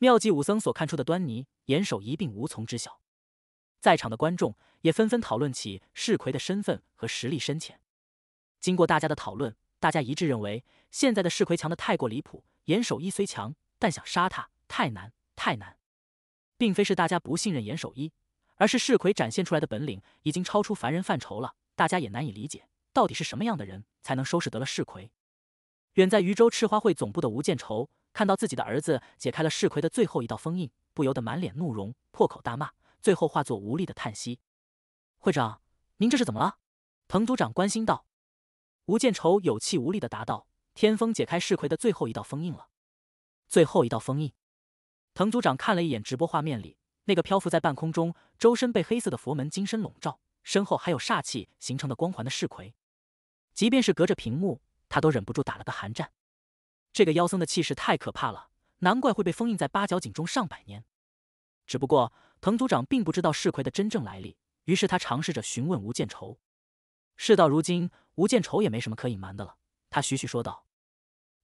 妙计武僧所看出的端倪，严守一并无从知晓。在场的观众也纷纷讨论起世奎的身份和实力深浅。经过大家的讨论，大家一致认为现在的世奎强的太过离谱。严守一虽强，但想杀他太难太难，并非是大家不信任严守一，而是世奎展现出来的本领已经超出凡人范畴了。大家也难以理解，到底是什么样的人才能收拾得了世奎。远在渝州赤花会总部的吴建愁。看到自己的儿子解开了噬葵的最后一道封印，不由得满脸怒容，破口大骂，最后化作无力的叹息。会长，您这是怎么了？滕组长关心道。吴建仇有气无力的答道：“天风解开噬葵的最后一道封印了。”最后一道封印。滕组长看了一眼直播画面里那个漂浮在半空中、周身被黑色的佛门金身笼罩、身后还有煞气形成的光环的噬葵，即便是隔着屏幕，他都忍不住打了个寒战。这个妖僧的气势太可怕了，难怪会被封印在八角井中上百年。只不过，藤族长并不知道世奎的真正来历，于是他尝试着询问吴建愁。事到如今，吴建愁也没什么可隐瞒的了，他徐徐说道：“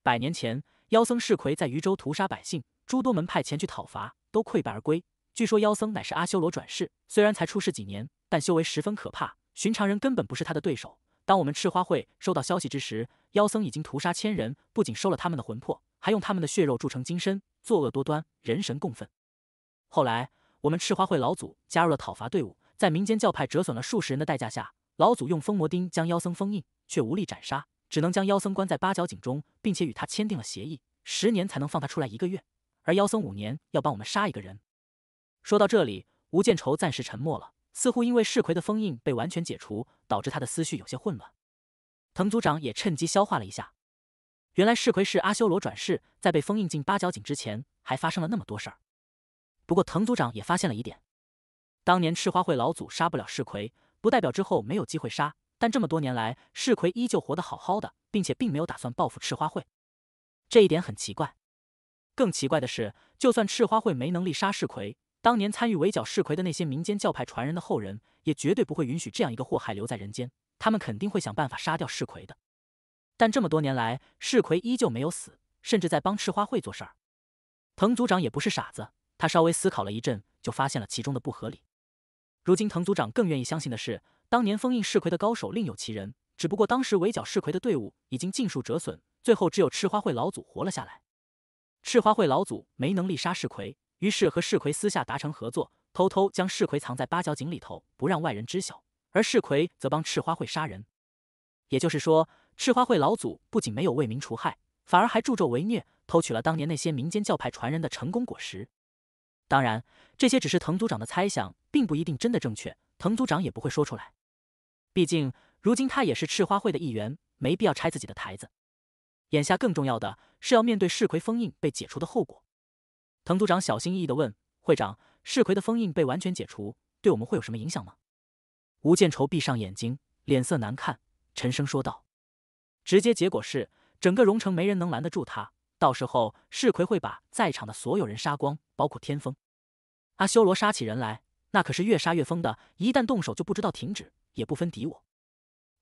百年前，妖僧世奎在渝州屠杀百姓，诸多门派前去讨伐，都溃败而归。据说妖僧乃是阿修罗转世，虽然才出世几年，但修为十分可怕，寻常人根本不是他的对手。”当我们赤花会收到消息之时，妖僧已经屠杀千人，不仅收了他们的魂魄，还用他们的血肉铸成金身，作恶多端，人神共愤。后来，我们赤花会老祖加入了讨伐队伍，在民间教派折损了数十人的代价下，老祖用封魔钉将妖僧封印，却无力斩杀，只能将妖僧关在八角井中，并且与他签订了协议：十年才能放他出来一个月，而妖僧五年要帮我们杀一个人。说到这里，吴建愁暂时沉默了。似乎因为噬魁的封印被完全解除，导致他的思绪有些混乱。藤组长也趁机消化了一下，原来噬魁是阿修罗转世，在被封印进八角井之前，还发生了那么多事儿。不过藤组长也发现了疑点：当年赤花会老祖杀不了噬魁，不代表之后没有机会杀。但这么多年来，噬魁依旧活得好好的，并且并没有打算报复赤花会，这一点很奇怪。更奇怪的是，就算赤花会没能力杀噬魁。当年参与围剿世奎的那些民间教派传人的后人，也绝对不会允许这样一个祸害留在人间。他们肯定会想办法杀掉世奎的。但这么多年来，世奎依旧没有死，甚至在帮赤花会做事儿。藤组长也不是傻子，他稍微思考了一阵，就发现了其中的不合理。如今，藤组长更愿意相信的是，当年封印世奎的高手另有其人。只不过当时围剿世奎的队伍已经尽数折损，最后只有赤花会老祖活了下来。赤花会老祖没能力杀世奎。于是和世奎私下达成合作，偷偷将世奎藏在八角井里头，不让外人知晓。而世奎则帮赤花会杀人。也就是说，赤花会老祖不仅没有为民除害，反而还助纣为虐，偷取了当年那些民间教派传人的成功果实。当然，这些只是藤组长的猜想，并不一定真的正确。藤组长也不会说出来，毕竟如今他也是赤花会的一员，没必要拆自己的台子。眼下更重要的是要面对世奎封印被解除的后果。藤组长小心翼翼的问：“会长，世奎的封印被完全解除，对我们会有什么影响吗？”吴建仇闭上眼睛，脸色难看，沉声说道：“直接结果是，整个荣城没人能拦得住他。到时候，世奎会把在场的所有人杀光，包括天风、阿修罗。杀起人来，那可是越杀越疯的，一旦动手就不知道停止，也不分敌我。”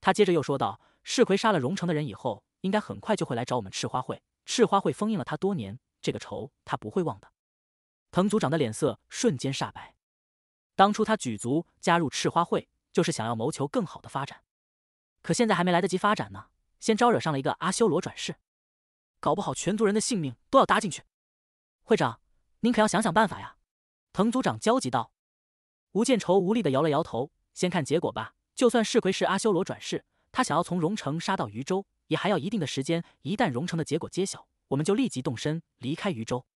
他接着又说道：“世奎杀了荣城的人以后，应该很快就会来找我们赤花会。赤花会封印了他多年。”这个仇他不会忘的。藤族长的脸色瞬间煞白。当初他举族加入赤花会，就是想要谋求更好的发展。可现在还没来得及发展呢，先招惹上了一个阿修罗转世，搞不好全族人的性命都要搭进去。会长，您可要想想办法呀！藤族长焦急道。吴建仇无力的摇了摇头：“先看结果吧。就算是奎是阿修罗转世，他想要从荣城杀到渝州，也还要一定的时间。一旦荣城的结果揭晓……”我们就立即动身离开渝州，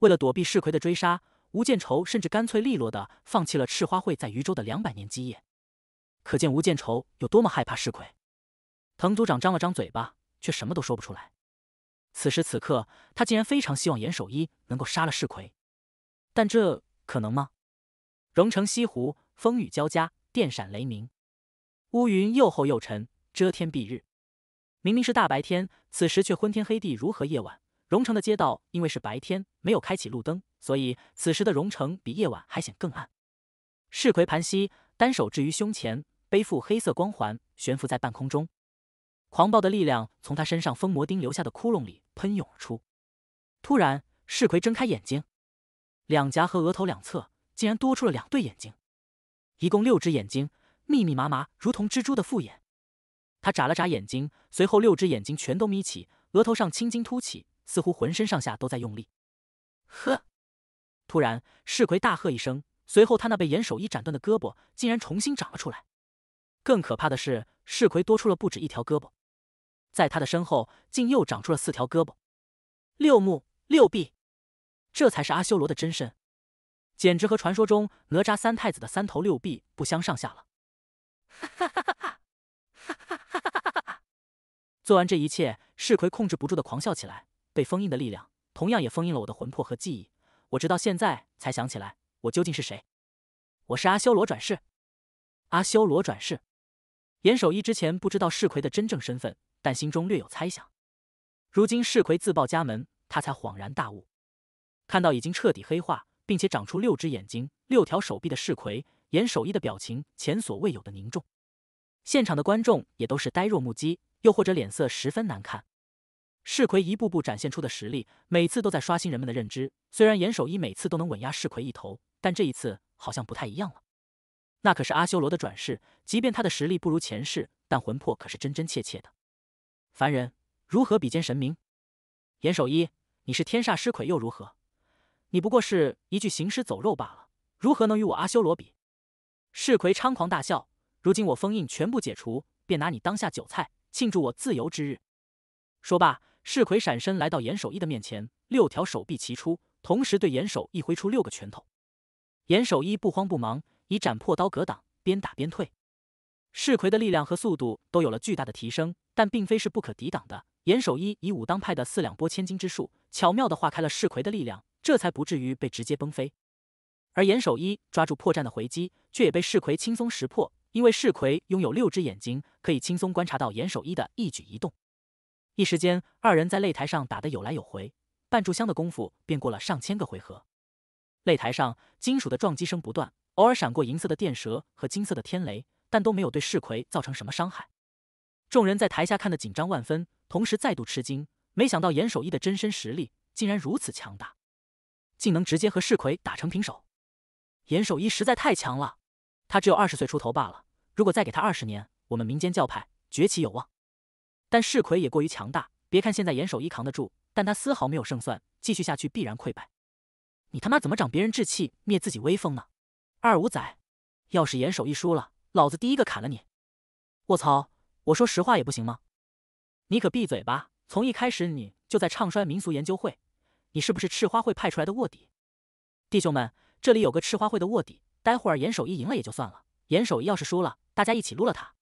为了躲避世奎的追杀，吴建愁甚至干脆利落的放弃了赤花会在渝州的两百年基业，可见吴建愁有多么害怕世奎。滕组长张了张嘴巴，却什么都说不出来。此时此刻，他竟然非常希望严守一能够杀了世奎，但这可能吗？榕城西湖，风雨交加，电闪雷鸣，乌云又厚又沉，遮天蔽日。明明是大白天，此时却昏天黑地，如何夜晚？荣城的街道因为是白天没有开启路灯，所以此时的荣城比夜晚还显更暗。世奎盘膝，单手置于胸前，背负黑色光环，悬浮在半空中。狂暴的力量从他身上封魔钉留下的窟窿里喷涌而出。突然，世奎睁开眼睛，两颊和额头两侧竟然多出了两对眼睛，一共六只眼睛，密密麻麻，如同蜘蛛的复眼。他眨了眨眼睛，随后六只眼睛全都眯起，额头上青筋凸起，似乎浑身上下都在用力。呵！突然，世奎大喝一声，随后他那被严守一斩断的胳膊竟然重新长了出来。更可怕的是，世奎多出了不止一条胳膊，在他的身后竟又长出了四条胳膊，六目六臂，这才是阿修罗的真身，简直和传说中哪吒三太子的三头六臂不相上下了。哈！做完这一切，世奎控制不住的狂笑起来。被封印的力量，同样也封印了我的魂魄和记忆。我直到现在才想起来，我究竟是谁？我是阿修罗转世。阿修罗转世。严守一之前不知道世奎的真正身份，但心中略有猜想。如今世奎自报家门，他才恍然大悟。看到已经彻底黑化，并且长出六只眼睛、六条手臂的世奎，严守一的表情前所未有的凝重。现场的观众也都是呆若木鸡，又或者脸色十分难看。世奎一步步展现出的实力，每次都在刷新人们的认知。虽然严守一每次都能稳压世奎一头，但这一次好像不太一样了。那可是阿修罗的转世，即便他的实力不如前世，但魂魄可是真真切切的。凡人如何比肩神明？严守一，你是天煞尸魁又如何？你不过是一具行尸走肉罢了，如何能与我阿修罗比？世奎猖狂大笑。如今我封印全部解除，便拿你当下酒菜，庆祝我自由之日。说罢，世奎闪身来到严守一的面前，六条手臂齐出，同时对严守一挥出六个拳头。严守一不慌不忙，以斩破刀格挡，边打边退。世奎的力量和速度都有了巨大的提升，但并非是不可抵挡的。严守一以武当派的四两拨千斤之术，巧妙的化开了世奎的力量，这才不至于被直接崩飞。而严守一抓住破绽的回击，却也被世奎轻松识破。因为世奎拥有六只眼睛，可以轻松观察到严守一的一举一动。一时间，二人在擂台上打得有来有回，半炷香的功夫便过了上千个回合。擂台上金属的撞击声不断，偶尔闪过银色的电蛇和金色的天雷，但都没有对世奎造成什么伤害。众人在台下看得紧张万分，同时再度吃惊：没想到严守一的真身实力竟然如此强大，竟能直接和世奎打成平手。严守一实在太强了，他只有二十岁出头罢了。如果再给他二十年，我们民间教派崛起有望。但世魁也过于强大，别看现在严守一扛得住，但他丝毫没有胜算，继续下去必然溃败。你他妈怎么长别人志气灭自己威风呢？二五仔，要是严守一输了，老子第一个砍了你！我操，我说实话也不行吗？你可闭嘴吧！从一开始你就在唱衰民俗研究会，你是不是赤花会派出来的卧底？弟兄们，这里有个赤花会的卧底，待会儿严守一赢了也就算了，严守一要是输了。大家一起撸了他。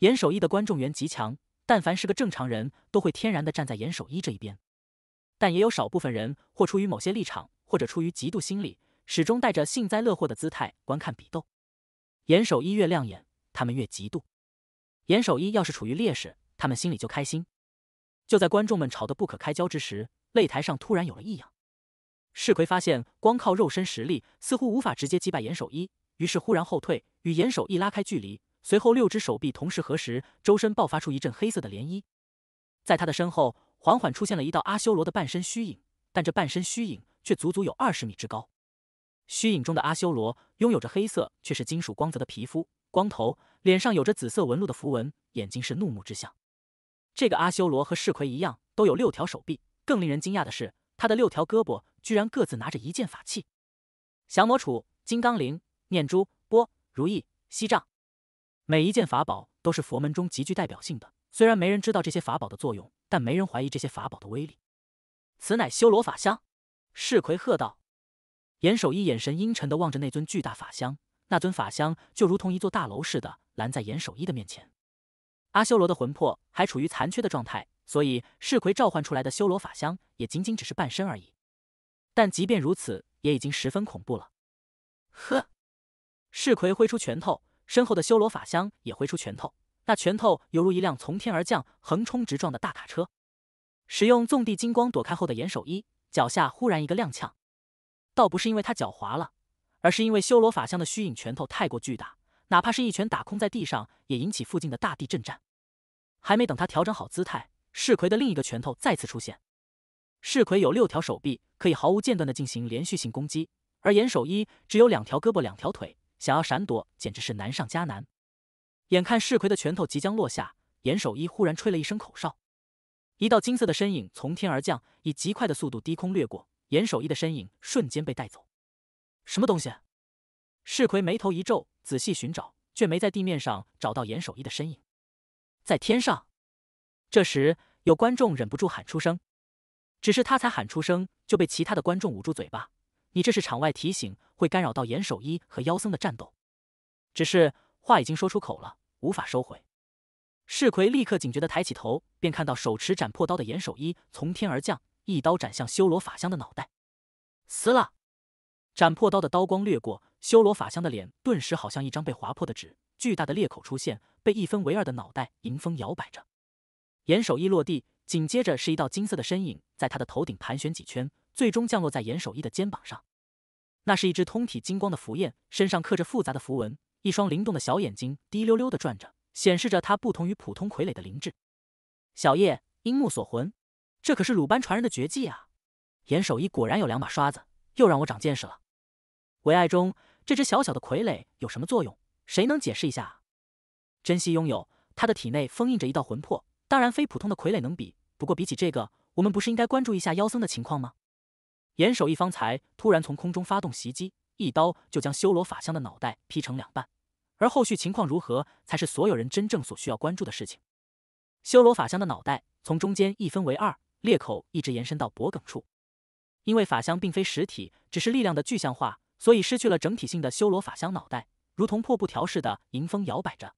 严守一的观众缘极强，但凡是个正常人都会天然的站在严守一这一边，但也有少部分人或出于某些立场，或者出于嫉妒心理，始终带着幸灾乐祸的姿态观看比斗。严守一越亮眼，他们越嫉妒。严守一要是处于劣势，他们心里就开心。就在观众们吵得不可开交之时，擂台上突然有了异样。世奎发现，光靠肉身实力似乎无法直接击败严守一。于是忽然后退，与严守一拉开距离。随后六只手臂同时合十，周身爆发出一阵黑色的涟漪。在他的身后，缓缓出现了一道阿修罗的半身虚影，但这半身虚影却足足有二十米之高。虚影中的阿修罗拥有着黑色却是金属光泽的皮肤，光头，脸上有着紫色纹路的符文，眼睛是怒目之相。这个阿修罗和世奎一样，都有六条手臂。更令人惊讶的是，他的六条胳膊居然各自拿着一件法器：降魔杵、金刚铃。念珠、钵、如意、锡杖，每一件法宝都是佛门中极具代表性的。虽然没人知道这些法宝的作用，但没人怀疑这些法宝的威力。此乃修罗法相，世奎喝道。严守一眼神阴沉的望着那尊巨大法相，那尊法相就如同一座大楼似的拦在严守一的面前。阿修罗的魂魄还处于残缺的状态，所以世奎召唤出来的修罗法相也仅仅只是半身而已。但即便如此，也已经十分恐怖了。呵。世奎挥出拳头，身后的修罗法相也挥出拳头。那拳头犹如一辆从天而降、横冲直撞的大卡车。使用纵地金光躲开后的严守一脚下忽然一个踉跄，倒不是因为他脚滑了，而是因为修罗法相的虚影拳头太过巨大，哪怕是一拳打空在地上，也引起附近的大地震颤。还没等他调整好姿态，世奎的另一个拳头再次出现。世奎有六条手臂，可以毫无间断地进行连续性攻击，而严守一只有两条胳膊、两条腿。想要闪躲，简直是难上加难。眼看世奎的拳头即将落下，严守一忽然吹了一声口哨，一道金色的身影从天而降，以极快的速度低空掠过，严守一的身影瞬间被带走。什么东西？世奎眉头一皱，仔细寻找，却没在地面上找到严守一的身影，在天上。这时，有观众忍不住喊出声，只是他才喊出声，就被其他的观众捂住嘴巴。你这是场外提醒，会干扰到严守一和妖僧的战斗。只是话已经说出口了，无法收回。世奎立刻警觉地抬起头，便看到手持斩破刀的严守一从天而降，一刀斩向修罗法相的脑袋。死了！斩破刀的刀光掠过修罗法相的脸，顿时好像一张被划破的纸，巨大的裂口出现，被一分为二的脑袋迎风摇摆着。严守一落地，紧接着是一道金色的身影在他的头顶盘旋几圈。最终降落在严守一的肩膀上，那是一只通体金光的符燕，身上刻着复杂的符文，一双灵动的小眼睛滴溜溜的转着，显示着它不同于普通傀儡的灵智。小叶，樱木锁魂，这可是鲁班传人的绝技啊！严守一果然有两把刷子，又让我长见识了。唯爱中这只小小的傀儡有什么作用？谁能解释一下？珍惜拥有，他的体内封印着一道魂魄，当然非普通的傀儡能比。不过比起这个，我们不是应该关注一下妖僧的情况吗？严守一方才突然从空中发动袭击，一刀就将修罗法相的脑袋劈成两半。而后续情况如何，才是所有人真正所需要关注的事情。修罗法相的脑袋从中间一分为二，裂口一直延伸到脖颈处。因为法相并非实体，只是力量的具象化，所以失去了整体性的修罗法相脑袋，如同破布条似的迎风摇摆着。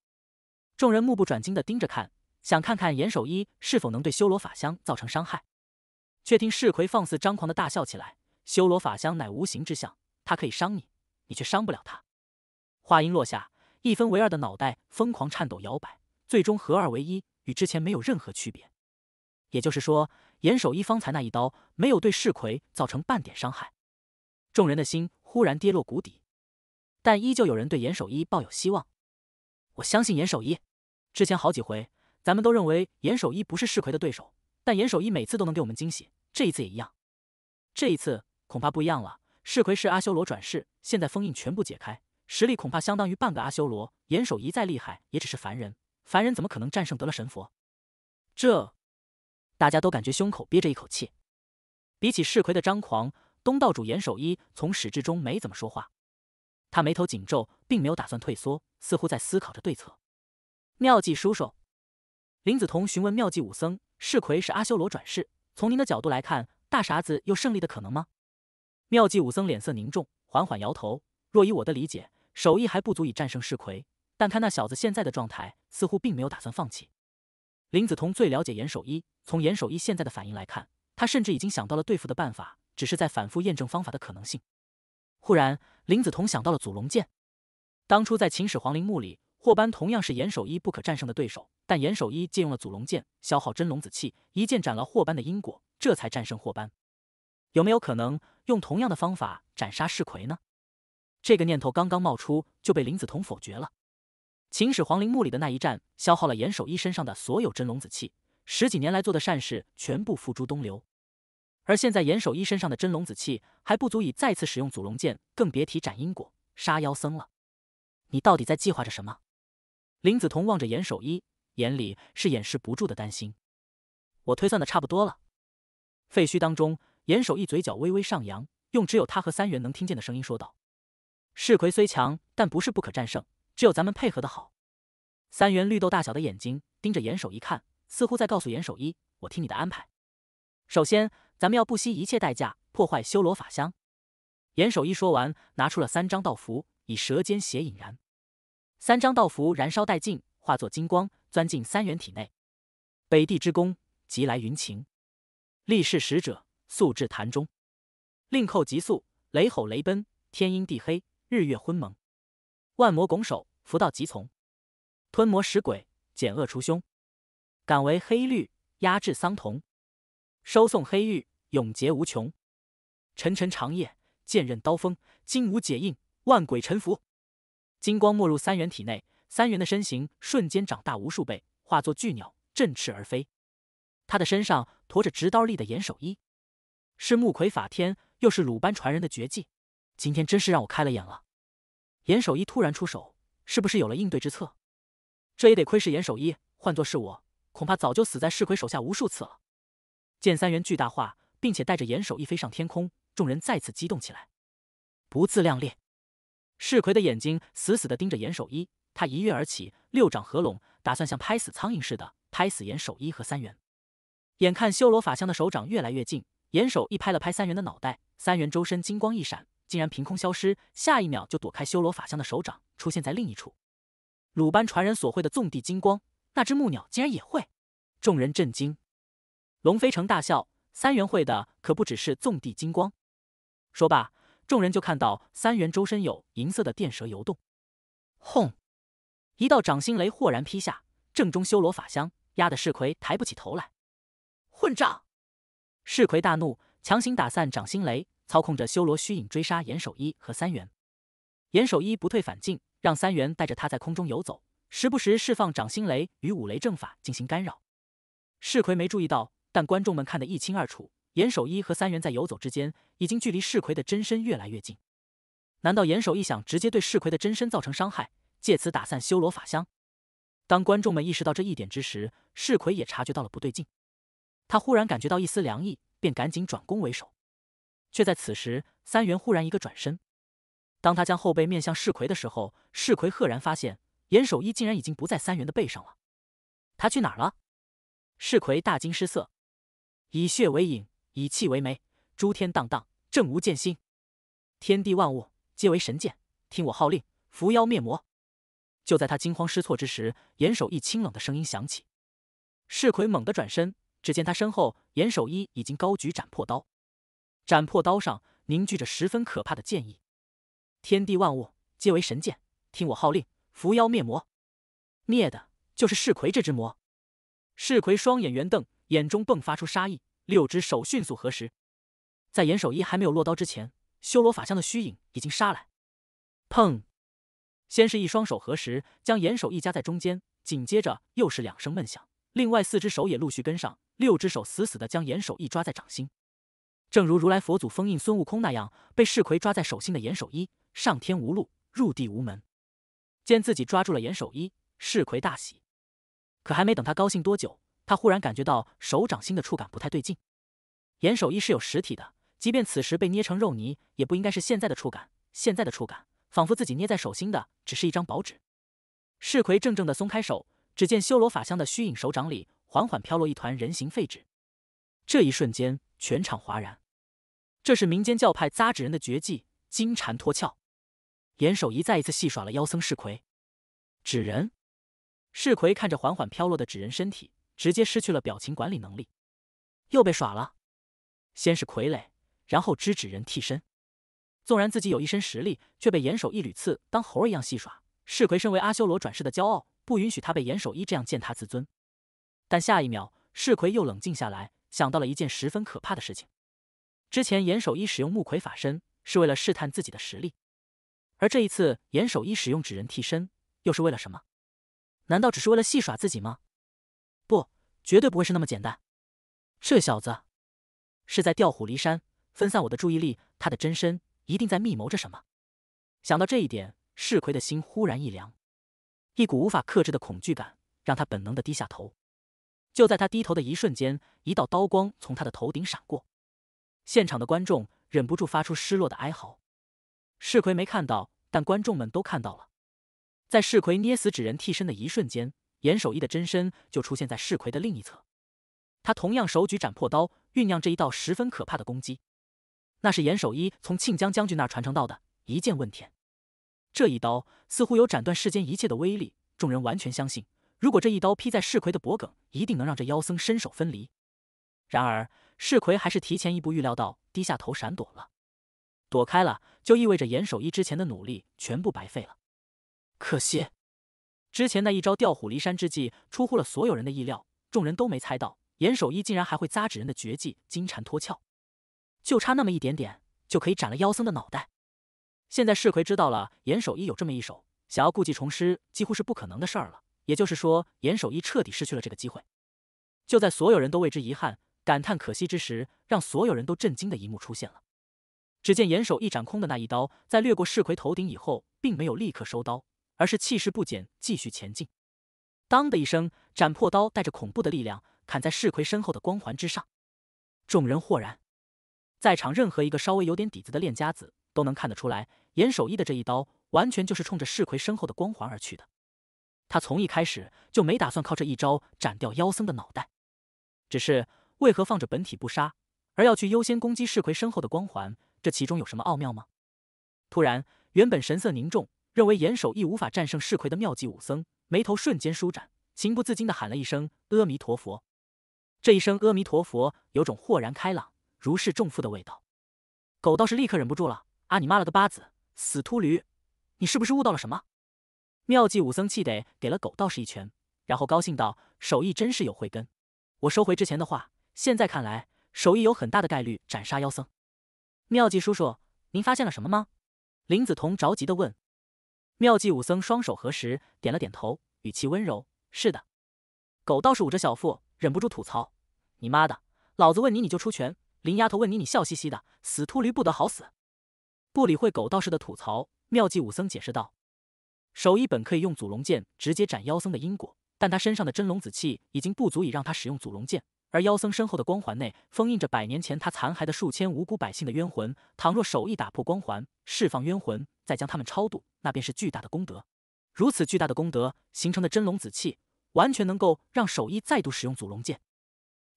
众人目不转睛地盯着看，想看看严守一是否能对修罗法相造成伤害。却听世奎放肆张狂的大笑起来。修罗法相乃无形之相，他可以伤你，你却伤不了他。话音落下，一分为二的脑袋疯狂颤抖摇摆，最终合二为一，与之前没有任何区别。也就是说，严守一方才那一刀没有对世奎造成半点伤害。众人的心忽然跌落谷底，但依旧有人对严守一抱有希望。我相信严守一。之前好几回，咱们都认为严守一不是世奎的对手，但严守一每次都能给我们惊喜。这一次也一样，这一次恐怕不一样了。世奎是阿修罗转世，现在封印全部解开，实力恐怕相当于半个阿修罗。严守一再厉害，也只是凡人，凡人怎么可能战胜得了神佛？这，大家都感觉胸口憋着一口气。比起世奎的张狂，东道主严守一从始至终没怎么说话，他眉头紧皱，并没有打算退缩，似乎在思考着对策。妙计，叔叔，林子彤询问妙计武僧，世奎是阿修罗转世。从您的角度来看，大傻子有胜利的可能吗？妙计武僧脸色凝重，缓缓摇头。若以我的理解，手艺还不足以战胜世奎，但看那小子现在的状态，似乎并没有打算放弃。林子彤最了解严守一，从严守一现在的反应来看，他甚至已经想到了对付的办法，只是在反复验证方法的可能性。忽然，林子彤想到了祖龙剑。当初在秦始皇陵墓里，霍班同样是严守一不可战胜的对手。但严守一借用了祖龙剑，消耗真龙子气，一剑斩了霍班的因果，这才战胜霍班。有没有可能用同样的方法斩杀世奎呢？这个念头刚刚冒出，就被林子彤否决了。秦始皇陵墓里的那一战，消耗了严守一身上的所有真龙子气，十几年来做的善事全部付诸东流。而现在，严守一身上的真龙子气还不足以再次使用祖龙剑，更别提斩因果、杀妖僧了。你到底在计划着什么？林子彤望着严守一。眼里是掩饰不住的担心。我推算的差不多了。废墟当中，严守一嘴角微微上扬，用只有他和三元能听见的声音说道：“世魁虽强，但不是不可战胜。只有咱们配合的好。”三元绿豆大小的眼睛盯着严守一看，似乎在告诉严守一：“我听你的安排。”首先，咱们要不惜一切代价破坏修罗法相。严守一说完，拿出了三张道符，以舌尖血引燃。三张道符燃烧殆尽，化作金光。钻进三元体内，北地之功即来云晴，力士使者速至坛中，令寇急速，雷吼雷奔，天阴地黑，日月昏蒙，万魔拱手，福道极从，吞魔食鬼，减恶除凶，敢为黑绿压制桑童，收送黑玉，永劫无穷，沉沉长夜，剑刃刀锋，金无解印，万鬼臣服，金光没入三元体内。三元的身形瞬间长大无数倍，化作巨鸟振翅而飞。他的身上驮着直刀立的严守一，是木魁法天又是鲁班传人的绝技。今天真是让我开了眼了。严守一突然出手，是不是有了应对之策？这也得亏是严守一，换作是我，恐怕早就死在世魁手下无数次了。见三元巨大化，并且带着严守一飞上天空，众人再次激动起来。不自量力！世魁的眼睛死死的盯着严守一。他一跃而起，六掌合拢，打算像拍死苍蝇似的拍死严守一和三元。眼看修罗法相的手掌越来越近，严守一拍了拍三元的脑袋，三元周身金光一闪，竟然凭空消失，下一秒就躲开修罗法相的手掌，出现在另一处。鲁班传人所会的纵地金光，那只木鸟竟然也会，众人震惊。龙飞成大笑：“三元会的可不只是纵地金光。”说罢，众人就看到三元周身有银色的电蛇游动，轰！一道掌心雷豁然劈下，正中修罗法相，压得世奎抬不起头来。混账！世奎大怒，强行打散掌心雷，操控着修罗虚影追杀严守一和三元。严守一不退反进，让三元带着他在空中游走，时不时释放掌心雷与五雷正法进行干扰。世奎没注意到，但观众们看得一清二楚。严守一和三元在游走之间，已经距离世奎的真身越来越近。难道严守一想直接对世奎的真身造成伤害？借此打散修罗法相。当观众们意识到这一点之时，世奎也察觉到了不对劲。他忽然感觉到一丝凉意，便赶紧转攻为守。却在此时，三元忽然一个转身。当他将后背面向世奎的时候，世奎赫然发现严守一竟然已经不在三元的背上了。他去哪儿了？世奎大惊失色。以血为影，以气为媒，诸天荡荡，正无剑心。天地万物皆为神剑，听我号令，伏妖灭魔。就在他惊慌失措之时，严守一清冷的声音响起。世奎猛地转身，只见他身后，严守一已经高举斩破刀，斩破刀上凝聚着十分可怕的剑意。天地万物皆为神剑，听我号令，伏妖灭魔，灭的就是世奎这只魔。世奎双眼圆瞪，眼中迸发出杀意，六只手迅速合十。在严守一还没有落刀之前，修罗法相的虚影已经杀来，砰！先是一双手合十，将严守一夹在中间，紧接着又是两声闷响，另外四只手也陆续跟上，六只手死死的将严守一抓在掌心，正如如来佛祖封印孙悟空那样，被世奎抓在手心的严守一，上天无路，入地无门。见自己抓住了严守一，世奎大喜，可还没等他高兴多久，他忽然感觉到手掌心的触感不太对劲。严守一是有实体的，即便此时被捏成肉泥，也不应该是现在的触感。现在的触感。仿佛自己捏在手心的只是一张薄纸，世奎怔怔地松开手，只见修罗法相的虚影手掌里缓缓飘落一团人形废纸。这一瞬间，全场哗然。这是民间教派扎纸人的绝技——金蝉脱壳。严守一再一次戏耍了妖僧世奎。纸人，世奎看着缓缓飘落的纸人身体，直接失去了表情管理能力。又被耍了，先是傀儡，然后知纸人替身。纵然自己有一身实力，却被严守一屡次当猴儿一样戏耍。世奎身为阿修罗转世的骄傲，不允许他被严守一这样践踏自尊。但下一秒，世奎又冷静下来，想到了一件十分可怕的事情：之前严守一使用木魁法身是为了试探自己的实力，而这一次严守一使用纸人替身又是为了什么？难道只是为了戏耍自己吗？不，绝对不会是那么简单。这小子是在调虎离山，分散我的注意力。他的真身。一定在密谋着什么，想到这一点，世奎的心忽然一凉，一股无法克制的恐惧感让他本能的低下头。就在他低头的一瞬间，一道刀光从他的头顶闪过，现场的观众忍不住发出失落的哀嚎。世奎没看到，但观众们都看到了，在世奎捏死纸人替身的一瞬间，严守义的真身就出现在世奎的另一侧，他同样手举斩破刀，酝酿着一道十分可怕的攻击。那是严守一从庆江将军那儿传承到的一剑问天，这一刀似乎有斩断世间一切的威力。众人完全相信，如果这一刀劈在世奎的脖颈，一定能让这妖僧身首分离。然而，世奎还是提前一步预料到，低下头闪躲了，躲开了，就意味着严守一之前的努力全部白费了。可惜，之前那一招调虎离山之计出乎了所有人的意料，众人都没猜到严守一竟然还会扎纸人的绝技金蝉脱壳。就差那么一点点，就可以斩了妖僧的脑袋。现在世奎知道了严守一有这么一手，想要故技重施，几乎是不可能的事儿了。也就是说，严守一彻底失去了这个机会。就在所有人都为之遗憾、感叹可惜之时，让所有人都震惊的一幕出现了。只见严守一斩空的那一刀，在掠过世奎头顶以后，并没有立刻收刀，而是气势不减，继续前进。当的一声，斩破刀带着恐怖的力量砍在世奎身后的光环之上，众人豁然。在场任何一个稍微有点底子的练家子都能看得出来，严守义的这一刀完全就是冲着世奎身后的光环而去的。他从一开始就没打算靠这一招斩掉妖僧的脑袋，只是为何放着本体不杀，而要去优先攻击世奎身后的光环？这其中有什么奥妙吗？突然，原本神色凝重、认为严守义无法战胜世奎的妙计武僧，眉头瞬间舒展，情不自禁的喊了一声“阿弥陀佛”。这一声“阿弥陀佛”有种豁然开朗。如释重负的味道，狗道士立刻忍不住了：“啊，你妈了个巴子，死秃驴！你是不是悟到了什么？”妙计武僧气得给了狗道士一拳，然后高兴道：“手艺真是有慧根，我收回之前的话。现在看来，手艺有很大的概率斩杀妖僧。”妙计叔叔，您发现了什么吗？”林子彤着急地问。妙计武僧双手合十，点了点头，语气温柔：“是的。”狗道士捂着小腹，忍不住吐槽：“你妈的，老子问你你就出拳！”林丫头问你，你笑嘻嘻的，死秃驴不得好死！不理会狗道士的吐槽，妙计武僧解释道：“手艺本可以用祖龙剑直接斩妖僧的因果，但他身上的真龙子气已经不足以让他使用祖龙剑。而妖僧身后的光环内封印着百年前他残骸的数千无辜百姓的冤魂，倘若手艺打破光环，释放冤魂，再将他们超度，那便是巨大的功德。如此巨大的功德形成的真龙子气，完全能够让手艺再度使用祖龙剑。”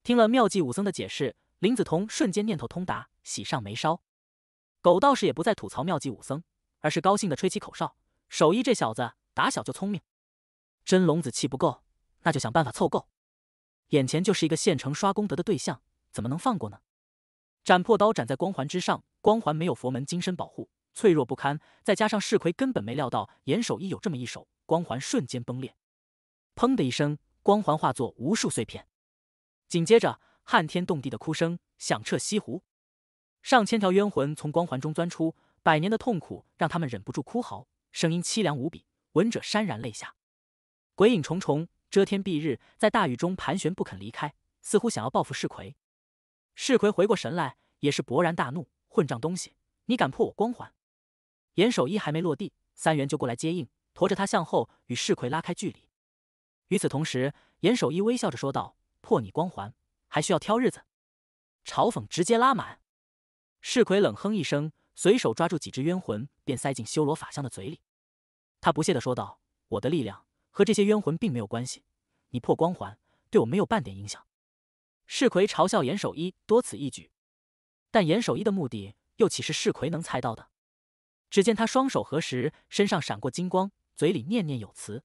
听了妙计武僧的解释。林子彤瞬间念头通达，喜上眉梢。狗道士也不再吐槽妙计武僧，而是高兴地吹起口哨。守一这小子打小就聪明，真龙子气不够，那就想办法凑够。眼前就是一个现成刷功德的对象，怎么能放过呢？斩破刀斩在光环之上，光环没有佛门金身保护，脆弱不堪。再加上世奎根本没料到严守一有这么一手，光环瞬间崩裂。砰的一声，光环化作无数碎片。紧接着。撼天动地的哭声响彻西湖，上千条冤魂从光环中钻出，百年的痛苦让他们忍不住哭嚎，声音凄凉无比，闻者潸然泪下。鬼影重重，遮天蔽日，在大雨中盘旋不肯离开，似乎想要报复世奎。世奎回过神来，也是勃然大怒：“混账东西，你敢破我光环！”严守一还没落地，三元就过来接应，驮着他向后与世奎拉开距离。与此同时，严守一微笑着说道：“破你光环。”还需要挑日子，嘲讽直接拉满。世奎冷哼一声，随手抓住几只冤魂，便塞进修罗法相的嘴里。他不屑地说道：“我的力量和这些冤魂并没有关系，你破光环对我没有半点影响。”世奎嘲笑严守一多此一举，但严守一的目的又岂是世奎能猜到的？只见他双手合十，身上闪过金光，嘴里念念有词。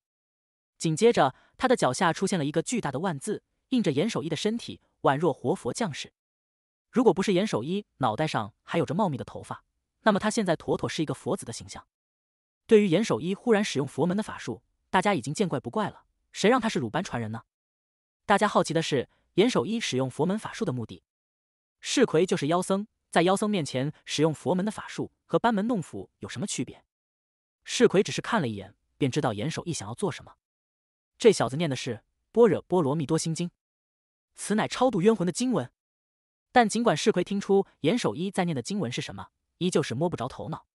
紧接着，他的脚下出现了一个巨大的万字，印着严守一的身体。宛若活佛降世，如果不是严守一脑袋上还有着茂密的头发，那么他现在妥妥是一个佛子的形象。对于严守一忽然使用佛门的法术，大家已经见怪不怪了。谁让他是鲁班传人呢？大家好奇的是，严守一使用佛门法术的目的。世奎就是妖僧，在妖僧面前使用佛门的法术，和班门弄斧有什么区别？世奎只是看了一眼，便知道严守一想要做什么。这小子念的是《般若波罗蜜多心经》。此乃超度冤魂的经文，但尽管世奎听出严守一在念的经文是什么，依旧是摸不着头脑。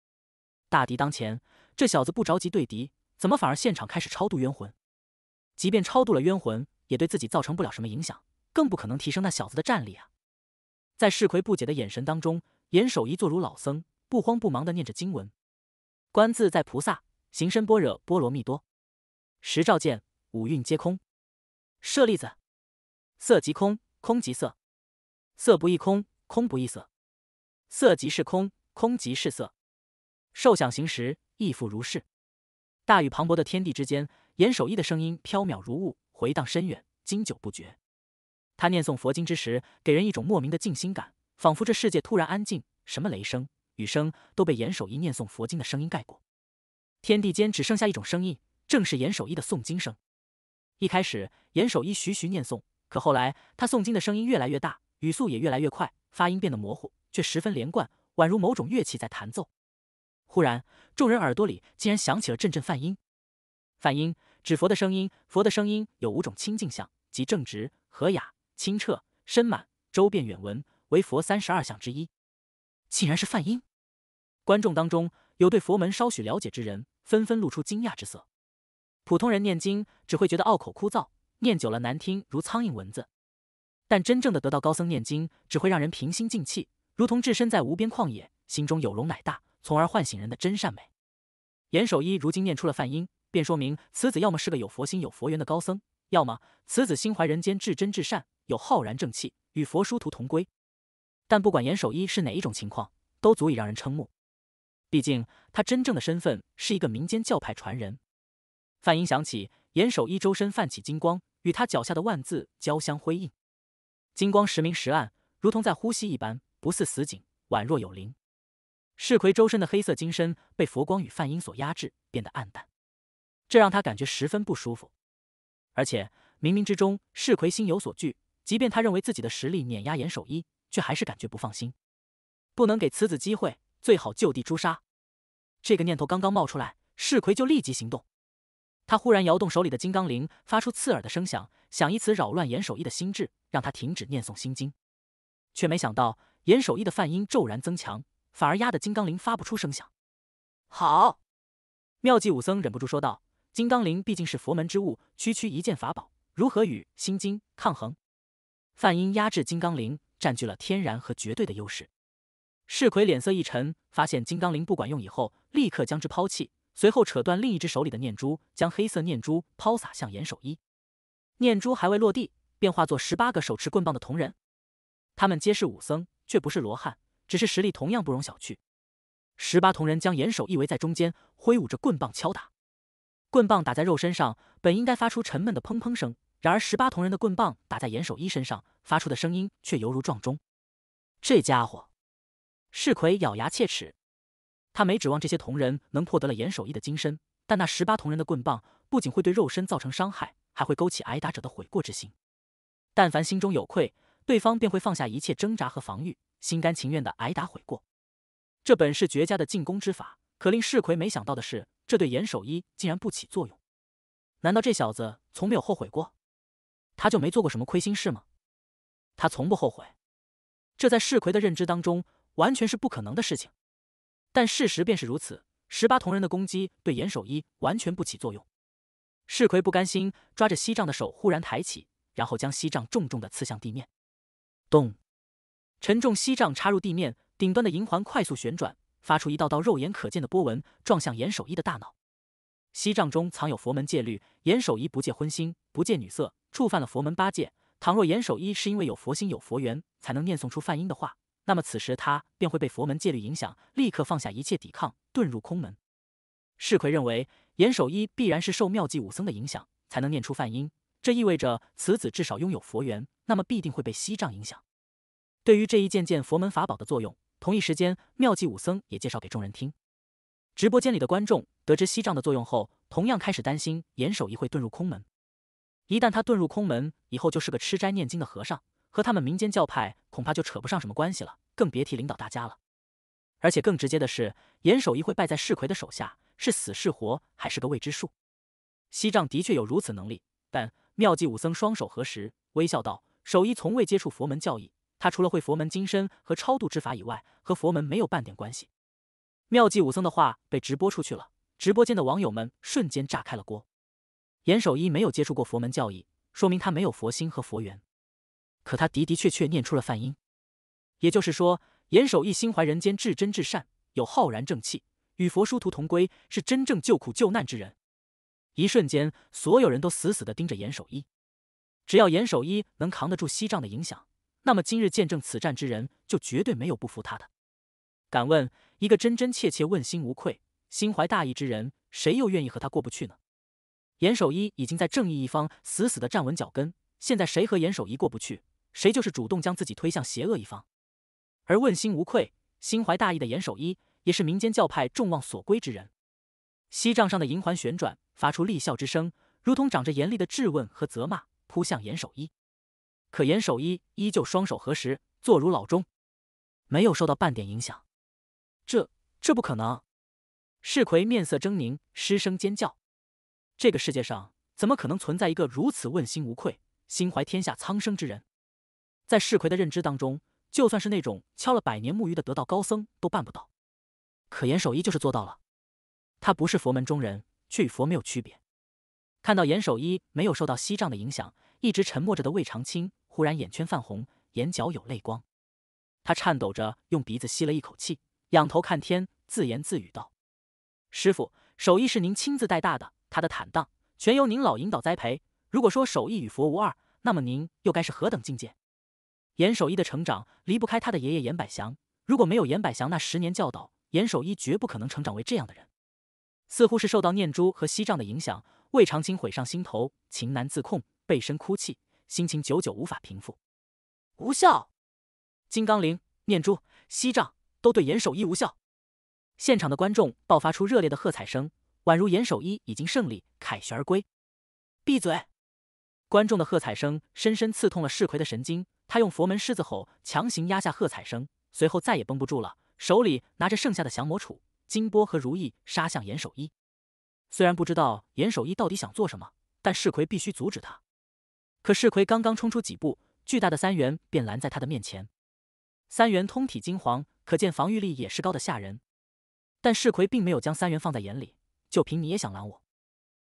大敌当前，这小子不着急对敌，怎么反而现场开始超度冤魂？即便超度了冤魂，也对自己造成不了什么影响，更不可能提升那小子的战力啊！在世奎不解的眼神当中，严守一坐如老僧，不慌不忙的念着经文：“观自在菩萨，行深般若波罗蜜多，十照见五蕴皆空，舍利子。”色即空，空即色，色不异空，空不异色，色即是空，空即是色，受想行识亦复如是。大雨磅礴的天地之间，严守一的声音飘渺如雾，回荡深远，经久不绝。他念诵佛经之时，给人一种莫名的静心感，仿佛这世界突然安静，什么雷声、雨声都被严守一念诵佛经的声音盖过，天地间只剩下一种声音，正是严守一的诵经声。一开始，严守一徐徐念诵。可后来，他诵经的声音越来越大，语速也越来越快，发音变得模糊，却十分连贯，宛如某种乐器在弹奏。忽然，众人耳朵里竟然响起了阵阵梵音。梵音指佛的声音，佛的声音有五种清净相，即正直、和雅、清澈、深满、周遍远闻，为佛三十二相之一。竟然是梵音！观众当中有对佛门稍许了解之人，纷纷露出惊讶之色。普通人念经只会觉得拗口枯燥。念久了难听如苍蝇蚊子，但真正的得道高僧念经，只会让人平心静气，如同置身在无边旷野，心中有容乃大，从而唤醒人的真善美。严守一如今念出了梵音，便说明此子要么是个有佛心有佛缘的高僧，要么此子心怀人间至真至善，有浩然正气，与佛殊途同归。但不管严守一是哪一种情况，都足以让人瞠目。毕竟他真正的身份是一个民间教派传人。梵音想起。严守一周身泛起金光，与他脚下的万字交相辉映，金光时明时暗，如同在呼吸一般，不似死景，宛若有灵。世奎周身的黑色金身被佛光与梵音所压制，变得暗淡，这让他感觉十分不舒服。而且冥冥之中，世奎心有所惧，即便他认为自己的实力碾压严守一，却还是感觉不放心，不能给此子机会，最好就地诛杀。这个念头刚刚冒出来，世奎就立即行动。他忽然摇动手里的金刚铃，发出刺耳的声响，想以此扰乱严守义的心智，让他停止念诵心经。却没想到严守义的梵音骤然增强，反而压得金刚铃发不出声响。好，妙计武僧忍不住说道：“金刚铃毕竟是佛门之物，区区一件法宝，如何与心经抗衡？”梵音压制金刚铃，占据了天然和绝对的优势。世奎脸色一沉，发现金刚铃不管用以后，立刻将之抛弃。随后扯断另一只手里的念珠，将黑色念珠抛洒向严守一。念珠还未落地，便化作十八个手持棍棒的铜人。他们皆是武僧，却不是罗汉，只是实力同样不容小觑。十八铜人将严守一围在中间，挥舞着棍棒敲打。棍棒打在肉身上，本应该发出沉闷的砰砰声，然而十八铜人的棍棒打在严守一身上，发出的声音却犹如撞钟。这家伙，世奎咬牙切齿。他没指望这些铜人能破得了严守一的金身，但那十八铜人的棍棒不仅会对肉身造成伤害，还会勾起挨打者的悔过之心。但凡心中有愧，对方便会放下一切挣扎和防御，心甘情愿地挨打悔过。这本是绝佳的进攻之法，可令世奎没想到的是，这对严守一竟然不起作用。难道这小子从没有后悔过？他就没做过什么亏心事吗？他从不后悔，这在世奎的认知当中，完全是不可能的事情。但事实便是如此，十八铜人的攻击对严守一完全不起作用。世奎不甘心，抓着锡杖的手忽然抬起，然后将锡杖重重的刺向地面。咚！沉重锡杖插入地面，顶端的银环快速旋转，发出一道道肉眼可见的波纹，撞向严守一的大脑。锡杖中藏有佛门戒律，严守一不戒荤腥，不戒女色，触犯了佛门八戒。倘若严守一是因为有佛心、有佛缘，才能念诵出梵音的话。那么此时他便会被佛门戒律影响，立刻放下一切抵抗，遁入空门。世奎认为，严守一必然是受妙计武僧的影响，才能念出梵音，这意味着此子至少拥有佛缘，那么必定会被西藏影响。对于这一件件佛门法宝的作用，同一时间，妙计武僧也介绍给众人听。直播间里的观众得知西藏的作用后，同样开始担心严守一会遁入空门。一旦他遁入空门，以后就是个吃斋念经的和尚。和他们民间教派恐怕就扯不上什么关系了，更别提领导大家了。而且更直接的是，严守一会败在世奎的手下，是死是活还是个未知数。西藏的确有如此能力，但妙计武僧双手合十，微笑道：“守一从未接触佛门教义，他除了会佛门金身和超度之法以外，和佛门没有半点关系。”妙计武僧的话被直播出去了，直播间的网友们瞬间炸开了锅。严守一没有接触过佛门教义，说明他没有佛心和佛缘。可他的的确确念出了梵音，也就是说，严守一心怀人间至真至善，有浩然正气，与佛殊途同归，是真正救苦救难之人。一瞬间，所有人都死死地盯着严守一。只要严守一能扛得住西藏的影响，那么今日见证此战之人，就绝对没有不服他的。敢问一个真真切切、问心无愧、心怀大义之人，谁又愿意和他过不去呢？严守一已经在正义一方死死地站稳脚跟，现在谁和严守一过不去？谁就是主动将自己推向邪恶一方，而问心无愧、心怀大义的严守一，也是民间教派众望所归之人。锡杖上的银环旋转，发出厉啸之声，如同长着严厉的质问和责骂，扑向严守一。可严守一依旧双手合十，坐如老钟，没有受到半点影响。这这不可能！世奎面色狰狞，失声尖叫：这个世界上怎么可能存在一个如此问心无愧、心怀天下苍生之人？在世奎的认知当中，就算是那种敲了百年木鱼的得道高僧都办不到，可严守一就是做到了。他不是佛门中人，却与佛没有区别。看到严守一没有受到西藏的影响，一直沉默着的魏长青忽然眼圈泛红，眼角有泪光。他颤抖着用鼻子吸了一口气，仰头看天，自言自语道：“师傅，守一是您亲自带大的，他的坦荡全由您老引导栽培。如果说守一与佛无二，那么您又该是何等境界？”严守一的成长离不开他的爷爷严百祥，如果没有严百祥那十年教导，严守一绝不可能成长为这样的人。似乎是受到念珠和锡杖的影响，魏长青悔上心头，情难自控，背身哭泣，心情久久无法平复。无效，金刚铃、念珠、锡杖都对严守一无效。现场的观众爆发出热烈的喝彩声，宛如严守一已经胜利，凯旋而归。闭嘴！观众的喝彩声深深刺痛了世奎的神经。他用佛门狮子吼强行压下喝彩声，随后再也绷不住了，手里拿着剩下的降魔杵，金钵和如意杀向严守一。虽然不知道严守一到底想做什么，但世奎必须阻止他。可世奎刚刚冲出几步，巨大的三元便拦在他的面前。三元通体金黄，可见防御力也是高的吓人。但世奎并没有将三元放在眼里，就凭你也想拦我？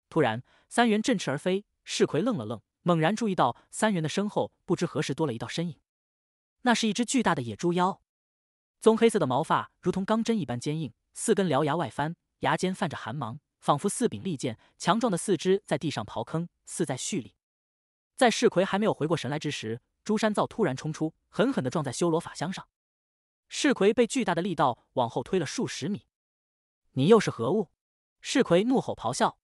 突然，三元振翅而飞，世奎愣了愣。猛然注意到三元的身后，不知何时多了一道身影。那是一只巨大的野猪妖，棕黑色的毛发如同钢针一般坚硬，四根獠牙外翻，牙尖泛着寒芒，仿佛四柄利剑。强壮的四肢在地上刨坑，似在蓄力。在世奎还没有回过神来之时，朱山造突然冲出，狠狠地撞在修罗法箱上。世奎被巨大的力道往后推了数十米。“你又是何物？”世奎怒吼咆哮。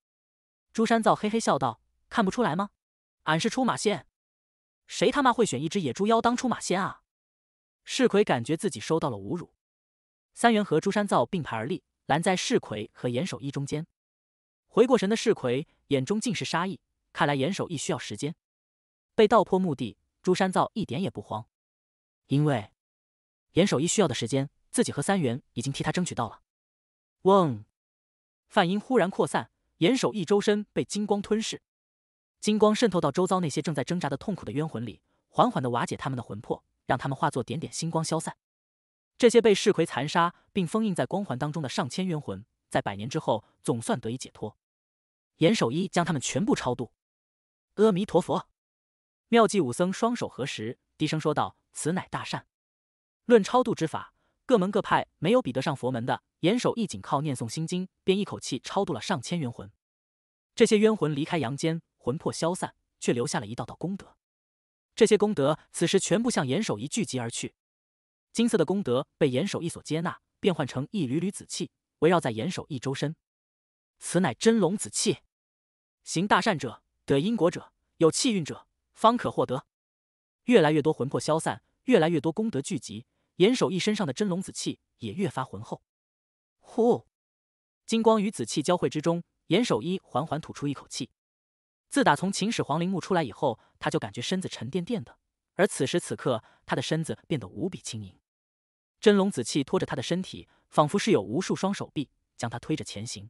朱山造嘿嘿笑道：“看不出来吗？”俺是出马仙，谁他妈会选一只野猪妖当出马仙啊？世奎感觉自己受到了侮辱。三元和朱山造并排而立，拦在世奎和严守义中间。回过神的世奎眼中尽是杀意，看来严守义需要时间。被道破目的，朱山造一点也不慌，因为严守义需要的时间，自己和三元已经替他争取到了。嗡，梵音忽然扩散，严守义周身被金光吞噬。金光渗透到周遭那些正在挣扎的痛苦的冤魂里，缓缓的瓦解他们的魂魄，让他们化作点点星光消散。这些被噬魁残杀并封印在光环当中的上千冤魂，在百年之后总算得以解脱。严守一将他们全部超度。阿弥陀佛！妙计武僧双手合十，低声说道：“此乃大善。论超度之法，各门各派没有比得上佛门的。严守一仅靠念诵心经，便一口气超度了上千冤魂。这些冤魂离开阳间。”魂魄消散，却留下了一道道功德。这些功德此时全部向严守一聚集而去。金色的功德被严守一所接纳，变换成一缕缕紫气，围绕在严守一周身。此乃真龙紫气，行大善者、得因果者、有气运者，方可获得。越来越多魂魄消散，越来越多功德聚集，严守一身上的真龙紫气也越发浑厚。呼，金光与紫气交汇之中，严守一缓缓吐出一口气。自打从秦始皇陵墓出来以后，他就感觉身子沉甸甸的。而此时此刻，他的身子变得无比轻盈。真龙子气拖着他的身体，仿佛是有无数双手臂将他推着前行。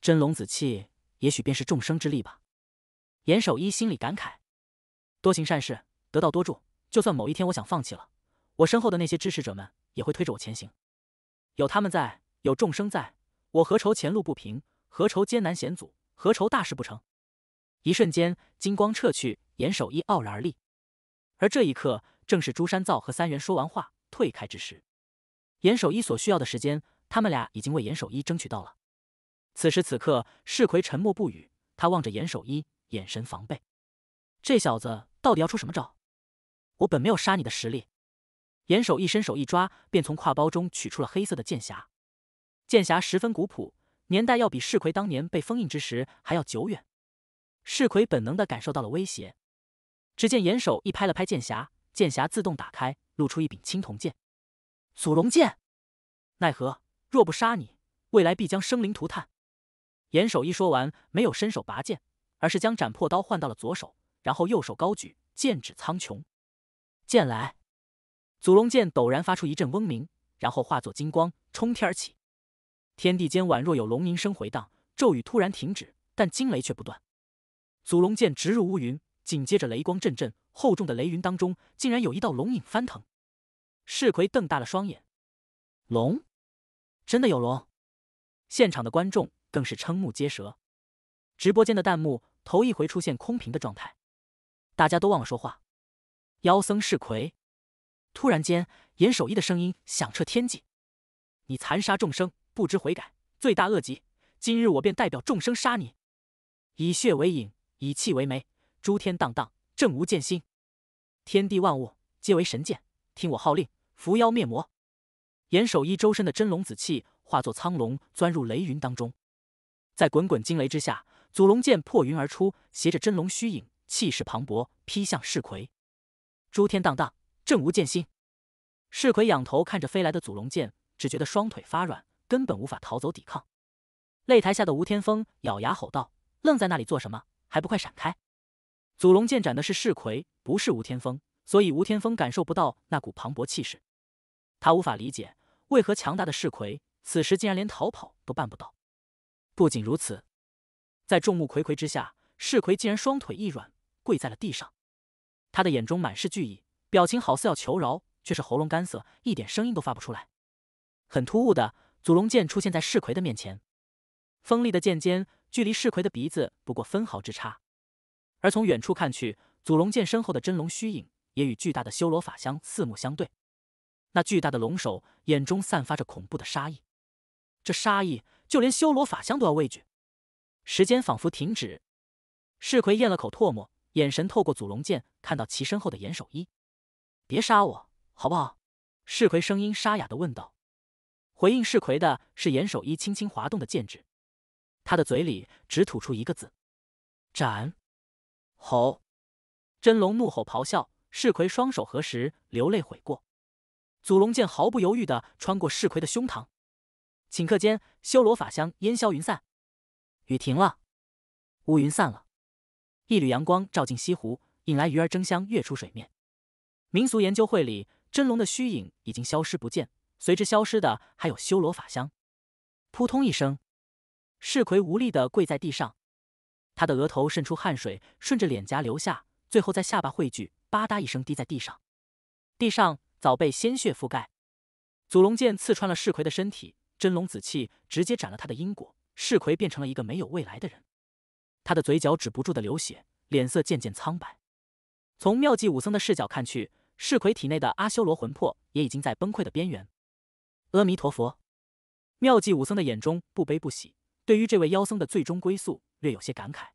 真龙子气，也许便是众生之力吧。严守一心里感慨：多行善事，得道多助。就算某一天我想放弃了，我身后的那些支持者们也会推着我前行。有他们在，有众生在，我何愁前路不平？何愁艰难险阻？何愁大事不成？一瞬间，金光撤去，严守一傲然而立。而这一刻，正是朱山造和三元说完话退开之时。严守一所需要的时间，他们俩已经为严守一争取到了。此时此刻，世奎沉默不语，他望着严守一，眼神防备。这小子到底要出什么招？我本没有杀你的实力。严守一伸手一抓，便从挎包中取出了黑色的剑匣。剑匣十分古朴，年代要比世奎当年被封印之时还要久远。世奎本能的感受到了威胁，只见严守一拍了拍剑匣，剑匣自动打开，露出一柄青铜剑——祖龙剑。奈何若不杀你，未来必将生灵涂炭。严守一说完，没有伸手拔剑，而是将斩破刀换到了左手，然后右手高举，剑指苍穹。剑来！祖龙剑陡然发出一阵嗡鸣，然后化作金光冲天而起，天地间宛若有龙吟声回荡，骤雨突然停止，但惊雷却不断。祖龙剑直入乌云，紧接着雷光阵阵，厚重的雷云当中竟然有一道龙影翻腾。世奎瞪大了双眼，龙，真的有龙！现场的观众更是瞠目结舌，直播间的弹幕头一回出现空屏的状态，大家都忘了说话。妖僧世奎，突然间，严守一的声音响彻天际：“你残杀众生，不知悔改，罪大恶极，今日我便代表众生杀你，以血为引。”以气为媒，诸天荡荡，正无剑心，天地万物皆为神剑，听我号令，伏妖灭魔。严守一周身的真龙紫气化作苍龙，钻入雷云当中，在滚滚惊雷之下，祖龙剑破云而出，携着真龙虚影，气势磅礴，劈向世奎。诸天荡荡，正无剑心。世奎仰头看着飞来的祖龙剑，只觉得双腿发软，根本无法逃走抵抗。擂台下的吴天峰咬牙吼道：“愣在那里做什么？”还不快闪开！祖龙剑斩的是世奎，不是吴天峰，所以吴天峰感受不到那股磅礴气势。他无法理解，为何强大的世奎此时竟然连逃跑都办不到。不仅如此，在众目睽睽之下，世奎竟然双腿一软，跪在了地上。他的眼中满是惧意，表情好似要求饶，却是喉咙干涩，一点声音都发不出来。很突兀的，祖龙剑出现在世奎的面前，锋利的剑尖。距离世奎的鼻子不过分毫之差，而从远处看去，祖龙剑身后的真龙虚影也与巨大的修罗法相四目相对。那巨大的龙首眼中散发着恐怖的杀意，这杀意就连修罗法相都要畏惧。时间仿佛停止。世奎咽了口唾沫，眼神透过祖龙剑看到其身后的严守一：“别杀我，好不好？”世奎声音沙哑的问道。回应世奎的是严守一轻轻滑动的剑指。他的嘴里只吐出一个字：“斩！”吼！真龙怒吼咆哮，世奎双手合十，流泪悔过。祖龙剑毫不犹豫地穿过世奎的胸膛，顷刻间，修罗法香烟消云散。雨停了，乌云散了，一缕阳光照进西湖，引来鱼儿争相跃出水面。民俗研究会里，真龙的虚影已经消失不见，随之消失的还有修罗法香。扑通一声。世奎无力的跪在地上，他的额头渗出汗水，顺着脸颊流下，最后在下巴汇聚，吧嗒一声滴在地上。地上早被鲜血覆盖。祖龙剑刺穿了世奎的身体，真龙紫气直接斩了他的因果。世奎变成了一个没有未来的人。他的嘴角止不住的流血，脸色渐渐苍白。从妙计武僧的视角看去，世奎体内的阿修罗魂魄也已经在崩溃的边缘。阿弥陀佛，妙计武僧的眼中不悲不喜。对于这位妖僧的最终归宿，略有些感慨。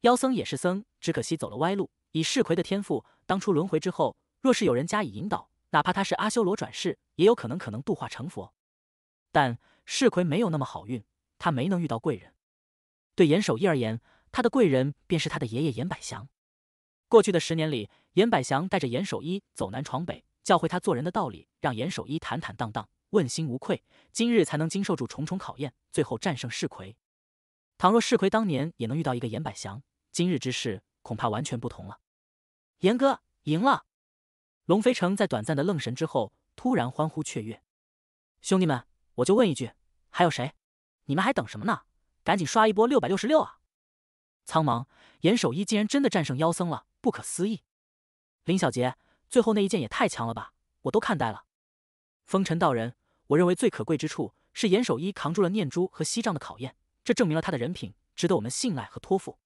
妖僧也是僧，只可惜走了歪路。以世奎的天赋，当初轮回之后，若是有人加以引导，哪怕他是阿修罗转世，也有可能可能度化成佛。但世奎没有那么好运，他没能遇到贵人。对严守一而言，他的贵人便是他的爷爷严百祥。过去的十年里，严百祥带着严守一走南闯北，教会他做人的道理，让严守一坦坦荡荡。问心无愧，今日才能经受住重重考验，最后战胜世奎。倘若世奎当年也能遇到一个严百祥，今日之事恐怕完全不同了。严哥赢了！龙飞城在短暂的愣神之后，突然欢呼雀跃。兄弟们，我就问一句，还有谁？你们还等什么呢？赶紧刷一波六百六十六啊！苍茫，严守一竟然真的战胜妖僧了，不可思议！林小杰，最后那一剑也太强了吧，我都看呆了。风尘道人。我认为最可贵之处是严守一扛住了念珠和西藏的考验，这证明了他的人品值得我们信赖和托付。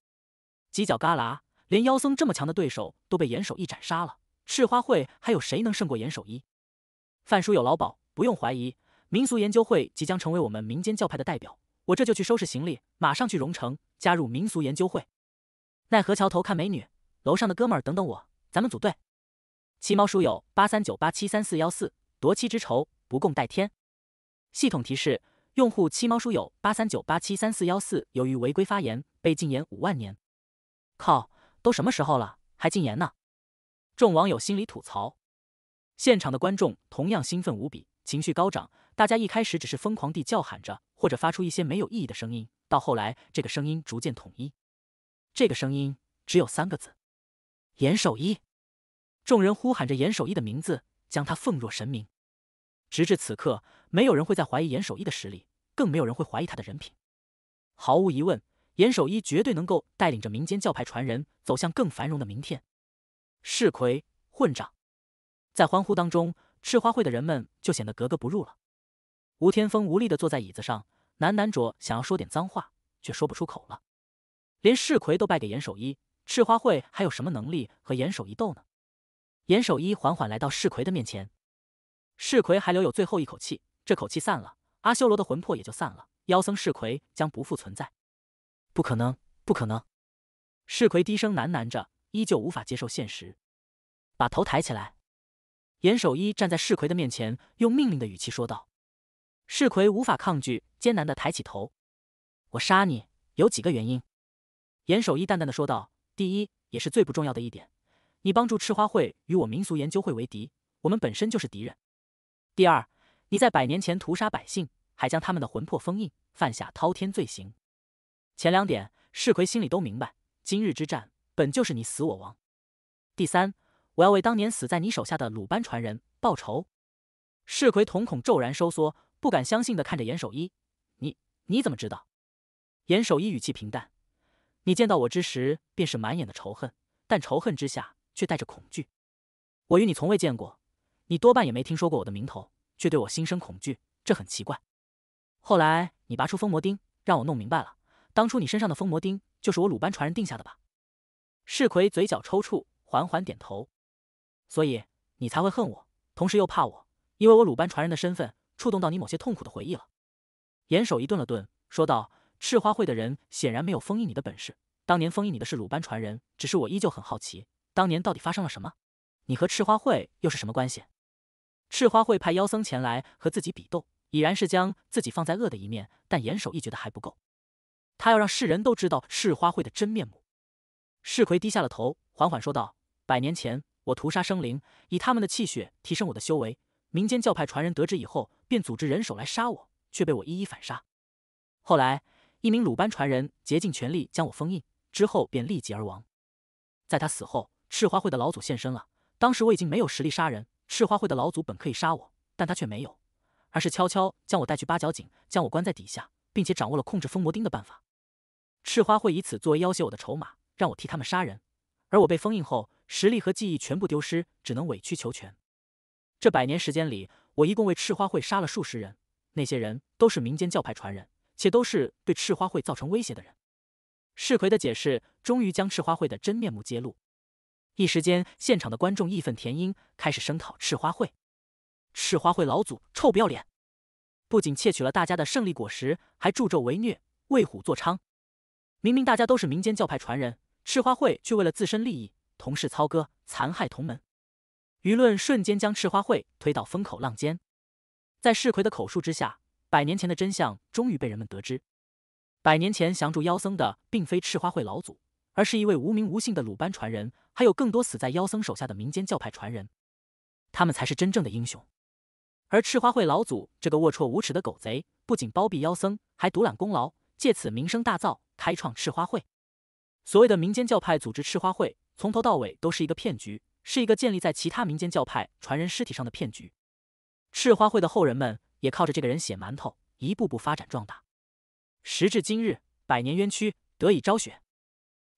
犄角旮旯，连妖僧这么强的对手都被严守一斩杀了，赤花会还有谁能胜过严守一？范叔有劳保，不用怀疑。民俗研究会即将成为我们民间教派的代表，我这就去收拾行李，马上去荣城加入民俗研究会。奈何桥头看美女，楼上的哥们儿，等等我，咱们组队。七猫叔友八三九八七三四幺四夺妻之仇。不共戴天！系统提示：用户七猫书友八三九八七三四幺四由于违规发言被禁言五万年。靠，都什么时候了还禁言呢？众网友心里吐槽。现场的观众同样兴奋无比，情绪高涨。大家一开始只是疯狂地叫喊着，或者发出一些没有意义的声音，到后来这个声音逐渐统一。这个声音只有三个字：严守一。众人呼喊着严守一的名字，将他奉若神明。直至此刻，没有人会在怀疑严守一的实力，更没有人会怀疑他的人品。毫无疑问，严守一绝对能够带领着民间教派传人走向更繁荣的明天。世奎，混账！在欢呼当中，赤花会的人们就显得格格不入了。吴天峰无力的坐在椅子上，喃喃着想要说点脏话，却说不出口了。连世奎都败给严守一，赤花会还有什么能力和严守一斗呢？严守一缓缓来到世奎的面前。世奎还留有最后一口气，这口气散了，阿修罗的魂魄也就散了，妖僧世奎将不复存在。不可能，不可能！世奎低声喃喃着，依旧无法接受现实。把头抬起来。严守一站在世奎的面前，用命令的语气说道：“世奎，无法抗拒，艰难的抬起头。我杀你有几个原因？”严守一淡淡的说道：“第一，也是最不重要的一点，你帮助赤花会与我民俗研究会为敌，我们本身就是敌人。”第二，你在百年前屠杀百姓，还将他们的魂魄封印，犯下滔天罪行。前两点，世奎心里都明白，今日之战本就是你死我亡。第三，我要为当年死在你手下的鲁班传人报仇。世奎瞳孔骤然收缩，不敢相信的看着严守一：“你你怎么知道？”严守一语气平淡：“你见到我之时，便是满眼的仇恨，但仇恨之下却带着恐惧。我与你从未见过。”你多半也没听说过我的名头，却对我心生恐惧，这很奇怪。后来你拔出封魔钉，让我弄明白了。当初你身上的封魔钉，就是我鲁班传人定下的吧？世奎嘴角抽搐，缓缓点头。所以你才会恨我，同时又怕我，因为我鲁班传人的身份，触动到你某些痛苦的回忆了。严守一顿了顿，说道：“赤花会的人显然没有封印你的本事，当年封印你的是鲁班传人。只是我依旧很好奇，当年到底发生了什么？你和赤花会又是什么关系？”赤花会派妖僧前来和自己比斗，已然是将自己放在恶的一面。但严守一觉得还不够，他要让世人都知道赤花会的真面目。世奎低下了头，缓缓说道：“百年前，我屠杀生灵，以他们的气血提升我的修为。民间教派传人得知以后，便组织人手来杀我，却被我一一反杀。后来，一名鲁班传人竭尽全力将我封印，之后便立即而亡。在他死后，赤花会的老祖现身了。当时我已经没有实力杀人。”赤花会的老祖本可以杀我，但他却没有，而是悄悄将我带去八角井，将我关在底下，并且掌握了控制封魔钉的办法。赤花会以此作为要挟我的筹码，让我替他们杀人。而我被封印后，实力和记忆全部丢失，只能委曲求全。这百年时间里，我一共为赤花会杀了数十人，那些人都是民间教派传人，且都是对赤花会造成威胁的人。世奎的解释终于将赤花会的真面目揭露。一时间，现场的观众义愤填膺，开始声讨赤花会。赤花会老祖臭不要脸，不仅窃取了大家的胜利果实，还助纣为虐、为虎作伥。明明大家都是民间教派传人，赤花会却为了自身利益，同室操戈、残害同门。舆论瞬间将赤花会推到风口浪尖。在世奎的口述之下，百年前的真相终于被人们得知：百年前降住妖僧的，并非赤花会老祖，而是一位无名无姓的鲁班传人。还有更多死在妖僧手下的民间教派传人，他们才是真正的英雄。而赤花会老祖这个龌龊无耻的狗贼，不仅包庇妖僧，还独揽功劳，借此名声大噪，开创赤花会。所谓的民间教派组织赤花会，从头到尾都是一个骗局，是一个建立在其他民间教派传人尸体上的骗局。赤花会的后人们也靠着这个人血馒头，一步步发展壮大。时至今日，百年冤屈得以昭雪，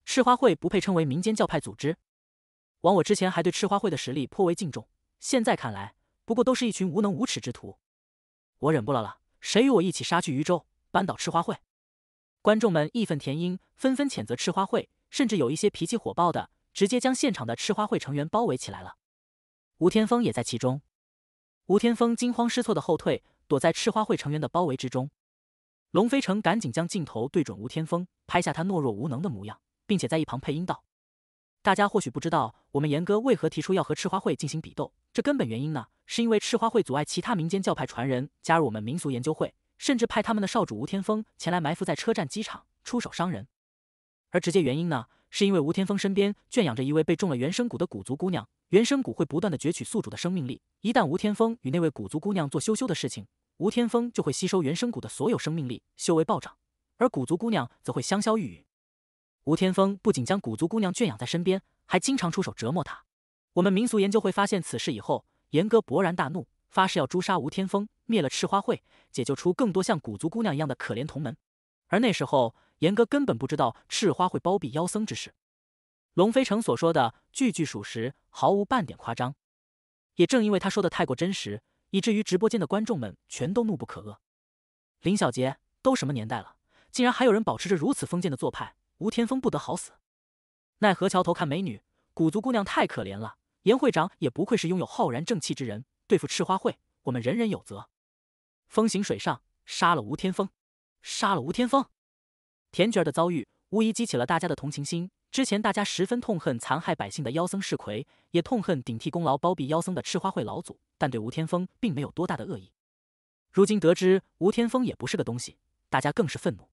赤花会不配称为民间教派组织。枉我之前还对赤花会的实力颇为敬重，现在看来，不过都是一群无能无耻之徒，我忍不了了！谁与我一起杀去渝州，扳倒赤花会？观众们义愤填膺，纷纷谴责赤花会，甚至有一些脾气火爆的，直接将现场的赤花会成员包围起来了。吴天风也在其中，吴天风惊慌失措的后退，躲在赤花会成员的包围之中。龙飞城赶紧将镜头对准吴天风，拍下他懦弱无能的模样，并且在一旁配音道。大家或许不知道，我们严哥为何提出要和赤花会进行比斗？这根本原因呢，是因为赤花会阻碍其他民间教派传人加入我们民俗研究会，甚至派他们的少主吴天峰前来埋伏在车站机场，出手伤人。而直接原因呢，是因为吴天峰身边圈养着一位被中了原生蛊的蛊族姑娘，原生蛊会不断的攫取宿主的生命力。一旦吴天峰与那位蛊族姑娘做羞羞的事情，吴天峰就会吸收原生蛊的所有生命力，修为暴涨，而蛊族姑娘则会香消玉殒。吴天风不仅将古族姑娘圈养在身边，还经常出手折磨她。我们民俗研究会发现此事以后，严哥勃然大怒，发誓要诛杀吴天风，灭了赤花会，解救出更多像古族姑娘一样的可怜同门。而那时候，严哥根本不知道赤花会包庇妖僧之事。龙飞成所说的句句属实，毫无半点夸张。也正因为他说的太过真实，以至于直播间的观众们全都怒不可遏。林小杰，都什么年代了，竟然还有人保持着如此封建的做派！吴天峰不得好死！奈何桥头看美女，古族姑娘太可怜了。严会长也不愧是拥有浩然正气之人，对付赤花会，我们人人有责。风行水上，杀了吴天峰！杀了吴天峰！田卷儿的遭遇无疑激起了大家的同情心。之前大家十分痛恨残害百姓的妖僧世奎，也痛恨顶替功劳包庇妖僧的赤花会老祖，但对吴天峰并没有多大的恶意。如今得知吴天峰也不是个东西，大家更是愤怒。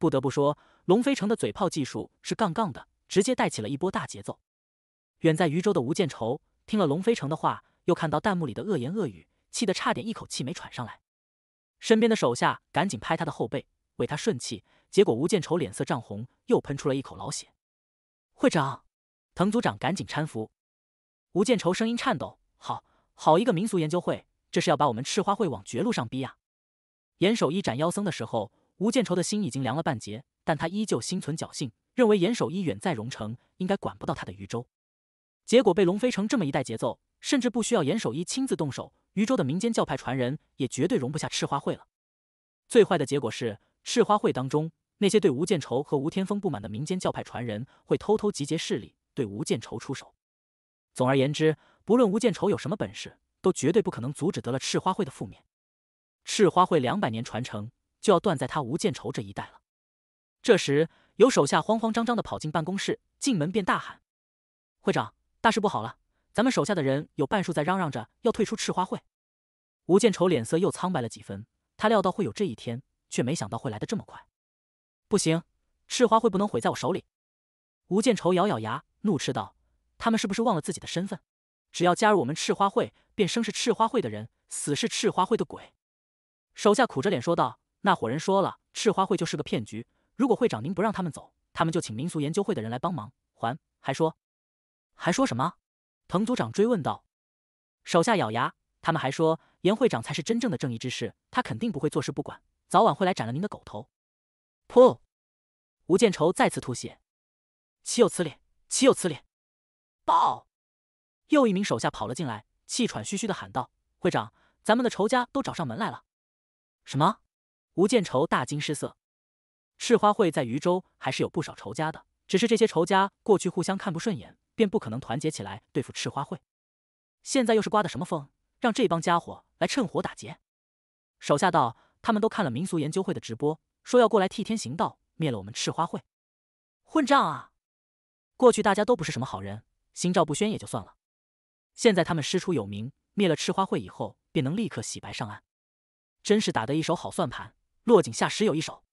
不得不说，龙飞城的嘴炮技术是杠杠的，直接带起了一波大节奏。远在渝州的吴建愁听了龙飞城的话，又看到弹幕里的恶言恶语，气得差点一口气没喘上来。身边的手下赶紧拍他的后背，为他顺气。结果吴建愁脸色涨红，又喷出了一口老血。会长，滕组长赶紧搀扶。吴建愁声音颤抖：“好好一个民俗研究会，这是要把我们赤花会往绝路上逼呀！”严守一斩妖僧的时候。吴建愁的心已经凉了半截，但他依旧心存侥幸，认为严守一远在荣城，应该管不到他的余州。结果被龙飞城这么一带节奏，甚至不需要严守一亲自动手，余州的民间教派传人也绝对容不下赤花会了。最坏的结果是，赤花会当中那些对吴建愁和吴天峰不满的民间教派传人，会偷偷集结势力对吴建愁出手。总而言之，不论吴建愁有什么本事，都绝对不可能阻止得了赤花会的覆灭。赤花会两百年传承。就要断在他吴建愁这一代了。这时，有手下慌慌张张地跑进办公室，进门便大喊：“会长，大事不好了！咱们手下的人有半数在嚷嚷着要退出赤花会。”吴建愁脸色又苍白了几分，他料到会有这一天，却没想到会来得这么快。不行，赤花会不能毁在我手里！吴建愁咬咬牙，怒斥道：“他们是不是忘了自己的身份？只要加入我们赤花会，便生是赤花会的人，死是赤花会的鬼。”手下苦着脸说道。那伙人说了，赤花会就是个骗局。如果会长您不让他们走，他们就请民俗研究会的人来帮忙。还还说，还说什么？藤组长追问道。手下咬牙，他们还说，严会长才是真正的正义之士，他肯定不会坐视不管，早晚会来斩了您的狗头。噗！吴建仇再次吐血。岂有此理！岂有此理！爆！又一名手下跑了进来，气喘吁吁的喊道：“会长，咱们的仇家都找上门来了。”什么？吴建愁大惊失色，赤花会在渝州还是有不少仇家的，只是这些仇家过去互相看不顺眼，便不可能团结起来对付赤花会。现在又是刮的什么风，让这帮家伙来趁火打劫？手下道：“他们都看了民俗研究会的直播，说要过来替天行道，灭了我们赤花会。混账啊！过去大家都不是什么好人，心照不宣也就算了。现在他们师出有名，灭了赤花会以后，便能立刻洗白上岸，真是打得一手好算盘。”落井下石有一手，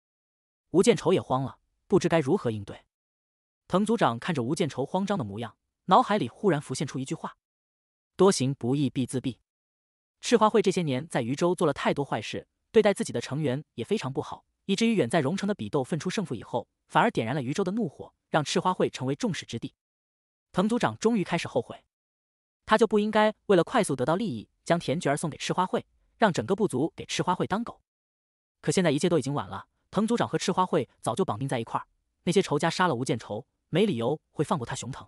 吴建愁也慌了，不知该如何应对。滕组长看着吴建愁慌张的模样，脑海里忽然浮现出一句话：“多行不义必自毙。”赤花会这些年在渝州做了太多坏事，对待自己的成员也非常不好，以至于远在荣城的比斗分出胜负以后，反而点燃了渝州的怒火，让赤花会成为众矢之的。滕组长终于开始后悔，他就不应该为了快速得到利益，将田菊儿送给赤花会，让整个部族给赤花会当狗。可现在一切都已经晚了，藤组长和赤花会早就绑定在一块儿。那些仇家杀了吴建仇，没理由会放过他。熊藤，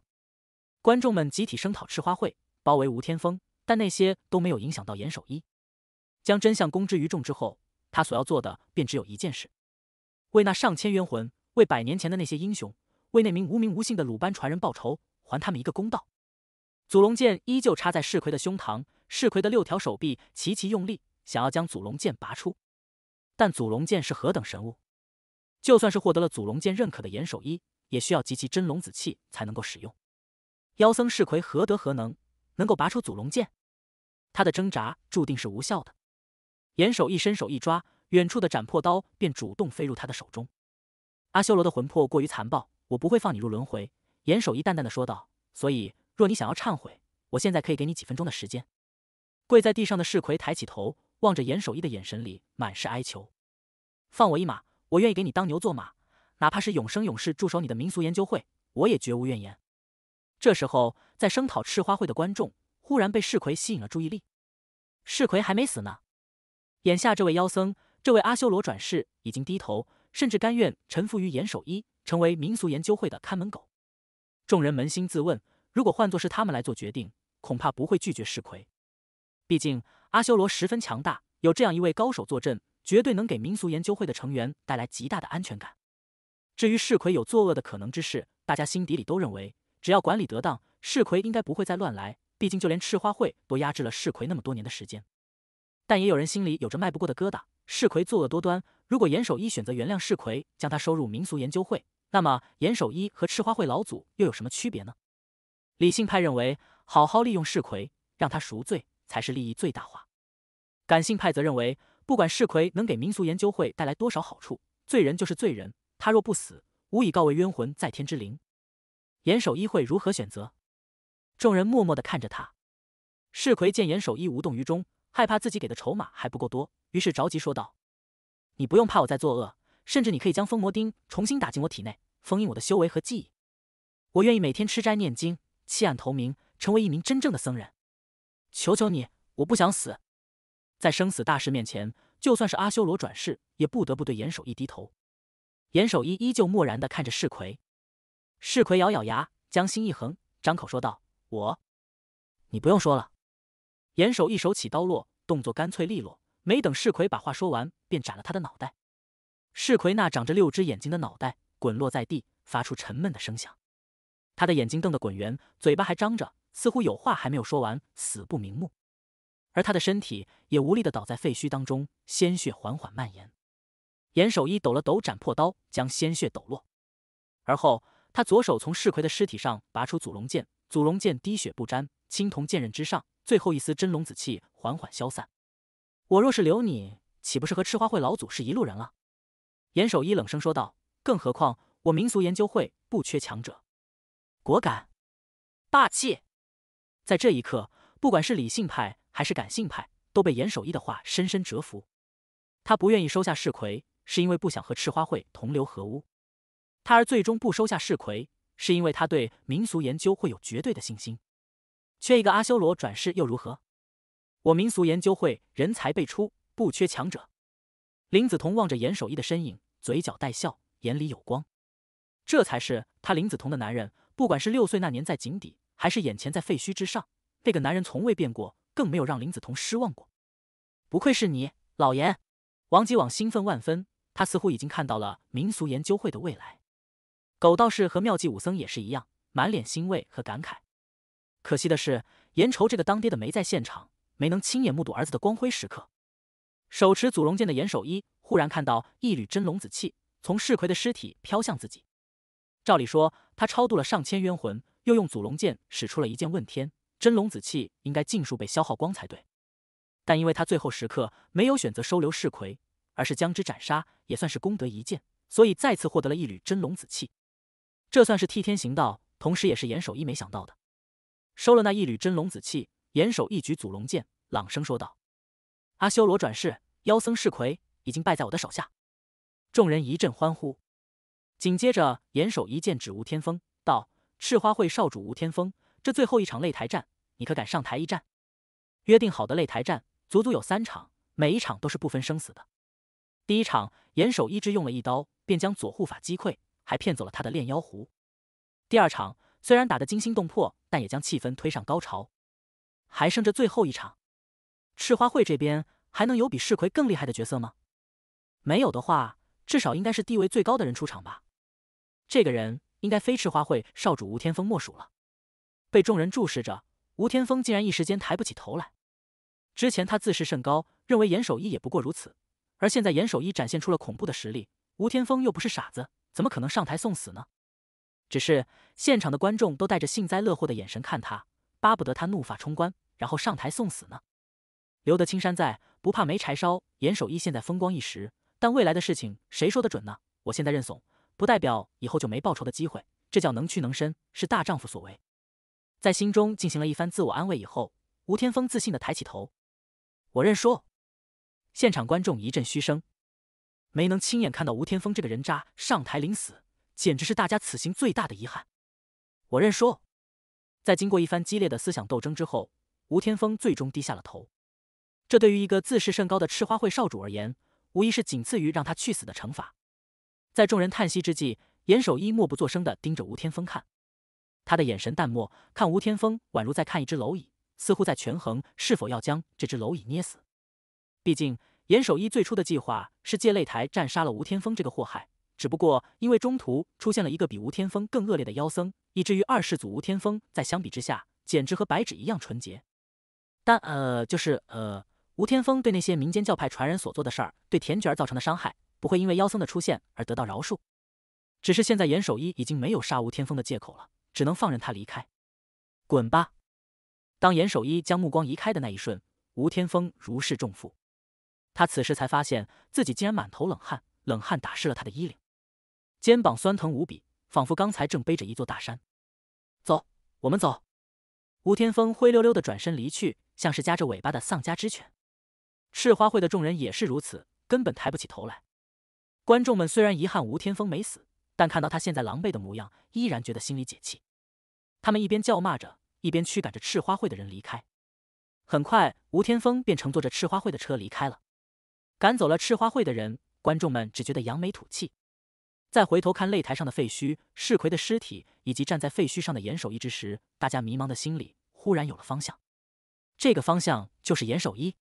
观众们集体声讨赤花会，包围吴天风，但那些都没有影响到严守一。将真相公之于众之后，他所要做的便只有一件事：为那上千冤魂，为百年前的那些英雄，为那名无名无姓的鲁班传人报仇，还他们一个公道。祖龙剑依旧插在世奎的胸膛，世奎的六条手臂齐齐用力，想要将祖龙剑拔出。但祖龙剑是何等神物，就算是获得了祖龙剑认可的严守一，也需要集齐真龙子气才能够使用。妖僧世葵何德何能，能够拔出祖龙剑？他的挣扎注定是无效的。严守一伸手一抓，远处的斩破刀便主动飞入他的手中。阿修罗的魂魄过于残暴，我不会放你入轮回。严守一淡淡的说道。所以，若你想要忏悔，我现在可以给你几分钟的时间。跪在地上的世魁抬起头。望着严守一的眼神里满是哀求，放我一马，我愿意给你当牛做马，哪怕是永生永世驻守你的民俗研究会，我也绝无怨言。这时候，在声讨赤花会的观众忽然被世奎吸引了注意力，世奎还没死呢。眼下这位妖僧，这位阿修罗转世已经低头，甚至甘愿臣服于严守一，成为民俗研究会的看门狗。众人扪心自问，如果换作是他们来做决定，恐怕不会拒绝世奎，毕竟。阿修罗十分强大，有这样一位高手坐镇，绝对能给民俗研究会的成员带来极大的安全感。至于世奎有作恶的可能之事，大家心底里都认为，只要管理得当，世奎应该不会再乱来。毕竟，就连赤花会都压制了世奎那么多年的时间。但也有人心里有着迈不过的疙瘩：世奎作恶多端，如果严守一选择原谅世奎，将他收入民俗研究会，那么严守一和赤花会老祖又有什么区别呢？理性派认为，好好利用世奎，让他赎罪。才是利益最大化。感性派则认为，不管世奎能给民俗研究会带来多少好处，罪人就是罪人，他若不死，无以告慰冤魂在天之灵。严守一会如何选择？众人默默地看着他。世奎见严守一无动于衷，害怕自己给的筹码还不够多，于是着急说道：“你不用怕我在作恶，甚至你可以将封魔钉重新打进我体内，封印我的修为和记忆。我愿意每天吃斋念经，弃暗投明，成为一名真正的僧人。”求求你，我不想死！在生死大事面前，就算是阿修罗转世，也不得不对严守一低头。严守一依旧漠然的看着世奎。世奎咬咬牙，将心一横，张口说道：“我……你不用说了。”严守一手起刀落，动作干脆利落，没等世奎把话说完，便斩了他的脑袋。世奎那长着六只眼睛的脑袋滚落在地，发出沉闷的声响。他的眼睛瞪得滚圆，嘴巴还张着。似乎有话还没有说完，死不瞑目，而他的身体也无力的倒在废墟当中，鲜血缓缓蔓延。严守一抖了抖斩破刀，将鲜血抖落，而后他左手从世奎的尸体上拔出祖龙剑，祖龙剑滴血不沾，青铜剑刃之上最后一丝真龙子气缓缓消散。我若是留你，岂不是和吃花会老祖是一路人了？严守一冷声说道。更何况我民俗研究会不缺强者，果敢，霸气。在这一刻，不管是理性派还是感性派，都被严守一的话深深折服。他不愿意收下世奎，是因为不想和赤花会同流合污；他而最终不收下世奎，是因为他对民俗研究会有绝对的信心。缺一个阿修罗转世又如何？我民俗研究会人才辈出，不缺强者。林子桐望着严守一的身影，嘴角带笑，眼里有光。这才是他林子彤的男人。不管是六岁那年在井底。还是眼前在废墟之上，那个男人从未变过，更没有让林子彤失望过。不愧是你，老严！王吉往兴奋万分，他似乎已经看到了民俗研究会的未来。狗道士和妙计武僧也是一样，满脸欣慰和感慨。可惜的是，严愁这个当爹的没在现场，没能亲眼目睹儿子的光辉时刻。手持祖龙剑的严守一忽然看到一缕真龙紫气从世奎的尸体飘向自己。照理说，他超度了上千冤魂。又用祖龙剑使出了一剑问天，真龙子气应该尽数被消耗光才对。但因为他最后时刻没有选择收留世奎，而是将之斩杀，也算是功德一件，所以再次获得了一缕真龙子气。这算是替天行道，同时也是严守一没想到的。收了那一缕真龙子气，严守一举祖龙剑，朗声说道：“阿修罗转世，妖僧世奎已经败在我的手下。”众人一阵欢呼，紧接着严守一剑指无天峰道。赤花会少主吴天风，这最后一场擂台战，你可敢上台一战？约定好的擂台战，足足有三场，每一场都是不分生死的。第一场，严守一只用了一刀，便将左护法击溃，还骗走了他的炼妖壶。第二场，虽然打得惊心动魄，但也将气氛推上高潮。还剩这最后一场，赤花会这边还能有比世奎更厉害的角色吗？没有的话，至少应该是地位最高的人出场吧。这个人。应该非赤花会少主吴天峰莫属了。被众人注视着，吴天峰竟然一时间抬不起头来。之前他自视甚高，认为严守一也不过如此。而现在严守一展现出了恐怖的实力，吴天峰又不是傻子，怎么可能上台送死呢？只是现场的观众都带着幸灾乐祸的眼神看他，巴不得他怒发冲冠，然后上台送死呢。留得青山在，不怕没柴烧。严守一现在风光一时，但未来的事情谁说得准呢？我现在认怂。不代表以后就没报仇的机会，这叫能屈能伸，是大丈夫所为。在心中进行了一番自我安慰以后，吴天峰自信的抬起头：“我认输。”现场观众一阵嘘声，没能亲眼看到吴天峰这个人渣上台领死，简直是大家此行最大的遗憾。我认输。在经过一番激烈的思想斗争之后，吴天峰最终低下了头。这对于一个自视甚高的吃花会少主而言，无疑是仅次于让他去死的惩罚。在众人叹息之际，严守一默不作声地盯着吴天风看，他的眼神淡漠，看吴天风宛如在看一只蝼蚁，似乎在权衡是否要将这只蝼蚁捏死。毕竟严守一最初的计划是借擂台斩杀了吴天风这个祸害，只不过因为中途出现了一个比吴天风更恶劣的妖僧，以至于二世祖吴天风在相比之下简直和白纸一样纯洁。但呃，就是呃，吴天峰对那些民间教派传人所做的事儿，对田卷儿造成的伤害。不会因为妖僧的出现而得到饶恕，只是现在严守一已经没有杀吴天峰的借口了，只能放任他离开，滚吧！当严守一将目光移开的那一瞬，吴天峰如释重负，他此时才发现自己竟然满头冷汗，冷汗打湿了他的衣领，肩膀酸疼无比，仿佛刚才正背着一座大山。走，我们走！吴天峰灰溜溜的转身离去，像是夹着尾巴的丧家之犬。赤花会的众人也是如此，根本抬不起头来。观众们虽然遗憾吴天风没死，但看到他现在狼狈的模样，依然觉得心里解气。他们一边叫骂着，一边驱赶着赤花会的人离开。很快，吴天风便乘坐着赤花会的车离开了。赶走了赤花会的人，观众们只觉得扬眉吐气。再回头看擂台上的废墟、世奎的尸体以及站在废墟上的严守一之时，大家迷茫的心里忽然有了方向。这个方向就是严守一。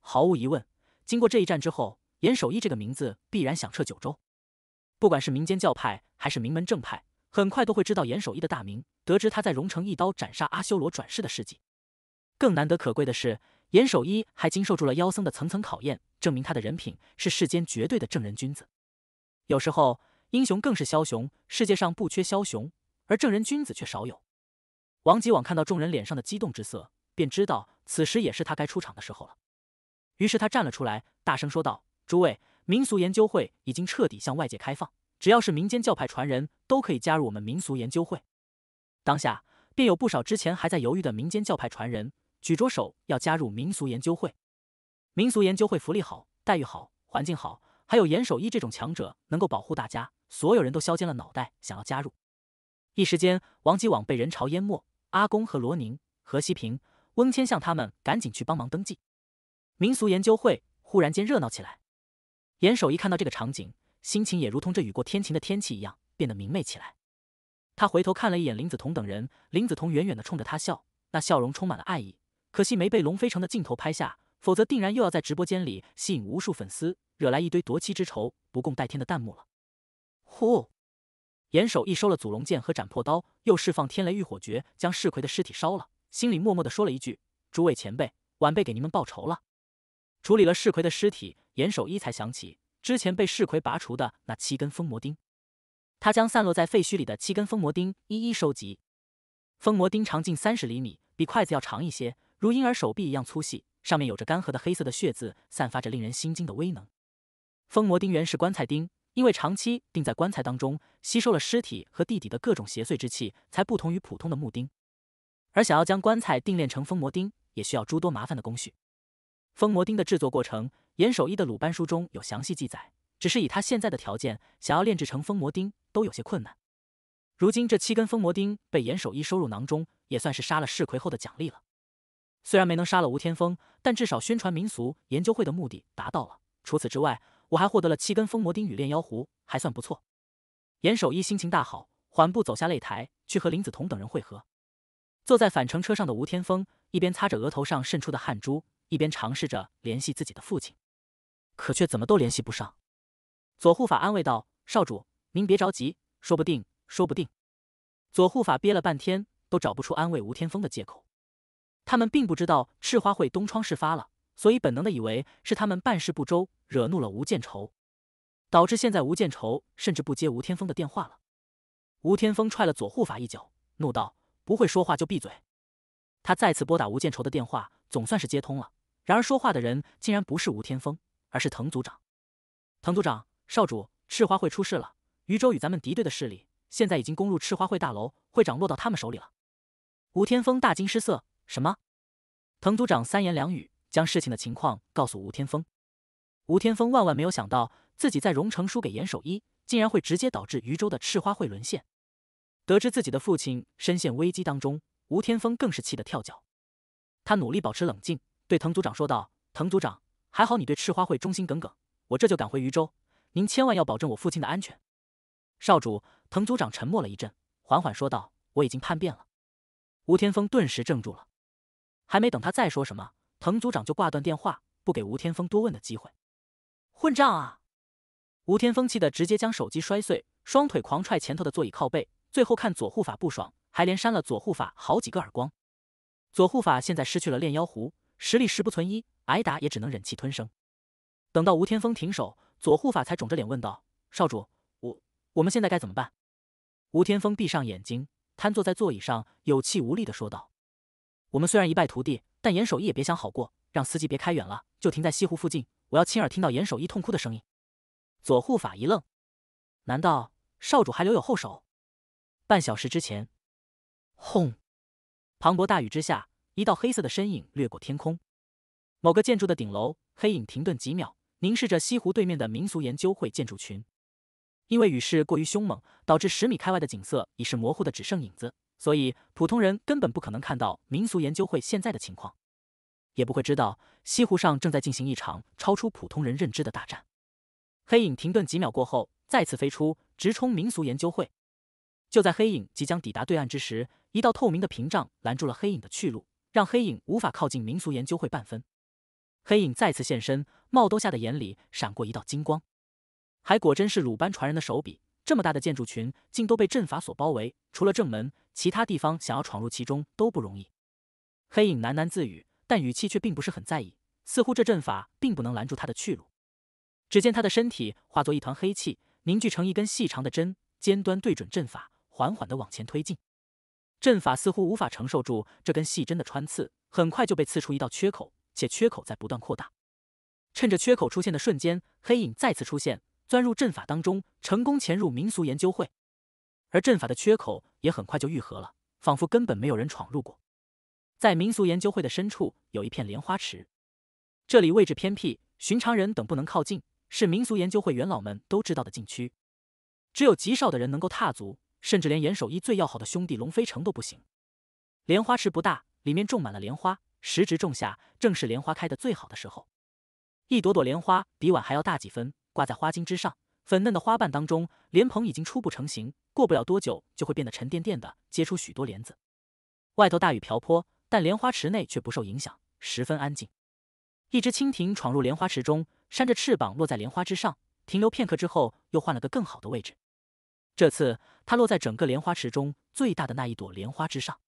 毫无疑问，经过这一战之后。严守一这个名字必然响彻九州，不管是民间教派还是名门正派，很快都会知道严守一的大名，得知他在荣城一刀斩杀阿修罗转世的事迹。更难得可贵的是，严守一还经受住了妖僧的层层考验，证明他的人品是世间绝对的正人君子。有时候，英雄更是枭雄，世界上不缺枭雄，而正人君子却少有。王吉往看到众人脸上的激动之色，便知道此时也是他该出场的时候了。于是他站了出来，大声说道。诸位，民俗研究会已经彻底向外界开放，只要是民间教派传人都可以加入我们民俗研究会。当下便有不少之前还在犹豫的民间教派传人举着手要加入民俗研究会。民俗研究会福利好，待遇好，环境好，还有严守一这种强者能够保护大家，所有人都削尖了脑袋想要加入。一时间，王吉网被人潮淹没。阿公和罗宁、何西平、翁千向他们赶紧去帮忙登记。民俗研究会忽然间热闹起来。严守一看到这个场景，心情也如同这雨过天晴的天气一样，变得明媚起来。他回头看了一眼林子彤等人，林子彤远远的冲着他笑，那笑容充满了爱意。可惜没被龙飞城的镜头拍下，否则定然又要在直播间里吸引无数粉丝，惹来一堆夺妻之仇不共戴天的弹幕了。呼！严守一收了祖龙剑和斩破刀，又释放天雷御火诀，将世奎的尸体烧了，心里默默的说了一句：“诸位前辈，晚辈给您们报仇了。”处理了世奎的尸体，严守一才想起之前被世奎拔除的那七根封魔钉。他将散落在废墟里的七根封魔钉一一收集。封魔钉长近三十厘米，比筷子要长一些，如婴儿手臂一样粗细，上面有着干涸的黑色的血渍，散发着令人心惊的威能。封魔钉原是棺材钉，因为长期钉在棺材当中，吸收了尸体和地底的各种邪祟之气，才不同于普通的木钉。而想要将棺材钉炼成封魔钉，也需要诸多麻烦的工序。封魔钉的制作过程，严守一的《鲁班书》中有详细记载。只是以他现在的条件，想要炼制成封魔钉都有些困难。如今这七根封魔钉被严守一收入囊中，也算是杀了噬葵后的奖励了。虽然没能杀了吴天峰，但至少宣传民俗研究会的目的达到了。除此之外，我还获得了七根封魔钉与炼妖壶，还算不错。严守一心情大好，缓步走下擂台，去和林子彤等人会合。坐在返程车上的吴天峰一边擦着额头上渗出的汗珠。一边尝试着联系自己的父亲，可却怎么都联系不上。左护法安慰道：“少主，您别着急，说不定，说不定。”左护法憋了半天，都找不出安慰吴天峰的借口。他们并不知道赤花会东窗事发了，所以本能的以为是他们办事不周，惹怒了吴建愁，导致现在吴建愁甚至不接吴天峰的电话了。吴天峰踹了左护法一脚，怒道：“不会说话就闭嘴！”他再次拨打吴建愁的电话，总算是接通了。然而，说话的人竟然不是吴天峰，而是滕组长。滕组长，少主，赤花会出事了！渝州与咱们敌对的势力现在已经攻入赤花会大楼，会长落到他们手里了。吴天峰大惊失色：“什么？”滕组长三言两语将事情的情况告诉吴天峰。吴天峰万万没有想到，自己在荣城输给严守一，竟然会直接导致渝州的赤花会沦陷。得知自己的父亲深陷危机当中，吴天峰更是气得跳脚。他努力保持冷静。对藤组长说道：“藤组长，还好你对赤花会忠心耿耿，我这就赶回渝州。您千万要保证我父亲的安全。”少主，藤组长沉默了一阵，缓缓说道：“我已经叛变了。”吴天峰顿时怔住了。还没等他再说什么，藤组长就挂断电话，不给吴天峰多问的机会。“混账啊！”吴天峰气得直接将手机摔碎，双腿狂踹前头的座椅靠背，最后看左护法不爽，还连扇了左护法好几个耳光。左护法现在失去了炼妖壶。实力十不存一，挨打也只能忍气吞声。等到吴天风停手，左护法才肿着脸问道：“少主，我我们现在该怎么办？”吴天风闭上眼睛，瘫坐在座椅上，有气无力的说道：“我们虽然一败涂地，但严守义也别想好过。让司机别开远了，就停在西湖附近。我要亲耳听到严守义痛哭的声音。”左护法一愣：“难道少主还留有后手？”半小时之前，轰，磅礴大雨之下。一道黑色的身影掠过天空，某个建筑的顶楼，黑影停顿几秒，凝视着西湖对面的民俗研究会建筑群。因为雨势过于凶猛，导致十米开外的景色已是模糊的，只剩影子。所以普通人根本不可能看到民俗研究会现在的情况，也不会知道西湖上正在进行一场超出普通人认知的大战。黑影停顿几秒过后，再次飞出，直冲民俗研究会。就在黑影即将抵达对岸之时，一道透明的屏障拦住了黑影的去路。让黑影无法靠近民俗研究会半分。黑影再次现身，帽兜下的眼里闪过一道金光，还果真是鲁班传人的手笔。这么大的建筑群，竟都被阵法所包围，除了正门，其他地方想要闯入其中都不容易。黑影喃喃自语，但语气却并不是很在意，似乎这阵法并不能拦住他的去路。只见他的身体化作一团黑气，凝聚成一根细长的针，尖端对准阵法，缓缓地往前推进。阵法似乎无法承受住这根细针的穿刺，很快就被刺出一道缺口，且缺口在不断扩大。趁着缺口出现的瞬间，黑影再次出现，钻入阵法当中，成功潜入民俗研究会。而阵法的缺口也很快就愈合了，仿佛根本没有人闯入过。在民俗研究会的深处，有一片莲花池，这里位置偏僻，寻常人等不能靠近，是民俗研究会元老们都知道的禁区，只有极少的人能够踏足。甚至连严守一最要好的兄弟龙飞成都不行。莲花池不大，里面种满了莲花。时值仲夏，正是莲花开得最好的时候。一朵朵莲花比碗还要大几分，挂在花茎之上，粉嫩的花瓣当中，莲蓬已经初步成型，过不了多久，就会变得沉甸甸的，结出许多莲子。外头大雨瓢泼，但莲花池内却不受影响，十分安静。一只蜻蜓闯入莲花池中，扇着翅膀落在莲花之上，停留片刻之后，又换了个更好的位置。这次，它落在整个莲花池中最大的那一朵莲花之上。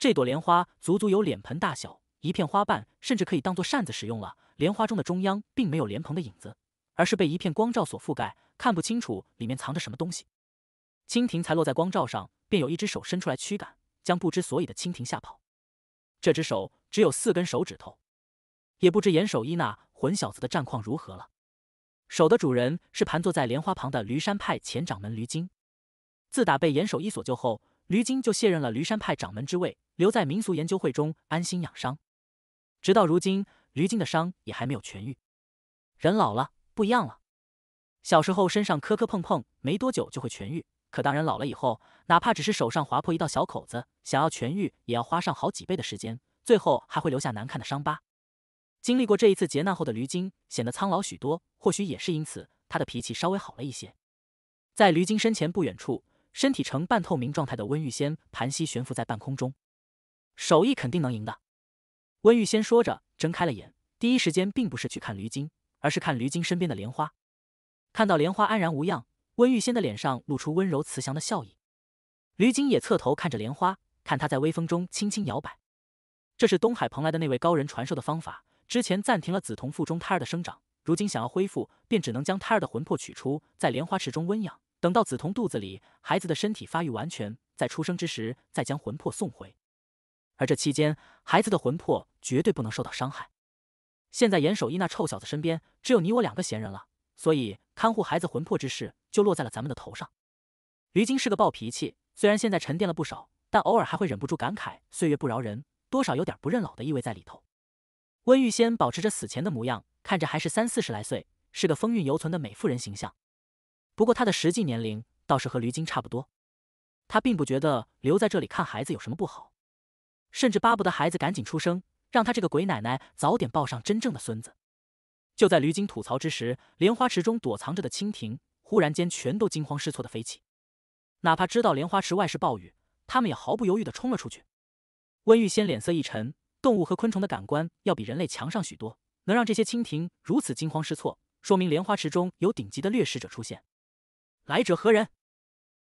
这朵莲花足足有脸盆大小，一片花瓣甚至可以当做扇子使用了。莲花中的中央并没有莲蓬的影子，而是被一片光照所覆盖，看不清楚里面藏着什么东西。蜻蜓才落在光照上，便有一只手伸出来驱赶，将不知所以的蜻蜓吓跑。这只手只有四根手指头，也不知严守一那混小子的战况如何了。手的主人是盘坐在莲花旁的驴山派前掌门驴精。自打被严守一所救后，驴精就卸任了驴山派掌门之位，留在民俗研究会中安心养伤。直到如今，驴精的伤也还没有痊愈。人老了不一样了。小时候身上磕磕碰碰，没多久就会痊愈。可当人老了以后，哪怕只是手上划破一道小口子，想要痊愈也要花上好几倍的时间，最后还会留下难看的伤疤。经历过这一次劫难后的驴精显得苍老许多，或许也是因此，他的脾气稍微好了一些。在驴精身前不远处，身体呈半透明状态的温玉仙盘膝悬浮在半空中。手艺肯定能赢的，温玉仙说着，睁开了眼，第一时间并不是去看驴精，而是看驴精身边的莲花。看到莲花安然无恙，温玉仙的脸上露出温柔慈祥的笑意。驴精也侧头看着莲花，看它在微风中轻轻摇摆。这是东海蓬莱的那位高人传授的方法。之前暂停了紫瞳腹中胎儿的生长，如今想要恢复，便只能将胎儿的魂魄取出，在莲花池中温养。等到紫瞳肚子里孩子的身体发育完全，在出生之时再将魂魄送回。而这期间，孩子的魂魄绝对不能受到伤害。现在严守一那臭小子身边只有你我两个闲人了，所以看护孩子魂魄之事就落在了咱们的头上。于金是个暴脾气，虽然现在沉淀了不少，但偶尔还会忍不住感慨岁月不饶人，多少有点不认老的意味在里头。温玉仙保持着死前的模样，看着还是三四十来岁，是个风韵犹存的美妇人形象。不过她的实际年龄倒是和驴精差不多。她并不觉得留在这里看孩子有什么不好，甚至巴不得孩子赶紧出生，让她这个鬼奶奶早点抱上真正的孙子。就在驴精吐槽之时，莲花池中躲藏着的蜻蜓忽然间全都惊慌失措的飞起，哪怕知道莲花池外是暴雨，他们也毫不犹豫的冲了出去。温玉仙脸色一沉。动物和昆虫的感官要比人类强上许多，能让这些蜻蜓如此惊慌失措，说明莲花池中有顶级的掠食者出现。来者何人？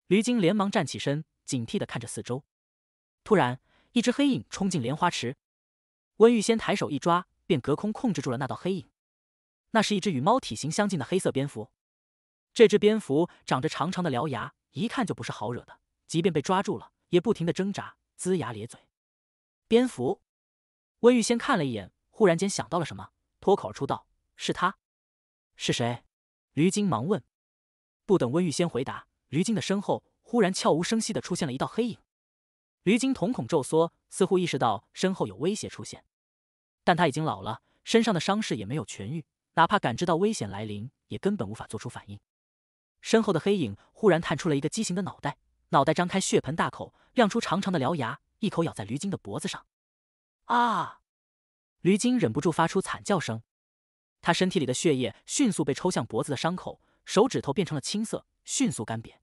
驴精连忙站起身，警惕地看着四周。突然，一只黑影冲进莲花池，温玉仙抬手一抓，便隔空控制住了那道黑影。那是一只与猫体型相近的黑色蝙蝠。这只蝙蝠长着长长的獠牙，一看就不是好惹的。即便被抓住了，也不停地挣扎，龇牙咧嘴。蝙蝠。温玉仙看了一眼，忽然间想到了什么，脱口而出道：“是他，是谁？”驴精忙问。不等温玉仙回答，驴精的身后忽然悄无声息的出现了一道黑影。驴精瞳孔骤缩，似乎意识到身后有威胁出现，但他已经老了，身上的伤势也没有痊愈，哪怕感知到危险来临，也根本无法做出反应。身后的黑影忽然探出了一个畸形的脑袋，脑袋张开血盆大口，亮出长长的獠牙，一口咬在驴精的脖子上。啊！驴精忍不住发出惨叫声，他身体里的血液迅速被抽向脖子的伤口，手指头变成了青色，迅速干瘪。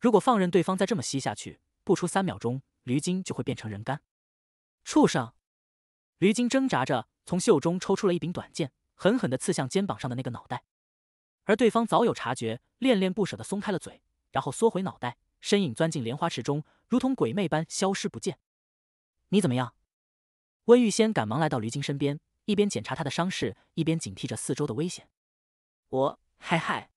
如果放任对方再这么吸下去，不出三秒钟，驴精就会变成人干。畜生！驴精挣扎着从袖中抽出了一柄短剑，狠狠的刺向肩膀上的那个脑袋。而对方早有察觉，恋恋不舍的松开了嘴，然后缩回脑袋，身影钻进莲花池中，如同鬼魅般消失不见。你怎么样？温玉仙赶忙来到驴精身边，一边检查他的伤势，一边警惕着四周的危险。我嗨嗨，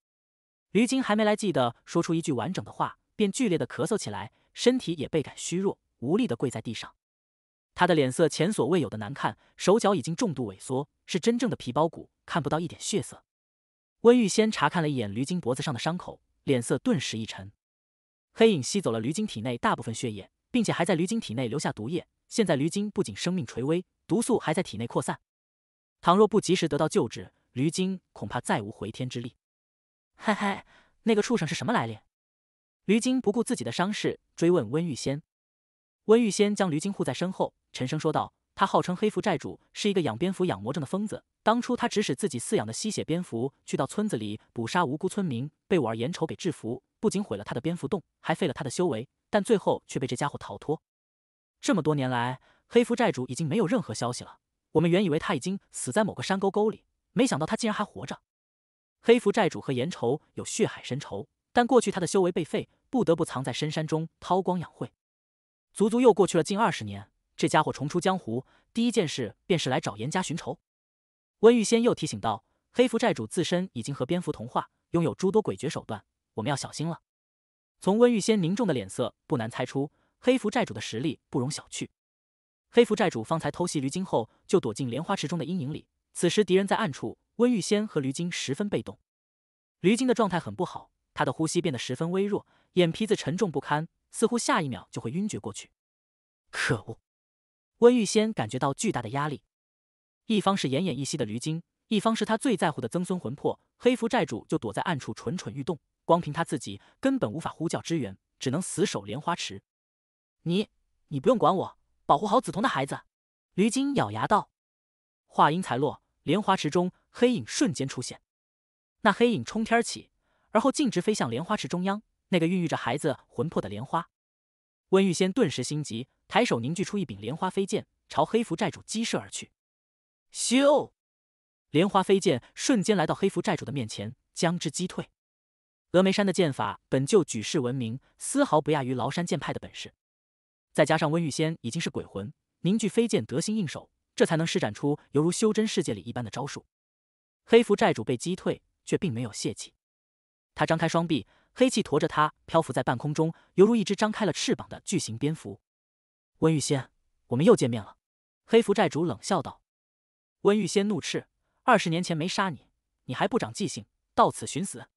驴精还没来得及说出一句完整的话，便剧烈的咳嗽起来，身体也倍感虚弱无力的跪在地上。他的脸色前所未有的难看，手脚已经重度萎缩，是真正的皮包骨，看不到一点血色。温玉仙查看了一眼驴精脖子上的伤口，脸色顿时一沉。黑影吸走了驴精体内大部分血液，并且还在驴精体内留下毒液。现在驴精不仅生命垂危，毒素还在体内扩散。倘若不及时得到救治，驴精恐怕再无回天之力。嘿嘿，那个畜生是什么来历？驴精不顾自己的伤势，追问温玉仙。温玉仙将驴精护在身后，沉声说道：“他号称黑蝠寨主，是一个养蝙蝠养魔症的疯子。当初他指使自己饲养的吸血蝙蝠去到村子里捕杀无辜村民，被我儿严瞅给制服，不仅毁了他的蝙蝠洞，还废了他的修为。但最后却被这家伙逃脱。”这么多年来，黑蝠寨主已经没有任何消息了。我们原以为他已经死在某个山沟沟里，没想到他竟然还活着。黑蝠寨主和严愁有血海深仇，但过去他的修为被废，不得不藏在深山中韬光养晦。足足又过去了近二十年，这家伙重出江湖，第一件事便是来找严家寻仇。温玉仙又提醒道：“黑蝠寨主自身已经和蝙蝠同化，拥有诸多诡谲手段，我们要小心了。”从温玉仙凝重的脸色，不难猜出。黑符寨主的实力不容小觑。黑符寨主方才偷袭驴精后，就躲进莲花池中的阴影里。此时敌人在暗处，温玉仙和驴精十分被动。驴精的状态很不好，他的呼吸变得十分微弱，眼皮子沉重不堪，似乎下一秒就会晕厥过去。可恶！温玉仙感觉到巨大的压力。一方是奄奄一息的驴精，一方是他最在乎的曾孙魂魄。黑符寨主就躲在暗处蠢蠢欲动，光凭他自己根本无法呼叫支援，只能死守莲花池。你，你不用管我，保护好紫瞳的孩子。”驴精咬牙道。话音才落，莲花池中黑影瞬间出现，那黑影冲天起，而后径直飞向莲花池中央那个孕育着孩子魂魄的莲花。温玉仙顿时心急，抬手凝聚出一柄莲花飞剑，朝黑符寨主击射而去。咻！莲花飞剑瞬间来到黑符寨主的面前，将之击退。峨眉山的剑法本就举世闻名，丝毫不亚于崂山剑派的本事。再加上温玉仙已经是鬼魂，凝聚飞剑得心应手，这才能施展出犹如修真世界里一般的招数。黑符寨主被击退，却并没有泄气，他张开双臂，黑气驮着他漂浮在半空中，犹如一只张开了翅膀的巨型蝙蝠。温玉仙，我们又见面了。黑符寨主冷笑道。温玉仙怒斥：“二十年前没杀你，你还不长记性，到此寻死！”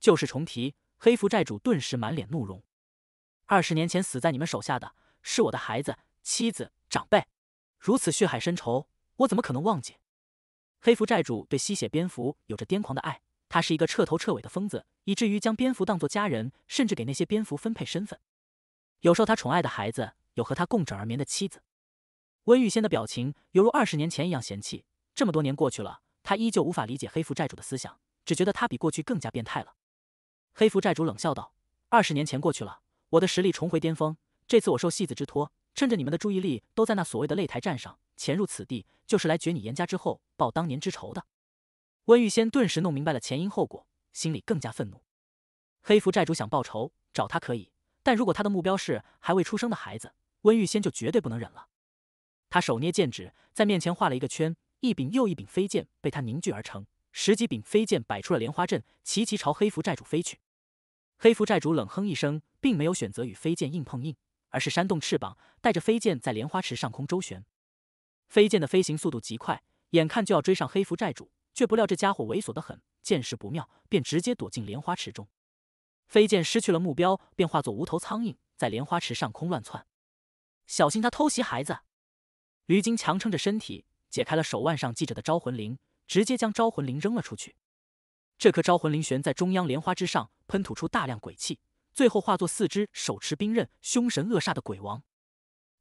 旧事重提，黑符寨主顿时满脸怒容。二十年前死在你们手下的是我的孩子、妻子、长辈，如此血海深仇，我怎么可能忘记？黑蝠寨主对吸血蝙蝠有着癫狂的爱，他是一个彻头彻尾的疯子，以至于将蝙蝠当做家人，甚至给那些蝙蝠分配身份，有受他宠爱的孩子，有和他共枕而眠的妻子。温玉仙的表情犹如二十年前一样嫌弃，这么多年过去了，他依旧无法理解黑蝠寨主的思想，只觉得他比过去更加变态了。黑蝠寨主冷笑道：“二十年前过去了。”我的实力重回巅峰，这次我受戏子之托，趁着你们的注意力都在那所谓的擂台战上，潜入此地，就是来绝你严家之后报当年之仇的。温玉仙顿时弄明白了前因后果，心里更加愤怒。黑福寨主想报仇，找他可以，但如果他的目标是还未出生的孩子，温玉仙就绝对不能忍了。他手捏剑指，在面前画了一个圈，一柄又一柄飞剑被他凝聚而成，十几柄飞剑摆出了莲花阵，齐齐朝黑福寨主飞去。黑福寨主冷哼一声。并没有选择与飞剑硬碰硬，而是扇动翅膀，带着飞剑在莲花池上空周旋。飞剑的飞行速度极快，眼看就要追上黑符寨主，却不料这家伙猥琐的很，见势不妙，便直接躲进莲花池中。飞剑失去了目标，便化作无头苍蝇，在莲花池上空乱窜。小心他偷袭孩子！驴精强撑着身体，解开了手腕上系着的招魂铃，直接将招魂铃扔了出去。这颗招魂铃悬在中央莲花之上，喷吐出大量鬼气。最后化作四只手持兵刃、凶神恶煞的鬼王。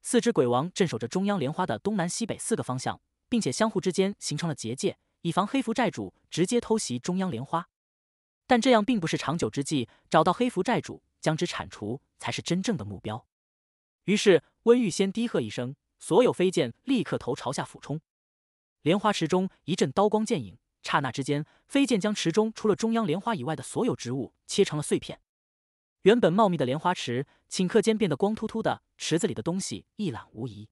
四只鬼王镇守着中央莲花的东南西北四个方向，并且相互之间形成了结界，以防黑符寨主直接偷袭中央莲花。但这样并不是长久之计，找到黑符寨主，将之铲除，才是真正的目标。于是温玉仙低喝一声，所有飞剑立刻头朝下俯冲。莲花池中一阵刀光剑影，刹那之间，飞剑将池中除了中央莲花以外的所有植物切成了碎片。原本茂密的莲花池，顷刻间变得光秃秃的，池子里的东西一览无遗。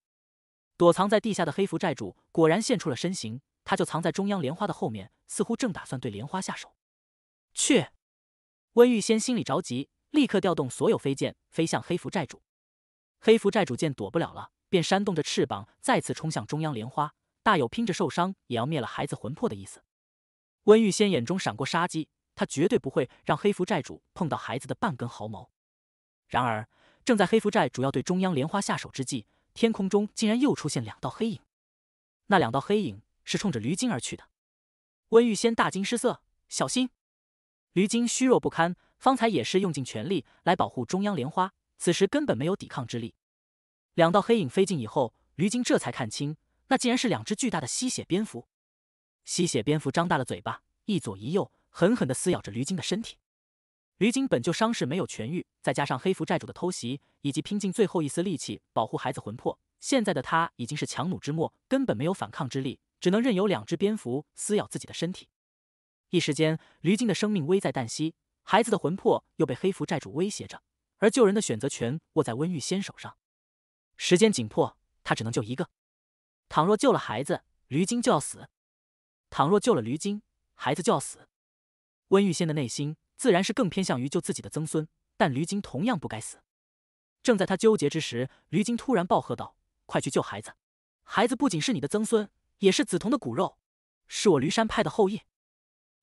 躲藏在地下的黑符寨主果然现出了身形，他就藏在中央莲花的后面，似乎正打算对莲花下手。去！温玉仙心里着急，立刻调动所有飞剑飞向黑符寨主。黑符寨主见躲不了了，便扇动着翅膀再次冲向中央莲花，大有拼着受伤也要灭了孩子魂魄的意思。温玉仙眼中闪过杀机。他绝对不会让黑福寨主碰到孩子的半根毫毛。然而，正在黑福寨主要对中央莲花下手之际，天空中竟然又出现两道黑影。那两道黑影是冲着驴精而去的。温玉仙大惊失色：“小心！”驴精虚弱不堪，方才也是用尽全力来保护中央莲花，此时根本没有抵抗之力。两道黑影飞近以后，驴精这才看清，那竟然是两只巨大的吸血蝙蝠。吸血蝙蝠张大了嘴巴，一左一右。狠狠地撕咬着驴精的身体，驴精本就伤势没有痊愈，再加上黑符寨主的偷袭，以及拼尽最后一丝力气保护孩子魂魄，现在的他已经是强弩之末，根本没有反抗之力，只能任由两只蝙蝠撕咬自己的身体。一时间，驴精的生命危在旦夕，孩子的魂魄又被黑符寨主威胁着，而救人的选择权握在温玉仙手上。时间紧迫，他只能救一个。倘若救了孩子，驴精就要死；倘若救了驴精，孩子就要死。温玉仙的内心自然是更偏向于救自己的曾孙，但驴金同样不该死。正在他纠结之时，驴金突然暴喝道：“快去救孩子！孩子不仅是你的曾孙，也是紫瞳的骨肉，是我驴山派的后裔。”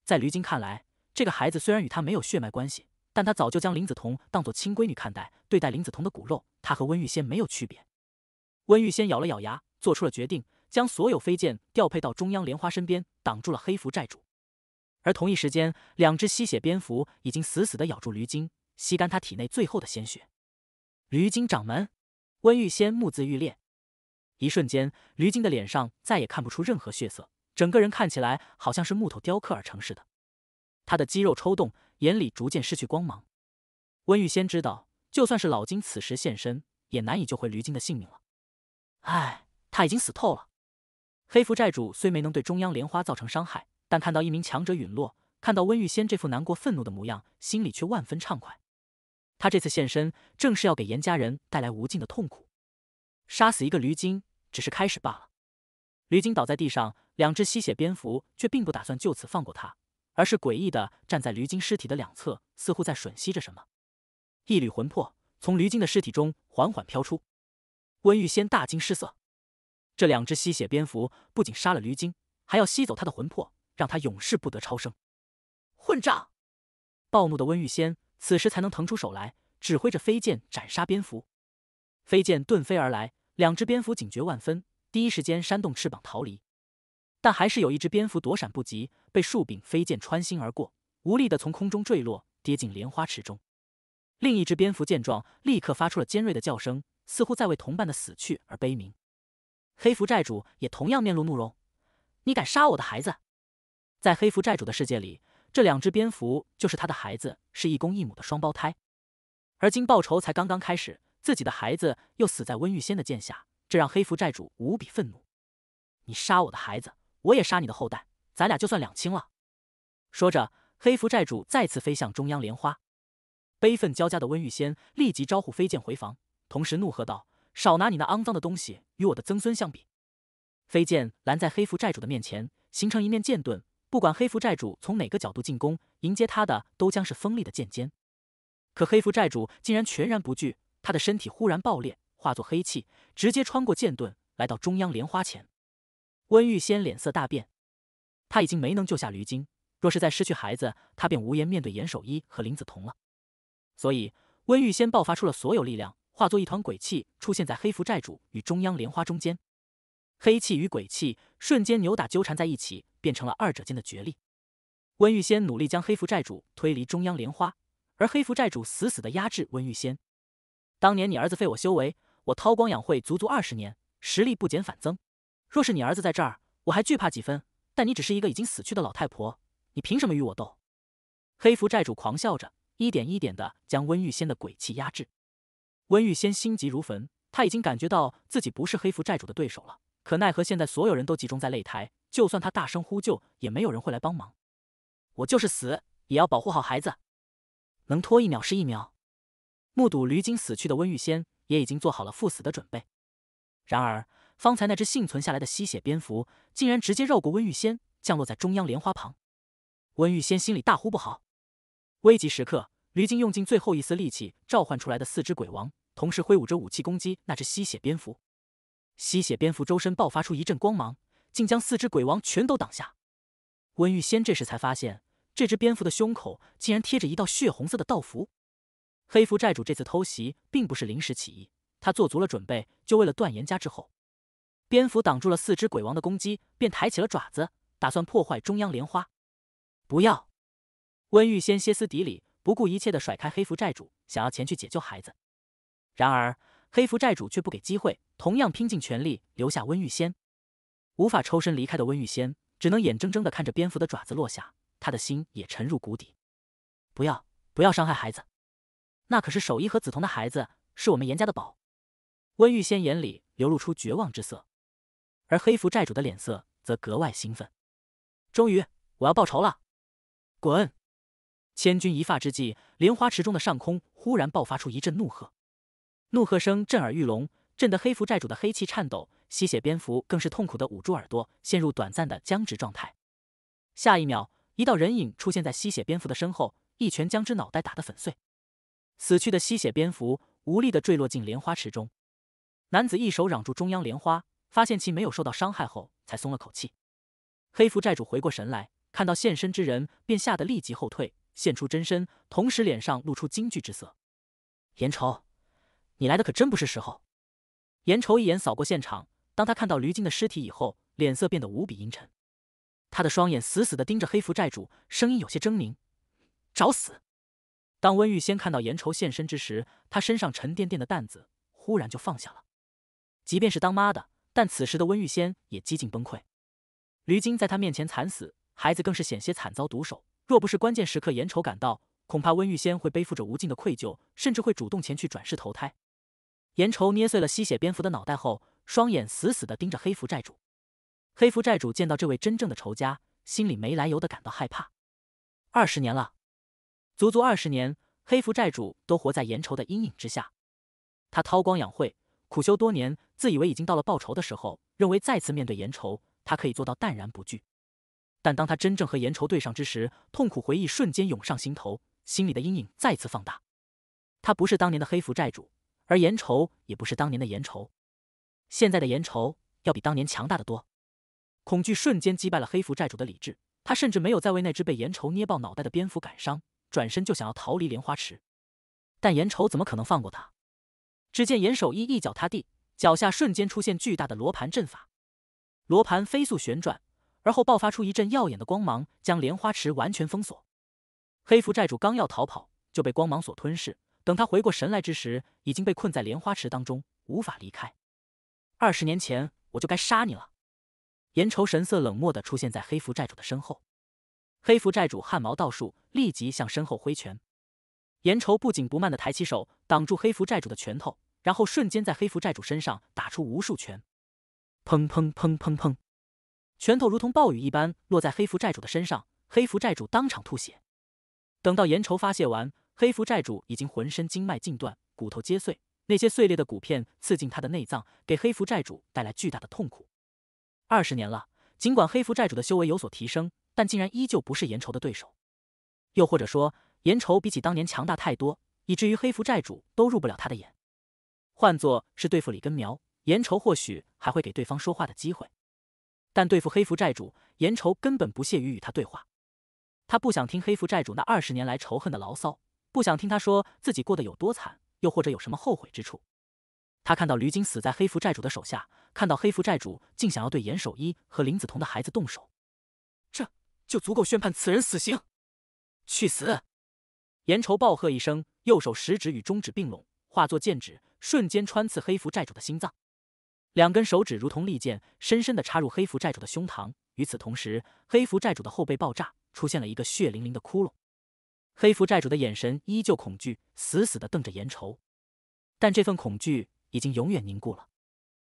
在驴金看来，这个孩子虽然与他没有血脉关系，但他早就将林紫彤当做亲闺女看待。对待林紫彤的骨肉，他和温玉仙没有区别。温玉仙咬了咬牙，做出了决定，将所有飞剑调配到中央莲花身边，挡住了黑符寨主。而同一时间，两只吸血蝙蝠已经死死地咬住驴精，吸干他体内最后的鲜血。驴精掌门温玉仙目眦欲裂，一瞬间，驴精的脸上再也看不出任何血色，整个人看起来好像是木头雕刻而成似的。他的肌肉抽动，眼里逐渐失去光芒。温玉仙知道，就算是老金此时现身，也难以救回驴精的性命了。唉，他已经死透了。黑蝠寨主虽没能对中央莲花造成伤害。但看到一名强者陨落，看到温玉仙这副难过、愤怒的模样，心里却万分畅快。他这次现身，正是要给严家人带来无尽的痛苦。杀死一个驴精，只是开始罢了。驴精倒在地上，两只吸血蝙蝠却并不打算就此放过他，而是诡异的站在驴精尸体的两侧，似乎在吮吸着什么。一缕魂魄从驴精的尸体中缓缓飘出，温玉仙大惊失色。这两只吸血蝙蝠不仅杀了驴精，还要吸走他的魂魄。让他永世不得超生！混账！暴怒的温玉仙此时才能腾出手来，指挥着飞剑斩杀蝙蝠。飞剑遁飞而来，两只蝙蝠警觉万分，第一时间扇动翅膀逃离。但还是有一只蝙蝠躲闪不及，被数柄飞剑穿心而过，无力的从空中坠落，跌进莲花池中。另一只蝙蝠见状，立刻发出了尖锐的叫声，似乎在为同伴的死去而悲鸣。黑蝠寨主也同样面露怒容：“你敢杀我的孩子！”在黑蝠寨主的世界里，这两只蝙蝠就是他的孩子，是一公一母的双胞胎。而今报仇才刚刚开始，自己的孩子又死在温玉仙的剑下，这让黑蝠寨主无比愤怒。你杀我的孩子，我也杀你的后代，咱俩就算两清了。说着，黑蝠寨主再次飞向中央莲花。悲愤交加的温玉仙立即招呼飞剑回房，同时怒喝道：“少拿你那肮脏的东西与我的曾孙相比！”飞剑拦在黑蝠寨主的面前，形成一面剑盾。不管黑服寨主从哪个角度进攻，迎接他的都将是锋利的剑尖。可黑服寨主竟然全然不惧，他的身体忽然爆裂，化作黑气，直接穿过剑盾，来到中央莲花前。温玉仙脸色大变，他已经没能救下驴精，若是再失去孩子，他便无颜面对严守一和林子彤了。所以温玉仙爆发出了所有力量，化作一团鬼气，出现在黑服寨主与中央莲花中间。黑气与鬼气瞬间扭打纠缠在一起。变成了二者间的角力。温玉仙努力将黑符寨主推离中央莲花，而黑符寨主死死的压制温玉仙。当年你儿子废我修为，我韬光养晦足足二十年，实力不减反增。若是你儿子在这儿，我还惧怕几分。但你只是一个已经死去的老太婆，你凭什么与我斗？黑符寨主狂笑着，一点一点的将温玉仙的鬼气压制。温玉仙心急如焚，他已经感觉到自己不是黑符寨主的对手了。可奈何现在所有人都集中在擂台。就算他大声呼救，也没有人会来帮忙。我就是死，也要保护好孩子。能拖一秒是一秒。目睹驴精死去的温玉仙也已经做好了赴死的准备。然而，方才那只幸存下来的吸血蝙蝠竟然直接绕过温玉仙，降落在中央莲花旁。温玉仙心里大呼不好。危急时刻，驴精用尽最后一丝力气召唤出来的四只鬼王，同时挥舞着武器攻击那只吸血蝙蝠。吸血蝙蝠周身爆发出一阵光芒。竟将四只鬼王全都挡下。温玉仙这时才发现，这只蝙蝠的胸口竟然贴着一道血红色的道符。黑符寨主这次偷袭并不是临时起意，他做足了准备，就为了断言家之后。蝙蝠挡住了四只鬼王的攻击，便抬起了爪子，打算破坏中央莲花。不要！温玉仙歇斯底里，不顾一切的甩开黑符寨主，想要前去解救孩子。然而黑符寨主却不给机会，同样拼尽全力留下温玉仙。无法抽身离开的温玉仙，只能眼睁睁的看着蝙蝠的爪子落下，他的心也沉入谷底。不要，不要伤害孩子，那可是守一和紫瞳的孩子，是我们严家的宝。温玉仙眼里流露出绝望之色，而黑蝠寨主的脸色则格外兴奋。终于，我要报仇了！滚！千钧一发之际，莲花池中的上空忽然爆发出一阵怒喝，怒喝声震耳欲聋，震得黑蝠寨主的黑气颤抖。吸血蝙蝠更是痛苦的捂住耳朵，陷入短暂的僵直状态。下一秒，一道人影出现在吸血蝙蝠的身后，一拳将之脑袋打得粉碎。死去的吸血蝙蝠无力的坠落进莲花池中。男子一手攘住中央莲花，发现其没有受到伤害后，才松了口气。黑服寨主回过神来，看到现身之人，便吓得立即后退，现出真身，同时脸上露出惊惧之色。严仇，你来的可真不是时候。严仇一眼扫过现场。当他看到驴精的尸体以后，脸色变得无比阴沉，他的双眼死死的盯着黑蝠寨主，声音有些狰狞：“找死！”当温玉仙看到严愁现身之时，他身上沉甸甸的担子忽然就放下了。即便是当妈的，但此时的温玉仙也几近崩溃。驴精在他面前惨死，孩子更是险些惨遭毒手。若不是关键时刻严愁赶到，恐怕温玉仙会背负着无尽的愧疚，甚至会主动前去转世投胎。严愁捏碎了吸血蝙蝠的脑袋后。双眼死死的盯着黑符寨主，黑符寨主见到这位真正的仇家，心里没来由的感到害怕。二十年了，足足二十年，黑符寨主都活在严仇的阴影之下。他韬光养晦，苦修多年，自以为已经到了报仇的时候，认为再次面对严仇，他可以做到淡然不惧。但当他真正和严仇对上之时，痛苦回忆瞬间涌上心头，心里的阴影再次放大。他不是当年的黑符寨主，而严仇也不是当年的严仇。现在的颜愁要比当年强大的多，恐惧瞬间击败了黑符寨主的理智，他甚至没有再为那只被颜愁捏爆脑袋的蝙蝠感伤，转身就想要逃离莲花池。但颜愁怎么可能放过他？只见颜守一一脚踏地，脚下瞬间出现巨大的罗盘阵法，罗盘飞速旋转，而后爆发出一阵耀眼的光芒，将莲花池完全封锁。黑符寨主刚要逃跑，就被光芒所吞噬。等他回过神来之时，已经被困在莲花池当中，无法离开。二十年前，我就该杀你了。严愁神色冷漠的出现在黑符寨主的身后，黑符寨主汗毛倒竖，立即向身后挥拳。严愁不紧不慢的抬起手，挡住黑符寨主的拳头，然后瞬间在黑符寨主身上打出无数拳，砰砰砰砰砰，拳头如同暴雨一般落在黑符寨主的身上，黑符寨主当场吐血。等到严愁发泄完，黑符寨主已经浑身经脉尽断，骨头皆碎。那些碎裂的骨片刺进他的内脏，给黑福债主带来巨大的痛苦。二十年了，尽管黑福债主的修为有所提升，但竟然依旧不是颜愁的对手。又或者说，颜愁比起当年强大太多，以至于黑福债主都入不了他的眼。换作是对付李根苗，颜愁或许还会给对方说话的机会，但对付黑福债主，颜愁根本不屑于与他对话。他不想听黑福债主那二十年来仇恨的牢骚，不想听他说自己过得有多惨。又或者有什么后悔之处？他看到吕金死在黑符寨主的手下，看到黑符寨主竟想要对严守一和林子彤的孩子动手，这就足够宣判此人死刑！去死！严愁暴喝一声，右手食指与中指并拢，化作剑指，瞬间穿刺黑符寨主的心脏。两根手指如同利剑，深深地插入黑符寨主的胸膛。与此同时，黑符寨主的后背爆炸，出现了一个血淋淋的窟窿。黑蝠寨主的眼神依旧恐惧，死死的瞪着颜愁，但这份恐惧已经永远凝固了。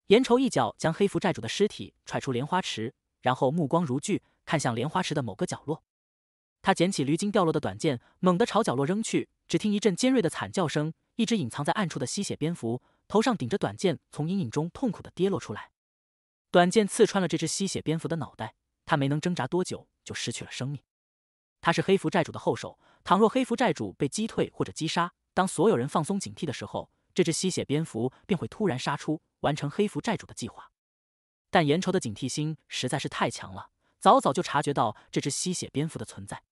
颜愁一脚将黑蝠寨主的尸体踹出莲花池，然后目光如炬，看向莲花池的某个角落。他捡起驴精掉落的短剑，猛地朝角落扔去。只听一阵尖锐的惨叫声，一只隐藏在暗处的吸血蝙蝠头上顶着短剑，从阴影中痛苦的跌落出来。短剑刺穿了这只吸血蝙蝠的脑袋，它没能挣扎多久，就失去了生命。他是黑蝠寨主的后手。倘若黑符寨主被击退或者击杀，当所有人放松警惕的时候，这只吸血蝙蝠便会突然杀出，完成黑符寨主的计划。但颜愁的警惕心实在是太强了，早早就察觉到这只吸血蝙蝠的存在。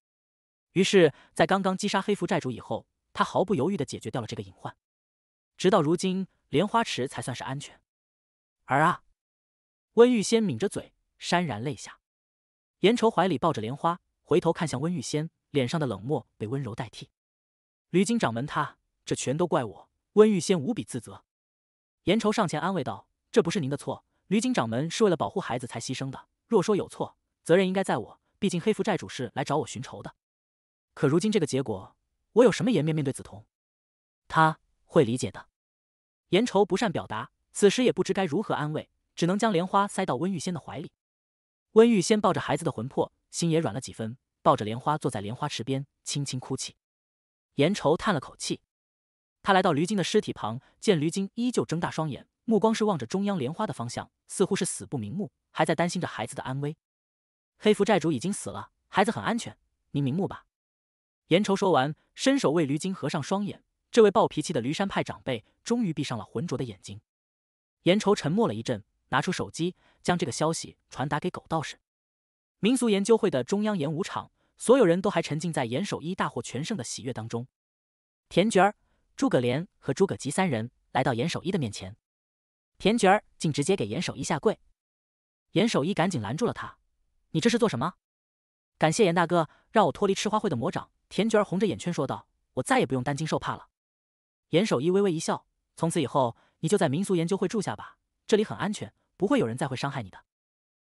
于是，在刚刚击杀黑符寨主以后，他毫不犹豫地解决掉了这个隐患。直到如今，莲花池才算是安全。儿啊！温玉仙抿着嘴，潸然泪下。颜愁怀里抱着莲花，回头看向温玉仙。脸上的冷漠被温柔代替。吕金掌门，他这全都怪我。温玉仙无比自责。严愁上前安慰道：“这不是您的错，吕金掌门是为了保护孩子才牺牲的。若说有错，责任应该在我，毕竟黑符寨主是来找我寻仇的。可如今这个结果，我有什么颜面面对梓潼？他会理解的。”严愁不善表达，此时也不知该如何安慰，只能将莲花塞到温玉仙的怀里。温玉仙抱着孩子的魂魄，心也软了几分。抱着莲花坐在莲花池边，轻轻哭泣。严愁叹了口气，他来到驴精的尸体旁，见驴精依旧睁大双眼，目光是望着中央莲花的方向，似乎是死不瞑目，还在担心着孩子的安危。黑符寨主已经死了，孩子很安全，您瞑目吧。严愁说完，伸手为驴精合上双眼。这位暴脾气的驴山派长辈终于闭上了浑浊的眼睛。严愁沉默了一阵，拿出手机，将这个消息传达给狗道士。民俗研究会的中央演武场，所有人都还沉浸在严守一大获全胜的喜悦当中。田菊儿、诸葛连和诸葛吉三人来到严守一的面前，田菊儿竟直接给严守一下跪。严守一赶紧拦住了他：“你这是做什么？感谢严大哥让我脱离吃花会的魔掌。”田菊儿红着眼圈说道：“我再也不用担惊受怕了。”严守一微微一笑：“从此以后，你就在民俗研究会住下吧，这里很安全，不会有人再会伤害你的。”“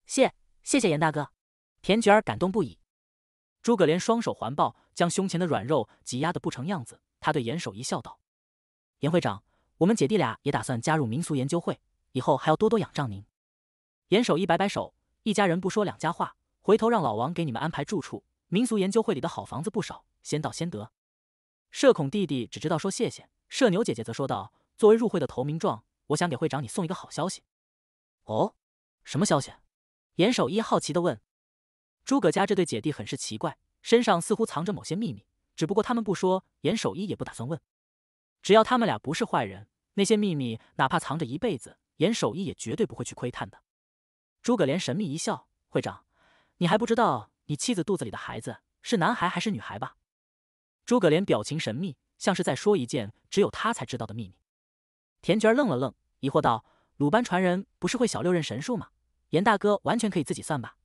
谢谢谢严大哥。”田菊儿感动不已，诸葛连双手环抱，将胸前的软肉挤压的不成样子。他对严守一笑道：“严会长，我们姐弟俩也打算加入民俗研究会，以后还要多多仰仗您。”严守一摆摆手：“一家人不说两家话，回头让老王给你们安排住处。民俗研究会里的好房子不少，先到先得。”社恐弟弟只知道说谢谢，社牛姐姐则说道：“作为入会的投名状，我想给会长你送一个好消息。”“哦，什么消息？”严守一好奇的问。诸葛家这对姐弟很是奇怪，身上似乎藏着某些秘密，只不过他们不说，严守一也不打算问。只要他们俩不是坏人，那些秘密哪怕藏着一辈子，严守一也绝对不会去窥探的。诸葛连神秘一笑：“会长，你还不知道你妻子肚子里的孩子是男孩还是女孩吧？”诸葛连表情神秘，像是在说一件只有他才知道的秘密。田娟愣了愣，疑惑道：“鲁班传人不是会小六壬神术吗？严大哥完全可以自己算吧？”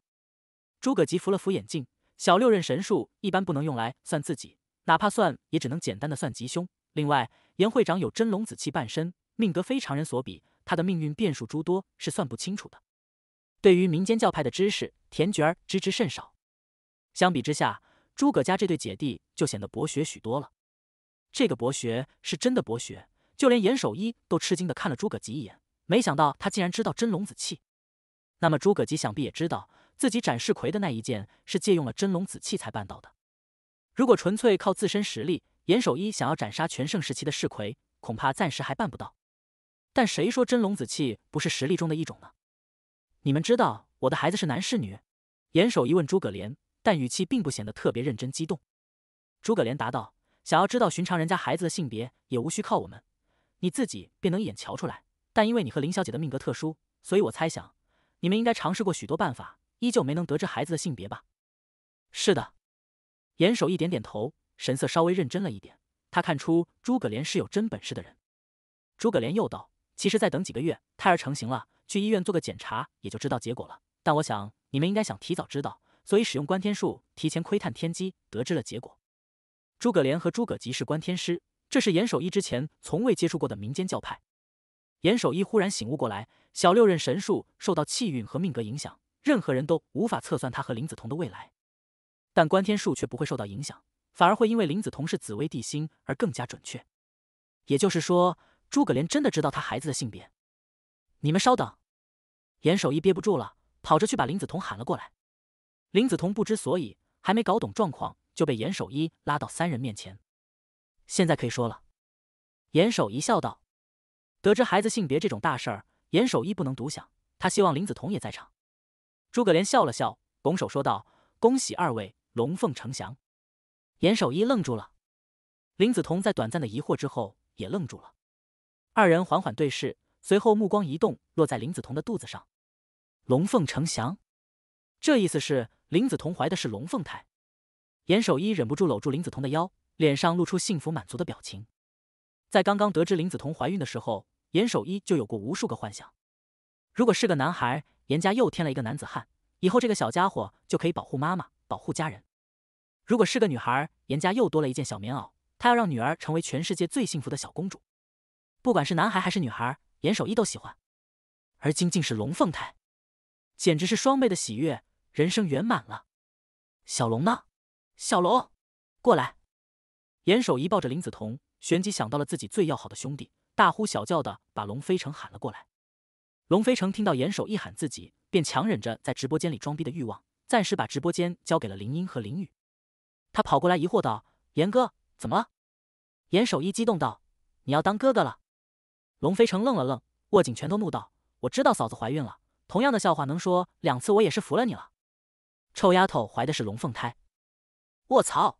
诸葛吉扶了扶眼镜，小六壬神术一般不能用来算自己，哪怕算，也只能简单的算吉凶。另外，严会长有真龙子气半身，命格非常人所比，他的命运变数诸多，是算不清楚的。对于民间教派的知识，田觉儿知之甚少。相比之下，诸葛家这对姐弟就显得博学许多了。这个博学是真的博学，就连严守一都吃惊的看了诸葛吉一眼，没想到他竟然知道真龙子气。那么诸葛吉想必也知道。自己斩示魁的那一件是借用了真龙紫气才办到的。如果纯粹靠自身实力，严守一想要斩杀全盛时期的噬魁，恐怕暂时还办不到。但谁说真龙紫气不是实力中的一种呢？你们知道我的孩子是男是女？严守一问诸葛连，但语气并不显得特别认真激动。诸葛连答道：“想要知道寻常人家孩子的性别，也无需靠我们，你自己便能一眼瞧出来。但因为你和林小姐的命格特殊，所以我猜想，你们应该尝试过许多办法。”依旧没能得知孩子的性别吧？是的，严守一点点头，神色稍微认真了一点。他看出诸葛连是有真本事的人。诸葛连又道：“其实再等几个月，胎儿成型了，去医院做个检查，也就知道结果了。但我想你们应该想提早知道，所以使用观天术提前窥探天机，得知了结果。”诸葛连和诸葛吉是观天师，这是严守一之前从未接触过的民间教派。严守一忽然醒悟过来：小六壬神术受到气运和命格影响。任何人都无法测算他和林子彤的未来，但观天术却不会受到影响，反而会因为林子彤是紫薇帝星而更加准确。也就是说，诸葛连真的知道他孩子的性别。你们稍等，严守一憋不住了，跑着去把林子彤喊了过来。林子彤不知所以，还没搞懂状况，就被严守一拉到三人面前。现在可以说了，严守一笑道：“得知孩子性别这种大事儿，严守一不能独享，他希望林子彤也在场。”诸葛连笑了笑，拱手说道：“恭喜二位，龙凤呈祥。”严守一愣住了，林子彤在短暂的疑惑之后也愣住了。二人缓缓对视，随后目光一动，落在林子彤的肚子上。“龙凤呈祥”，这意思是林子彤怀的是龙凤胎。严守一忍不住搂住林子彤的腰，脸上露出幸福满足的表情。在刚刚得知林子彤怀孕的时候，严守一就有过无数个幻想：如果是个男孩。严家又添了一个男子汉，以后这个小家伙就可以保护妈妈、保护家人。如果是个女孩，严家又多了一件小棉袄，他要让女儿成为全世界最幸福的小公主。不管是男孩还是女孩，严守一都喜欢。而今竟是龙凤胎，简直是双倍的喜悦，人生圆满了。小龙呢？小龙，过来！严守一抱着林子彤，旋即想到了自己最要好的兄弟，大呼小叫的把龙飞城喊了过来。龙飞成听到严守一喊自己，便强忍着在直播间里装逼的欲望，暂时把直播间交给了林英和林雨。他跑过来疑惑道：“严哥，怎么？”了？”严守一激动道：“你要当哥哥了！”龙飞成愣了愣，握紧拳头怒道：“我知道嫂子怀孕了，同样的笑话能说两次，我也是服了你了。臭丫头怀的是龙凤胎！”卧槽！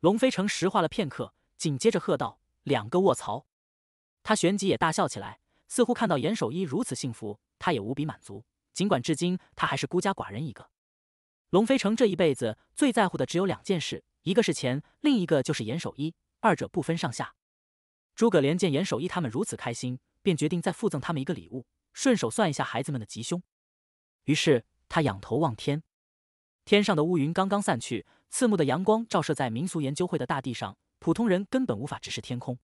龙飞成石化了片刻，紧接着喝道：“两个卧槽！”他旋即也大笑起来。似乎看到严守一如此幸福，他也无比满足。尽管至今他还是孤家寡人一个。龙飞城这一辈子最在乎的只有两件事，一个是钱，另一个就是严守一，二者不分上下。诸葛连见严守一他们如此开心，便决定再附赠他们一个礼物，顺手算一下孩子们的吉凶。于是他仰头望天，天上的乌云刚刚散去，刺目的阳光照射在民俗研究会的大地上，普通人根本无法直视天空，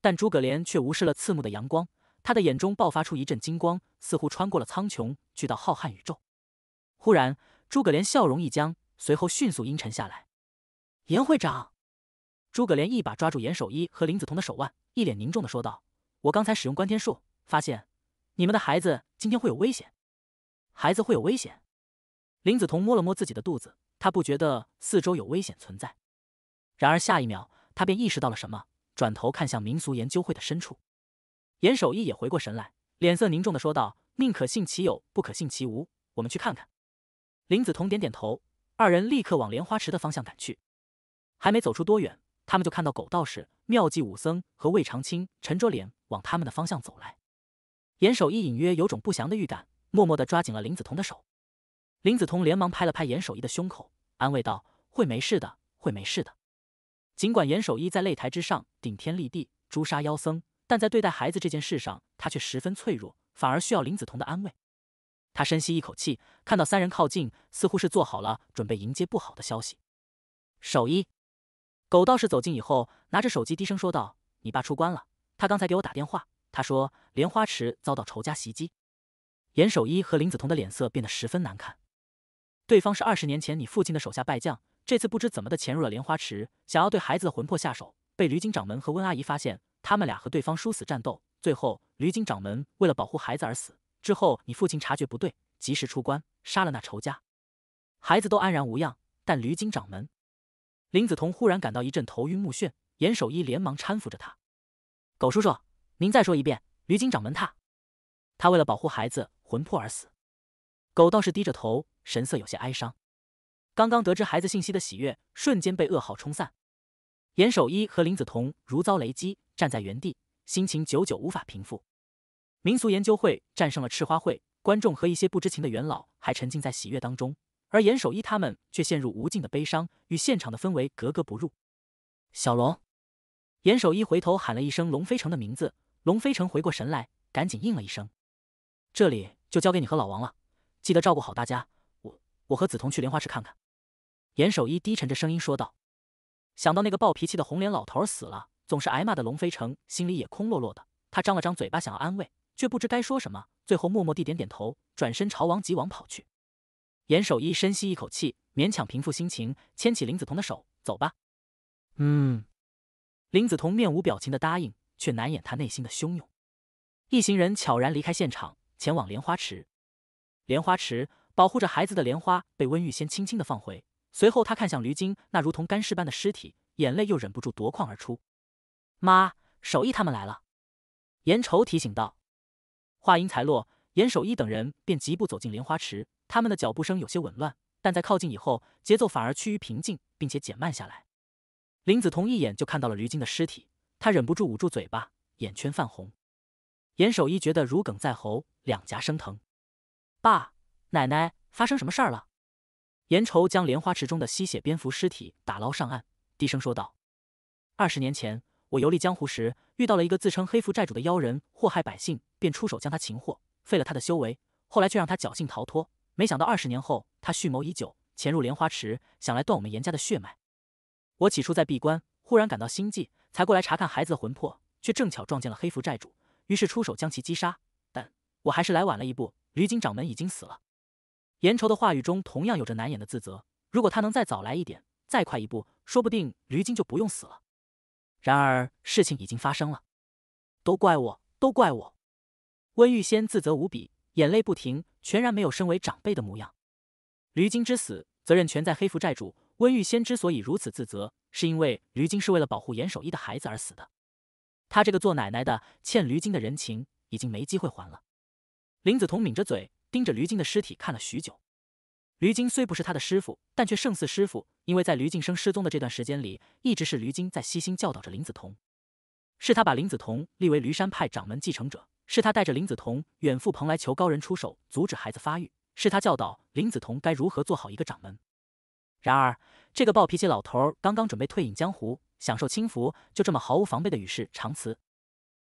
但诸葛连却无视了刺目的阳光。他的眼中爆发出一阵金光，似乎穿过了苍穹，去到浩瀚宇宙。忽然，诸葛连笑容一僵，随后迅速阴沉下来。严会长，诸葛连一把抓住严守一和林子彤的手腕，一脸凝重的说道：“我刚才使用观天术，发现你们的孩子今天会有危险。孩子会有危险？”林子彤摸了摸自己的肚子，他不觉得四周有危险存在。然而下一秒，他便意识到了什么，转头看向民俗研究会的深处。严守一也回过神来，脸色凝重的说道：“宁可信其有，不可信其无。我们去看看。”林子彤点点头，二人立刻往莲花池的方向赶去。还没走出多远，他们就看到狗道士、妙计武僧和魏长青沉着脸往他们的方向走来。严守一隐约有种不祥的预感，默默地抓紧了林子彤的手。林子彤连忙拍了拍严守一的胸口，安慰道：“会没事的，会没事的。”尽管严守一在擂台之上顶天立地，诛杀妖僧。但在对待孩子这件事上，他却十分脆弱，反而需要林子彤的安慰。他深吸一口气，看到三人靠近，似乎是做好了准备迎接不好的消息。守一，狗道士走近以后，拿着手机低声说道：“你爸出关了，他刚才给我打电话，他说莲花池遭到仇家袭击。”严守一和林子彤的脸色变得十分难看。对方是二十年前你父亲的手下败将，这次不知怎么的潜入了莲花池，想要对孩子的魂魄下手，被吕警掌门和温阿姨发现。他们俩和对方殊死战斗，最后吕警掌门为了保护孩子而死。之后你父亲察觉不对，及时出关杀了那仇家，孩子都安然无恙。但吕警掌门林子彤忽然感到一阵头晕目眩，严守一连忙搀扶着他。狗叔叔，您再说一遍，吕警掌门他他为了保护孩子魂魄而死。狗道士低着头，神色有些哀伤。刚刚得知孩子信息的喜悦瞬间被噩耗冲散，严守一和林子彤如遭雷击。站在原地，心情久久无法平复。民俗研究会战胜了赤花会，观众和一些不知情的元老还沉浸在喜悦当中，而严守一他们却陷入无尽的悲伤，与现场的氛围格格不入。小龙，严守一回头喊了一声龙飞城的名字，龙飞城回过神来，赶紧应了一声。这里就交给你和老王了，记得照顾好大家。我我和梓彤去莲花池看看。严守一低沉着声音说道，想到那个暴脾气的红脸老头死了。总是挨骂的龙飞城心里也空落落的，他张了张嘴巴想要安慰，却不知该说什么，最后默默地点点头，转身朝王吉王跑去。严守一深吸一口气，勉强平复心情，牵起林子彤的手，走吧。嗯。林子彤面无表情的答应，却难掩他内心的汹涌。一行人悄然离开现场，前往莲花池。莲花池保护着孩子的莲花被温玉仙轻轻地放回，随后他看向驴精那如同干尸般的尸体，眼泪又忍不住夺眶而出。妈，守义他们来了，严愁提醒道。话音才落，严守义等人便疾步走进莲花池。他们的脚步声有些紊乱，但在靠近以后，节奏反而趋于平静，并且减慢下来。林子彤一眼就看到了驴精的尸体，他忍不住捂住嘴巴，眼圈泛红。严守义觉得如鲠在喉，两颊生疼。爸，奶奶，发生什么事了？严愁将莲花池中的吸血蝙蝠尸体打捞上岸，低声说道：“二十年前。”我游历江湖时，遇到了一个自称黑福寨主的妖人，祸害百姓，便出手将他擒获，废了他的修为。后来却让他侥幸逃脱。没想到二十年后，他蓄谋已久，潜入莲花池，想来断我们严家的血脉。我起初在闭关，忽然感到心悸，才过来查看孩子的魂魄，却正巧撞见了黑福寨主，于是出手将其击杀。但我还是来晚了一步，驴精掌门已经死了。严愁的话语中同样有着难掩的自责，如果他能再早来一点，再快一步，说不定驴精就不用死了。然而事情已经发生了，都怪我，都怪我！温玉仙自责无比，眼泪不停，全然没有身为长辈的模样。驴精之死，责任全在黑福寨主。温玉仙之所以如此自责，是因为驴精是为了保护严守一的孩子而死的。他这个做奶奶的欠驴精的人情，已经没机会还了。林子彤抿着嘴，盯着驴精的尸体看了许久。驴精虽不是他的师傅，但却胜似师傅。因为在吕静生失踪的这段时间里，一直是吕晶在悉心教导着林子彤，是他把林子彤立为驴山派掌门继承者，是他带着林子彤远赴蓬莱求高人出手阻止孩子发育，是他教导林子彤该如何做好一个掌门。然而，这个暴脾气老头儿刚刚准备退隐江湖，享受清福，就这么毫无防备的与世长辞。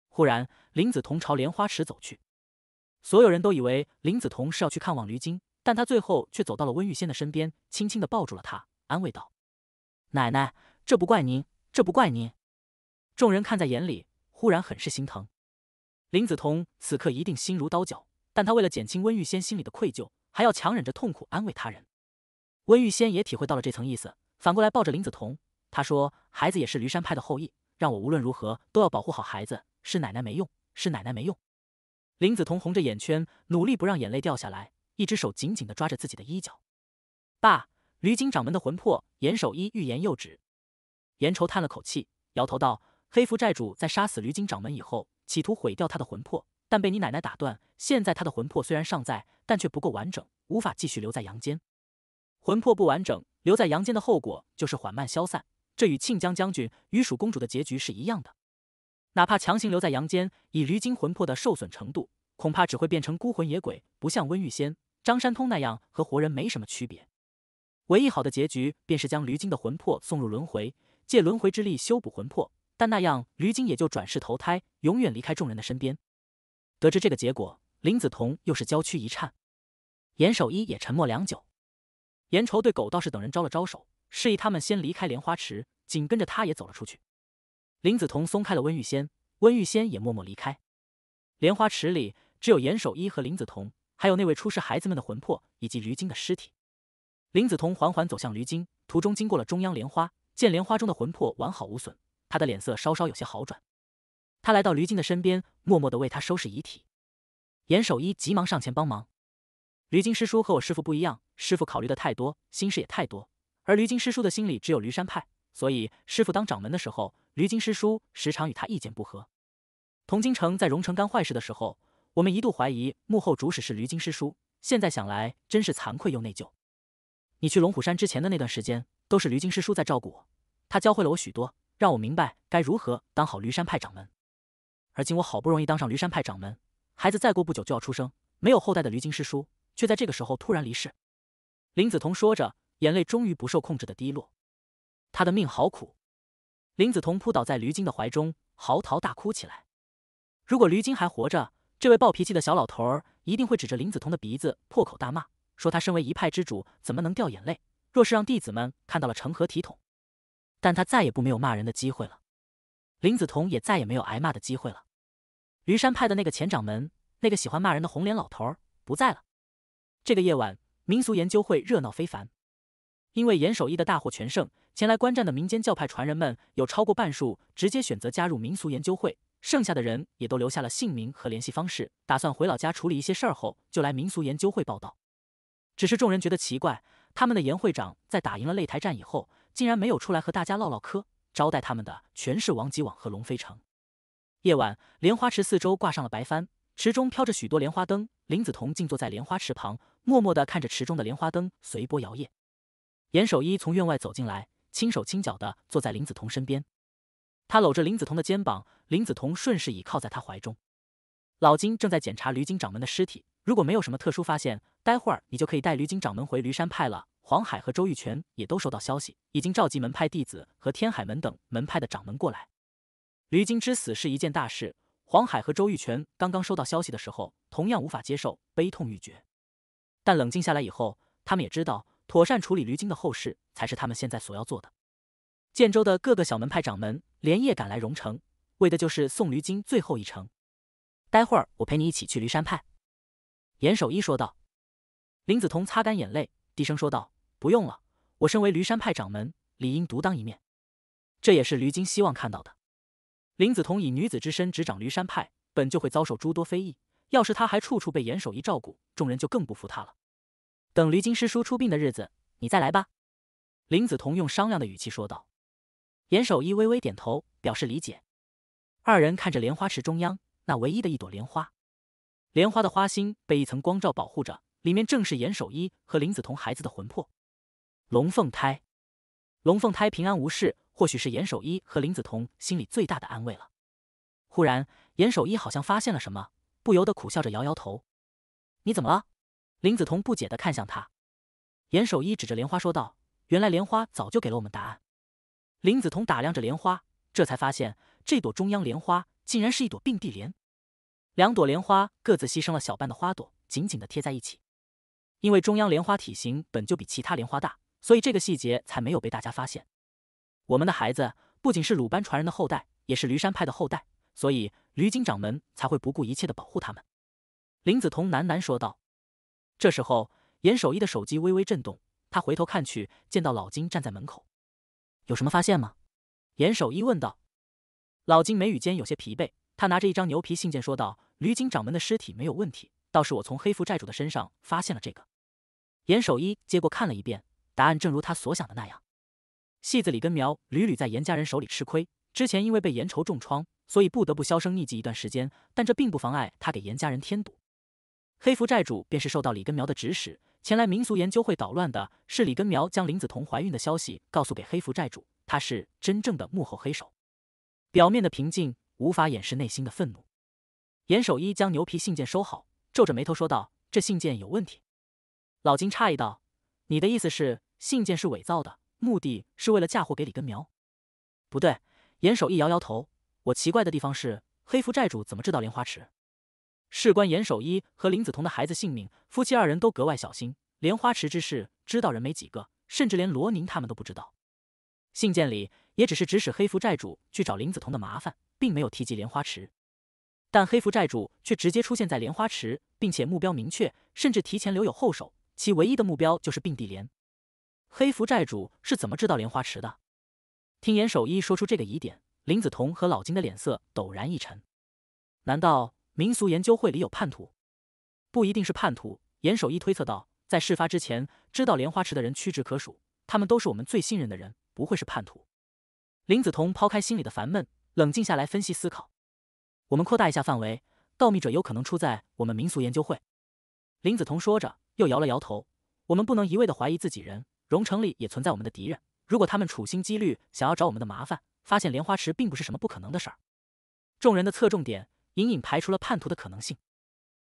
忽然，林子彤朝莲花池走去，所有人都以为林子彤是要去看望吕晶，但他最后却走到了温玉仙的身边，轻轻的抱住了她。安慰道：“奶奶，这不怪您，这不怪您。”众人看在眼里，忽然很是心疼。林子彤此刻一定心如刀绞，但他为了减轻温玉仙心里的愧疚，还要强忍着痛苦安慰他人。温玉仙也体会到了这层意思，反过来抱着林子彤。她说：“孩子也是驴山派的后裔，让我无论如何都要保护好孩子。是奶奶没用，是奶奶没用。”林子彤红着眼圈，努力不让眼泪掉下来，一只手紧紧的抓着自己的衣角。爸。驴精掌门的魂魄，严守一欲言又止。严愁叹了口气，摇头道：“黑符寨主在杀死驴精掌门以后，企图毁掉他的魂魄，但被你奶奶打断。现在他的魂魄虽然尚在，但却不够完整，无法继续留在阳间。魂魄不完整，留在阳间的后果就是缓慢消散。这与庆江将军、与蜀公主的结局是一样的。哪怕强行留在阳间，以驴精魂魄的受损程度，恐怕只会变成孤魂野鬼，不像温玉仙、张山通那样和活人没什么区别。”唯一好的结局便是将驴精的魂魄送入轮回，借轮回之力修补魂魄，但那样驴精也就转世投胎，永远离开众人的身边。得知这个结果，林子彤又是娇躯一颤，严守一也沉默良久。严愁对狗道士等人招了招手，示意他们先离开莲花池，紧跟着他也走了出去。林子彤松开了温玉仙，温玉仙也默默离开。莲花池里只有严守一和林子彤，还有那位出世孩子们的魂魄以及驴精的尸体。林子彤缓缓走向驴精，途中经过了中央莲花，见莲花中的魂魄完好无损，他的脸色稍稍有些好转。他来到驴精的身边，默默的为他收拾遗体。严守一急忙上前帮忙。驴精师叔和我师父不一样，师父考虑的太多，心事也太多，而驴精师叔的心里只有驴山派，所以师父当掌门的时候，驴精师叔时常与他意见不合。童金城在荣城干坏事的时候，我们一度怀疑幕后主使是驴精师叔，现在想来真是惭愧又内疚。你去龙虎山之前的那段时间，都是驴精师叔在照顾我，他教会了我许多，让我明白该如何当好驴山派掌门。而今我好不容易当上驴山派掌门，孩子再过不久就要出生，没有后代的驴精师叔却在这个时候突然离世。林子彤说着，眼泪终于不受控制的滴落。他的命好苦。林子彤扑倒在驴精的怀中，嚎啕大哭起来。如果驴精还活着，这位暴脾气的小老头儿一定会指着林子彤的鼻子破口大骂。说他身为一派之主怎么能掉眼泪？若是让弟子们看到了，成何体统？但他再也不没有骂人的机会了。林子彤也再也没有挨骂的机会了。驴山派的那个前掌门，那个喜欢骂人的红脸老头儿不在了。这个夜晚，民俗研究会热闹非凡，因为严守义的大获全胜，前来观战的民间教派传人们有超过半数直接选择加入民俗研究会，剩下的人也都留下了姓名和联系方式，打算回老家处理一些事儿后就来民俗研究会报道。只是众人觉得奇怪，他们的严会长在打赢了擂台战以后，竟然没有出来和大家唠唠嗑，招待他们的全是王吉网和龙飞城。夜晚，莲花池四周挂上了白帆，池中飘着许多莲花灯。林子彤静坐在莲花池旁，默默的看着池中的莲花灯随波摇曳。严守一从院外走进来，轻手轻脚的坐在林子彤身边，他搂着林子彤的肩膀，林子彤顺势倚靠在他怀中。老金正在检查吕精掌门的尸体，如果没有什么特殊发现。待会儿你就可以带驴金掌门回驴山派了。黄海和周玉泉也都收到消息，已经召集门派弟子和天海门等门派的掌门过来。驴金之死是一件大事，黄海和周玉泉刚刚收到消息的时候，同样无法接受，悲痛欲绝。但冷静下来以后，他们也知道，妥善处理驴金的后事才是他们现在所要做的。建州的各个小门派掌门连夜赶来荣城，为的就是送驴金最后一程。待会儿我陪你一起去驴山派，严守一说道。林子彤擦干眼泪，低声说道：“不用了，我身为驴山派掌门，理应独当一面。这也是驴金希望看到的。林子彤以女子之身执掌驴山派，本就会遭受诸多非议。要是他还处处被严守一照顾，众人就更不服他了。等驴金师叔出殡的日子，你再来吧。”林子彤用商量的语气说道。严守一微微点头，表示理解。二人看着莲花池中央那唯一的一朵莲花，莲花的花心被一层光照保护着。里面正是严守一和林子彤孩子的魂魄，龙凤胎，龙凤胎平安无事，或许是严守一和林子彤心里最大的安慰了。忽然，严守一好像发现了什么，不由得苦笑着摇摇头：“你怎么了？”林子彤不解的看向他。严守一指着莲花说道：“原来莲花早就给了我们答案。”林子彤打量着莲花，这才发现这朵中央莲花竟然是一朵并蒂莲，两朵莲花各自牺牲了小半的花朵，紧紧的贴在一起。因为中央莲花体型本就比其他莲花大，所以这个细节才没有被大家发现。我们的孩子不仅是鲁班传人的后代，也是驴山派的后代，所以驴精掌门才会不顾一切的保护他们。林子彤喃喃说道。这时候，严守一的手机微微震动，他回头看去，见到老金站在门口。有什么发现吗？严守一问道。老金眉宇间有些疲惫，他拿着一张牛皮信件说道：“驴精掌门的尸体没有问题。”倒是我从黑服债主的身上发现了这个。严守一接过看了一遍，答案正如他所想的那样。戏子里根苗屡屡在严家人手里吃亏，之前因为被严仇重创，所以不得不销声匿迹一段时间。但这并不妨碍他给严家人添堵。黑服债主便是受到李根苗的指使前来民俗研究会捣乱的。是李根苗将林子彤怀孕的消息告诉给黑服债主，他是真正的幕后黑手。表面的平静无法掩饰内心的愤怒。严守一将牛皮信件收好。皱着眉头说道：“这信件有问题。”老金诧异道：“你的意思是信件是伪造的，目的是为了嫁祸给李根苗？”不对，严守一摇摇头：“我奇怪的地方是黑福寨主怎么知道莲花池？事关严守一和林子彤的孩子性命，夫妻二人都格外小心。莲花池之事知道人没几个，甚至连罗宁他们都不知道。信件里也只是指使黑福寨主去找林子彤的麻烦，并没有提及莲花池。”但黑服债主却直接出现在莲花池，并且目标明确，甚至提前留有后手。其唯一的目标就是并蒂莲。黑服债主是怎么知道莲花池的？听严守一说出这个疑点，林子彤和老金的脸色陡然一沉。难道民俗研究会里有叛徒？不一定是叛徒。严守一推测道，在事发之前知道莲花池的人屈指可数，他们都是我们最信任的人，不会是叛徒。林子彤抛开心里的烦闷，冷静下来分析思考。我们扩大一下范围，盗密者有可能出在我们民俗研究会。林子彤说着，又摇了摇头。我们不能一味的怀疑自己人，荣城里也存在我们的敌人。如果他们处心积虑想要找我们的麻烦，发现莲花池并不是什么不可能的事儿。众人的侧重点隐隐排除了叛徒的可能性。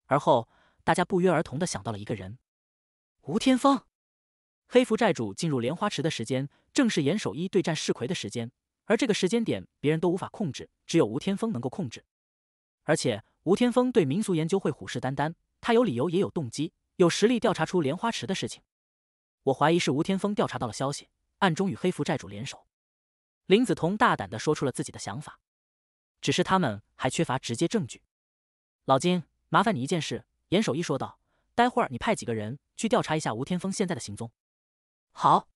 而后，大家不约而同的想到了一个人——吴天峰。黑符寨主进入莲花池的时间，正是严守一对战世魁的时间，而这个时间点，别人都无法控制，只有吴天峰能够控制。而且吴天峰对民俗研究会虎视眈眈，他有理由，也有动机，有实力调查出莲花池的事情。我怀疑是吴天峰调查到了消息，暗中与黑符寨主联手。林子彤大胆的说出了自己的想法，只是他们还缺乏直接证据。老金，麻烦你一件事。”严守一说道，“待会儿你派几个人去调查一下吴天峰现在的行踪。”“好。”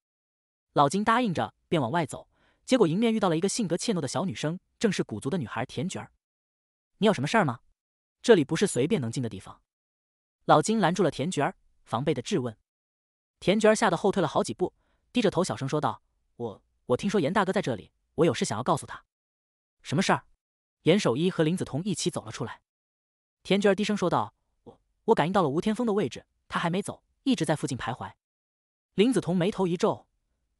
老金答应着，便往外走，结果迎面遇到了一个性格怯懦的小女生，正是古族的女孩田菊儿。你有什么事儿吗？这里不是随便能进的地方。老金拦住了田菊儿，防备的质问。田菊儿吓得后退了好几步，低着头小声说道：“我我听说严大哥在这里，我有事想要告诉他。什么事儿？”严守一和林子彤一起走了出来。田菊儿低声说道：“我我感应到了吴天风的位置，他还没走，一直在附近徘徊。”林子彤眉头一皱：“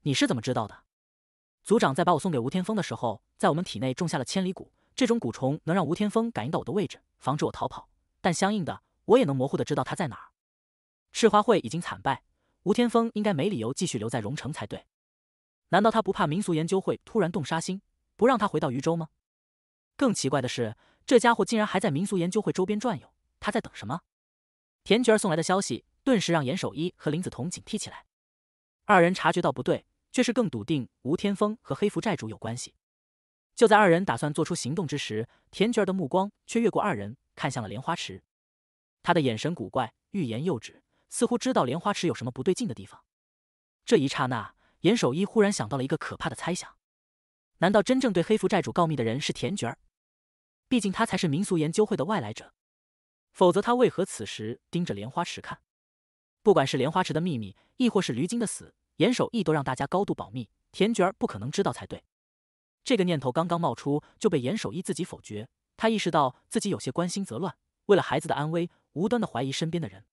你是怎么知道的？”组长在把我送给吴天风的时候，在我们体内种下了千里蛊。这种蛊虫能让吴天风感应到我的位置，防止我逃跑，但相应的，我也能模糊的知道他在哪儿。赤花会已经惨败，吴天风应该没理由继续留在荣城才对。难道他不怕民俗研究会突然动杀心，不让他回到渔州吗？更奇怪的是，这家伙竟然还在民俗研究会周边转悠，他在等什么？田菊儿送来的消息顿时让严守一和林子彤警惕起来，二人察觉到不对，却是更笃定吴天风和黑福寨主有关系。就在二人打算做出行动之时，田菊儿的目光却越过二人，看向了莲花池。他的眼神古怪，欲言又止，似乎知道莲花池有什么不对劲的地方。这一刹那，严守一忽然想到了一个可怕的猜想：难道真正对黑符寨主告密的人是田菊儿？毕竟他才是民俗研究会的外来者，否则他为何此时盯着莲花池看？不管是莲花池的秘密，亦或是驴精的死，严守一都让大家高度保密，田菊儿不可能知道才对。这个念头刚刚冒出，就被严守一自己否决。他意识到自己有些关心则乱，为了孩子的安危，无端的怀疑身边的人。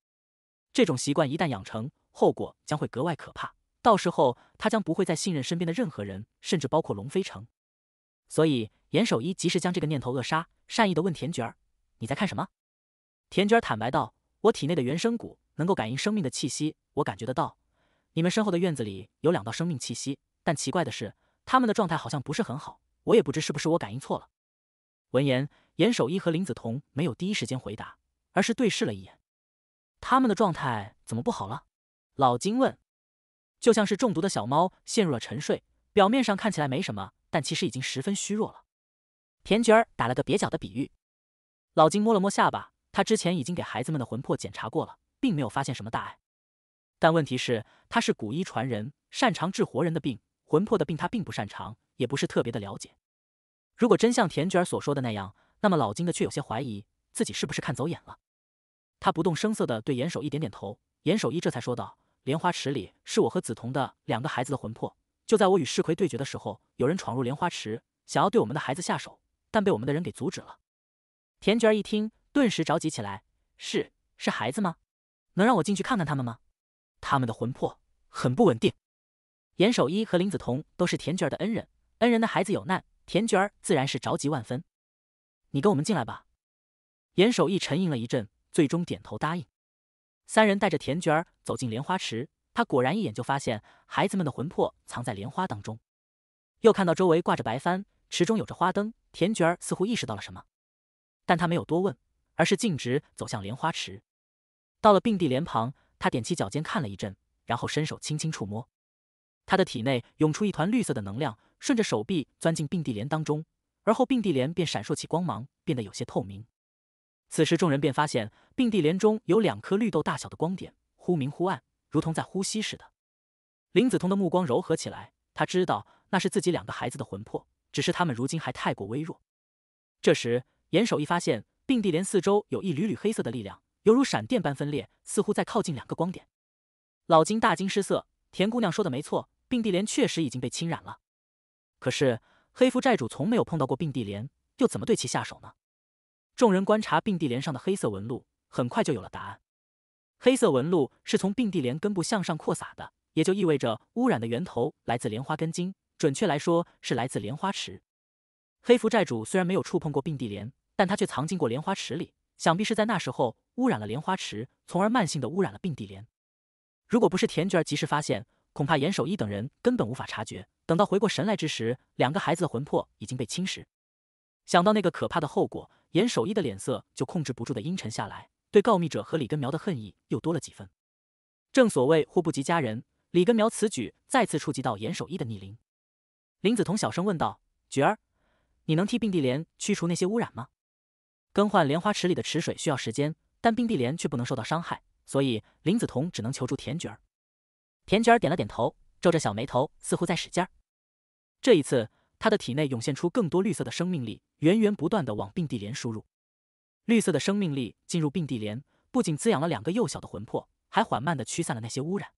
这种习惯一旦养成，后果将会格外可怕。到时候他将不会再信任身边的任何人，甚至包括龙飞城。所以严守一及时将这个念头扼杀。善意的问田娟儿：“你在看什么？”田娟儿坦白道：“我体内的原生骨能够感应生命的气息，我感觉得到，你们身后的院子里有两道生命气息。但奇怪的是……”他们的状态好像不是很好，我也不知是不是我感应错了。闻言，严守一和林子彤没有第一时间回答，而是对视了一眼。他们的状态怎么不好了？老金问。就像是中毒的小猫陷入了沉睡，表面上看起来没什么，但其实已经十分虚弱了。田菊儿打了个蹩脚的比喻。老金摸了摸下巴，他之前已经给孩子们的魂魄检查过了，并没有发现什么大碍。但问题是，他是古医传人，擅长治活人的病。魂魄的病他并不擅长，也不是特别的了解。如果真像田卷儿所说的那样，那么老金的却有些怀疑自己是不是看走眼了。他不动声色地对严守一点点头，严守一这才说道：“莲花池里是我和梓潼的两个孩子的魂魄。就在我与世奎对决的时候，有人闯入莲花池，想要对我们的孩子下手，但被我们的人给阻止了。”田卷儿一听，顿时着急起来：“是是孩子吗？能让我进去看看他们吗？他们的魂魄很不稳定。”严守一和林子彤都是田娟儿的恩人，恩人的孩子有难，田娟儿自然是着急万分。你跟我们进来吧。严守一沉吟了一阵，最终点头答应。三人带着田娟儿走进莲花池，他果然一眼就发现孩子们的魂魄藏在莲花当中，又看到周围挂着白帆，池中有着花灯。田娟儿似乎意识到了什么，但他没有多问，而是径直走向莲花池。到了并蒂莲旁，他踮起脚尖看了一阵，然后伸手轻轻触摸。他的体内涌出一团绿色的能量，顺着手臂钻进并蒂莲当中，而后并蒂莲便闪烁起光芒，变得有些透明。此时，众人便发现并蒂莲中有两颗绿豆大小的光点，忽明忽暗，如同在呼吸似的。林子通的目光柔和起来，他知道那是自己两个孩子的魂魄，只是他们如今还太过微弱。这时，严守一发现并蒂莲四周有一缕缕黑色的力量，犹如闪电般分裂，似乎在靠近两个光点。老金大惊失色，田姑娘说的没错。并蒂莲确实已经被侵染了，可是黑服寨主从没有碰到过并蒂莲，又怎么对其下手呢？众人观察并蒂莲上的黑色纹路，很快就有了答案。黑色纹路是从并蒂莲根部向上扩散的，也就意味着污染的源头来自莲花根茎，准确来说是来自莲花池。黑服寨主虽然没有触碰过并蒂莲，但他却藏进过莲花池里，想必是在那时候污染了莲花池，从而慢性的污染了并蒂莲。如果不是田娟儿及时发现。恐怕严守一等人根本无法察觉。等到回过神来之时，两个孩子的魂魄已经被侵蚀。想到那个可怕的后果，严守一的脸色就控制不住的阴沉下来，对告密者和李根苗的恨意又多了几分。正所谓祸不及家人，李根苗此举再次触及到严守一的逆鳞。林子彤小声问道：“菊儿，你能替并蒂莲驱除那些污染吗？”更换莲花池里的池水需要时间，但并蒂莲却不能受到伤害，所以林子彤只能求助田菊儿。田卷儿点了点头，皱着小眉头，似乎在使劲儿。这一次，他的体内涌现出更多绿色的生命力，源源不断的往并蒂莲输入。绿色的生命力进入并蒂莲，不仅滋养了两个幼小的魂魄，还缓慢的驱散了那些污染。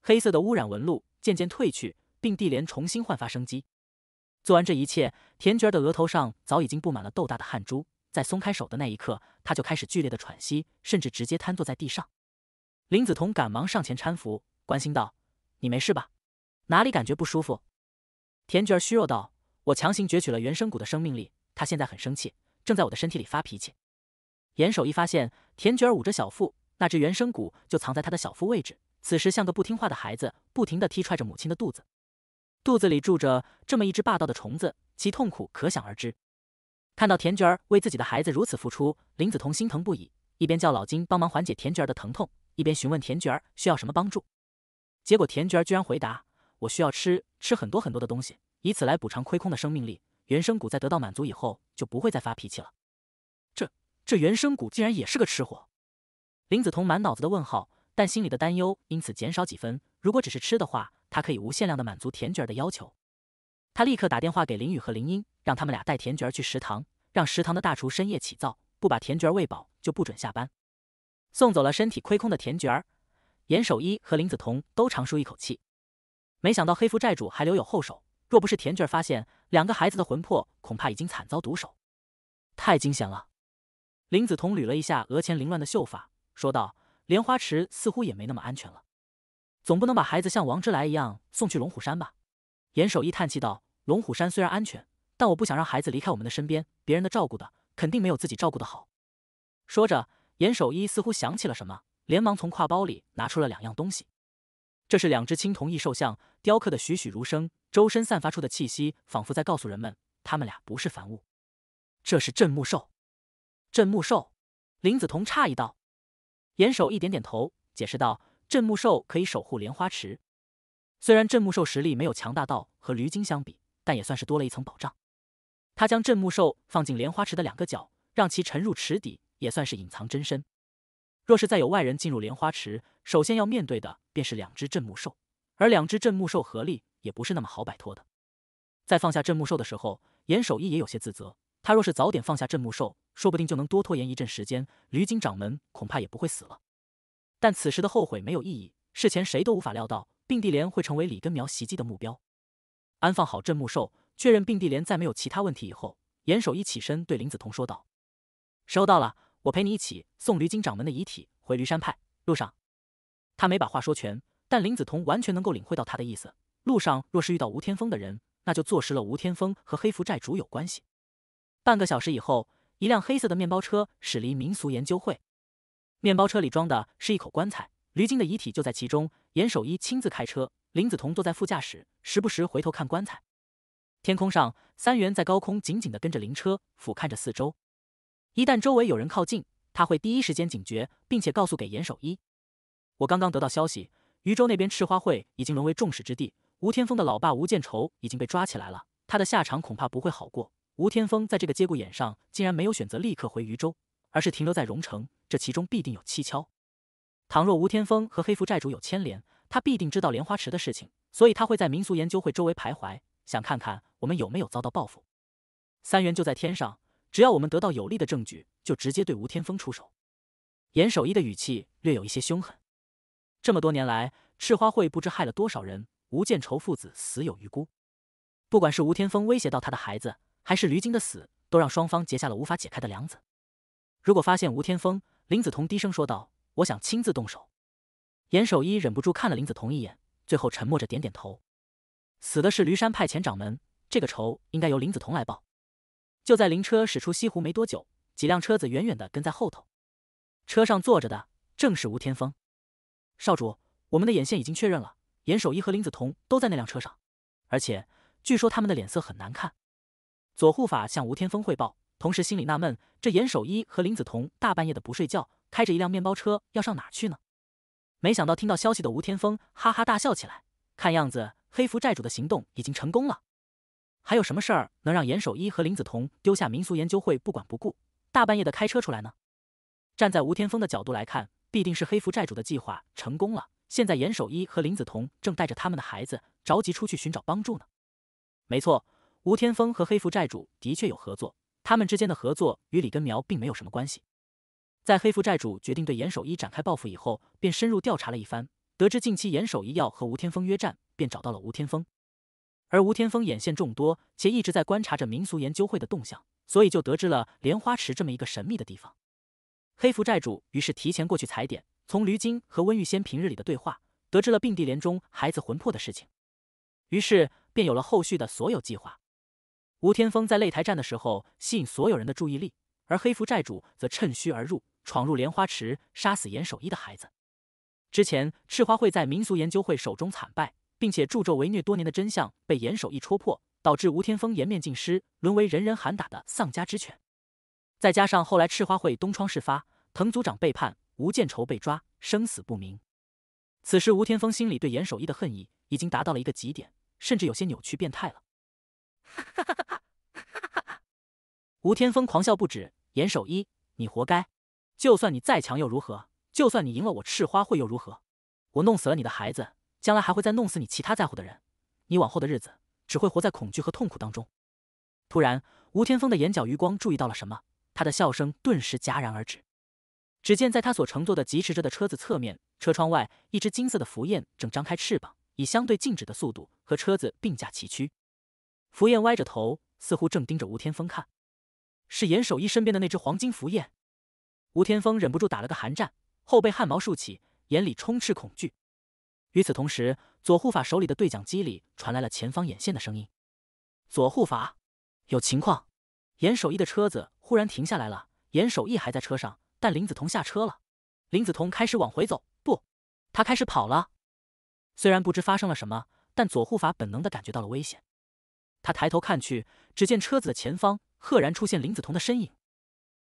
黑色的污染纹路渐渐褪去，并蒂莲重新焕发生机。做完这一切，田卷儿的额头上早已经布满了豆大的汗珠。在松开手的那一刻，他就开始剧烈的喘息，甚至直接瘫坐在地上。林子彤赶忙上前搀扶。关心道：“你没事吧？哪里感觉不舒服？”田卷儿虚弱道：“我强行攫取了原生骨的生命力，他现在很生气，正在我的身体里发脾气。”严守一发现田卷儿捂着小腹，那只原生骨就藏在他的小腹位置，此时像个不听话的孩子，不停的踢踹着母亲的肚子。肚子里住着这么一只霸道的虫子，其痛苦可想而知。看到田卷儿为自己的孩子如此付出，林子彤心疼不已，一边叫老金帮忙缓解田卷儿的疼痛，一边询问田卷儿需要什么帮助。结果田菊儿居然回答：“我需要吃吃很多很多的东西，以此来补偿亏空的生命力。原生谷在得到满足以后，就不会再发脾气了。”这这原生谷竟然也是个吃货！林子彤满脑子的问号，但心里的担忧因此减少几分。如果只是吃的话，他可以无限量的满足田菊儿的要求。他立刻打电话给林雨和林英，让他们俩带田菊儿去食堂，让食堂的大厨深夜起灶，不把田菊儿喂饱就不准下班。送走了身体亏空的田菊儿。严守一和林子彤都长舒一口气，没想到黑夫寨主还留有后手，若不是田娟发现两个孩子的魂魄，恐怕已经惨遭毒手，太惊险了。林子彤捋了一下额前凌乱的秀发，说道：“莲花池似乎也没那么安全了，总不能把孩子像王之来一样送去龙虎山吧？”严守一叹气道：“龙虎山虽然安全，但我不想让孩子离开我们的身边，别人的照顾的肯定没有自己照顾的好。”说着，严守一似乎想起了什么。连忙从挎包里拿出了两样东西，这是两只青铜异兽像，雕刻的栩栩如生，周身散发出的气息，仿佛在告诉人们，他们俩不是凡物。这是镇木兽，镇木兽。林子彤诧异道。严守一点点头，解释道：“镇木兽可以守护莲花池，虽然镇木兽实力没有强大到和驴精相比，但也算是多了一层保障。他将镇木兽放进莲花池的两个角，让其沉入池底，也算是隐藏真身。”若是再有外人进入莲花池，首先要面对的便是两只镇木兽，而两只镇木兽合力也不是那么好摆脱的。在放下镇木兽的时候，严守一也有些自责，他若是早点放下镇木兽，说不定就能多拖延一阵时间，驴精掌门恐怕也不会死了。但此时的后悔没有意义，事前谁都无法料到并蒂莲会成为李根苗袭击的目标。安放好镇木兽，确认并蒂莲再没有其他问题以后，严守一起身对林子彤说道：“收到了。”我陪你一起送驴金掌门的遗体回驴山派。路上，他没把话说全，但林子彤完全能够领会到他的意思。路上若是遇到吴天峰的人，那就坐实了吴天峰和黑福寨主有关系。半个小时以后，一辆黑色的面包车驶离民俗研究会。面包车里装的是一口棺材，驴金的遗体就在其中。严守一亲自开车，林子彤坐在副驾驶，时不时回头看棺材。天空上，三元在高空紧紧的跟着灵车，俯瞰着四周。一旦周围有人靠近，他会第一时间警觉，并且告诉给严守一。我刚刚得到消息，渝州那边赤花会已经沦为众矢之的，吴天峰的老爸吴建愁已经被抓起来了，他的下场恐怕不会好过。吴天峰在这个节骨眼上竟然没有选择立刻回渝州，而是停留在荣城，这其中必定有蹊跷。倘若吴天峰和黑浮寨主有牵连，他必定知道莲花池的事情，所以他会在民俗研究会周围徘徊，想看看我们有没有遭到报复。三元就在天上。只要我们得到有力的证据，就直接对吴天峰出手。严守一的语气略有一些凶狠。这么多年来，赤花会不知害了多少人，吴建仇父子死有余辜。不管是吴天峰威胁到他的孩子，还是驴精的死，都让双方结下了无法解开的梁子。如果发现吴天峰，林子彤低声说道：“我想亲自动手。”严守一忍不住看了林子彤一眼，最后沉默着点点头。死的是驴山派前掌门，这个仇应该由林子彤来报。就在灵车驶出西湖没多久，几辆车子远远的跟在后头，车上坐着的正是吴天风少主。我们的眼线已经确认了，严守一和林子彤都在那辆车上，而且据说他们的脸色很难看。左护法向吴天风汇报，同时心里纳闷：这严守一和林子彤大半夜的不睡觉，开着一辆面包车要上哪去呢？没想到听到消息的吴天风哈哈大笑起来，看样子黑服寨主的行动已经成功了。还有什么事儿能让严守一和林子彤丢下民俗研究会不管不顾，大半夜的开车出来呢？站在吴天峰的角度来看，必定是黑福债主的计划成功了。现在严守一和林子彤正带着他们的孩子着急出去寻找帮助呢。没错，吴天峰和黑福债主的确有合作，他们之间的合作与李根苗并没有什么关系。在黑福债主决定对严守一展开报复以后，便深入调查了一番，得知近期严守一要和吴天峰约战，便找到了吴天峰。而吴天峰眼线众多，且一直在观察着民俗研究会的动向，所以就得知了莲花池这么一个神秘的地方。黑福寨主于是提前过去踩点，从驴精和温玉仙平日里的对话，得知了并蒂莲中孩子魂魄的事情，于是便有了后续的所有计划。吴天峰在擂台战的时候吸引所有人的注意力，而黑福寨主则趁虚而入，闯入莲花池杀死严守一的孩子。之前赤花会在民俗研究会手中惨败。并且助纣为虐多年的真相被严守一戳破，导致吴天峰颜面尽失，沦为人人喊打的丧家之犬。再加上后来赤花会东窗事发，藤组长背叛，吴建仇被抓，生死不明。此时吴天峰心里对严守一的恨意已经达到了一个极点，甚至有些扭曲变态了。吴天峰狂笑不止：“严守一，你活该！就算你再强又如何？就算你赢了我赤花会又如何？我弄死了你的孩子！”将来还会再弄死你其他在乎的人，你往后的日子只会活在恐惧和痛苦当中。突然，吴天峰的眼角余光注意到了什么，他的笑声顿时戛然而止。只见在他所乘坐的疾驰着的车子侧面，车窗外一只金色的浮燕正张开翅膀，以相对静止的速度和车子并驾齐驱。浮燕歪着头，似乎正盯着吴天峰看。是严守一身边的那只黄金浮燕。吴天峰忍不住打了个寒战，后背汗毛竖起，眼里充斥恐惧。与此同时，左护法手里的对讲机里传来了前方眼线的声音：“左护法，有情况！”严守义的车子忽然停下来了，严守义还在车上，但林子彤下车了。林子彤开始往回走，不，他开始跑了。虽然不知发生了什么，但左护法本能的感觉到了危险。他抬头看去，只见车子的前方赫然出现林子彤的身影。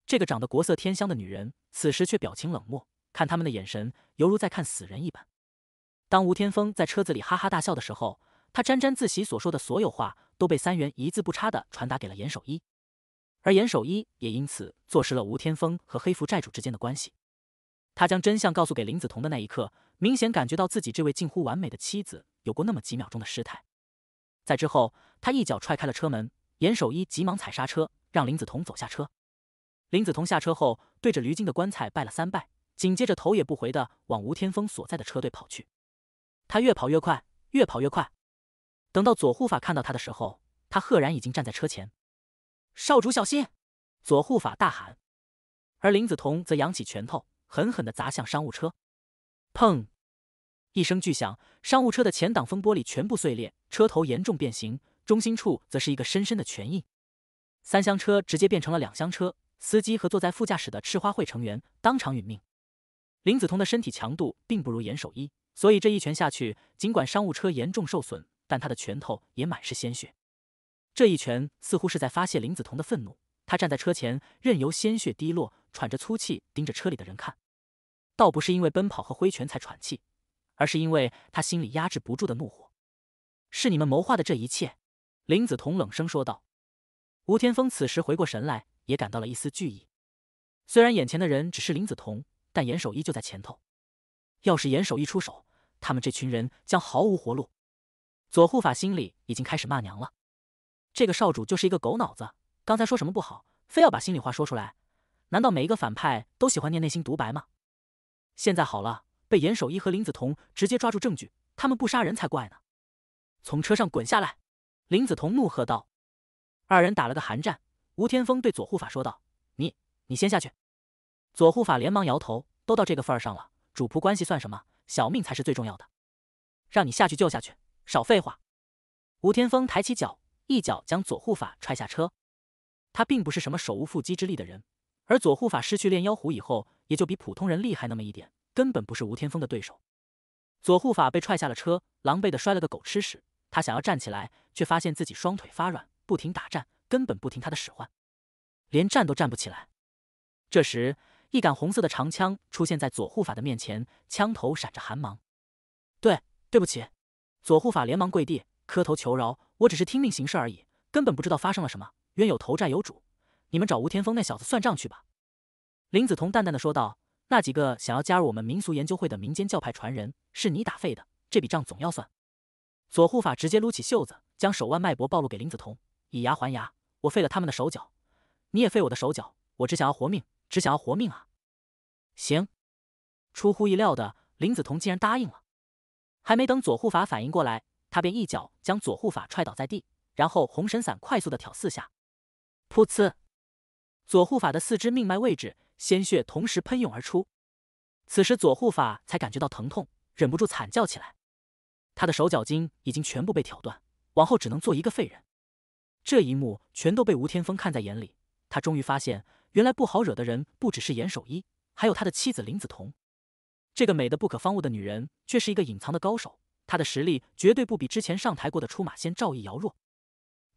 这个长得国色天香的女人，此时却表情冷漠，看他们的眼神犹如在看死人一般。当吴天峰在车子里哈哈大笑的时候，他沾沾自喜所说的所有话都被三元一字不差的传达给了严守一，而严守一也因此坐实了吴天峰和黑服债主之间的关系。他将真相告诉给林子彤的那一刻，明显感觉到自己这位近乎完美的妻子有过那么几秒钟的失态。在之后，他一脚踹开了车门，严守一急忙踩刹车，让林子彤走下车。林子彤下车后，对着驴精的棺材拜了三拜，紧接着头也不回的往吴天峰所在的车队跑去。他越跑越快，越跑越快。等到左护法看到他的时候，他赫然已经站在车前。少主小心！左护法大喊。而林子彤则扬起拳头，狠狠的砸向商务车。砰！一声巨响，商务车的前挡风玻璃全部碎裂，车头严重变形，中心处则是一个深深的拳印。三厢车直接变成了两厢车，司机和坐在副驾驶的赤花会成员当场殒命。林子彤的身体强度并不如严守一。所以这一拳下去，尽管商务车严重受损，但他的拳头也满是鲜血。这一拳似乎是在发泄林子彤的愤怒。他站在车前，任由鲜血滴落，喘着粗气，盯着车里的人看。倒不是因为奔跑和挥拳才喘气，而是因为他心里压制不住的怒火。是你们谋划的这一切，林子彤冷声说道。吴天峰此时回过神来，也感到了一丝惧意。虽然眼前的人只是林子彤，但严守一就在前头。要是严守一出手，他们这群人将毫无活路。左护法心里已经开始骂娘了。这个少主就是一个狗脑子，刚才说什么不好，非要把心里话说出来。难道每一个反派都喜欢念内心独白吗？现在好了，被严守一和林子彤直接抓住证据，他们不杀人才怪呢。从车上滚下来！林子彤怒喝道。二人打了个寒战。吴天峰对左护法说道：“你，你先下去。”左护法连忙摇头：“都到这个份儿上了。”主仆关系算什么？小命才是最重要的。让你下去救下去，少废话！吴天峰抬起脚，一脚将左护法踹下车。他并不是什么手无缚鸡之力的人，而左护法失去炼妖狐以后，也就比普通人厉害那么一点，根本不是吴天峰的对手。左护法被踹下了车，狼狈的摔了个狗吃屎。他想要站起来，却发现自己双腿发软，不停打颤，根本不听他的使唤，连站都站不起来。这时，一杆红色的长枪出现在左护法的面前，枪头闪着寒芒。对，对不起，左护法连忙跪地磕头求饶。我只是听命行事而已，根本不知道发生了什么。冤有头债有主，你们找吴天峰那小子算账去吧。林子彤淡淡的说道：“那几个想要加入我们民俗研究会的民间教派传人，是你打废的，这笔账总要算。”左护法直接撸起袖子，将手腕脉搏暴露给林子彤，以牙还牙。我废了他们的手脚，你也废我的手脚。我只想要活命。只想要活命啊！行，出乎意料的，林子彤竟然答应了。还没等左护法反应过来，他便一脚将左护法踹倒在地，然后红神伞快速的挑四下，噗呲！左护法的四肢命脉位置，鲜血同时喷涌而出。此时左护法才感觉到疼痛，忍不住惨叫起来。他的手脚筋已经全部被挑断，往后只能做一个废人。这一幕全都被吴天峰看在眼里，他终于发现。原来不好惹的人不只是严守一，还有他的妻子林子彤。这个美得不可方物的女人，却是一个隐藏的高手。她的实力绝对不比之前上台过的出马仙赵毅瑶弱。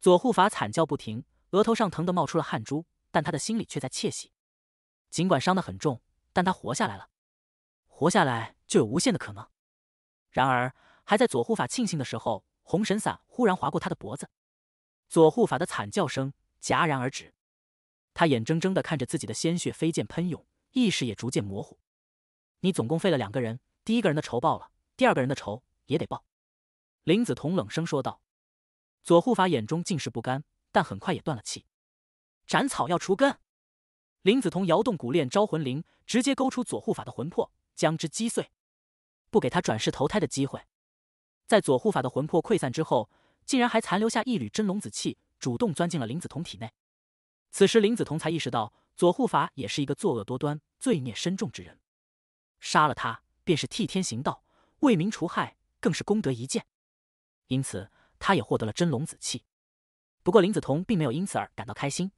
左护法惨叫不停，额头上疼得冒出了汗珠，但他的心里却在窃喜。尽管伤得很重，但他活下来了。活下来就有无限的可能。然而，还在左护法庆幸的时候，红绳伞忽然划过他的脖子，左护法的惨叫声戛然而止。他眼睁睁地看着自己的鲜血飞溅喷涌，意识也逐渐模糊。你总共废了两个人，第一个人的仇报了，第二个人的仇也得报。林子彤冷声说道。左护法眼中尽是不甘，但很快也断了气。斩草要除根。林子彤摇动骨链招魂铃，直接勾出左护法的魂魄，将之击碎，不给他转世投胎的机会。在左护法的魂魄溃散之后，竟然还残留下一缕真龙子气，主动钻进了林子彤体内。此时林子彤才意识到，左护法也是一个作恶多端、罪孽深重之人，杀了他便是替天行道、为民除害，更是功德一件。因此，他也获得了真龙子气。不过，林子彤并没有因此而感到开心。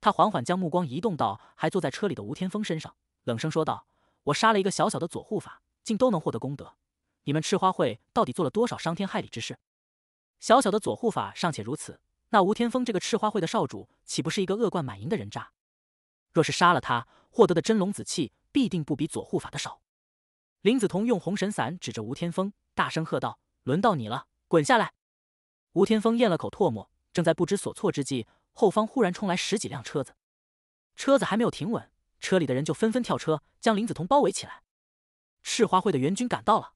他缓缓将目光移动到还坐在车里的吴天风身上，冷声说道：“我杀了一个小小的左护法，竟都能获得功德，你们赤花会到底做了多少伤天害理之事？小小的左护法尚且如此。”那吴天峰这个赤花会的少主，岂不是一个恶贯满盈的人渣？若是杀了他，获得的真龙子气必定不比左护法的少。林子彤用红神伞指着吴天峰，大声喝道：“轮到你了，滚下来！”吴天峰咽了口唾沫，正在不知所措之际，后方忽然冲来十几辆车子，车子还没有停稳，车里的人就纷纷跳车，将林子彤包围起来。赤花会的援军赶到了，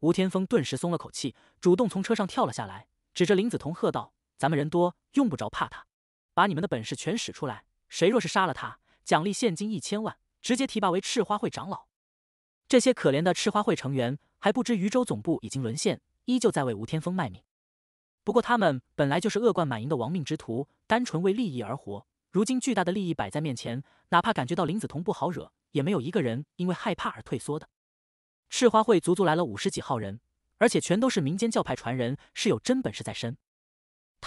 吴天峰顿时松了口气，主动从车上跳了下来，指着林子彤喝道。咱们人多，用不着怕他。把你们的本事全使出来。谁若是杀了他，奖励现金一千万，直接提拔为赤花会长老。这些可怜的赤花会成员还不知渔州总部已经沦陷，依旧在为吴天峰卖命。不过他们本来就是恶贯满盈的亡命之徒，单纯为利益而活。如今巨大的利益摆在面前，哪怕感觉到林子彤不好惹，也没有一个人因为害怕而退缩的。赤花会足足来了五十几号人，而且全都是民间教派传人，是有真本事在身。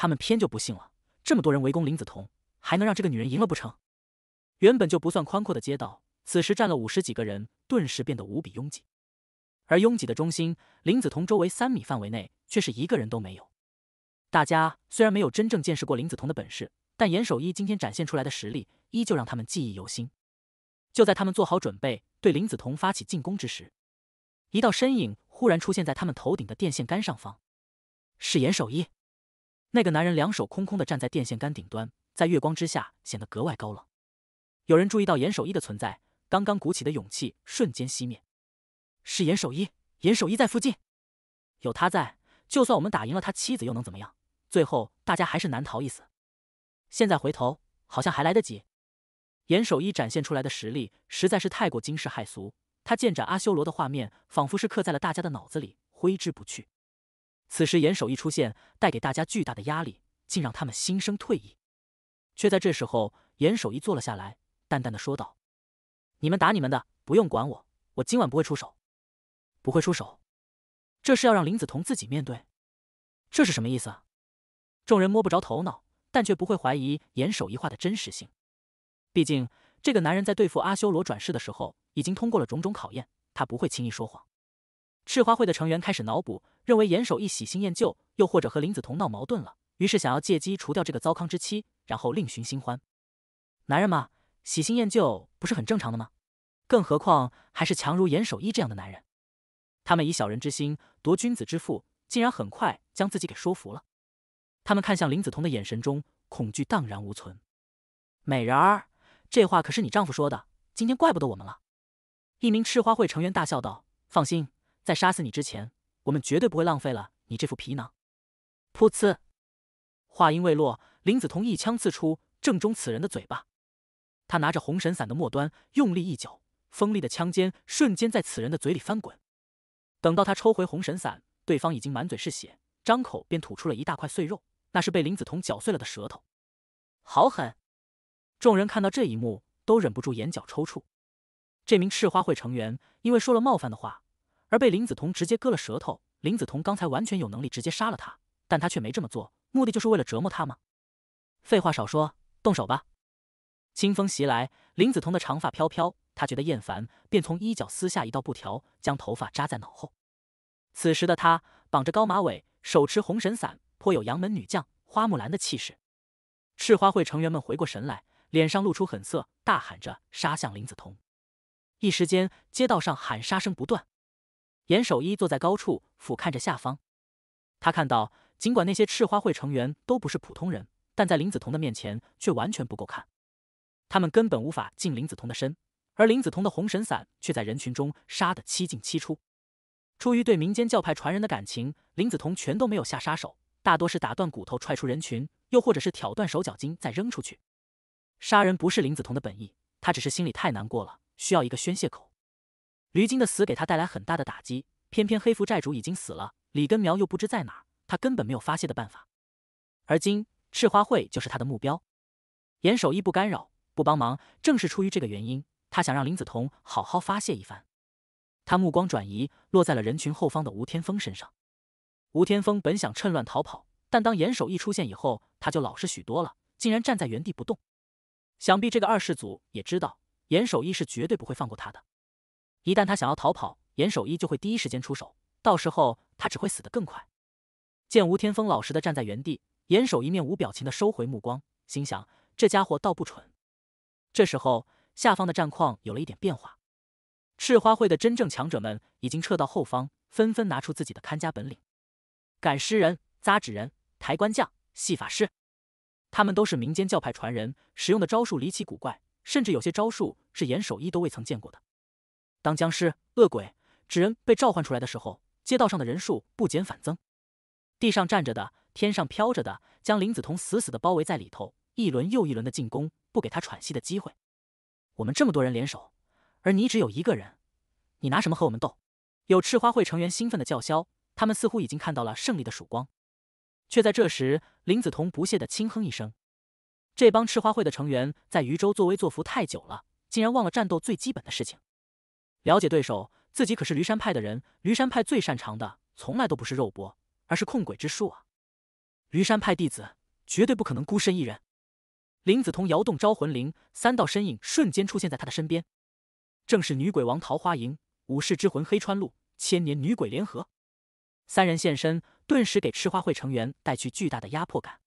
他们偏就不信了，这么多人围攻林子彤，还能让这个女人赢了不成？原本就不算宽阔的街道，此时站了五十几个人，顿时变得无比拥挤。而拥挤的中心，林子彤周围三米范围内却是一个人都没有。大家虽然没有真正见识过林子彤的本事，但严守一今天展现出来的实力，依旧让他们记忆犹新。就在他们做好准备对林子彤发起进攻之时，一道身影忽然出现在他们头顶的电线杆上方，是严守一。那个男人两手空空的站在电线杆顶端，在月光之下显得格外高冷。有人注意到严守一的存在，刚刚鼓起的勇气瞬间熄灭。是严守一，严守一在附近。有他在，就算我们打赢了他妻子，又能怎么样？最后大家还是难逃一死。现在回头，好像还来得及。严守一展现出来的实力实在是太过惊世骇俗，他剑斩阿修罗的画面仿佛是刻在了大家的脑子里，挥之不去。此时，严守一出现，带给大家巨大的压力，竟让他们心生退意。却在这时候，严守一坐了下来，淡淡的说道：“你们打你们的，不用管我。我今晚不会出手，不会出手。这是要让林子彤自己面对，这是什么意思？”众人摸不着头脑，但却不会怀疑严守一话的真实性。毕竟，这个男人在对付阿修罗转世的时候，已经通过了种种考验，他不会轻易说谎。赤花会的成员开始脑补。认为严守一喜新厌旧，又或者和林子彤闹矛盾了，于是想要借机除掉这个糟糠之妻，然后另寻新欢。男人嘛，喜新厌旧不是很正常的吗？更何况还是强如严守一这样的男人。他们以小人之心夺君子之腹，竟然很快将自己给说服了。他们看向林子彤的眼神中恐惧荡然无存。美人儿，这话可是你丈夫说的，今天怪不得我们了。一名赤花会成员大笑道：“放心，在杀死你之前。”我们绝对不会浪费了你这副皮囊。噗呲！话音未落，林子彤一枪刺出，正中此人的嘴巴。他拿着红神伞的末端，用力一搅，锋利的枪尖瞬间在此人的嘴里翻滚。等到他抽回红神伞，对方已经满嘴是血，张口便吐出了一大块碎肉，那是被林子彤搅碎了的舌头。好狠！众人看到这一幕，都忍不住眼角抽搐。这名赤花会成员因为说了冒犯的话。而被林子彤直接割了舌头。林子彤刚才完全有能力直接杀了他，但他却没这么做，目的就是为了折磨他吗？废话少说，动手吧！清风袭来，林子彤的长发飘飘，她觉得厌烦，便从衣角撕下一道布条，将头发扎在脑后。此时的他绑着高马尾，手持红神伞，颇有杨门女将花木兰的气势。赤花会成员们回过神来，脸上露出狠色，大喊着杀向林子彤。一时间，街道上喊杀声不断。严守一坐在高处俯瞰着下方，他看到，尽管那些赤花会成员都不是普通人，但在林子彤的面前却完全不够看。他们根本无法近林子彤的身，而林子彤的红神伞却在人群中杀得七进七出。出于对民间教派传人的感情，林子彤全都没有下杀手，大多是打断骨头踹出人群，又或者是挑断手脚筋再扔出去。杀人不是林子彤的本意，他只是心里太难过了，需要一个宣泄口。驴精的死给他带来很大的打击，偏偏黑福债主已经死了，李根苗又不知在哪儿，他根本没有发泄的办法。而今赤花会就是他的目标。严守义不干扰、不帮忙，正是出于这个原因。他想让林子彤好好发泄一番。他目光转移，落在了人群后方的吴天峰身上。吴天峰本想趁乱逃跑，但当严守义出现以后，他就老实许多了，竟然站在原地不动。想必这个二世祖也知道，严守义是绝对不会放过他的。一旦他想要逃跑，严守一就会第一时间出手，到时候他只会死得更快。见吴天峰老实的站在原地，严守一面无表情的收回目光，心想：这家伙倒不蠢。这时候，下方的战况有了一点变化，赤花会的真正强者们已经撤到后方，纷纷拿出自己的看家本领：赶尸人、扎纸人、抬棺匠、戏法师。他们都是民间教派传人，使用的招数离奇古怪，甚至有些招数是严守一都未曾见过的。当僵尸、恶鬼、纸人被召唤出来的时候，街道上的人数不减反增，地上站着的，天上飘着的，将林子彤死死的包围在里头，一轮又一轮的进攻，不给他喘息的机会。我们这么多人联手，而你只有一个人，你拿什么和我们斗？有赤花会成员兴奋的叫嚣，他们似乎已经看到了胜利的曙光。却在这时，林子彤不屑的轻哼一声：“这帮赤花会的成员在渝州作威作福太久了，竟然忘了战斗最基本的事情。”了解对手，自己可是驴山派的人。驴山派最擅长的从来都不是肉搏，而是控鬼之术啊！驴山派弟子绝对不可能孤身一人。林子通摇动招魂铃，三道身影瞬间出现在他的身边，正是女鬼王桃花营、武士之魂黑川露、千年女鬼联合三人现身，顿时给吃花会成员带去巨大的压迫感。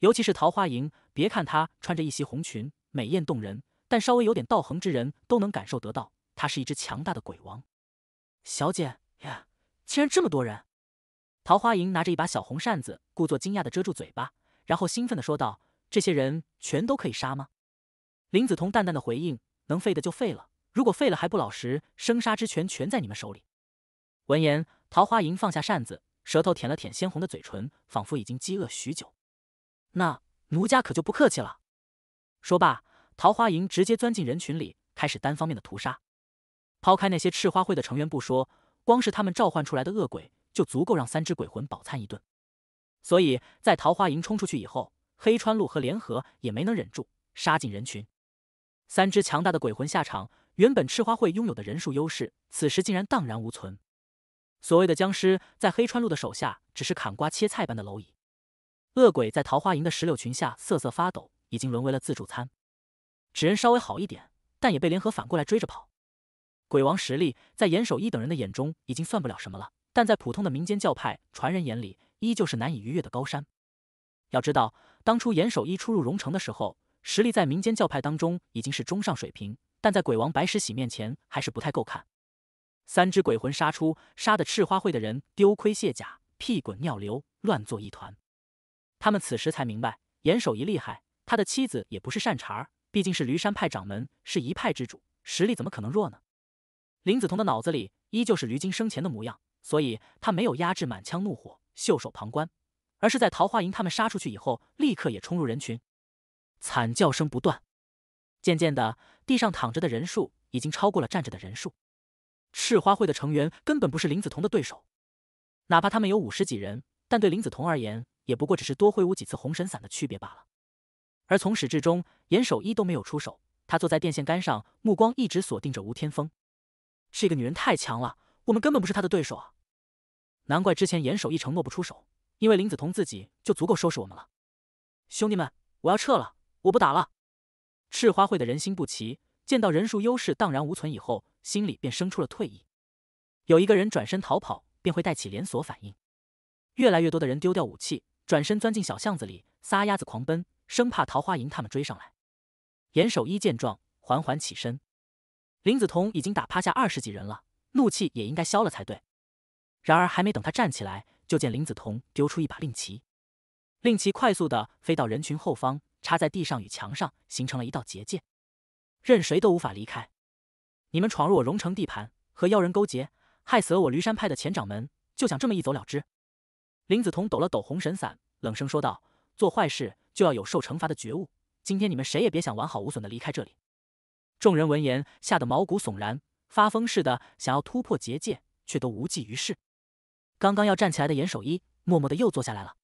尤其是桃花吟，别看她穿着一袭红裙，美艳动人，但稍微有点道行之人都能感受得到。他是一只强大的鬼王，小姐呀，竟然这么多人！桃花银拿着一把小红扇子，故作惊讶的遮住嘴巴，然后兴奋的说道：“这些人全都可以杀吗？”林子彤淡淡的回应：“能废的就废了，如果废了还不老实，生杀之权全在你们手里。”闻言，桃花银放下扇子，舌头舔了舔鲜红的嘴唇，仿佛已经饥饿许久。那奴家可就不客气了。说罢，桃花银直接钻进人群里，开始单方面的屠杀。抛开那些赤花会的成员不说，光是他们召唤出来的恶鬼，就足够让三只鬼魂饱餐一顿。所以在桃花营冲出去以后，黑川路和联合也没能忍住，杀进人群。三只强大的鬼魂下场，原本赤花会拥有的人数优势，此时竟然荡然无存。所谓的僵尸，在黑川路的手下只是砍瓜切菜般的蝼蚁。恶鬼在桃花营的石榴裙下瑟瑟发抖，已经沦为了自助餐。纸人稍微好一点，但也被联合反过来追着跑。鬼王实力在严守一等人的眼中已经算不了什么了，但在普通的民间教派传人眼里，依旧是难以逾越的高山。要知道，当初严守一初入荣城的时候，实力在民间教派当中已经是中上水平，但在鬼王白石喜面前还是不太够看。三只鬼魂杀出，杀得赤花会的人丢盔卸甲，屁滚尿流，乱作一团。他们此时才明白，严守一厉害，他的妻子也不是善茬儿。毕竟是驴山派掌门，是一派之主，实力怎么可能弱呢？林子彤的脑子里依旧是驴精生前的模样，所以她没有压制满腔怒火，袖手旁观，而是在桃花营他们杀出去以后，立刻也冲入人群。惨叫声不断，渐渐的，地上躺着的人数已经超过了站着的人数。赤花会的成员根本不是林子彤的对手，哪怕他们有五十几人，但对林子彤而言，也不过只是多挥舞几次红神伞的区别罢了。而从始至终，严守一都没有出手，他坐在电线杆上，目光一直锁定着吴天峰。这个女人太强了，我们根本不是她的对手啊！难怪之前严守一承诺不出手，因为林子彤自己就足够收拾我们了。兄弟们，我要撤了，我不打了。赤花会的人心不齐，见到人数优势荡然无存以后，心里便生出了退意。有一个人转身逃跑，便会带起连锁反应，越来越多的人丢掉武器，转身钻进小巷子里，撒丫子狂奔，生怕桃花营他们追上来。严守一见状，缓缓起身。林子彤已经打趴下二十几人了，怒气也应该消了才对。然而还没等他站起来，就见林子彤丢出一把令旗，令旗快速的飞到人群后方，插在地上与墙上，形成了一道结界，任谁都无法离开。你们闯入我荣城地盘，和妖人勾结，害死了我驴山派的前掌门，就想这么一走了之？林子彤抖了抖红神伞，冷声说道：“做坏事就要有受惩罚的觉悟，今天你们谁也别想完好无损的离开这里。”众人闻言吓得毛骨悚然，发疯似的想要突破结界，却都无济于事。刚刚要站起来的严守一，默默的又坐下来了。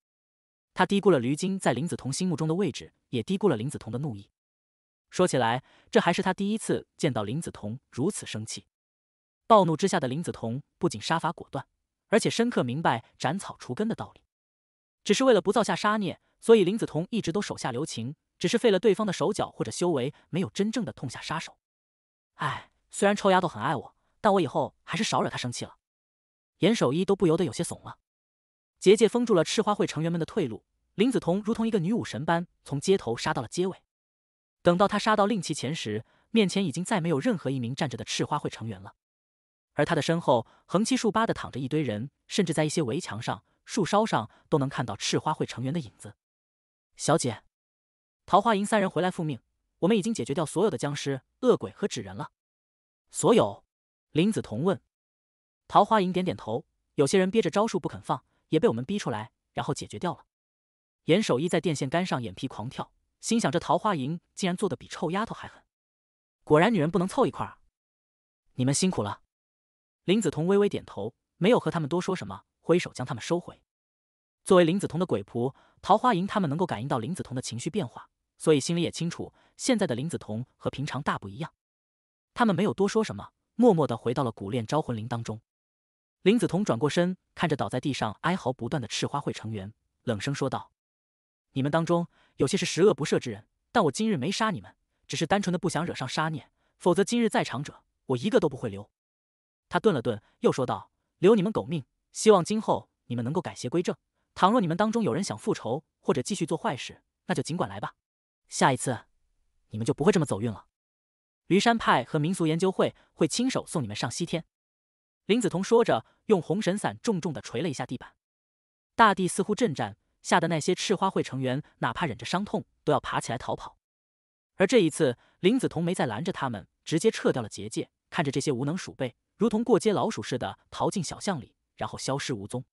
他低估了驴精在林子彤心目中的位置，也低估了林子彤的怒意。说起来，这还是他第一次见到林子彤如此生气。暴怒之下的林子彤不仅杀伐果断，而且深刻明白斩草除根的道理。只是为了不造下杀孽，所以林子彤一直都手下留情。只是废了对方的手脚或者修为，没有真正的痛下杀手。唉，虽然臭丫头很爱我，但我以后还是少惹她生气了。严守一都不由得有些怂了。结界封住了赤花会成员们的退路，林子彤如同一个女武神般从街头杀到了街尾。等到她杀到令旗前时，面前已经再没有任何一名站着的赤花会成员了。而她的身后，横七竖八的躺着一堆人，甚至在一些围墙上、树梢上都能看到赤花会成员的影子。小姐。桃花营三人回来复命，我们已经解决掉所有的僵尸、恶鬼和纸人了。所有，林子彤问，桃花营点点头。有些人憋着招数不肯放，也被我们逼出来，然后解决掉了。严守一在电线杆上眼皮狂跳，心想这桃花营竟然做的比臭丫头还狠。果然女人不能凑一块儿。你们辛苦了。林子彤微微点头，没有和他们多说什么，挥手将他们收回。作为林子彤的鬼仆，桃花吟他们能够感应到林子彤的情绪变化，所以心里也清楚，现在的林子彤和平常大不一样。他们没有多说什么，默默的回到了古炼招魂铃当中。林子彤转过身，看着倒在地上哀嚎不断的赤花会成员，冷声说道：“你们当中有些是十恶不赦之人，但我今日没杀你们，只是单纯的不想惹上杀念，否则今日在场者，我一个都不会留。”他顿了顿，又说道：“留你们狗命，希望今后你们能够改邪归正。”倘若你们当中有人想复仇或者继续做坏事，那就尽管来吧。下一次，你们就不会这么走运了。驴山派和民俗研究会会亲手送你们上西天。林子彤说着，用红神伞重重的捶了一下地板，大地似乎震颤，吓得那些赤花会成员哪怕忍着伤痛都要爬起来逃跑。而这一次，林子彤没再拦着他们，直接撤掉了结界，看着这些无能鼠辈如同过街老鼠似的逃进小巷里，然后消失无踪。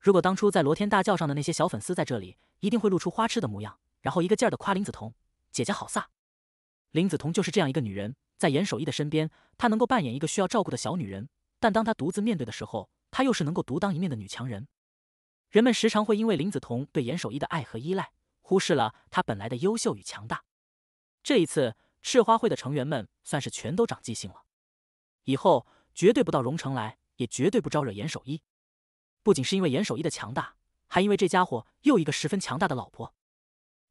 如果当初在罗天大教上的那些小粉丝在这里，一定会露出花痴的模样，然后一个劲儿的夸林子彤姐姐好飒。林子彤就是这样一个女人，在严守一的身边，她能够扮演一个需要照顾的小女人；但当她独自面对的时候，她又是能够独当一面的女强人。人们时常会因为林子彤对严守一的爱和依赖，忽视了她本来的优秀与强大。这一次，赤花会的成员们算是全都长记性了，以后绝对不到荣城来，也绝对不招惹严守一。不仅是因为严守一的强大，还因为这家伙又一个十分强大的老婆。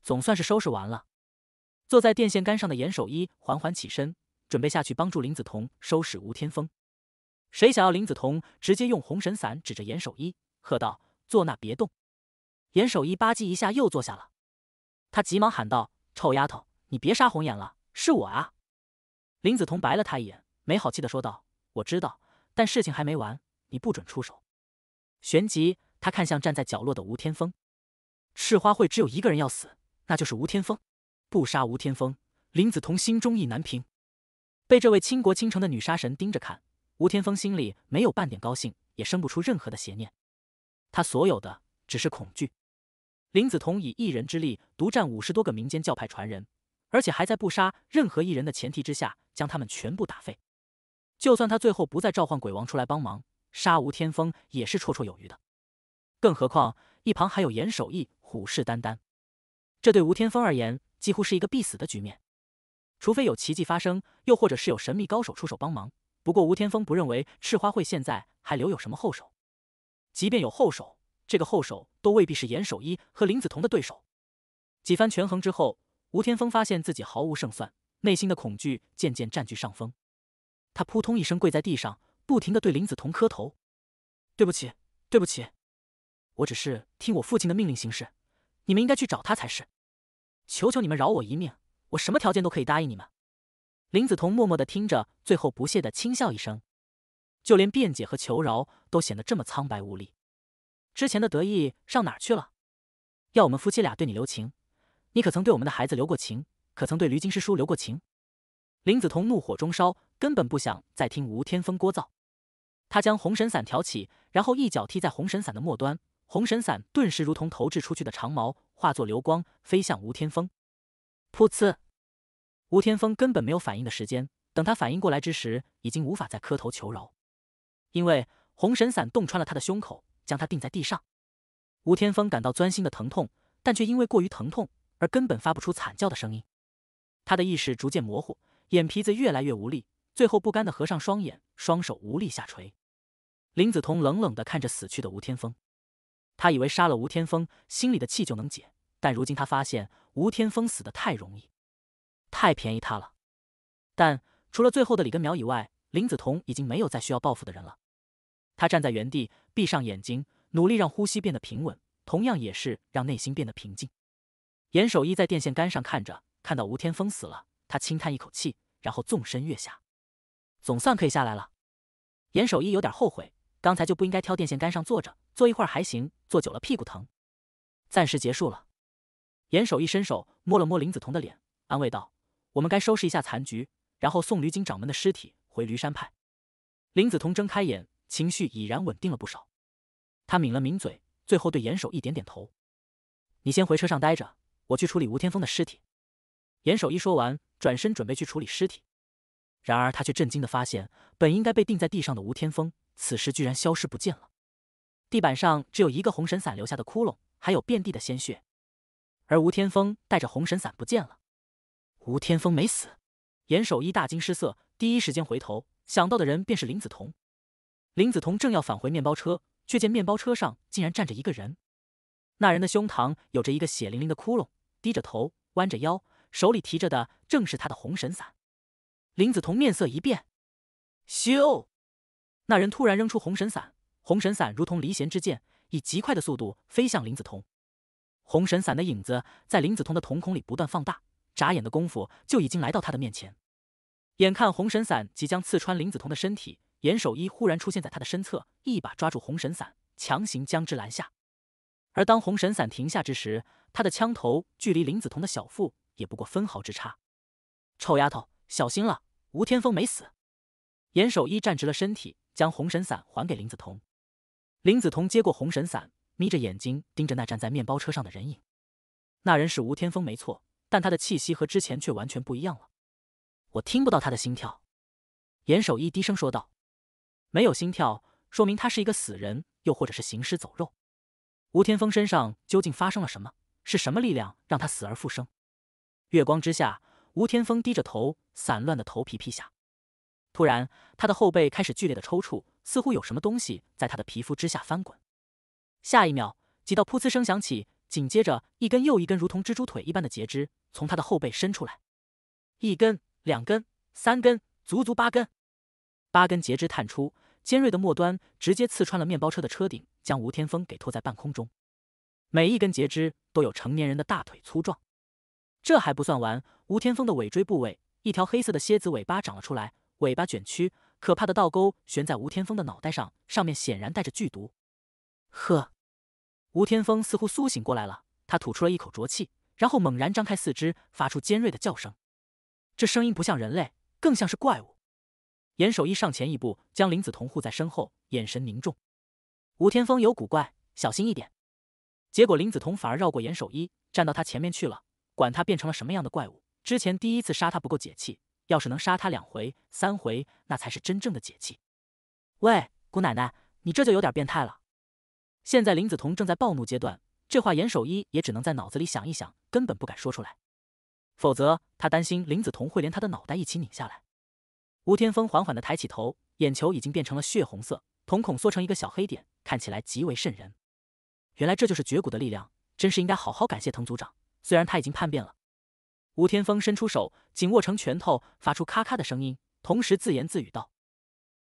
总算是收拾完了。坐在电线杆上的严守一缓缓起身，准备下去帮助林子彤收拾吴天峰。谁想要林子彤直接用红神伞指着严守一，喝道：“坐那别动！”严守一吧唧一下又坐下了。他急忙喊道：“臭丫头，你别杀红眼了，是我啊！”林子彤白了他一眼，没好气的说道：“我知道，但事情还没完，你不准出手。”旋即，他看向站在角落的吴天风。赤花会只有一个人要死，那就是吴天风。不杀吴天风，林子彤心中意难平。被这位倾国倾城的女杀神盯着看，吴天风心里没有半点高兴，也生不出任何的邪念。他所有的只是恐惧。林子彤以一人之力独占五十多个民间教派传人，而且还在不杀任何一人的前提之下将他们全部打废。就算他最后不再召唤鬼王出来帮忙。杀吴天峰也是绰绰有余的，更何况一旁还有严守义虎视眈眈，这对吴天峰而言几乎是一个必死的局面。除非有奇迹发生，又或者是有神秘高手出手帮忙。不过吴天峰不认为赤花会现在还留有什么后手，即便有后手，这个后手都未必是严守一和林子彤的对手。几番权衡之后，吴天峰发现自己毫无胜算，内心的恐惧渐渐占据上风，他扑通一声跪在地上。不停的对林子彤磕头，对不起，对不起，我只是听我父亲的命令行事，你们应该去找他才是，求求你们饶我一命，我什么条件都可以答应你们。林子彤默默的听着，最后不屑的轻笑一声，就连辩解和求饶都显得这么苍白无力，之前的得意上哪儿去了？要我们夫妻俩对你留情，你可曾对我们的孩子留过情？可曾对驴金师叔留过情？林子彤怒火中烧，根本不想再听吴天风聒噪。他将红神伞挑起，然后一脚踢在红神伞的末端，红神伞顿时如同投掷出去的长矛，化作流光飞向吴天峰。噗呲！吴天峰根本没有反应的时间，等他反应过来之时，已经无法再磕头求饶，因为红神伞洞穿了他的胸口，将他钉在地上。吴天峰感到钻心的疼痛，但却因为过于疼痛而根本发不出惨叫的声音。他的意识逐渐模糊，眼皮子越来越无力。最后不甘的合上双眼，双手无力下垂。林子彤冷冷的看着死去的吴天峰，他以为杀了吴天峰，心里的气就能解，但如今他发现吴天峰死的太容易，太便宜他了。但除了最后的李根苗以外，林子彤已经没有再需要报复的人了。他站在原地，闭上眼睛，努力让呼吸变得平稳，同样也是让内心变得平静。严守一在电线杆上看着，看到吴天峰死了，他轻叹一口气，然后纵身跃下。总算可以下来了，严守一有点后悔，刚才就不应该挑电线杆上坐着，坐一会儿还行，坐久了屁股疼。暂时结束了，严守一伸手摸了摸林子彤的脸，安慰道：“我们该收拾一下残局，然后送驴精掌门的尸体回驴山派。”林子彤睁开眼，情绪已然稳定了不少，他抿了抿嘴，最后对严守一点点头：“你先回车上待着，我去处理吴天峰的尸体。”严守一说完，转身准备去处理尸体。然而他却震惊地发现，本应该被钉在地上的吴天风，此时居然消失不见了。地板上只有一个红神伞留下的窟窿，还有遍地的鲜血，而吴天风带着红神伞不见了。吴天风没死！严守一大惊失色，第一时间回头，想到的人便是林子彤。林子彤正要返回面包车，却见面包车上竟然站着一个人。那人的胸膛有着一个血淋淋的窟窿，低着头，弯着腰，手里提着的正是他的红神伞。林子彤面色一变，咻！那人突然扔出红神伞，红神伞如同离弦之箭，以极快的速度飞向林子彤。红神伞的影子在林子彤的瞳孔里不断放大，眨眼的功夫就已经来到他的面前。眼看红神伞即将刺穿林子彤的身体，严守一忽然出现在他的身侧，一把抓住红神伞，强行将之拦下。而当红神伞停下之时，他的枪头距离林子彤的小腹也不过分毫之差。臭丫头，小心了！吴天峰没死，严守一站直了身体，将红神伞还给林子彤。林子彤接过红神伞，眯着眼睛盯着那站在面包车上的人影。那人是吴天峰没错，但他的气息和之前却完全不一样了。我听不到他的心跳，严守一低声说道：“没有心跳，说明他是一个死人，又或者是行尸走肉。”吴天峰身上究竟发生了什么？是什么力量让他死而复生？月光之下。吴天峰低着头，散乱的头皮皮下，突然，他的后背开始剧烈的抽搐，似乎有什么东西在他的皮肤之下翻滚。下一秒，几道噗呲声响起，紧接着，一根又一根如同蜘蛛腿一般的截肢从他的后背伸出来，一根、两根、三根，足足八根。八根截肢探出，尖锐的末端直接刺穿了面包车的车顶，将吴天峰给拖在半空中。每一根截肢都有成年人的大腿粗壮，这还不算完。吴天峰的尾椎部位，一条黑色的蝎子尾巴长了出来，尾巴卷曲，可怕的倒钩悬在吴天峰的脑袋上，上面显然带着剧毒。呵，吴天峰似乎苏醒过来了，他吐出了一口浊气，然后猛然张开四肢，发出尖锐的叫声。这声音不像人类，更像是怪物。严守一上前一步，将林子彤护在身后，眼神凝重。吴天峰有古怪，小心一点。结果林子彤反而绕过严守一，站到他前面去了。管他变成了什么样的怪物。之前第一次杀他不够解气，要是能杀他两回、三回，那才是真正的解气。喂，姑奶奶，你这就有点变态了。现在林子彤正在暴怒阶段，这话严守一也只能在脑子里想一想，根本不敢说出来，否则他担心林子彤会连他的脑袋一起拧下来。吴天峰缓缓的抬起头，眼球已经变成了血红色，瞳孔缩成一个小黑点，看起来极为瘆人。原来这就是绝骨的力量，真是应该好好感谢藤组长，虽然他已经叛变了。吴天峰伸出手，紧握成拳头，发出咔咔的声音，同时自言自语道：“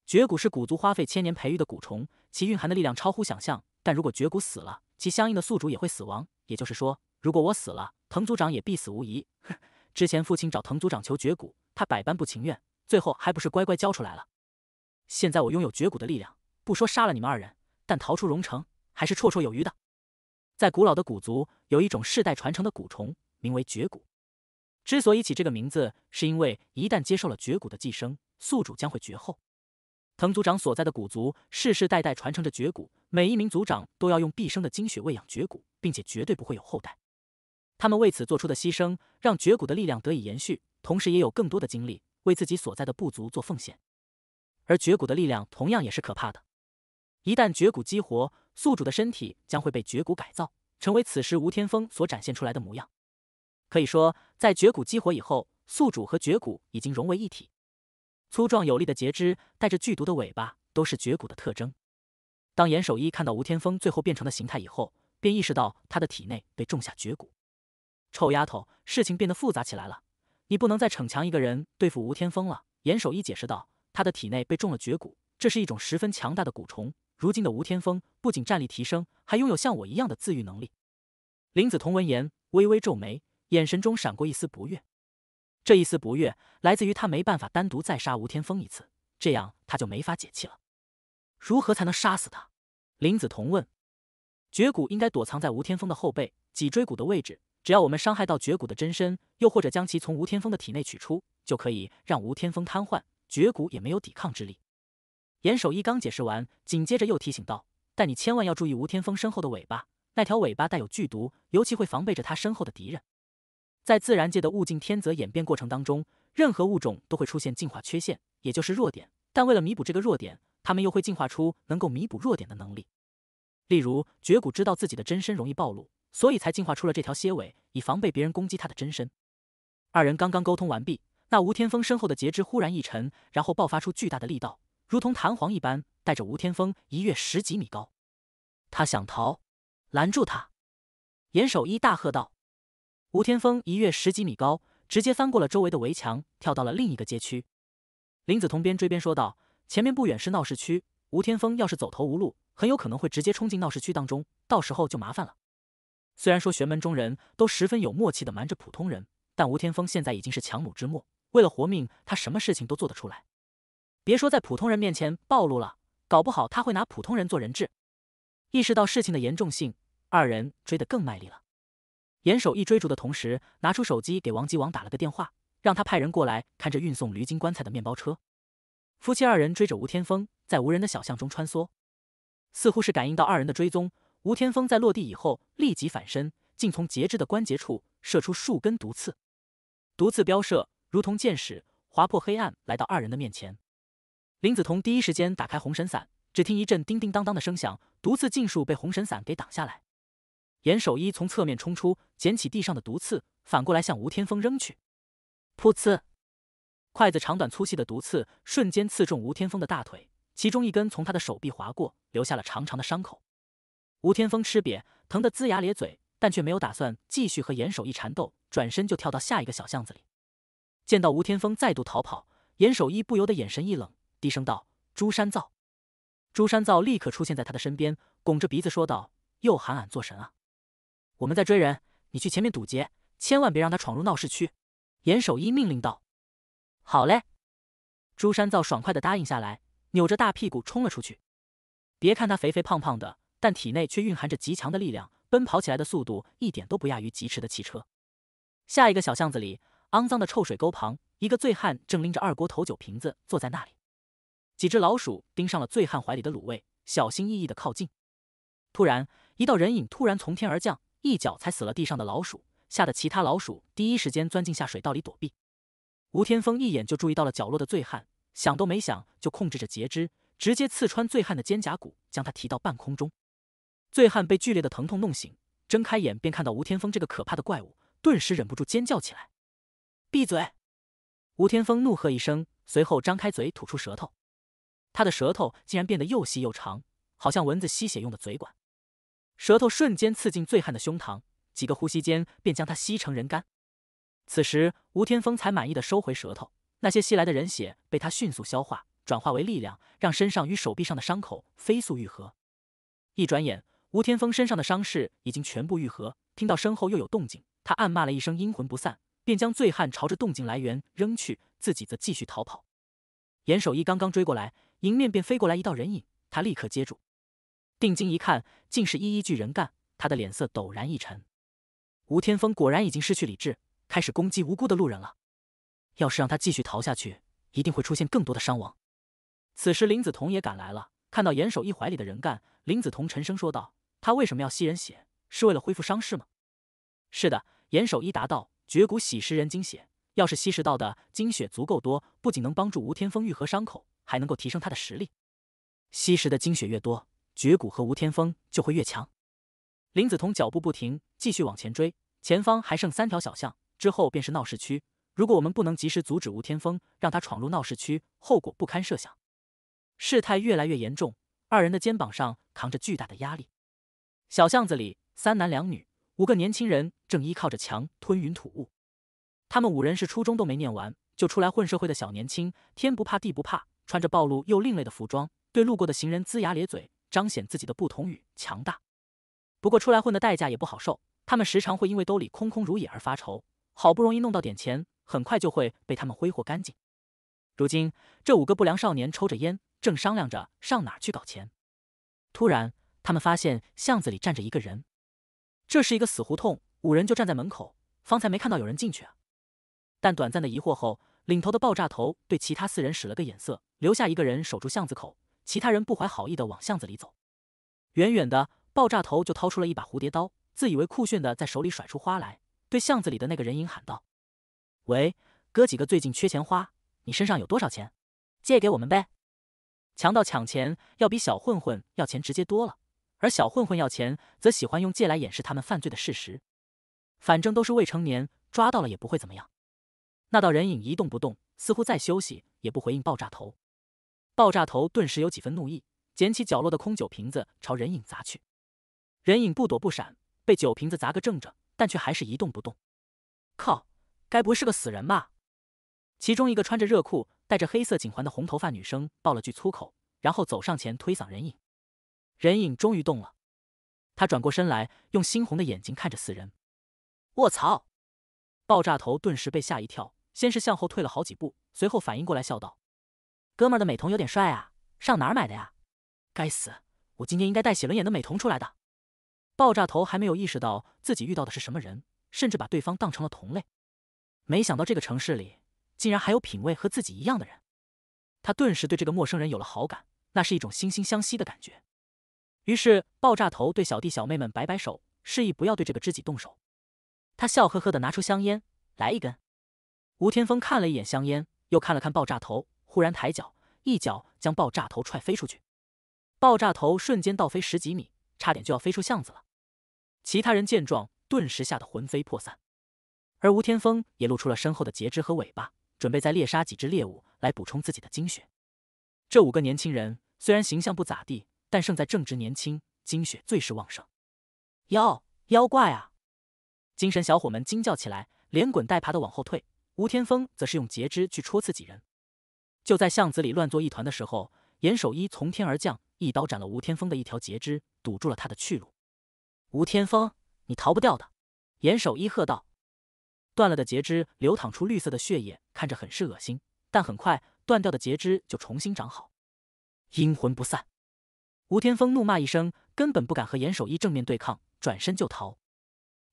绝骨是古族花费千年培育的蛊虫，其蕴含的力量超乎想象。但如果绝骨死了，其相应的宿主也会死亡。也就是说，如果我死了，藤组长也必死无疑。之前父亲找藤组长求绝骨，他百般不情愿，最后还不是乖乖交出来了？现在我拥有绝骨的力量，不说杀了你们二人，但逃出荣城还是绰绰有余的。在古老的古族，有一种世代传承的蛊虫，名为绝骨。”之所以起这个名字，是因为一旦接受了绝骨的寄生，宿主将会绝后。藤族长所在的古族世世代代传承着绝骨，每一名族长都要用毕生的精血喂养绝骨，并且绝对不会有后代。他们为此做出的牺牲，让绝骨的力量得以延续，同时也有更多的精力为自己所在的部族做奉献。而绝骨的力量同样也是可怕的，一旦绝骨激活，宿主的身体将会被绝骨改造，成为此时吴天峰所展现出来的模样。可以说，在绝骨激活以后，宿主和绝骨已经融为一体。粗壮有力的截肢，带着剧毒的尾巴，都是绝骨的特征。当严守一看到吴天风最后变成的形态以后，便意识到他的体内被种下绝骨。臭丫头，事情变得复杂起来了，你不能再逞强一个人对付吴天风了。严守一解释道：“他的体内被种了绝骨，这是一种十分强大的蛊虫。如今的吴天风不仅战力提升，还拥有像我一样的自愈能力。”林子彤闻言微微皱眉。眼神中闪过一丝不悦，这一丝不悦来自于他没办法单独再杀吴天风一次，这样他就没法解气了。如何才能杀死他？林子桐问。绝骨应该躲藏在吴天风的后背脊椎骨的位置，只要我们伤害到绝骨的真身，又或者将其从吴天风的体内取出，就可以让吴天风瘫痪，绝骨也没有抵抗之力。严守一刚解释完，紧接着又提醒道：“但你千万要注意吴天风身后的尾巴，那条尾巴带有剧毒，尤其会防备着他身后的敌人。”在自然界的物竞天择演变过程当中，任何物种都会出现进化缺陷，也就是弱点。但为了弥补这个弱点，他们又会进化出能够弥补弱点的能力。例如，绝骨知道自己的真身容易暴露，所以才进化出了这条蝎尾，以防被别人攻击他的真身。二人刚刚沟通完毕，那吴天峰身后的截肢忽然一沉，然后爆发出巨大的力道，如同弹簧一般，带着吴天峰一跃十几米高。他想逃，拦住他！严守一大喝道。吴天峰一跃十几米高，直接翻过了周围的围墙，跳到了另一个街区。林子彤边追边说道：“前面不远是闹市区，吴天峰要是走投无路，很有可能会直接冲进闹市区当中，到时候就麻烦了。”虽然说玄门中人都十分有默契的瞒着普通人，但吴天峰现在已经是强弩之末，为了活命，他什么事情都做得出来。别说在普通人面前暴露了，搞不好他会拿普通人做人质。意识到事情的严重性，二人追得更卖力了。严守一追逐的同时，拿出手机给王吉王打了个电话，让他派人过来看着运送驴金棺材的面包车。夫妻二人追着吴天峰，在无人的小巷中穿梭。似乎是感应到二人的追踪，吴天峰在落地以后立即反身，竟从节肢的关节处射出数根毒刺。毒刺飙射，如同箭矢，划破黑暗，来到二人的面前。林子彤第一时间打开红神伞，只听一阵叮叮当当的声响，毒刺尽数被红神伞给挡下来。严守一从侧面冲出，捡起地上的毒刺，反过来向吴天峰扔去。噗呲！筷子长短粗细的毒刺瞬间刺中吴天峰的大腿，其中一根从他的手臂划过，留下了长长的伤口。吴天峰吃瘪，疼得龇牙咧嘴，但却没有打算继续和严守一缠斗，转身就跳到下一个小巷子里。见到吴天峰再度逃跑，严守一不由得眼神一冷，低声道：“朱山造！”朱山造立刻出现在他的身边，拱着鼻子说道：“又喊俺做神啊！”我们在追人，你去前面堵截，千万别让他闯入闹市区。”严守一命令道。“好嘞！”朱山造爽快的答应下来，扭着大屁股冲了出去。别看他肥肥胖胖的，但体内却蕴含着极强的力量，奔跑起来的速度一点都不亚于疾驰的汽车。下一个小巷子里，肮脏的臭水沟旁，一个醉汉正拎着二锅头酒瓶子坐在那里。几只老鼠盯上了醉汉怀里的卤味，小心翼翼的靠近。突然，一道人影突然从天而降。一脚踩死了地上的老鼠，吓得其他老鼠第一时间钻进下水道里躲避。吴天峰一眼就注意到了角落的醉汉，想都没想就控制着截肢，直接刺穿醉汉的肩胛骨，将他提到半空中。醉汉被剧烈的疼痛弄醒，睁开眼便看到吴天峰这个可怕的怪物，顿时忍不住尖叫起来。闭嘴！吴天峰怒喝一声，随后张开嘴吐出舌头，他的舌头竟然变得又细又长，好像蚊子吸血用的嘴管。舌头瞬间刺进醉汉的胸膛，几个呼吸间便将他吸成人干。此时，吴天峰才满意的收回舌头，那些吸来的人血被他迅速消化，转化为力量，让身上与手臂上的伤口飞速愈合。一转眼，吴天峰身上的伤势已经全部愈合。听到身后又有动静，他暗骂了一声“阴魂不散”，便将醉汉朝着动静来源扔去，自己则继续逃跑。严守一刚刚追过来，迎面便飞过来一道人影，他立刻接住。定睛一看，竟是一一巨人干。他的脸色陡然一沉。吴天峰果然已经失去理智，开始攻击无辜的路人了。要是让他继续逃下去，一定会出现更多的伤亡。此时林子彤也赶来了，看到严守一怀里的人干，林子彤沉声说道：“他为什么要吸人血？是为了恢复伤势吗？”“是的。”严守一答道，“绝骨喜食人精血，要是吸食到的精血足够多，不仅能帮助吴天峰愈合伤口，还能够提升他的实力。吸食的精血越多。”绝谷和吴天峰就会越强。林子彤脚步不停，继续往前追。前方还剩三条小巷，之后便是闹市区。如果我们不能及时阻止吴天峰，让他闯入闹市区，后果不堪设想。事态越来越严重，二人的肩膀上扛着巨大的压力。小巷子里，三男两女，五个年轻人正依靠着墙吞云吐雾。他们五人是初中都没念完就出来混社会的小年轻，天不怕地不怕，穿着暴露又另类的服装，对路过的行人龇牙咧嘴。彰显自己的不同与强大，不过出来混的代价也不好受。他们时常会因为兜里空空如也而发愁，好不容易弄到点钱，很快就会被他们挥霍干净。如今，这五个不良少年抽着烟，正商量着上哪儿去搞钱。突然，他们发现巷子里站着一个人。这是一个死胡同，五人就站在门口。方才没看到有人进去啊！但短暂的疑惑后，领头的爆炸头对其他四人使了个眼色，留下一个人守住巷子口。其他人不怀好意的往巷子里走，远远的，爆炸头就掏出了一把蝴蝶刀，自以为酷炫的在手里甩出花来，对巷子里的那个人影喊道：“喂，哥几个最近缺钱花，你身上有多少钱？借给我们呗！”强盗抢钱要比小混混要钱直接多了，而小混混要钱则喜欢用借来掩饰他们犯罪的事实。反正都是未成年，抓到了也不会怎么样。那道人影一动不动，似乎在休息，也不回应爆炸头。爆炸头顿时有几分怒意，捡起角落的空酒瓶子朝人影砸去。人影不躲不闪，被酒瓶子砸个正着，但却还是一动不动。靠，该不会是个死人吧？其中一个穿着热裤、戴着黑色颈环的红头发女生爆了句粗口，然后走上前推搡人影。人影终于动了，他转过身来，用猩红的眼睛看着死人。卧槽！爆炸头顿时被吓一跳，先是向后退了好几步，随后反应过来，笑道。哥们儿的美瞳有点帅啊，上哪儿买的呀？该死，我今天应该带写轮眼的美瞳出来的。爆炸头还没有意识到自己遇到的是什么人，甚至把对方当成了同类。没想到这个城市里竟然还有品味和自己一样的人，他顿时对这个陌生人有了好感，那是一种惺惺相惜的感觉。于是爆炸头对小弟小妹们摆摆手，示意不要对这个知己动手。他笑呵呵的拿出香烟，来一根。吴天峰看了一眼香烟，又看了看爆炸头。忽然抬脚，一脚将爆炸头踹飞出去，爆炸头瞬间倒飞十几米，差点就要飞出巷子了。其他人见状，顿时吓得魂飞魄散。而吴天峰也露出了身后的截肢和尾巴，准备再猎杀几只猎物来补充自己的精血。这五个年轻人虽然形象不咋地，但胜在正值年轻，精血最是旺盛。妖妖怪啊！精神小伙们惊叫起来，连滚带爬的往后退。吴天峰则是用截肢去戳刺几人。就在巷子里乱作一团的时候，严守一从天而降，一刀斩了吴天风的一条截肢，堵住了他的去路。吴天风，你逃不掉的！严守一喝道。断了的截肢流淌出绿色的血液，看着很是恶心，但很快断掉的截肢就重新长好。阴魂不散！吴天风怒骂一声，根本不敢和严守一正面对抗，转身就逃。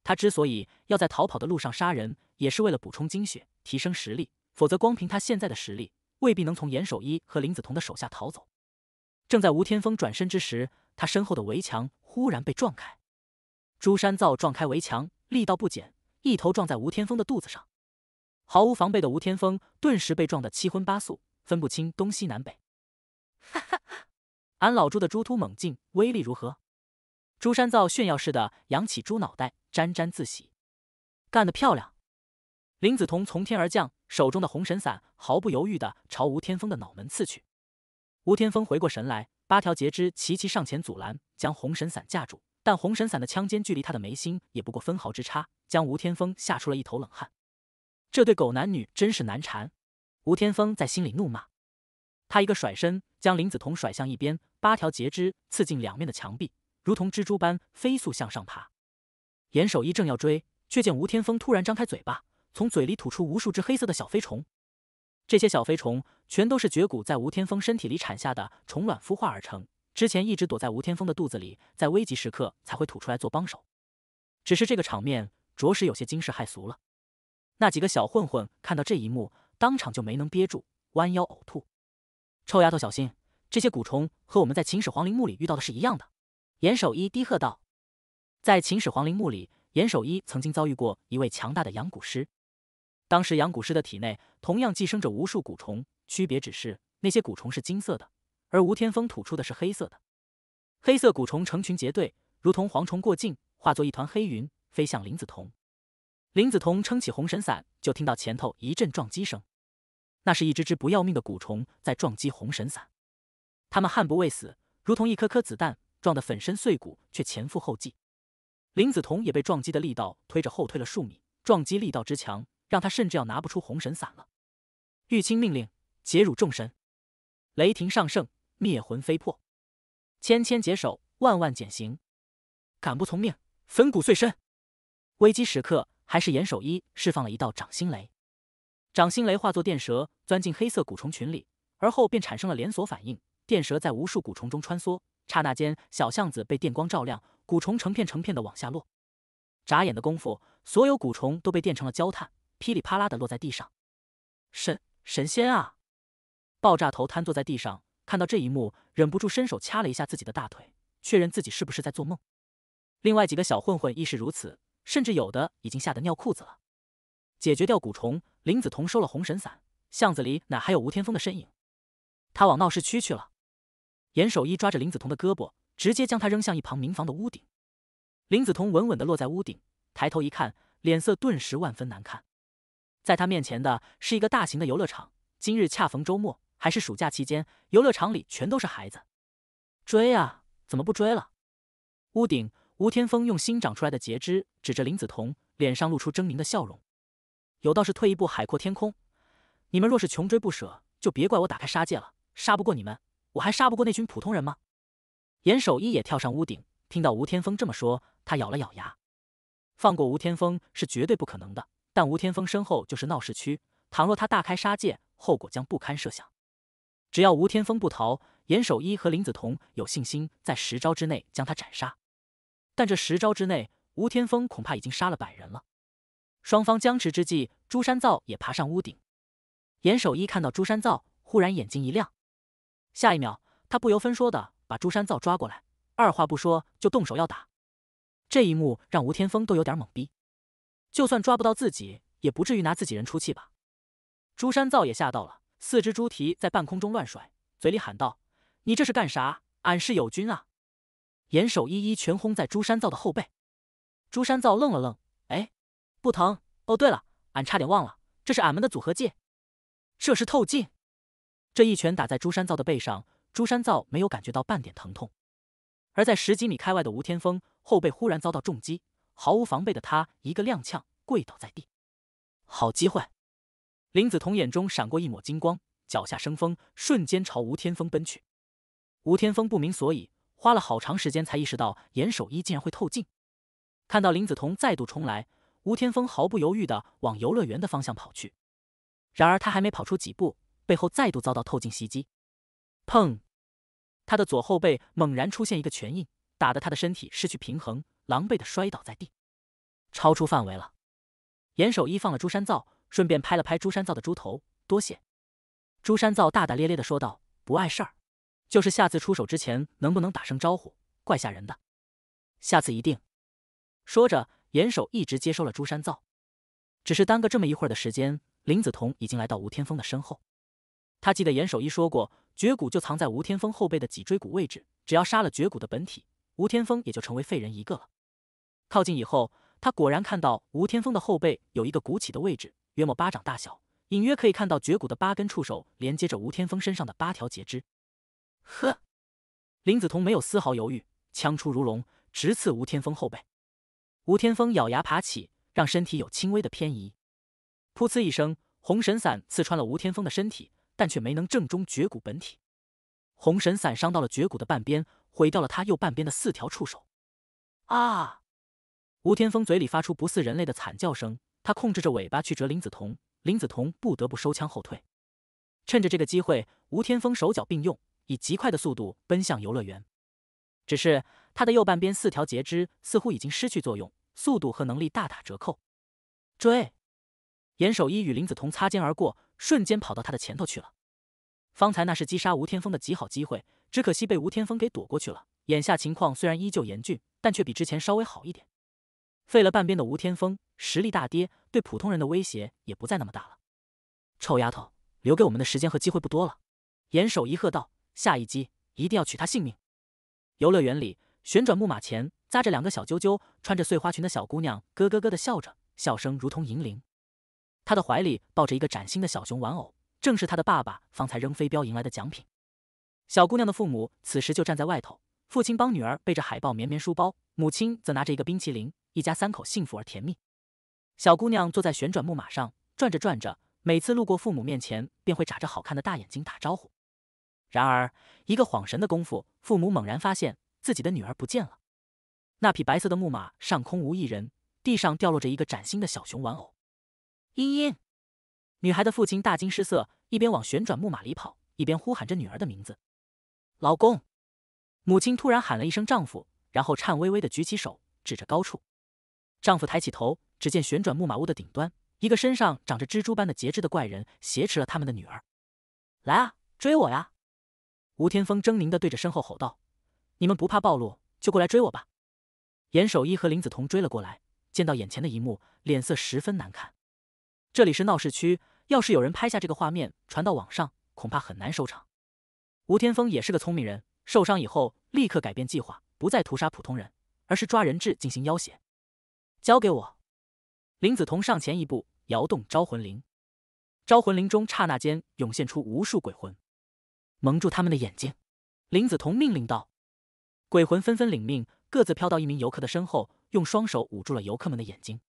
他之所以要在逃跑的路上杀人，也是为了补充精血，提升实力，否则光凭他现在的实力。未必能从严守一和林子彤的手下逃走。正在吴天峰转身之时，他身后的围墙忽然被撞开。朱山造撞开围墙，力道不减，一头撞在吴天峰的肚子上。毫无防备的吴天峰顿时被撞得七荤八素，分不清东西南北。哈哈哈！俺老朱的猪突猛进威力如何？朱山造炫耀似的扬起猪脑袋，沾沾自喜：“干得漂亮！”林子彤从天而降，手中的红神伞毫不犹豫地朝吴天峰的脑门刺去。吴天峰回过神来，八条截肢齐齐上前阻拦，将红神伞架住。但红神伞的枪尖距离他的眉心也不过分毫之差，将吴天峰吓出了一头冷汗。这对狗男女真是难缠！吴天峰在心里怒骂。他一个甩身，将林子彤甩向一边，八条截肢刺进两面的墙壁，如同蜘蛛般飞速向上爬。严守一正要追，却见吴天峰突然张开嘴巴。从嘴里吐出无数只黑色的小飞虫，这些小飞虫全都是绝骨在吴天风身体里产下的虫卵孵化而成，之前一直躲在吴天风的肚子里，在危急时刻才会吐出来做帮手。只是这个场面着实有些惊世骇俗了。那几个小混混看到这一幕，当场就没能憋住，弯腰呕吐。臭丫头，小心！这些蛊虫和我们在秦始皇陵墓里遇到的是一样的。严守一低喝道：“在秦始皇陵墓里，严守一曾经遭遇过一位强大的养蛊师。”当时，养蛊师的体内同样寄生着无数蛊虫，区别只是那些蛊虫是金色的，而吴天峰吐出的是黑色的。黑色蛊虫成群结队，如同蝗虫过境，化作一团黑云飞向林子彤。林子彤撑起红神伞，就听到前头一阵撞击声，那是一只只不要命的蛊虫在撞击红神伞，它们悍不畏死，如同一颗颗子弹，撞得粉身碎骨，却前赴后继。林子彤也被撞击的力道推着后退了数米，撞击力道之强。让他甚至要拿不出红神伞了。玉清命令：劫辱众神，雷霆上圣，灭魂飞魄，千千劫手，万万减刑。敢不从命，粉骨碎身。危机时刻，还是严守一释放了一道掌心雷。掌心雷化作电蛇，钻进黑色蛊虫群里，而后便产生了连锁反应。电蛇在无数蛊虫中穿梭，刹那间，小巷子被电光照亮，蛊虫成片成片的往下落。眨眼的功夫，所有蛊虫都被电成了焦炭。噼里啪啦的落在地上，神神仙啊！爆炸头瘫坐在地上，看到这一幕，忍不住伸手掐了一下自己的大腿，确认自己是不是在做梦。另外几个小混混亦是如此，甚至有的已经吓得尿裤子了。解决掉蛊虫，林子彤收了红神伞，巷子里哪还有吴天风的身影？他往闹市区去了。严守一抓着林子彤的胳膊，直接将他扔向一旁民房的屋顶。林子彤稳稳的落在屋顶，抬头一看，脸色顿时万分难看。在他面前的是一个大型的游乐场，今日恰逢周末，还是暑假期间，游乐场里全都是孩子。追啊！怎么不追了？屋顶，吴天峰用新长出来的截肢指着林子彤，脸上露出狰狞的笑容。有道是退一步海阔天空，你们若是穷追不舍，就别怪我打开杀戒了。杀不过你们，我还杀不过那群普通人吗？严守一也跳上屋顶，听到吴天峰这么说，他咬了咬牙，放过吴天峰是绝对不可能的。但吴天峰身后就是闹市区，倘若他大开杀戒，后果将不堪设想。只要吴天峰不逃，严守一和林子彤有信心在十招之内将他斩杀。但这十招之内，吴天峰恐怕已经杀了百人了。双方僵持之际，朱山造也爬上屋顶。严守一看到朱山造，忽然眼睛一亮，下一秒他不由分说的把朱山造抓过来，二话不说就动手要打。这一幕让吴天峰都有点懵逼。就算抓不到自己，也不至于拿自己人出气吧？朱山造也吓到了，四只猪蹄在半空中乱甩，嘴里喊道：“你这是干啥？俺是友军啊！”严守一一拳轰在朱山造的后背，朱山造愣了愣，哎，不疼。哦，对了，俺差点忘了，这是俺们的组合技，这是透镜。这一拳打在朱山造的背上，朱山造没有感觉到半点疼痛，而在十几米开外的吴天峰后背忽然遭到重击。毫无防备的他一个踉跄，跪倒在地。好机会！林子彤眼中闪过一抹金光，脚下生风，瞬间朝吴天峰奔去。吴天峰不明所以，花了好长时间才意识到严守一竟然会透镜。看到林子彤再度冲来，吴天峰毫不犹豫地往游乐园的方向跑去。然而他还没跑出几步，背后再度遭到透镜袭击。砰！他的左后背猛然出现一个拳印，打得他的身体失去平衡。狼狈的摔倒在地，超出范围了。严守一放了朱山灶，顺便拍了拍朱山灶的猪头，多谢。朱山灶大大咧咧的说道：“不碍事儿，就是下次出手之前能不能打声招呼？怪吓人的。”下次一定。说着，严守一直接收了朱山灶，只是耽搁这么一会儿的时间，林子彤已经来到吴天峰的身后。他记得严守一说过，绝骨就藏在吴天峰后背的脊椎骨位置，只要杀了绝骨的本体，吴天峰也就成为废人一个了。靠近以后，他果然看到吴天峰的后背有一个鼓起的位置，约莫巴掌大小，隐约可以看到绝骨的八根触手连接着吴天峰身上的八条截肢。呵，林子彤没有丝毫犹豫，枪出如龙，直刺吴天峰后背。吴天峰咬牙爬起，让身体有轻微的偏移。噗呲一声，红神伞刺穿了吴天峰的身体，但却没能正中绝骨本体。红神伞伤到了绝骨的半边，毁掉了他右半边的四条触手。啊！吴天峰嘴里发出不似人类的惨叫声，他控制着尾巴去折林子彤，林子彤不得不收枪后退。趁着这个机会，吴天峰手脚并用，以极快的速度奔向游乐园。只是他的右半边四条截肢似乎已经失去作用，速度和能力大打折扣。追！严守一与林子彤擦肩而过，瞬间跑到他的前头去了。方才那是击杀吴天峰的极好机会，只可惜被吴天峰给躲过去了。眼下情况虽然依旧严峻，但却比之前稍微好一点。废了半边的吴天风，实力大跌，对普通人的威胁也不再那么大了。臭丫头，留给我们的时间和机会不多了。严守一喝道：“下一击一定要取他性命。”游乐园里，旋转木马前扎着两个小啾啾，穿着碎花裙的小姑娘咯咯咯的笑着，笑声如同银铃。她的怀里抱着一个崭新的小熊玩偶，正是她的爸爸方才扔飞镖迎来的奖品。小姑娘的父母此时就站在外头，父亲帮女儿背着海豹绵绵书包。母亲则拿着一个冰淇淋，一家三口幸福而甜蜜。小姑娘坐在旋转木马上转着转着，每次路过父母面前，便会眨着好看的大眼睛打招呼。然而，一个恍神的功夫，父母猛然发现自己的女儿不见了。那匹白色的木马上空无一人，地上掉落着一个崭新的小熊玩偶。茵茵，女孩的父亲大惊失色，一边往旋转木马里跑，一边呼喊着女儿的名字。老公，母亲突然喊了一声丈夫。然后颤巍巍的举起手指着高处，丈夫抬起头，只见旋转木马屋的顶端，一个身上长着蜘蛛般的节肢的怪人挟持了他们的女儿。来啊，追我呀！吴天峰狰狞的对着身后吼道：“你们不怕暴露，就过来追我吧！”严守一和林子彤追了过来，见到眼前的一幕，脸色十分难看。这里是闹市区，要是有人拍下这个画面传到网上，恐怕很难收场。吴天峰也是个聪明人，受伤以后立刻改变计划。不再屠杀普通人，而是抓人质进行要挟。交给我，林子彤上前一步，摇动招魂铃。招魂铃中刹那间涌现出无数鬼魂，蒙住他们的眼睛。林子彤命令道：“鬼魂纷纷领命，各自飘到一名游客的身后，用双手捂住了游客们的眼睛。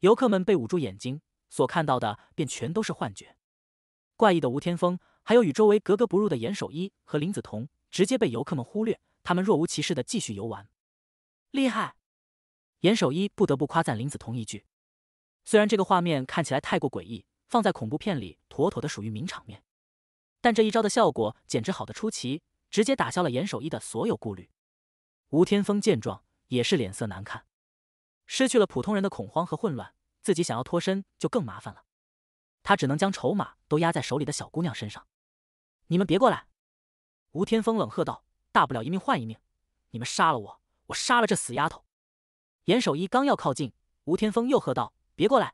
游客们被捂住眼睛，所看到的便全都是幻觉。怪异的吴天峰，还有与周围格格不入的严守一和林子彤，直接被游客们忽略。”他们若无其事的继续游玩，厉害！严守一不得不夸赞林子彤一句。虽然这个画面看起来太过诡异，放在恐怖片里妥妥的属于名场面，但这一招的效果简直好的出奇，直接打消了严守一的所有顾虑。吴天峰见状也是脸色难看，失去了普通人的恐慌和混乱，自己想要脱身就更麻烦了。他只能将筹码都压在手里的小姑娘身上。你们别过来！吴天峰冷喝道。大不了一命换一命，你们杀了我，我杀了这死丫头。严守一刚要靠近，吴天峰又喝道：“别过来！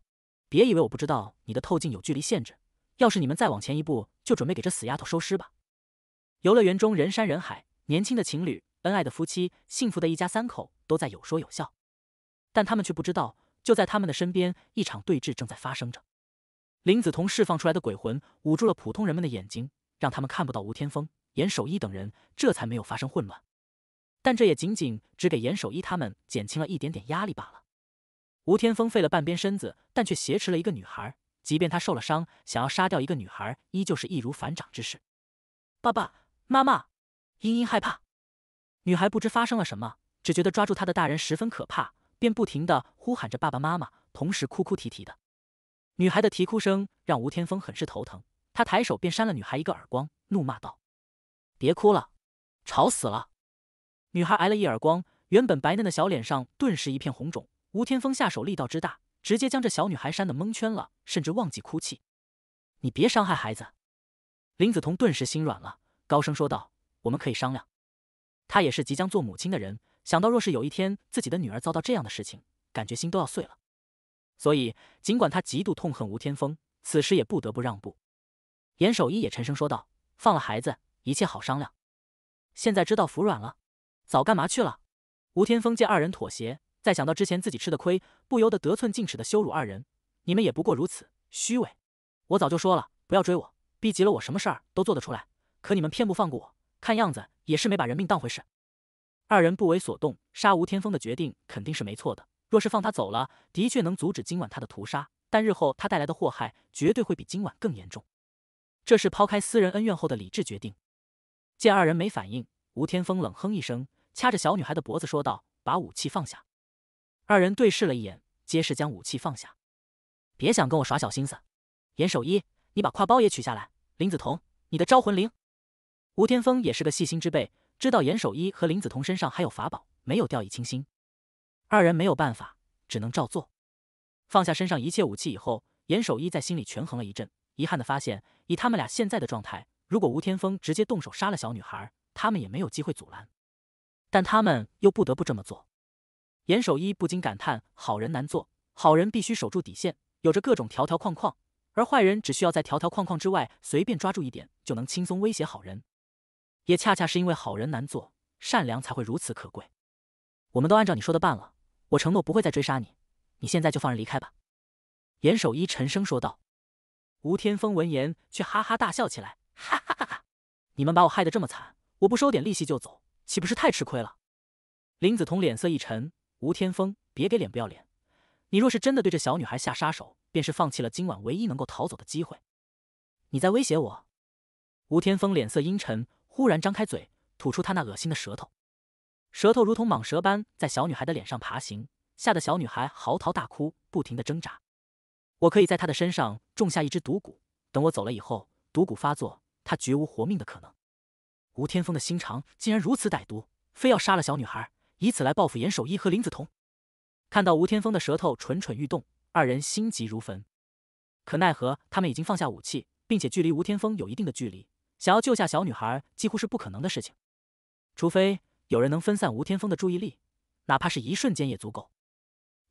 别以为我不知道你的透镜有距离限制。要是你们再往前一步，就准备给这死丫头收尸吧。”游乐园中人山人海，年轻的情侣、恩爱的夫妻、幸福的一家三口都在有说有笑，但他们却不知道，就在他们的身边，一场对峙正在发生着。林子彤释放出来的鬼魂捂住了普通人们的眼睛，让他们看不到吴天峰。严守一等人这才没有发生混乱，但这也仅仅只给严守一他们减轻了一点点压力罢了。吴天峰废了半边身子，但却挟持了一个女孩，即便他受了伤，想要杀掉一个女孩依旧是易如反掌之事。爸爸妈妈，茵茵害怕，女孩不知发生了什么，只觉得抓住她的大人十分可怕，便不停的呼喊着爸爸妈妈，同时哭哭啼啼的。女孩的啼哭声让吴天峰很是头疼，他抬手便扇了女孩一个耳光，怒骂道。别哭了，吵死了！女孩挨了一耳光，原本白嫩的小脸上顿时一片红肿。吴天峰下手力道之大，直接将这小女孩扇得蒙圈了，甚至忘记哭泣。你别伤害孩子！林子彤顿时心软了，高声说道：“我们可以商量。”她也是即将做母亲的人，想到若是有一天自己的女儿遭到这样的事情，感觉心都要碎了。所以尽管她极度痛恨吴天峰，此时也不得不让步。严守一也沉声说道：“放了孩子。”一切好商量，现在知道服软了，早干嘛去了？吴天峰见二人妥协，再想到之前自己吃的亏，不由得得寸进尺的羞辱二人：“你们也不过如此，虚伪！我早就说了，不要追我，逼急了我，什么事儿都做得出来。可你们偏不放过我，看样子也是没把人命当回事。”二人不为所动，杀吴天峰的决定肯定是没错的。若是放他走了，的确能阻止今晚他的屠杀，但日后他带来的祸害绝对会比今晚更严重。这是抛开私人恩怨后的理智决定。见二人没反应，吴天峰冷哼一声，掐着小女孩的脖子说道：“把武器放下。”二人对视了一眼，皆是将武器放下。别想跟我耍小心思，严守一，你把挎包也取下来。林子彤，你的招魂铃。吴天峰也是个细心之辈，知道严守一和林子彤身上还有法宝，没有掉以轻心。二人没有办法，只能照做。放下身上一切武器以后，严守一在心里权衡了一阵，遗憾的发现，以他们俩现在的状态。如果吴天峰直接动手杀了小女孩，他们也没有机会阻拦，但他们又不得不这么做。严守一不禁感叹：好人难做，好人必须守住底线，有着各种条条框框；而坏人只需要在条条框框之外随便抓住一点，就能轻松威胁好人。也恰恰是因为好人难做，善良才会如此可贵。我们都按照你说的办了，我承诺不会再追杀你。你现在就放人离开吧。”严守一沉声说道。吴天峰闻言却哈哈大笑起来。哈哈哈！哈，你们把我害得这么惨，我不收点利息就走，岂不是太吃亏了？林子彤脸色一沉：“吴天风，别给脸不要脸！你若是真的对这小女孩下杀手，便是放弃了今晚唯一能够逃走的机会。你在威胁我？”吴天风脸色阴沉，忽然张开嘴，吐出他那恶心的舌头，舌头如同蟒蛇般在小女孩的脸上爬行，吓得小女孩嚎啕大哭，不停的挣扎。我可以在她的身上种下一只毒蛊，等我走了以后，毒蛊发作。他绝无活命的可能。吴天峰的心肠竟然如此歹毒，非要杀了小女孩，以此来报复严守一和林子彤。看到吴天峰的舌头蠢蠢欲动，二人心急如焚，可奈何他们已经放下武器，并且距离吴天峰有一定的距离，想要救下小女孩几乎是不可能的事情。除非有人能分散吴天峰的注意力，哪怕是一瞬间也足够。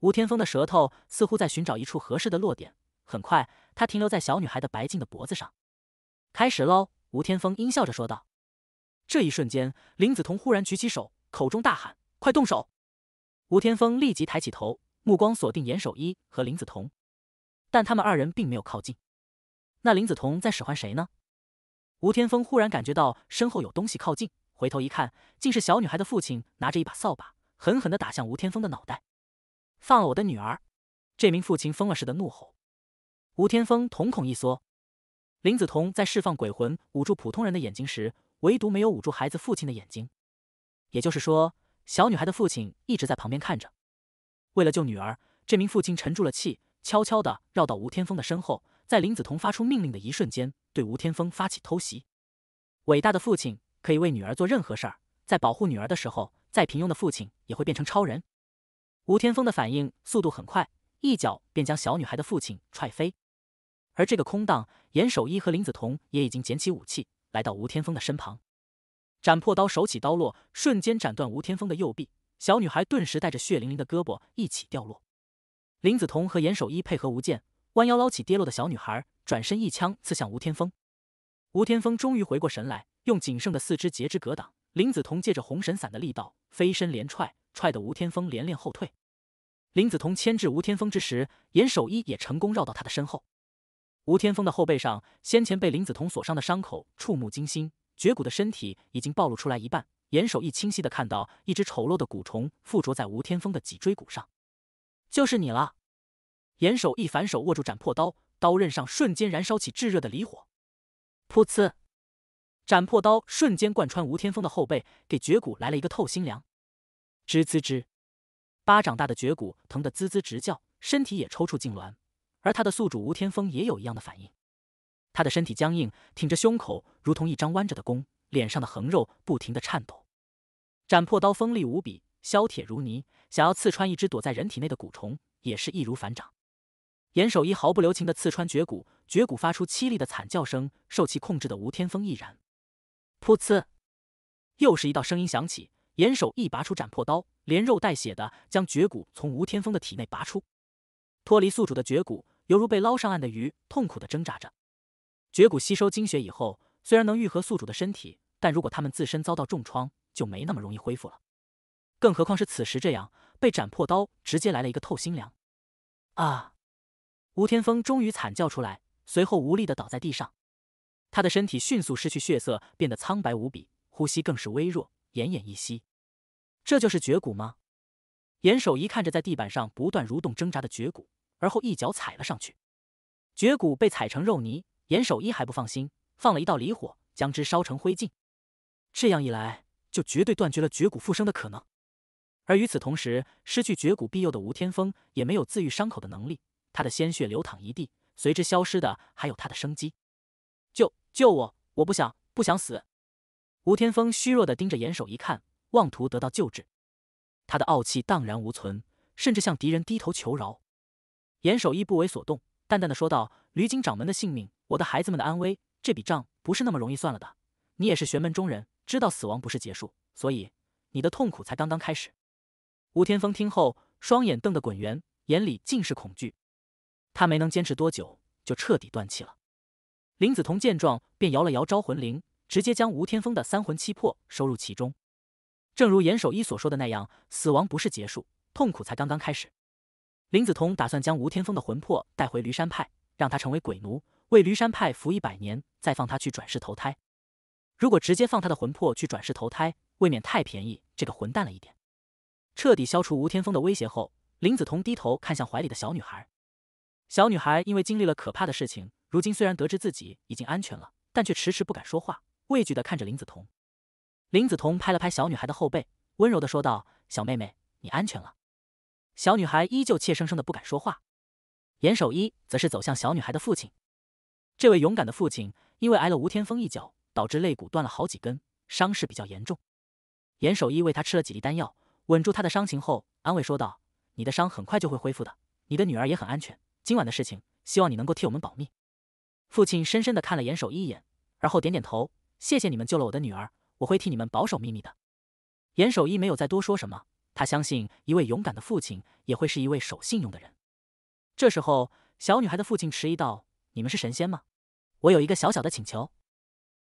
吴天峰的舌头似乎在寻找一处合适的落点，很快，他停留在小女孩的白净的脖子上。开始喽！吴天峰阴笑着说道。这一瞬间，林子彤忽然举起手，口中大喊：“快动手！”吴天峰立即抬起头，目光锁定严守一和林子彤，但他们二人并没有靠近。那林子彤在使唤谁呢？吴天峰忽然感觉到身后有东西靠近，回头一看，竟是小女孩的父亲拿着一把扫把，狠狠地打向吴天峰的脑袋。“放了我的女儿！”这名父亲疯了似的怒吼。吴天峰瞳孔一缩。林子彤在释放鬼魂捂住普通人的眼睛时，唯独没有捂住孩子父亲的眼睛，也就是说，小女孩的父亲一直在旁边看着。为了救女儿，这名父亲沉住了气，悄悄地绕到吴天峰的身后，在林子彤发出命令的一瞬间，对吴天峰发起偷袭。伟大的父亲可以为女儿做任何事儿，在保护女儿的时候，再平庸的父亲也会变成超人。吴天峰的反应速度很快，一脚便将小女孩的父亲踹飞。而这个空档，严守一和林子彤也已经捡起武器，来到吴天峰的身旁。斩破刀手起刀落，瞬间斩断吴天峰的右臂，小女孩顿时带着血淋淋的胳膊一起掉落。林子彤和严守一配合无间，弯腰捞起跌落的小女孩，转身一枪刺向吴天峰。吴天峰终于回过神来，用仅剩的四肢截肢格挡。林子彤借着红神伞的力道，飞身连踹，踹得吴天峰连连后退。林子彤牵制吴天峰之时，严守一也成功绕到他的身后。吴天峰的后背上，先前被林子彤所伤的伤口触目惊心，绝骨的身体已经暴露出来一半。眼守一清晰的看到，一只丑陋的蛊虫附着在吴天峰的脊椎骨上。就是你了！严守一反手握住斩破刀，刀刃上瞬间燃烧起炙热的离火。噗呲！斩破刀瞬间贯穿吴天峰的后背，给绝骨来了一个透心凉。吱吱吱！巴掌大的绝骨疼得滋滋直叫，身体也抽搐痉挛。而他的宿主吴天峰也有一样的反应，他的身体僵硬，挺着胸口，如同一张弯着的弓，脸上的横肉不停的颤抖。斩破刀锋利无比，削铁如泥，想要刺穿一只躲在人体内的蛊虫也是易如反掌。严守一毫不留情的刺穿绝骨，绝骨发出凄厉的惨叫声，受其控制的吴天峰毅然。噗呲，又是一道声音响起，严守一拔出斩破刀，连肉带血的将绝骨从吴天峰的体内拔出，脱离宿主的绝骨。犹如被捞上岸的鱼，痛苦的挣扎着。绝骨吸收精血以后，虽然能愈合宿主的身体，但如果他们自身遭到重创，就没那么容易恢复了。更何况是此时这样，被斩破刀直接来了一个透心凉！啊！吴天峰终于惨叫出来，随后无力的倒在地上。他的身体迅速失去血色，变得苍白无比，呼吸更是微弱，奄奄一息。这就是绝骨吗？严守一看着在地板上不断蠕动挣扎的绝骨。而后一脚踩了上去，绝骨被踩成肉泥。严守一还不放心，放了一道离火，将之烧成灰烬。这样一来，就绝对断绝了绝骨复生的可能。而与此同时，失去绝骨庇佑的吴天风也没有自愈伤口的能力，他的鲜血流淌一地，随之消失的还有他的生机。救救我！我不想，不想死。吴天风虚弱的盯着严守一看，妄图得到救治。他的傲气荡然无存，甚至向敌人低头求饶。严守一不为所动，淡淡的说道：“吕警掌门的性命，我的孩子们的安危，这笔账不是那么容易算了的。你也是玄门中人，知道死亡不是结束，所以你的痛苦才刚刚开始。”吴天峰听后，双眼瞪得滚圆，眼里尽是恐惧。他没能坚持多久，就彻底断气了。林子彤见状，便摇了摇招魂铃，直接将吴天峰的三魂七魄收入其中。正如严守一所说的那样，死亡不是结束，痛苦才刚刚开始。林子彤打算将吴天峰的魂魄带回驴山派，让他成为鬼奴，为驴山派服一百年，再放他去转世投胎。如果直接放他的魂魄去转世投胎，未免太便宜这个混蛋了一点。彻底消除吴天峰的威胁后，林子彤低头看向怀里的小女孩。小女孩因为经历了可怕的事情，如今虽然得知自己已经安全了，但却迟迟不敢说话，畏惧的看着林子彤。林子彤拍了拍小女孩的后背，温柔的说道：“小妹妹，你安全了。”小女孩依旧怯生生的不敢说话，严守一则是走向小女孩的父亲。这位勇敢的父亲因为挨了吴天峰一脚，导致肋骨断了好几根，伤势比较严重。严守一为他吃了几粒丹药，稳住他的伤情后，安慰说道：“你的伤很快就会恢复的，你的女儿也很安全。今晚的事情，希望你能够替我们保密。”父亲深深的看了严守一一眼，而后点点头：“谢谢你们救了我的女儿，我会替你们保守秘密的。”严守一没有再多说什么。他相信一位勇敢的父亲也会是一位守信用的人。这时候，小女孩的父亲迟疑道：“你们是神仙吗？我有一个小小的请求，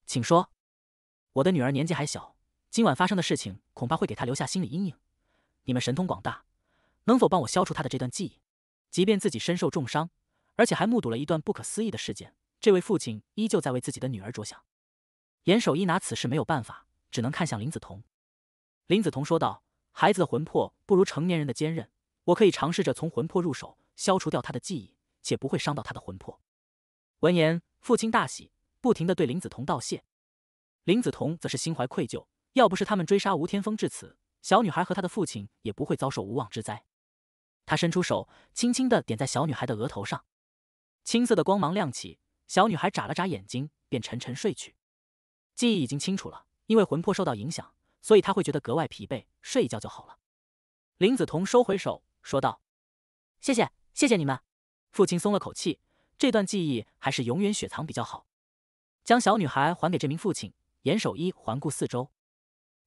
请说。我的女儿年纪还小，今晚发生的事情恐怕会给她留下心理阴影。你们神通广大，能否帮我消除她的这段记忆？即便自己身受重伤，而且还目睹了一段不可思议的事件，这位父亲依旧在为自己的女儿着想。严守一拿此事没有办法，只能看向林子彤。林子彤说道。孩子的魂魄不如成年人的坚韧，我可以尝试着从魂魄入手，消除掉他的记忆，且不会伤到他的魂魄。闻言，父亲大喜，不停的对林子彤道谢。林子彤则是心怀愧疚，要不是他们追杀吴天峰至此，小女孩和她的父亲也不会遭受无妄之灾。他伸出手，轻轻的点在小女孩的额头上，青色的光芒亮起，小女孩眨了眨眼睛，便沉沉睡去。记忆已经清楚了，因为魂魄受到影响。所以他会觉得格外疲惫，睡一觉就好了。林子彤收回手，说道：“谢谢，谢谢你们。”父亲松了口气，这段记忆还是永远雪藏比较好。将小女孩还给这名父亲，严守一环顾四周，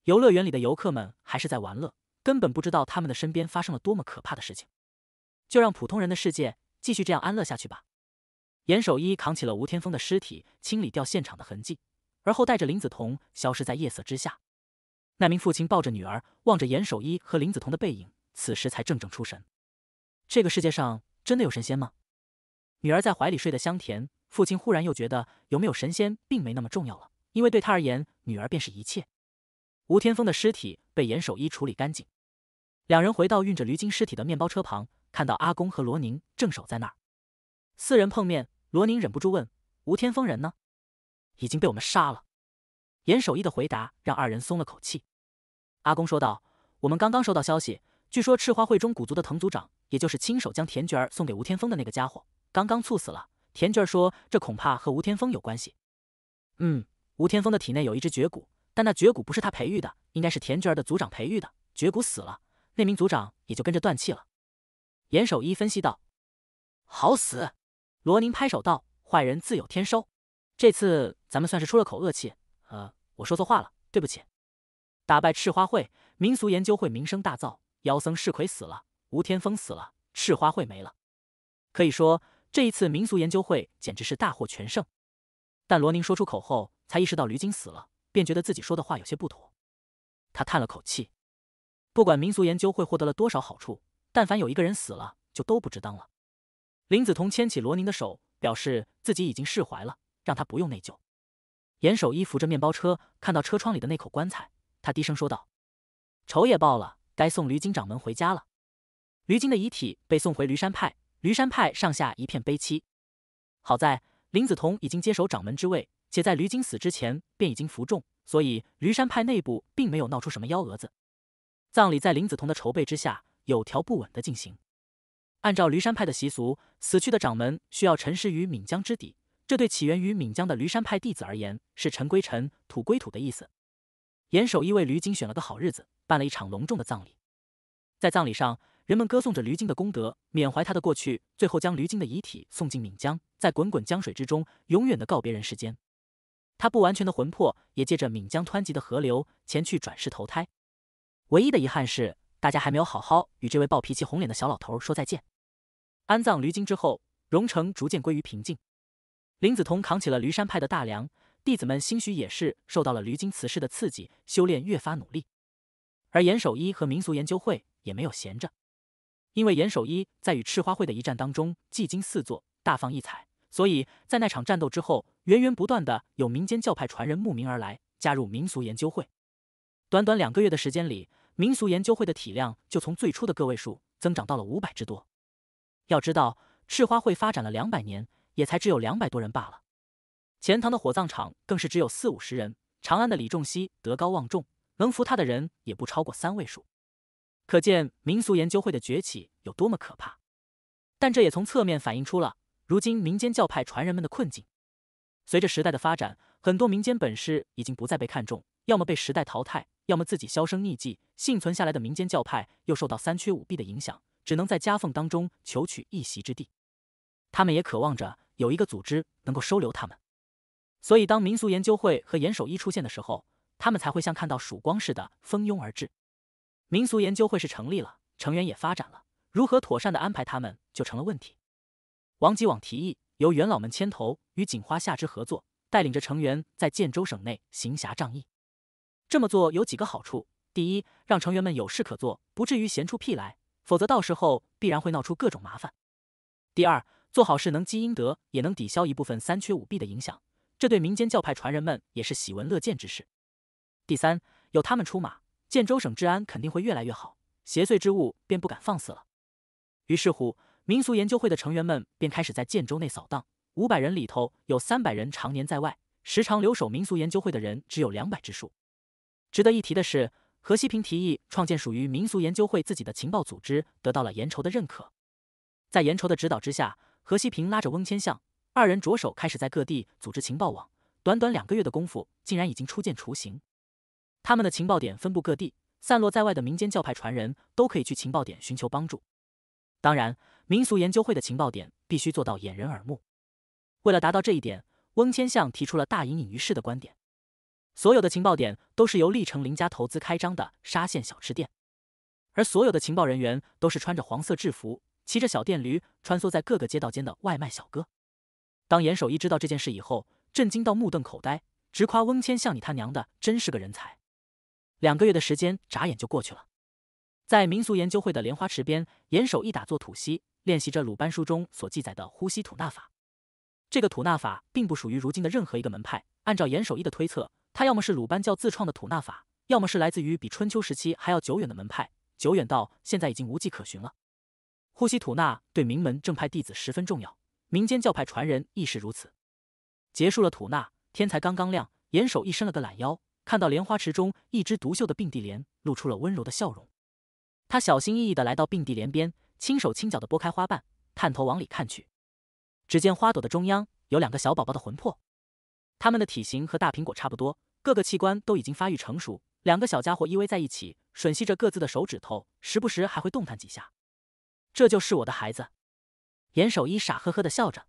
游乐园里的游客们还是在玩乐，根本不知道他们的身边发生了多么可怕的事情。就让普通人的世界继续这样安乐下去吧。严守一扛起了吴天峰的尸体，清理掉现场的痕迹，而后带着林子彤消失在夜色之下。那名父亲抱着女儿，望着严守一和林子彤的背影，此时才怔怔出神。这个世界上真的有神仙吗？女儿在怀里睡得香甜，父亲忽然又觉得有没有神仙并没那么重要了，因为对他而言，女儿便是一切。吴天峰的尸体被严守一处理干净，两人回到运着驴精尸体的面包车旁，看到阿公和罗宁正守在那儿。四人碰面，罗宁忍不住问：“吴天峰人呢？”“已经被我们杀了。”严守一的回答让二人松了口气。阿公说道：“我们刚刚收到消息，据说赤花会中古族的藤族长，也就是亲手将田菊儿送给吴天风的那个家伙，刚刚猝死了。田菊儿说，这恐怕和吴天风有关系。”“嗯，吴天风的体内有一只绝骨，但那绝骨不是他培育的，应该是田菊儿的族长培育的。绝骨死了，那名族长也就跟着断气了。”严守一分析道。“好死！”罗宁拍手道，“坏人自有天收，这次咱们算是出了口恶气。”呃，我说错话了，对不起。打败赤花会，民俗研究会名声大噪。妖僧释魁死了，吴天风死了，赤花会没了。可以说，这一次民俗研究会简直是大获全胜。但罗宁说出口后，才意识到吕景死了，便觉得自己说的话有些不妥。他叹了口气，不管民俗研究会获得了多少好处，但凡有一个人死了，就都不值当了。林子彤牵起罗宁的手，表示自己已经释怀了，让他不用内疚。严守一扶着面包车，看到车窗里的那口棺材，他低声说道：“仇也报了，该送驴金掌门回家了。”驴金的遗体被送回驴山派，驴山派上下一片悲戚。好在林子彤已经接手掌门之位，且在驴金死之前便已经服众，所以驴山派内部并没有闹出什么幺蛾子。葬礼在林子彤的筹备之下，有条不紊的进行。按照驴山派的习俗，死去的掌门需要沉尸于岷江之底。这对起源于闽江的驴山派弟子而言，是尘归尘，土归土的意思。严守义为驴精选了个好日子，办了一场隆重的葬礼。在葬礼上，人们歌颂着驴精的功德，缅怀他的过去，最后将驴精的遗体送进闽江，在滚滚江水之中，永远的告别人世间。他不完全的魂魄也借着闽江湍急的河流前去转世投胎。唯一的遗憾是，大家还没有好好与这位暴脾气红脸的小老头说再见。安葬驴精之后，荣城逐渐归于平静。林子桐扛起了驴山派的大梁，弟子们兴许也是受到了驴精此事的刺激，修炼越发努力。而严守一和民俗研究会也没有闲着，因为严守一在与赤花会的一战当中技惊四座，大放异彩，所以在那场战斗之后，源源不断的有民间教派传人慕名而来，加入民俗研究会。短短两个月的时间里，民俗研究会的体量就从最初的个位数增长到了五百之多。要知道，赤花会发展了两百年。也才只有两百多人罢了。钱塘的火葬场更是只有四五十人。长安的李仲熙德高望重，能服他的人也不超过三位数。可见民俗研究会的崛起有多么可怕。但这也从侧面反映出了如今民间教派传人们的困境。随着时代的发展，很多民间本事已经不再被看重，要么被时代淘汰，要么自己销声匿迹。幸存下来的民间教派又受到三缺五弊的影响，只能在夹缝当中求取一席之地。他们也渴望着。有一个组织能够收留他们，所以当民俗研究会和严守一出现的时候，他们才会像看到曙光似的蜂拥而至。民俗研究会是成立了，成员也发展了，如何妥善的安排他们就成了问题。王吉网提议由元老们牵头，与锦花夏之合作，带领着成员在建州省内行侠仗义。这么做有几个好处：第一，让成员们有事可做，不至于闲出屁来，否则到时候必然会闹出各种麻烦；第二，做好事能积阴德，也能抵消一部分三缺五弊的影响，这对民间教派传人们也是喜闻乐见之事。第三，有他们出马，建州省治安肯定会越来越好，邪祟之物便不敢放肆了。于是乎，民俗研究会的成员们便开始在建州内扫荡。五百人里头有三百人常年在外，时常留守民俗研究会的人只有两百之数。值得一提的是，何西平提议创建属于民俗研究会自己的情报组织，得到了严筹的认可。在严筹的指导之下。何西平拉着翁千相，二人着手开始在各地组织情报网。短短两个月的功夫，竟然已经初见雏形。他们的情报点分布各地，散落在外的民间教派传人都可以去情报点寻求帮助。当然，民俗研究会的情报点必须做到掩人耳目。为了达到这一点，翁千相提出了大隐隐于市的观点。所有的情报点都是由历成林家投资开张的沙县小吃店，而所有的情报人员都是穿着黄色制服。骑着小电驴穿梭在各个街道间的外卖小哥，当严守一知道这件事以后，震惊到目瞪口呆，直夸翁谦像你他娘的真是个人才。两个月的时间眨眼就过去了，在民俗研究会的莲花池边，严守一打坐吐息，练习着鲁班书中所记载的呼吸吐纳法。这个吐纳法并不属于如今的任何一个门派。按照严守一的推测，他要么是鲁班教自创的吐纳法，要么是来自于比春秋时期还要久远的门派，久远到现在已经无迹可寻了。呼吸吐纳对名门正派弟子十分重要，民间教派传人亦是如此。结束了吐纳，天才刚刚亮，严守一伸了个懒腰，看到莲花池中一枝独秀的并蒂莲，露出了温柔的笑容。他小心翼翼地来到并蒂莲边，轻手轻脚地拨开花瓣，探头往里看去。只见花朵的中央有两个小宝宝的魂魄，他们的体型和大苹果差不多，各个器官都已经发育成熟。两个小家伙依偎在一起，吮吸着各自的手指头，时不时还会动弹几下。这就是我的孩子，严守一傻呵呵的笑着。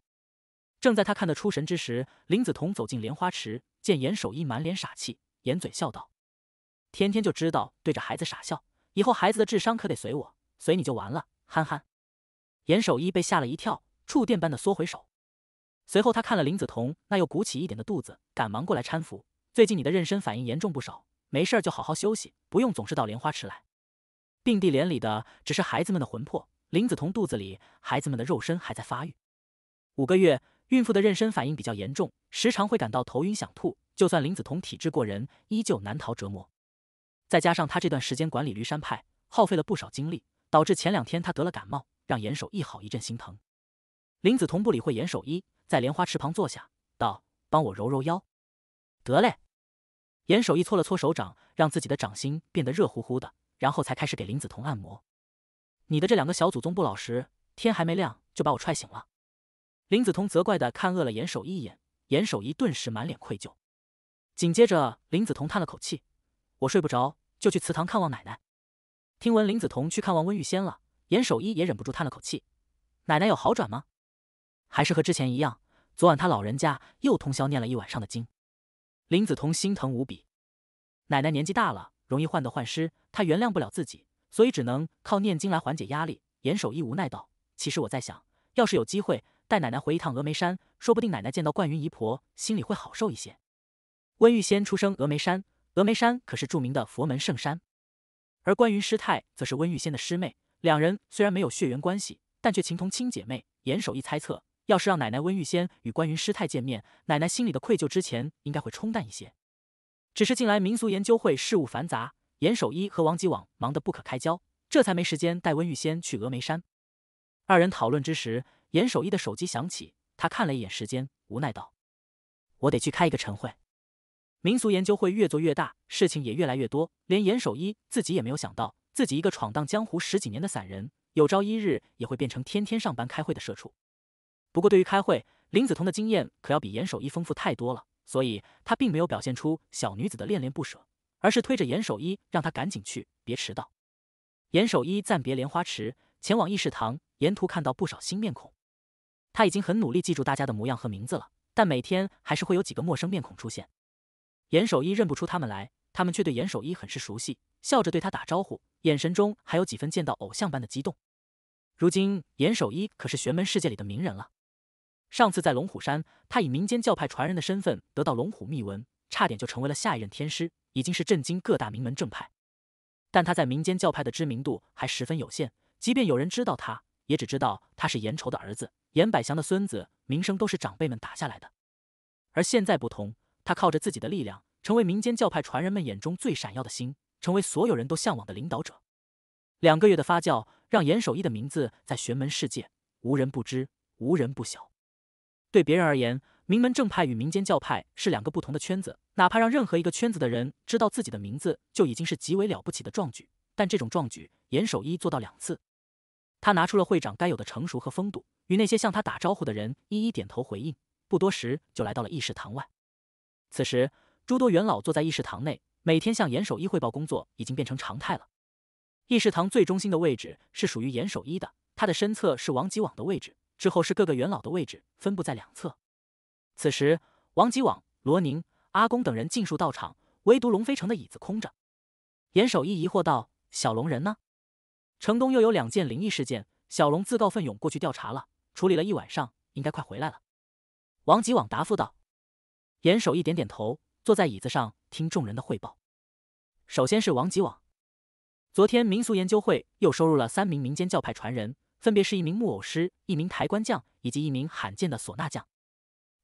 正在他看得出神之时，林子彤走进莲花池，见严守一满脸傻气，掩嘴笑道：“天天就知道对着孩子傻笑，以后孩子的智商可得随我，随你就完了，憨憨。”严守一被吓了一跳，触电般的缩回手。随后他看了林子彤那又鼓起一点的肚子，赶忙过来搀扶。最近你的妊娠反应严重不少，没事就好好休息，不用总是到莲花池来。并蒂莲里的只是孩子们的魂魄。林子彤肚子里孩子们的肉身还在发育，五个月孕妇的妊娠反应比较严重，时常会感到头晕想吐。就算林子彤体质过人，依旧难逃折磨。再加上她这段时间管理驴山派，耗费了不少精力，导致前两天她得了感冒，让严守一好一阵心疼。林子彤不理会严守一，在莲花池旁坐下，道：“帮我揉揉腰。”得嘞。严守一搓了搓手掌，让自己的掌心变得热乎乎的，然后才开始给林子彤按摩。你的这两个小祖宗不老实，天还没亮就把我踹醒了。林子彤责怪的看饿了严守一一眼，严守一顿时满脸愧疚。紧接着，林子彤叹了口气：“我睡不着，就去祠堂看望奶奶。”听闻林子彤去看望温玉仙了，严守一也忍不住叹了口气：“奶奶有好转吗？还是和之前一样？昨晚他老人家又通宵念了一晚上的经。”林子彤心疼无比，奶奶年纪大了，容易患得患失，她原谅不了自己。所以只能靠念经来缓解压力。严守一无奈道：“其实我在想，要是有机会带奶奶回一趟峨眉山，说不定奶奶见到冠云姨婆，心里会好受一些。”温玉仙出生峨眉山，峨眉山可是著名的佛门圣山，而关云师太则是温玉仙的师妹。两人虽然没有血缘关系，但却情同亲姐妹。严守一猜测，要是让奶奶温玉仙与关云师太见面，奶奶心里的愧疚之前应该会冲淡一些。只是近来民俗研究会事务繁杂。严守一和王吉网忙得不可开交，这才没时间带温玉仙去峨眉山。二人讨论之时，严守一的手机响起，他看了一眼时间，无奈道：“我得去开一个晨会。”民俗研究会越做越大，事情也越来越多，连严守一自己也没有想到，自己一个闯荡江湖十几年的散人，有朝一日也会变成天天上班开会的社畜。不过对于开会，林子彤的经验可要比严守一丰富太多了，所以她并没有表现出小女子的恋恋不舍。而是推着严守一，让他赶紧去，别迟到。严守一暂别莲花池，前往议事堂。沿途看到不少新面孔，他已经很努力记住大家的模样和名字了，但每天还是会有几个陌生面孔出现。严守一认不出他们来，他们却对严守一很是熟悉，笑着对他打招呼，眼神中还有几分见到偶像般的激动。如今，严守一可是玄门世界里的名人了。上次在龙虎山，他以民间教派传人的身份得到龙虎秘闻，差点就成为了下一任天师。已经是震惊各大名门正派，但他在民间教派的知名度还十分有限。即便有人知道他，也只知道他是严仇的儿子、严百祥的孙子，名声都是长辈们打下来的。而现在不同，他靠着自己的力量，成为民间教派传人们眼中最闪耀的星，成为所有人都向往的领导者。两个月的发酵，让严守一的名字在玄门世界无人不知、无人不晓。对别人而言，名门正派与民间教派是两个不同的圈子，哪怕让任何一个圈子的人知道自己的名字，就已经是极为了不起的壮举。但这种壮举，严守一做到两次。他拿出了会长该有的成熟和风度，与那些向他打招呼的人一一点头回应。不多时，就来到了议事堂外。此时，诸多元老坐在议事堂内，每天向严守一汇报工作已经变成常态了。议事堂最中心的位置是属于严守一的，他的身侧是王吉网的位置，之后是各个元老的位置，分布在两侧。此时，王吉网、罗宁、阿公等人尽数到场，唯独龙飞城的椅子空着。严守义疑惑道：“小龙人呢？”城东又有两件灵异事件，小龙自告奋勇过去调查了，处理了一晚上，应该快回来了。王吉网答复道。严守义点点头，坐在椅子上听众人的汇报。首先是王吉网，昨天民俗研究会又收入了三名民间教派传人，分别是一名木偶师、一名抬棺匠，以及一名罕见的唢呐匠。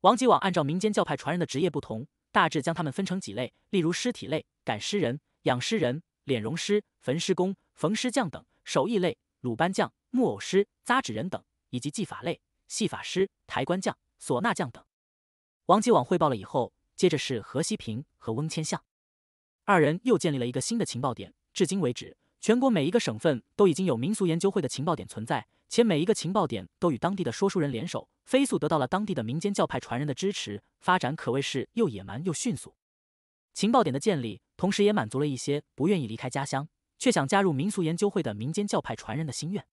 王吉网按照民间教派传人的职业不同，大致将他们分成几类，例如尸体类、赶尸人、养尸人、脸容师、焚尸工、焚尸匠等手艺类、鲁班匠、木偶师、扎纸人等，以及技法类、戏法师、抬棺匠、唢呐匠等。王吉网汇报了以后，接着是何西平和翁千象二人又建立了一个新的情报点。至今为止，全国每一个省份都已经有民俗研究会的情报点存在。且每一个情报点都与当地的说书人联手，飞速得到了当地的民间教派传人的支持，发展可谓是又野蛮又迅速。情报点的建立，同时也满足了一些不愿意离开家乡却想加入民俗研究会的民间教派传人的心愿。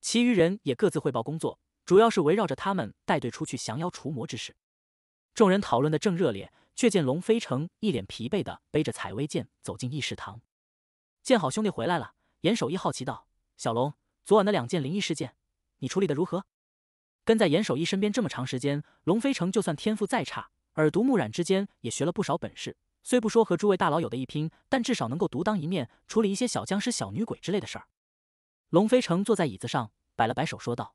其余人也各自汇报工作，主要是围绕着他们带队出去降妖除魔之事。众人讨论的正热烈，却见龙飞成一脸疲惫的背着采薇剑走进议事堂，见好兄弟回来了，严守一好奇道：“小龙。”昨晚的两件灵异事件，你处理的如何？跟在严守义身边这么长时间，龙飞成就算天赋再差，耳濡目染之间也学了不少本事。虽不说和诸位大佬有的一拼，但至少能够独当一面，处理一些小僵尸、小女鬼之类的事儿。龙飞成坐在椅子上，摆了摆手，说道：“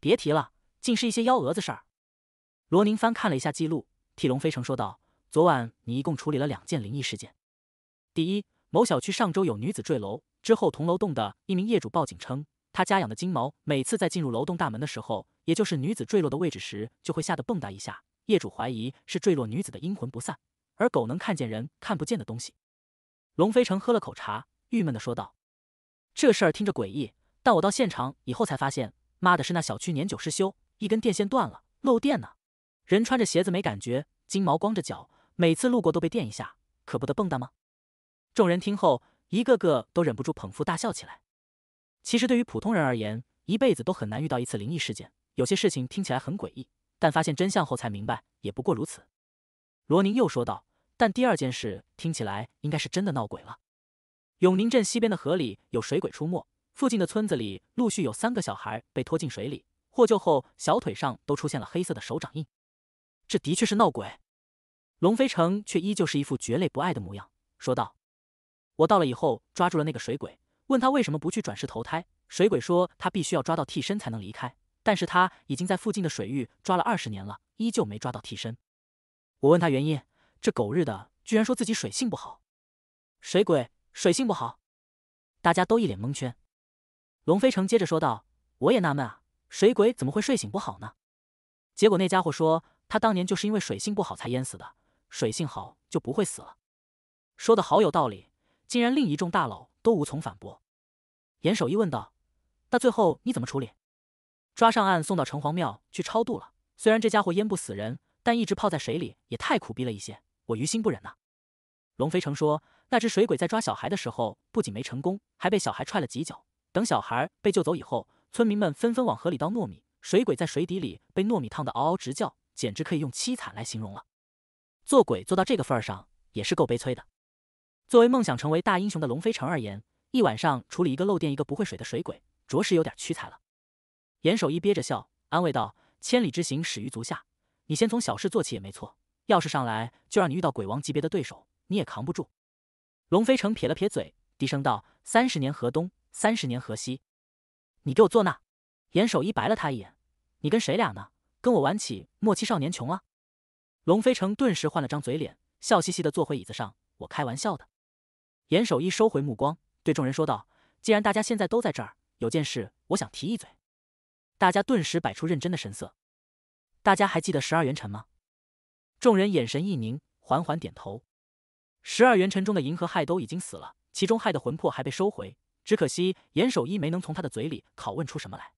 别提了，竟是一些幺蛾子事儿。”罗宁翻看了一下记录，替龙飞成说道：“昨晚你一共处理了两件灵异事件。第一，某小区上周有女子坠楼。”之后，同楼栋的一名业主报警称，他家养的金毛每次在进入楼栋大门的时候，也就是女子坠落的位置时，就会吓得蹦跶一下。业主怀疑是坠落女子的阴魂不散，而狗能看见人看不见的东西。龙飞成喝了口茶，郁闷的说道：“这事儿听着诡异，但我到现场以后才发现，妈的是那小区年久失修，一根电线断了，漏电呢。人穿着鞋子没感觉，金毛光着脚，每次路过都被电一下，可不得蹦跶吗？”众人听后。一个个都忍不住捧腹大笑起来。其实对于普通人而言，一辈子都很难遇到一次灵异事件。有些事情听起来很诡异，但发现真相后才明白，也不过如此。罗宁又说道：“但第二件事听起来应该是真的闹鬼了。永宁镇西边的河里有水鬼出没，附近的村子里陆续有三个小孩被拖进水里，获救后小腿上都出现了黑色的手掌印。这的确是闹鬼。”龙飞城却依旧是一副绝类不爱的模样，说道。我到了以后，抓住了那个水鬼，问他为什么不去转世投胎。水鬼说他必须要抓到替身才能离开，但是他已经在附近的水域抓了二十年了，依旧没抓到替身。我问他原因，这狗日的居然说自己水性不好。水鬼水性不好，大家都一脸蒙圈。龙飞成接着说道：“我也纳闷啊，水鬼怎么会睡醒不好呢？”结果那家伙说他当年就是因为水性不好才淹死的，水性好就不会死了。说的好有道理。竟然另一众大佬都无从反驳。严守一问道：“那最后你怎么处理？抓上岸送到城隍庙去超度了。虽然这家伙淹不死人，但一直泡在水里也太苦逼了一些，我于心不忍呐。”龙飞成说：“那只水鬼在抓小孩的时候，不仅没成功，还被小孩踹了几脚。等小孩被救走以后，村民们纷纷往河里倒糯米，水鬼在水底里被糯米烫得嗷嗷直叫，简直可以用凄惨来形容了。做鬼做到这个份儿上，也是够悲催的。”作为梦想成为大英雄的龙飞城而言，一晚上处理一个漏电、一个不会水的水鬼，着实有点屈才了。严守一憋着笑安慰道：“千里之行，始于足下，你先从小事做起也没错。要是上来就让你遇到鬼王级别的对手，你也扛不住。”龙飞城撇了撇嘴，低声道：“三十年河东，三十年河西，你给我坐那。”严守一白了他一眼：“你跟谁俩呢？跟我玩起莫欺少年穷啊！”龙飞城顿时换了张嘴脸，笑嘻嘻的坐回椅子上：“我开玩笑的。”严守一收回目光，对众人说道：“既然大家现在都在这儿，有件事我想提一嘴。”大家顿时摆出认真的神色。大家还记得十二元辰吗？众人眼神一凝，缓缓点头。十二元辰中的银河亥都已经死了，其中亥的魂魄还被收回，只可惜严守一没能从他的嘴里拷问出什么来。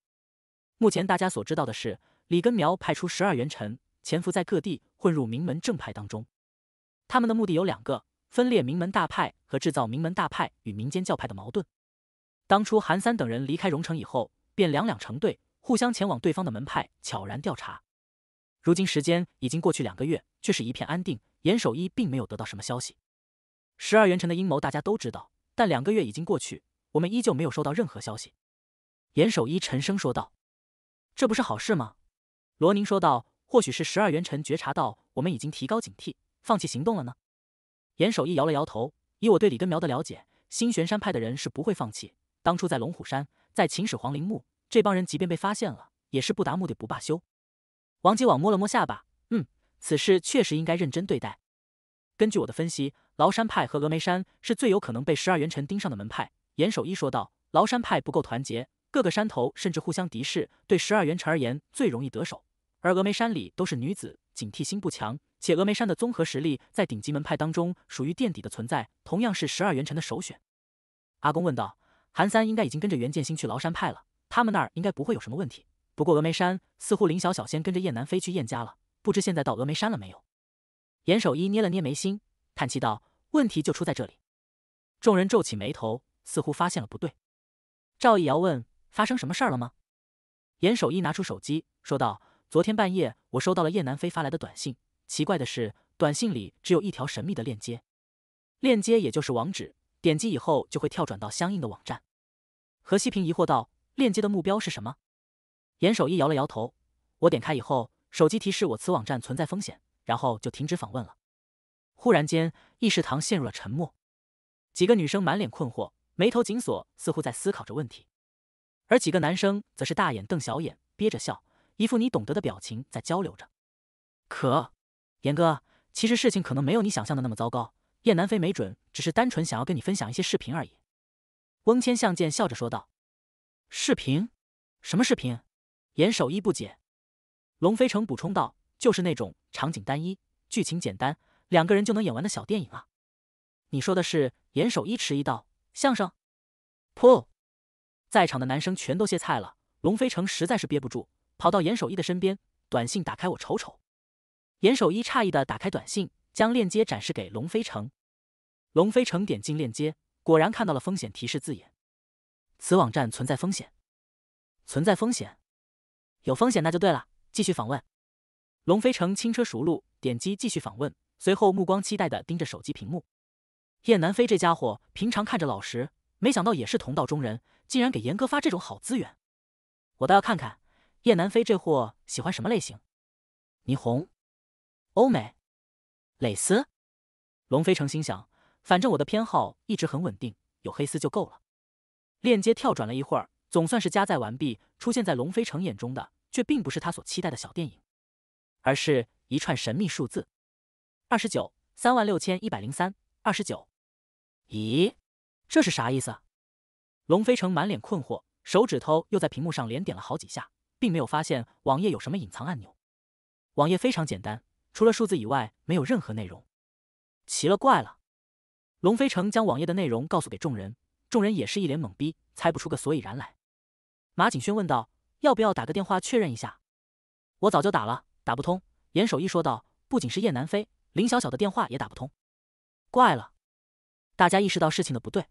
目前大家所知道的是，李根苗派出十二元辰潜伏在各地，混入名门正派当中。他们的目的有两个。分裂名门大派和制造名门大派与民间教派的矛盾。当初韩三等人离开荣城以后，便两两成对，互相前往对方的门派，悄然调查。如今时间已经过去两个月，却是一片安定。严守一并没有得到什么消息。十二元辰的阴谋大家都知道，但两个月已经过去，我们依旧没有收到任何消息。严守一沉声说道：“这不是好事吗？”罗宁说道：“或许是十二元辰觉察到我们已经提高警惕，放弃行动了呢。”严守一摇了摇头，以我对李根苗的了解，新玄山派的人是不会放弃。当初在龙虎山，在秦始皇陵墓，这帮人即便被发现了，也是不达目的不罢休。王吉网摸了摸下巴，嗯，此事确实应该认真对待。根据我的分析，崂山派和峨眉山是最有可能被十二元辰盯上的门派。严守一说道，崂山派不够团结，各个山头甚至互相敌视，对十二元辰而言最容易得手。而峨眉山里都是女子，警惕心不强。且峨眉山的综合实力在顶级门派当中属于垫底的存在，同样是十二元辰的首选。阿公问道：“韩三应该已经跟着袁剑星去崂山派了，他们那儿应该不会有什么问题。不过峨眉山似乎林小小先跟着燕南飞去燕家了，不知现在到峨眉山了没有？”严守一捏了捏眉心，叹气道：“问题就出在这里。”众人皱起眉头，似乎发现了不对。赵一瑶问：“发生什么事儿了吗？”严守一拿出手机，说道：“昨天半夜，我收到了燕南飞发来的短信。”奇怪的是，短信里只有一条神秘的链接，链接也就是网址，点击以后就会跳转到相应的网站。何西平疑惑道：“链接的目标是什么？”严守一摇了摇头：“我点开以后，手机提示我此网站存在风险，然后就停止访问了。”忽然间，议事堂陷入了沉默，几个女生满脸困惑，眉头紧锁，似乎在思考着问题；而几个男生则是大眼瞪小眼，憋着笑，一副你懂得的表情在交流着。可。严哥，其实事情可能没有你想象的那么糟糕。燕南飞没准只是单纯想要跟你分享一些视频而已。”翁千相见笑着说道。“视频？什么视频？”严守一不解。龙飞成补充道：“就是那种场景单一、剧情简单、两个人就能演完的小电影啊。”你说的是？严守一迟疑道：“相声？”噗！在场的男生全都歇菜了。龙飞成实在是憋不住，跑到严守一的身边，短信打开我瞅瞅。严守一诧异的打开短信，将链接展示给龙飞城。龙飞城点进链接，果然看到了风险提示字眼。此网站存在风险，存在风险，有风险那就对了，继续访问。龙飞城轻车熟路，点击继续访问，随后目光期待的盯着手机屏幕。叶南飞这家伙平常看着老实，没想到也是同道中人，竟然给严哥发这种好资源。我倒要看看叶南飞这货喜欢什么类型。霓虹。欧美，蕾丝，龙飞成心想，反正我的偏好一直很稳定，有黑丝就够了。链接跳转了一会儿，总算是加载完毕。出现在龙飞成眼中的，却并不是他所期待的小电影，而是一串神秘数字：二十九三万六千一百零三二十九。咦，这是啥意思？龙飞成满脸困惑，手指头又在屏幕上连点了好几下，并没有发现网页有什么隐藏按钮。网页非常简单。除了数字以外，没有任何内容。奇了怪了，龙飞成将网页的内容告诉给众人，众人也是一脸懵逼，猜不出个所以然来。马景轩问道：“要不要打个电话确认一下？”“我早就打了，打不通。”严守一说道。不仅是叶南飞，林小小的电话也打不通。怪了，大家意识到事情的不对。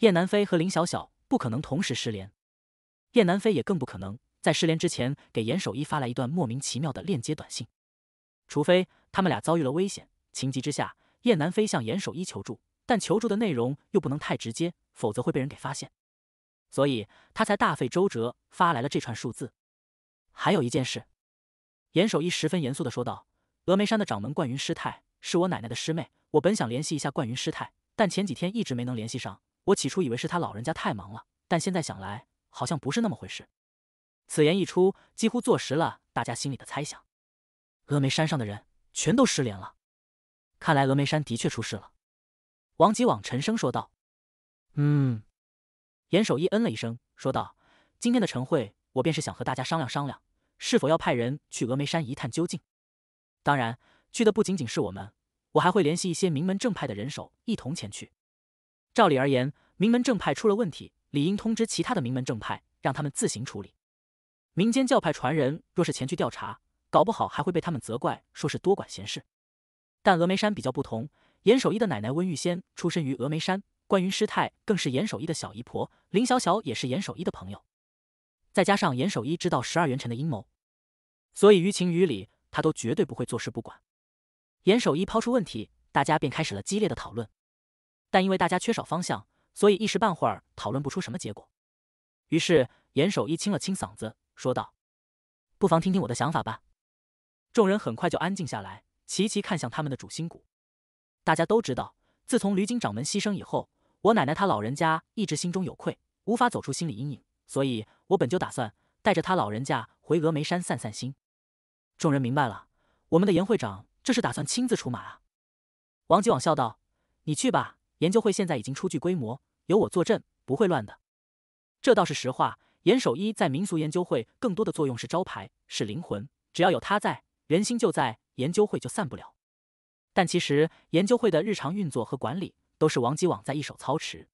叶南飞和林小小不可能同时失联，叶南飞也更不可能在失联之前给严守一发来一段莫名其妙的链接短信。除非他们俩遭遇了危险，情急之下，燕南飞向严守一求助，但求助的内容又不能太直接，否则会被人给发现，所以他才大费周折发来了这串数字。还有一件事，严守一十分严肃地说道：“峨眉山的掌门冠云师太是我奶奶的师妹，我本想联系一下冠云师太，但前几天一直没能联系上。我起初以为是他老人家太忙了，但现在想来，好像不是那么回事。”此言一出，几乎坐实了大家心里的猜想。峨眉山上的人全都失联了，看来峨眉山的确出事了。王吉往沉声说道：“嗯。”严守义嗯了一声，说道：“今天的晨会，我便是想和大家商量商量，是否要派人去峨眉山一探究竟。当然，去的不仅仅是我们，我还会联系一些名门正派的人手一同前去。照理而言，名门正派出了问题，理应通知其他的名门正派，让他们自行处理。民间教派传人若是前去调查。”搞不好还会被他们责怪，说是多管闲事。但峨眉山比较不同，严守一的奶奶温玉仙出身于峨眉山，关云师太更是严守一的小姨婆，林小小也是严守一的朋友。再加上严守一知道十二元辰的阴谋，所以于情于理，他都绝对不会坐视不管。严守一抛出问题，大家便开始了激烈的讨论，但因为大家缺少方向，所以一时半会儿讨论不出什么结果。于是严守一清了清嗓子，说道：“不妨听听我的想法吧。”众人很快就安静下来，齐齐看向他们的主心骨。大家都知道，自从吕景掌门牺牲以后，我奶奶她老人家一直心中有愧，无法走出心理阴影。所以，我本就打算带着她老人家回峨眉山散散心。众人明白了，我们的严会长这是打算亲自出马啊！王继往笑道：“你去吧，研究会现在已经初具规模，有我坐镇，不会乱的。”这倒是实话。严守一在民俗研究会更多的作用是招牌，是灵魂，只要有他在。人心就在，研究会就散不了。但其实研究会的日常运作和管理都是王吉网在一手操持。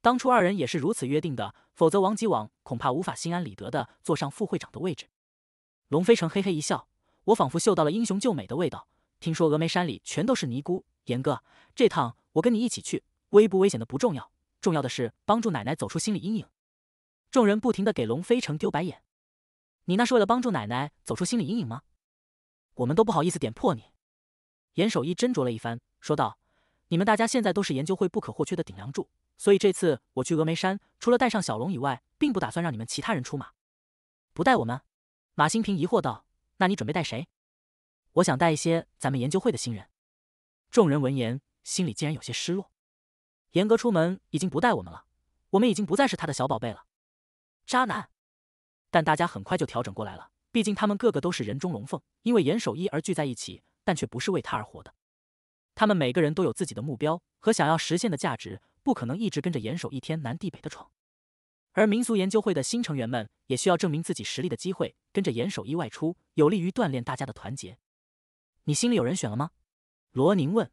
当初二人也是如此约定的，否则王吉网恐怕无法心安理得的坐上副会长的位置。龙飞城嘿嘿一笑，我仿佛嗅到了英雄救美的味道。听说峨眉山里全都是尼姑，严哥，这趟我跟你一起去，危不危险的不重要，重要的是帮助奶奶走出心理阴影。众人不停的给龙飞城丢白眼，你那是为了帮助奶奶走出心理阴影吗？我们都不好意思点破你。严守一斟酌了一番，说道：“你们大家现在都是研究会不可或缺的顶梁柱，所以这次我去峨眉山，除了带上小龙以外，并不打算让你们其他人出马。不带我们？”马新平疑惑道：“那你准备带谁？”“我想带一些咱们研究会的新人。”众人闻言，心里竟然有些失落。严哥出门已经不带我们了，我们已经不再是他的小宝贝了，渣男。但大家很快就调整过来了。毕竟他们个个都是人中龙凤，因为严守一而聚在一起，但却不是为他而活的。他们每个人都有自己的目标和想要实现的价值，不可能一直跟着严守一天南地北的闯。而民俗研究会的新成员们也需要证明自己实力的机会，跟着严守一外出，有利于锻炼大家的团结。你心里有人选了吗？罗宁问。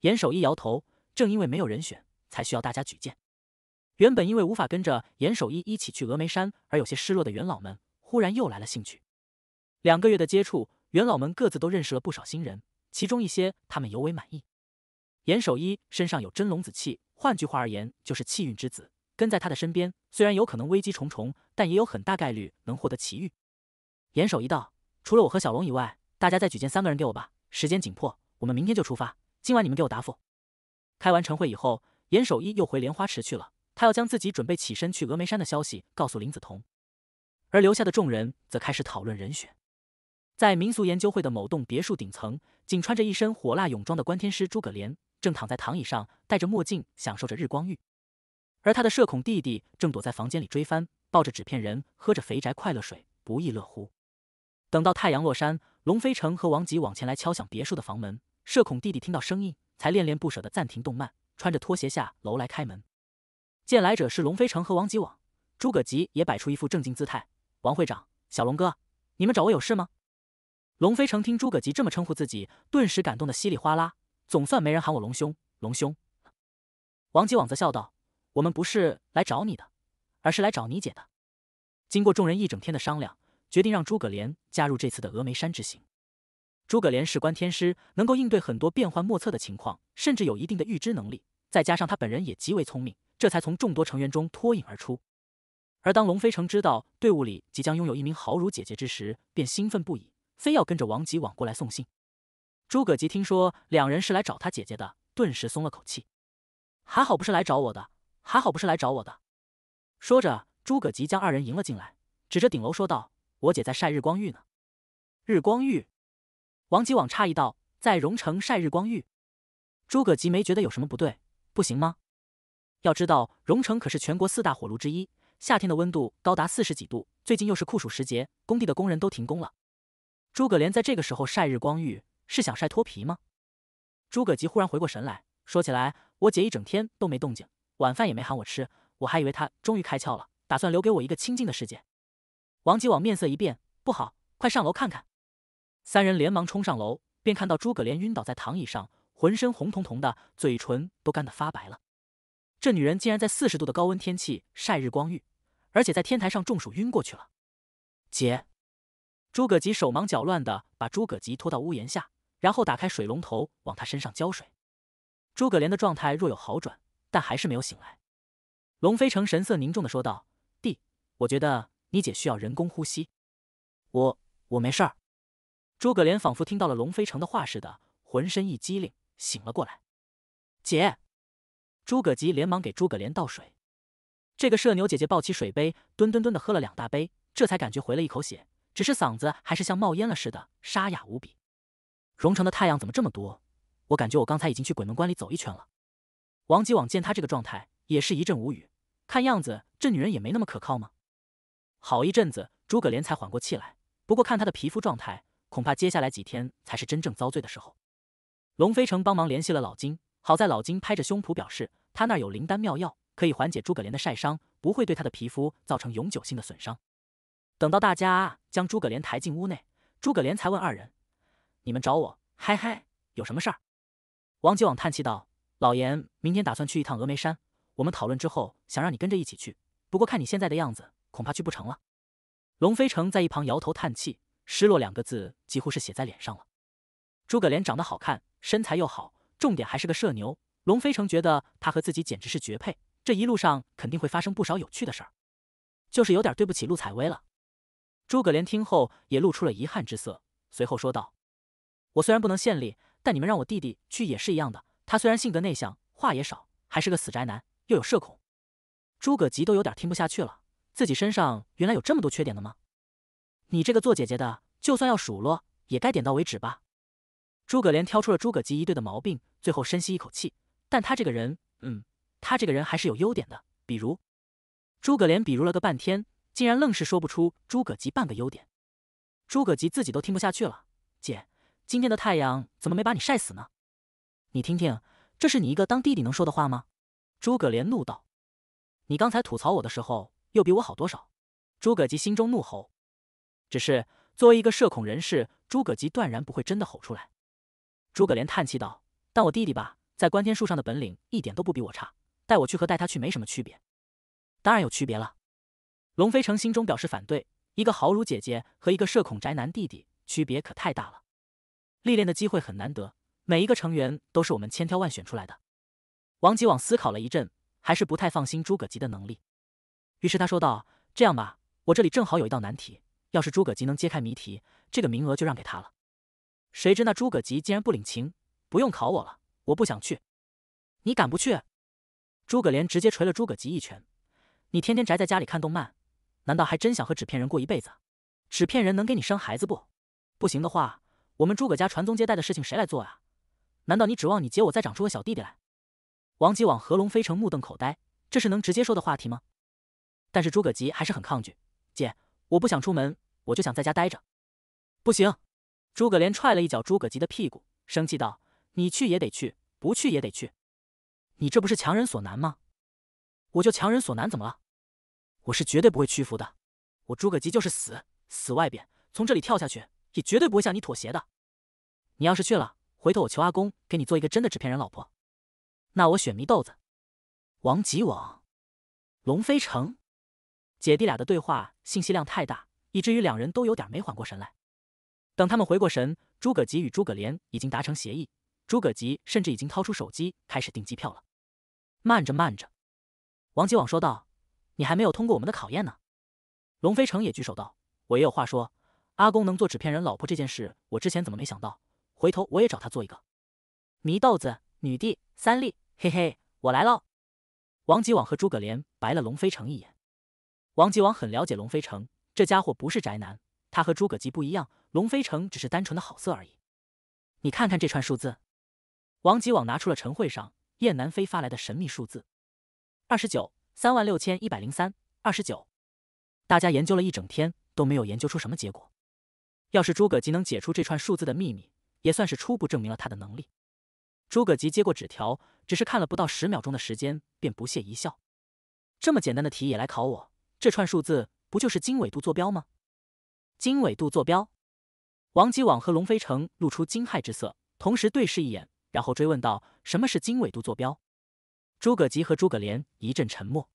严守一摇头，正因为没有人选，才需要大家举荐。原本因为无法跟着严守一一起去峨眉山而有些失落的元老们。忽然又来了兴趣。两个月的接触，元老们各自都认识了不少新人，其中一些他们尤为满意。严守一身上有真龙子气，换句话而言，就是气运之子。跟在他的身边，虽然有可能危机重重，但也有很大概率能获得奇遇。严守一道，除了我和小龙以外，大家再举荐三个人给我吧。时间紧迫，我们明天就出发。今晚你们给我答复。开完晨会以后，严守一又回莲花池去了。他要将自己准备起身去峨眉山的消息告诉林子彤。而留下的众人则开始讨论人选，在民俗研究会的某栋别墅顶层，仅穿着一身火辣泳装的关天师诸葛连正躺在躺椅上，戴着墨镜享受着日光浴，而他的社恐弟弟正躲在房间里追番，抱着纸片人喝着肥宅快乐水，不亦乐乎。等到太阳落山，龙飞城和王吉往前来敲响别墅的房门，社恐弟弟听到声音，才恋恋不舍的暂停动漫，穿着拖鞋下楼来开门。见来者是龙飞城和王吉往，诸葛吉也摆出一副正经姿态。王会长，小龙哥，你们找我有事吗？龙飞成听诸葛吉这么称呼自己，顿时感动的稀里哗啦，总算没人喊我龙兄龙兄。王吉往则笑道：“我们不是来找你的，而是来找你姐的。”经过众人一整天的商量，决定让诸葛连加入这次的峨眉山之行。诸葛连事关天师，能够应对很多变幻莫测的情况，甚至有一定的预知能力，再加上他本人也极为聪明，这才从众多成员中脱颖而出。而当龙飞城知道队伍里即将拥有一名豪乳姐姐之时，便兴奋不已，非要跟着王吉往过来送信。诸葛吉听说两人是来找他姐姐的，顿时松了口气，还好不是来找我的，还好不是来找我的。说着，诸葛吉将二人迎了进来，指着顶楼说道：“我姐在晒日光浴呢。”日光浴，王吉往诧异道：“在荣城晒日光浴？”诸葛吉没觉得有什么不对，不行吗？要知道，荣城可是全国四大火炉之一。夏天的温度高达四十几度，最近又是酷暑时节，工地的工人都停工了。诸葛连在这个时候晒日光浴，是想晒脱皮吗？诸葛吉忽然回过神来说：“起来，我姐一整天都没动静，晚饭也没喊我吃，我还以为她终于开窍了，打算留给我一个清静的世界。”王吉往面色一变：“不好，快上楼看看！”三人连忙冲上楼，便看到诸葛连晕倒在躺椅上，浑身红彤彤的，嘴唇都干得发白了。这女人竟然在四十度的高温天气晒日光浴！而且在天台上中暑晕过去了，姐，诸葛吉手忙脚乱的把诸葛吉拖到屋檐下，然后打开水龙头往他身上浇水。诸葛连的状态若有好转，但还是没有醒来。龙飞成神色凝重的说道：“弟，我觉得你姐需要人工呼吸。”“我我没事儿。”诸葛连仿佛听到了龙飞成的话似的，浑身一激灵，醒了过来。姐，诸葛吉连忙给诸葛连倒水。这个社牛姐姐抱起水杯，吨吨吨的喝了两大杯，这才感觉回了一口血，只是嗓子还是像冒烟了似的，沙哑无比。荣城的太阳怎么这么多？我感觉我刚才已经去鬼门关里走一圈了。王吉往见他这个状态，也是一阵无语。看样子这女人也没那么可靠吗？好一阵子，诸葛连才缓过气来。不过看他的皮肤状态，恐怕接下来几天才是真正遭罪的时候。龙飞城帮忙联系了老金，好在老金拍着胸脯表示他那儿有灵丹妙药。可以缓解诸葛连的晒伤，不会对他的皮肤造成永久性的损伤。等到大家将诸葛连抬进屋内，诸葛连才问二人：“你们找我，嗨嗨，有什么事儿？”王吉往叹气道：“老严，明天打算去一趟峨眉山，我们讨论之后想让你跟着一起去，不过看你现在的样子，恐怕去不成了。”龙飞成在一旁摇头叹气，失落两个字几乎是写在脸上了。诸葛连长得好看，身材又好，重点还是个社牛。龙飞成觉得他和自己简直是绝配。这一路上肯定会发生不少有趣的事儿，就是有点对不起陆采薇了。诸葛连听后也露出了遗憾之色，随后说道：“我虽然不能献力，但你们让我弟弟去也是一样的。他虽然性格内向，话也少，还是个死宅男，又有社恐。”诸葛吉都有点听不下去了，自己身上原来有这么多缺点的吗？你这个做姐姐的，就算要数落，也该点到为止吧。诸葛连挑出了诸葛吉一对的毛病，最后深吸一口气，但他这个人，嗯。他这个人还是有优点的，比如诸葛连，比如了个半天，竟然愣是说不出诸葛吉半个优点。诸葛吉自己都听不下去了。姐，今天的太阳怎么没把你晒死呢？你听听，这是你一个当弟弟能说的话吗？诸葛连怒道：“你刚才吐槽我的时候，又比我好多少？”诸葛吉心中怒吼。只是作为一个社恐人士，诸葛吉断然不会真的吼出来。诸葛连叹气道：“但我弟弟吧，在关天树上的本领一点都不比我差。”带我去和带他去没什么区别，当然有区别了。龙飞成心中表示反对，一个豪乳姐姐和一个社恐宅男弟弟，区别可太大了。历练的机会很难得，每一个成员都是我们千挑万选出来的。王吉网思考了一阵，还是不太放心诸葛吉的能力，于是他说道：“这样吧，我这里正好有一道难题，要是诸葛吉能揭开谜题，这个名额就让给他了。”谁知那诸葛吉竟然不领情：“不用考我了，我不想去。”“你敢不去？”诸葛连直接捶了诸葛吉一拳：“你天天宅在家里看动漫，难道还真想和纸片人过一辈子？纸片人能给你生孩子不？不行的话，我们诸葛家传宗接代的事情谁来做啊？难道你指望你姐我再长出个小弟弟来？”王吉往合龙飞城目瞪口呆：“这是能直接说的话题吗？”但是诸葛吉还是很抗拒：“姐，我不想出门，我就想在家待着。”不行，诸葛连踹了一脚诸葛吉的屁股，生气道：“你去也得去，不去也得去。”你这不是强人所难吗？我就强人所难，怎么了？我是绝对不会屈服的。我诸葛吉就是死死外边，从这里跳下去也绝对不会向你妥协的。你要是去了，回头我求阿公给你做一个真的纸片人老婆。那我选迷豆子、王吉王、龙飞城。姐弟俩的对话信息量太大，以至于两人都有点没缓过神来。等他们回过神，诸葛吉与诸葛连已经达成协议，诸葛吉甚至已经掏出手机开始订机票了。慢着，慢着，王吉往说道：“你还没有通过我们的考验呢。”龙飞成也举手道：“我也有话说。阿公能做纸片人老婆这件事，我之前怎么没想到？回头我也找他做一个。”迷豆子、女帝、三笠，嘿嘿，我来喽！王吉往和诸葛连白了龙飞成一眼。王吉往很了解龙飞成，这家伙不是宅男。他和诸葛吉不一样，龙飞成只是单纯的好色而已。你看看这串数字，王吉往拿出了晨会上。燕南飞发来的神秘数字：二十九三万六千一百零三二十九。大家研究了一整天，都没有研究出什么结果。要是诸葛吉能解出这串数字的秘密，也算是初步证明了他的能力。诸葛吉接过纸条，只是看了不到十秒钟的时间，便不屑一笑：“这么简单的题也来考我？这串数字不就是经纬度坐标吗？”经纬度坐标？王吉网和龙飞城露出惊骇之色，同时对视一眼。然后追问道：“什么是经纬度坐标？”诸葛吉和诸葛连一阵沉默。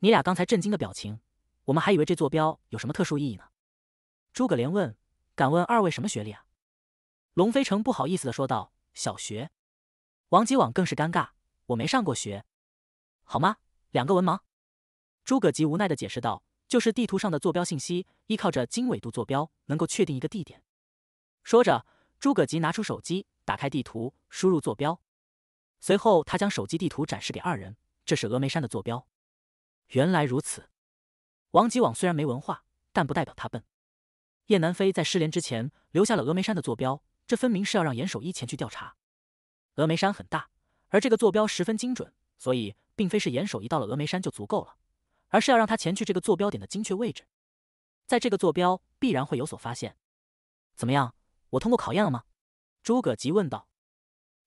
你俩刚才震惊的表情，我们还以为这坐标有什么特殊意义呢。诸葛连问：“敢问二位什么学历啊？”龙飞成不好意思的说道：“小学。”王吉网更是尴尬：“我没上过学，好吗？两个文盲。”诸葛吉无奈的解释道：“就是地图上的坐标信息，依靠着经纬度坐标能够确定一个地点。”说着。诸葛吉拿出手机，打开地图，输入坐标。随后，他将手机地图展示给二人。这是峨眉山的坐标。原来如此。王吉网虽然没文化，但不代表他笨。燕南飞在失联之前留下了峨眉山的坐标，这分明是要让严守一前去调查。峨眉山很大，而这个坐标十分精准，所以并非是严守一到了峨眉山就足够了，而是要让他前去这个坐标点的精确位置。在这个坐标必然会有所发现。怎么样？我通过考验了吗？诸葛吉问道。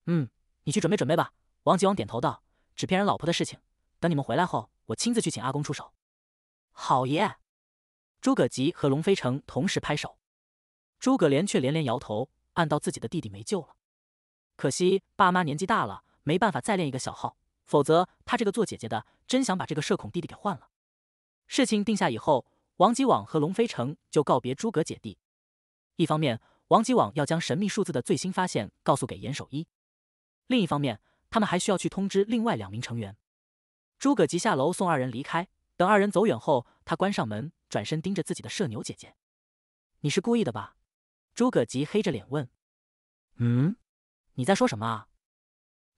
嗯，你去准备准备吧。王吉王点头道。纸片人老婆的事情，等你们回来后，我亲自去请阿公出手。好耶！诸葛吉和龙飞城同时拍手。诸葛连却连连摇头，暗道自己的弟弟没救了。可惜爸妈年纪大了，没办法再练一个小号，否则他这个做姐姐的真想把这个社恐弟弟给换了。事情定下以后，王吉王和龙飞城就告别诸葛姐弟。一方面。王吉网要将神秘数字的最新发现告诉给严守一，另一方面，他们还需要去通知另外两名成员。诸葛吉下楼送二人离开，等二人走远后，他关上门，转身盯着自己的射牛姐姐：“你是故意的吧？”诸葛吉黑着脸问。“嗯，你在说什么？”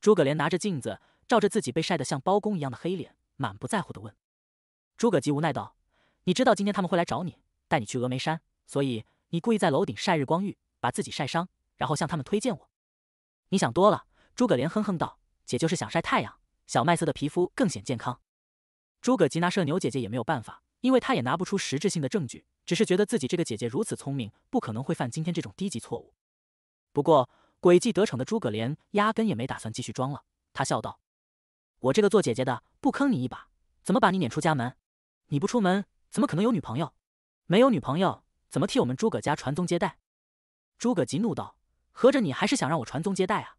诸葛连拿着镜子照着自己被晒得像包公一样的黑脸，满不在乎的问。诸葛吉无奈道：“你知道今天他们会来找你，带你去峨眉山，所以你故意在楼顶晒日光浴。”把自己晒伤，然后向他们推荐我。你想多了，诸葛连哼哼道：“姐就是想晒太阳，小麦色的皮肤更显健康。”诸葛吉拿社牛姐姐也没有办法，因为她也拿不出实质性的证据，只是觉得自己这个姐姐如此聪明，不可能会犯今天这种低级错误。不过诡计得逞的诸葛连压根也没打算继续装了，他笑道：“我这个做姐姐的不坑你一把，怎么把你撵出家门？你不出门，怎么可能有女朋友？没有女朋友，怎么替我们诸葛家传宗接代？”诸葛吉怒道：“合着你还是想让我传宗接代啊？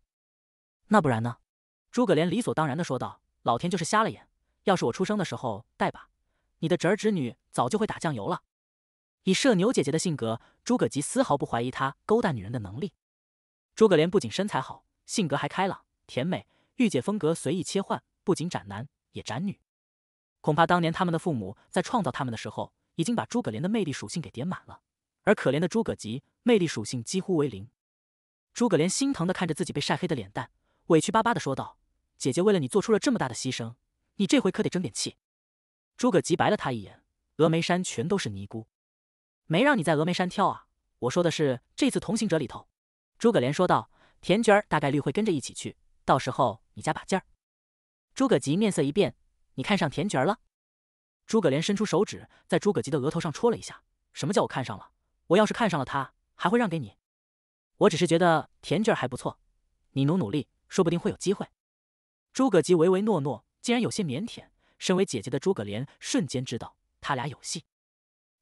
那不然呢？”诸葛连理所当然的说道：“老天就是瞎了眼，要是我出生的时候带把，你的侄儿侄女早就会打酱油了。”以射牛姐姐的性格，诸葛吉丝毫不怀疑她勾搭女人的能力。诸葛连不仅身材好，性格还开朗甜美，御姐风格随意切换，不仅斩男也斩女。恐怕当年他们的父母在创造他们的时候，已经把诸葛连的魅力属性给点满了。而可怜的诸葛吉魅力属性几乎为零，诸葛莲心疼的看着自己被晒黑的脸蛋，委屈巴巴的说道：“姐姐为了你做出了这么大的牺牲，你这回可得争点气。”诸葛吉白了他一眼：“峨眉山全都是尼姑，没让你在峨眉山跳啊！我说的是这次同行者里头。”诸葛莲说道：“田娟儿大概率会跟着一起去，到时候你加把劲儿。”诸葛吉面色一变：“你看上田娟儿了？”诸葛莲伸出手指在诸葛吉的额头上戳了一下：“什么叫我看上了？”我要是看上了他，还会让给你？我只是觉得田娟儿还不错，你努努力，说不定会有机会。诸葛吉唯唯诺诺，竟然有些腼腆。身为姐姐的诸葛莲瞬间知道他俩有戏。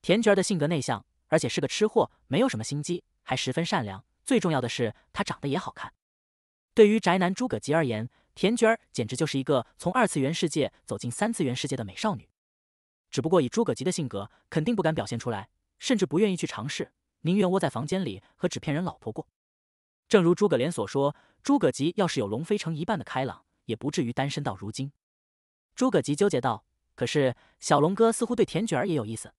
田娟儿的性格内向，而且是个吃货，没有什么心机，还十分善良。最重要的是，她长得也好看。对于宅男诸葛吉而言，田娟儿简直就是一个从二次元世界走进三次元世界的美少女。只不过以诸葛吉的性格，肯定不敢表现出来。甚至不愿意去尝试，宁愿窝在房间里和纸片人老婆过。正如诸葛连所说，诸葛吉要是有龙飞城一半的开朗，也不至于单身到如今。诸葛吉纠结道：“可是小龙哥似乎对田卷儿也有意思。”“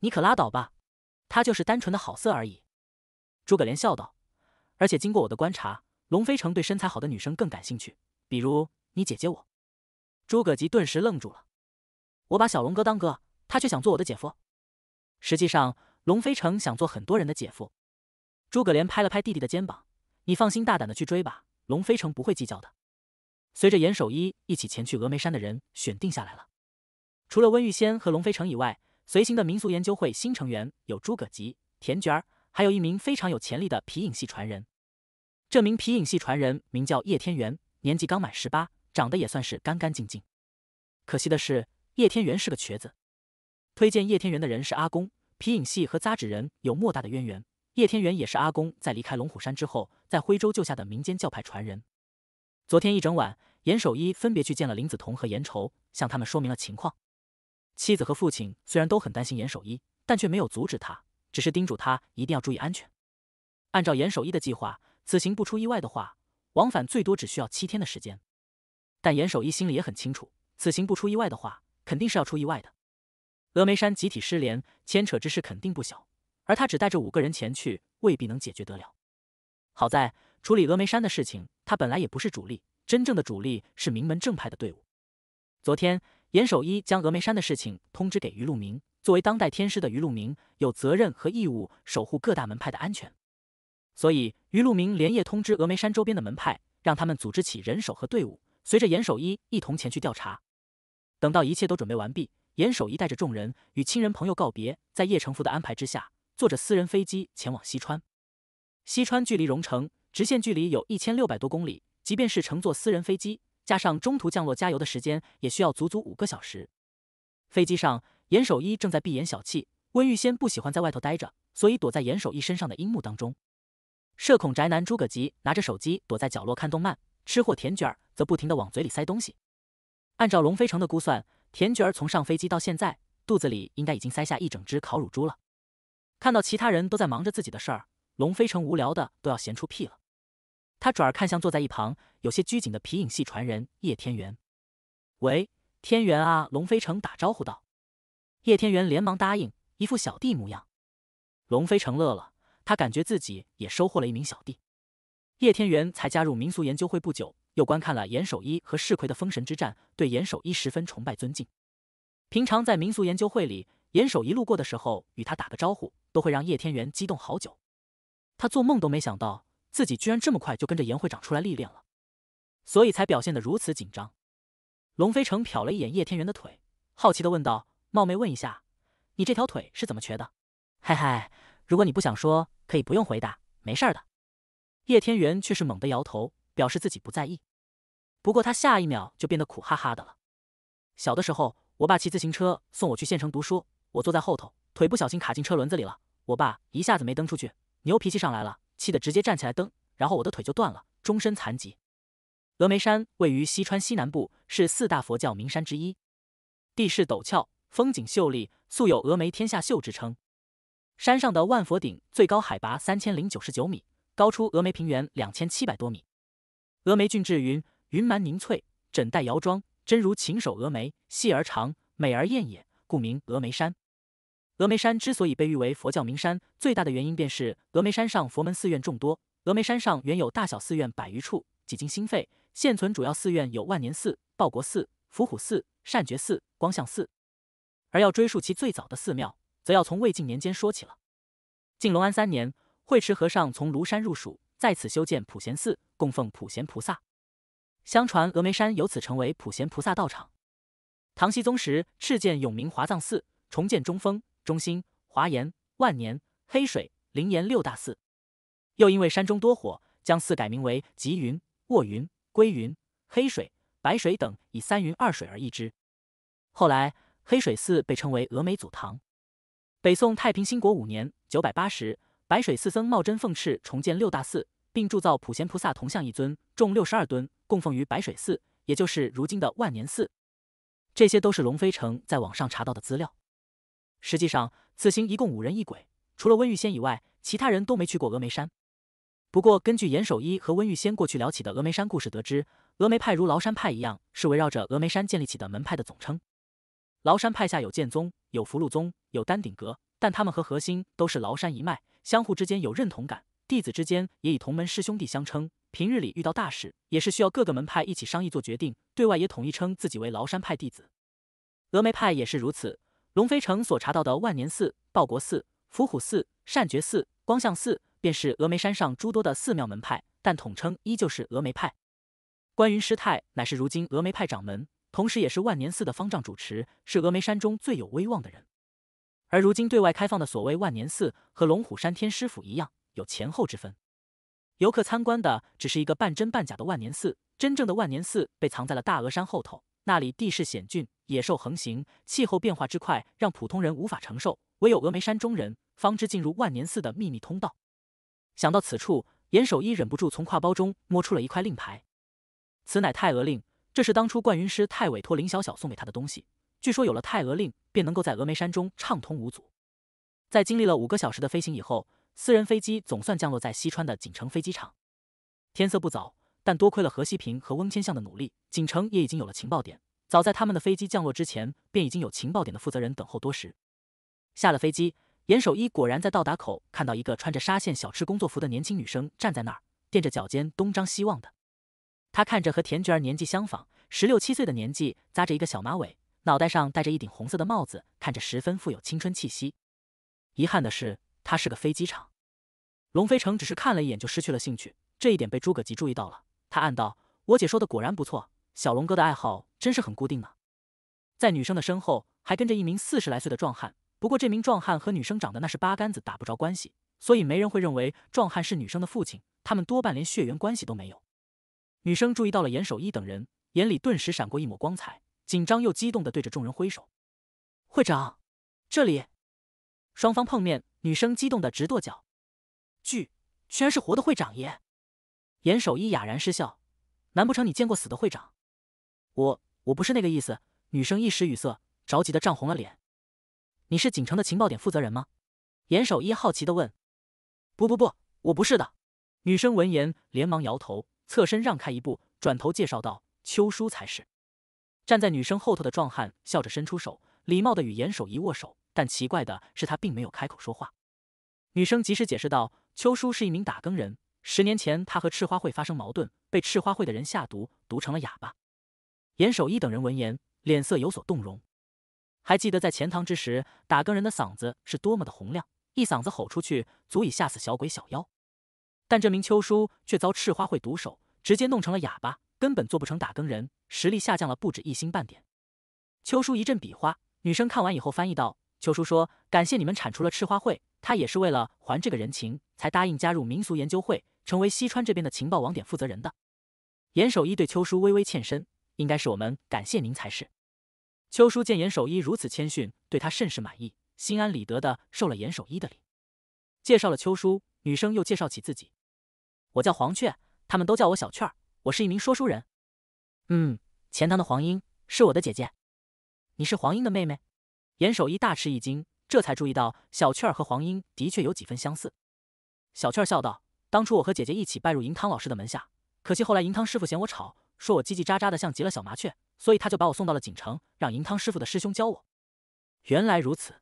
你可拉倒吧，他就是单纯的好色而已。”诸葛连笑道。“而且经过我的观察，龙飞城对身材好的女生更感兴趣，比如你姐姐我。”诸葛吉顿时愣住了：“我把小龙哥当哥，他却想做我的姐夫？”实际上，龙飞城想做很多人的姐夫。诸葛连拍了拍弟弟的肩膀：“你放心大胆的去追吧，龙飞城不会计较的。”随着严守一一起前去峨眉山的人选定下来了，除了温玉仙和龙飞城以外，随行的民俗研究会新成员有诸葛吉、田娟儿，还有一名非常有潜力的皮影戏传人。这名皮影戏传人名叫叶天元，年纪刚满十八，长得也算是干干净净。可惜的是，叶天元是个瘸子。推荐叶天元的人是阿公，皮影戏和扎纸人有莫大的渊源。叶天元也是阿公在离开龙虎山之后，在徽州救下的民间教派传人。昨天一整晚，严守一分别去见了林子彤和严愁，向他们说明了情况。妻子和父亲虽然都很担心严守一，但却没有阻止他，只是叮嘱他一定要注意安全。按照严守一的计划，此行不出意外的话，往返最多只需要七天的时间。但严守一心里也很清楚，此行不出意外的话，肯定是要出意外的。峨眉山集体失联，牵扯之事肯定不小，而他只带着五个人前去，未必能解决得了。好在处理峨眉山的事情，他本来也不是主力，真正的主力是名门正派的队伍。昨天，严守一将峨眉山的事情通知给余路明，作为当代天师的余路明，有责任和义务守护各大门派的安全，所以余路明连夜通知峨眉山周边的门派，让他们组织起人手和队伍，随着严守一一同前去调查。等到一切都准备完毕。严守一带着众人与亲人朋友告别，在叶成福的安排之下，坐着私人飞机前往西川。西川距离荣城直线距离有一千六百多公里，即便是乘坐私人飞机，加上中途降落加油的时间，也需要足足五个小时。飞机上，严守一正在闭眼小憩，温玉仙不喜欢在外头待着，所以躲在严守一身上的樱木当中。社恐宅男诸葛吉拿着手机躲在角落看动漫，吃货田卷则不停的往嘴里塞东西。按照龙飞城的估算。田菊儿从上飞机到现在，肚子里应该已经塞下一整只烤乳猪了。看到其他人都在忙着自己的事儿，龙飞城无聊的都要闲出屁了。他转而看向坐在一旁有些拘谨的皮影戏传人叶天元，“喂，天元啊！”龙飞城打招呼道。叶天元连忙答应，一副小弟模样。龙飞城乐了，他感觉自己也收获了一名小弟。叶天元才加入民俗研究会不久。又观看了严守一和世奎的封神之战，对严守一十分崇拜尊敬。平常在民俗研究会里，严守一路过的时候与他打个招呼，都会让叶天元激动好久。他做梦都没想到自己居然这么快就跟着严会长出来历练了，所以才表现得如此紧张。龙飞成瞟了一眼叶天元的腿，好奇的问道：“冒昧问一下，你这条腿是怎么瘸的？”“嘿嘿，如果你不想说，可以不用回答，没事的。”叶天元却是猛地摇头，表示自己不在意。不过他下一秒就变得苦哈哈的了。小的时候，我爸骑自行车送我去县城读书，我坐在后头，腿不小心卡进车轮子里了。我爸一下子没蹬出去，牛脾气上来了，气得直接站起来蹬，然后我的腿就断了，终身残疾。峨眉山位于西川西南部，是四大佛教名山之一，地势陡峭，风景秀丽，素有“峨眉天下秀”之称。山上的万佛顶最高海拔三千零九十九米，高出峨眉平原两千七百多米。峨眉郡志云。云蛮凝翠，枕带遥妆，真如琴手峨眉，细而长，美而艳也，故名峨眉山。峨眉山之所以被誉为佛教名山，最大的原因便是峨眉山上佛门寺院众多。峨眉山上原有大小寺院百余处，几经兴废，现存主要寺院有万年寺、报国寺、伏虎寺、善觉寺、光相寺。而要追溯其最早的寺庙，则要从魏晋年间说起了。晋隆安三年，慧持和尚从庐山入蜀，在此修建普贤寺，供奉普贤菩萨。相传峨眉山由此成为普贤菩萨道场。唐僖宗时，敕建永明华藏寺，重建中峰、中兴、华严、万年、黑水、灵岩六大寺。又因为山中多火，将寺改名为吉云、卧云、归云、黑水、白水等，以三云二水而易之。后来，黑水寺被称为峨眉祖堂。北宋太平兴国五年（九百八十），白水寺僧茂真奉敕重建六大寺。并铸造普贤菩萨铜像一尊，重六十二吨，供奉于白水寺，也就是如今的万年寺。这些都是龙飞城在网上查到的资料。实际上，此行一共五人一鬼，除了温玉仙以外，其他人都没去过峨眉山。不过，根据严守一和温玉仙过去聊起的峨眉山故事得知，峨眉派如崂山派一样，是围绕着峨眉山建立起的门派的总称。崂山派下有剑宗、有福禄宗、有丹顶阁，但他们和核心都是崂山一脉，相互之间有认同感。弟子之间也以同门师兄弟相称，平日里遇到大事也是需要各个门派一起商议做决定，对外也统一称自己为崂山派弟子。峨眉派也是如此。龙飞城所查到的万年寺、报国寺、伏虎寺、善觉寺、光相寺，便是峨眉山上诸多的寺庙门派，但统称依旧是峨眉派。关云师太乃是如今峨眉派掌门，同时也是万年寺的方丈主持，是峨眉山中最有威望的人。而如今对外开放的所谓万年寺和龙虎山天师府一样。有前后之分，游客参观的只是一个半真半假的万年寺，真正的万年寺被藏在了大峨山后头。那里地势险峻，野兽横行，气候变化之快让普通人无法承受，唯有峨眉山中人方知进入万年寺的秘密通道。想到此处，严守一忍不住从挎包中摸出了一块令牌，此乃太峨令，这是当初冠云师太委托林小小送给他的东西。据说有了太峨令，便能够在峨眉山中畅通无阻。在经历了五个小时的飞行以后。私人飞机总算降落在西川的锦城飞机场。天色不早，但多亏了何西平和翁千相的努力，锦城也已经有了情报点。早在他们的飞机降落之前，便已经有情报点的负责人等候多时。下了飞机，严守一果然在到达口看到一个穿着沙县小吃工作服的年轻女生站在那儿，踮着脚尖东张西望的。她看着和田菊儿年纪相仿，十六七岁的年纪，扎着一个小马尾，脑袋上戴着一顶红色的帽子，看着十分富有青春气息。遗憾的是。他是个飞机场，龙飞城只是看了一眼就失去了兴趣，这一点被诸葛吉注意到了。他暗道：“我姐说的果然不错，小龙哥的爱好真是很固定呢。”在女生的身后还跟着一名四十来岁的壮汉，不过这名壮汉和女生长得那是八竿子打不着关系，所以没人会认为壮汉是女生的父亲，他们多半连血缘关系都没有。女生注意到了严守一等人，眼里顿时闪过一抹光彩，紧张又激动的对着众人挥手：“会长，这里。”双方碰面，女生激动的直跺脚，巨，居然是活的会长爷！严守一哑然失笑，难不成你见过死的会长？我我不是那个意思。女生一时语塞，着急的涨红了脸。你是锦城的情报点负责人吗？严守一好奇的问。不不不，我不是的。女生闻言连忙摇头，侧身让开一步，转头介绍道：“秋叔才是。”站在女生后头的壮汉笑着伸出手，礼貌的与严守一握手。但奇怪的是，他并没有开口说话。女生及时解释道：“秋叔是一名打更人，十年前他和赤花会发生矛盾，被赤花会的人下毒，毒成了哑巴。”严守一等人闻言，脸色有所动容。还记得在钱塘之时，打更人的嗓子是多么的洪亮，一嗓子吼出去，足以吓死小鬼小妖。但这名秋叔却遭赤花会毒手，直接弄成了哑巴，根本做不成打更人，实力下降了不止一星半点。秋叔一阵比划，女生看完以后翻译道。秋叔说：“感谢你们铲除了赤花会，他也是为了还这个人情，才答应加入民俗研究会，成为西川这边的情报网点负责人的。”严守一对秋叔微微欠身：“应该是我们感谢您才是。”秋叔见严守一如此谦逊，对他甚是满意，心安理得的受了严守一的礼。介绍了秋叔，女生又介绍起自己：“我叫黄雀，他们都叫我小雀儿，我是一名说书人。”“嗯，钱塘的黄莺是我的姐姐，你是黄莺的妹妹。”严守一大吃一惊，这才注意到小雀儿和黄莺的确有几分相似。小雀儿笑道：“当初我和姐姐一起拜入银汤老师的门下，可惜后来银汤师傅嫌我吵，说我叽叽喳喳的像极了小麻雀，所以他就把我送到了锦城，让银汤师傅的师兄教我。”原来如此。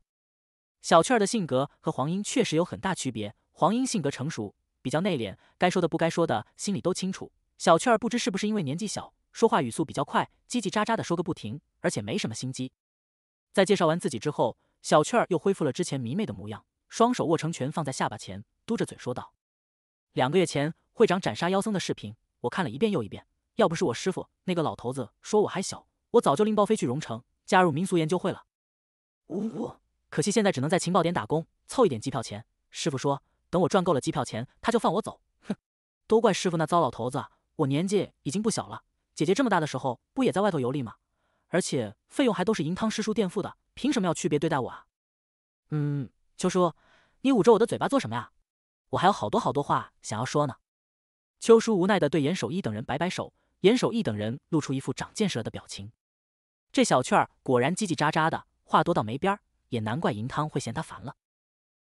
小雀儿的性格和黄莺确实有很大区别。黄莺性格成熟，比较内敛，该说的不该说的，心里都清楚。小雀儿不知是不是因为年纪小，说话语速比较快，叽叽喳喳的说个不停，而且没什么心机。在介绍完自己之后，小雀儿又恢复了之前迷妹的模样，双手握成拳放在下巴前，嘟着嘴说道：“两个月前会长斩杀妖僧的视频，我看了一遍又一遍。要不是我师傅那个老头子说我还小，我早就拎包飞去荣城加入民俗研究会了。呜呜，可惜现在只能在情报点打工，凑一点机票钱。师傅说，等我赚够了机票钱，他就放我走。哼，都怪师傅那糟老头子，我年纪已经不小了。姐姐这么大的时候，不也在外头游历吗？”而且费用还都是银汤师叔垫付的，凭什么要区别对待我啊？嗯，秋叔，你捂着我的嘴巴做什么呀？我还有好多好多话想要说呢。秋叔无奈的对严守一等人摆摆手，严守一等人露出一副长见识了的表情。这小雀儿果然叽叽喳喳的话多到没边儿，也难怪银汤会嫌他烦了。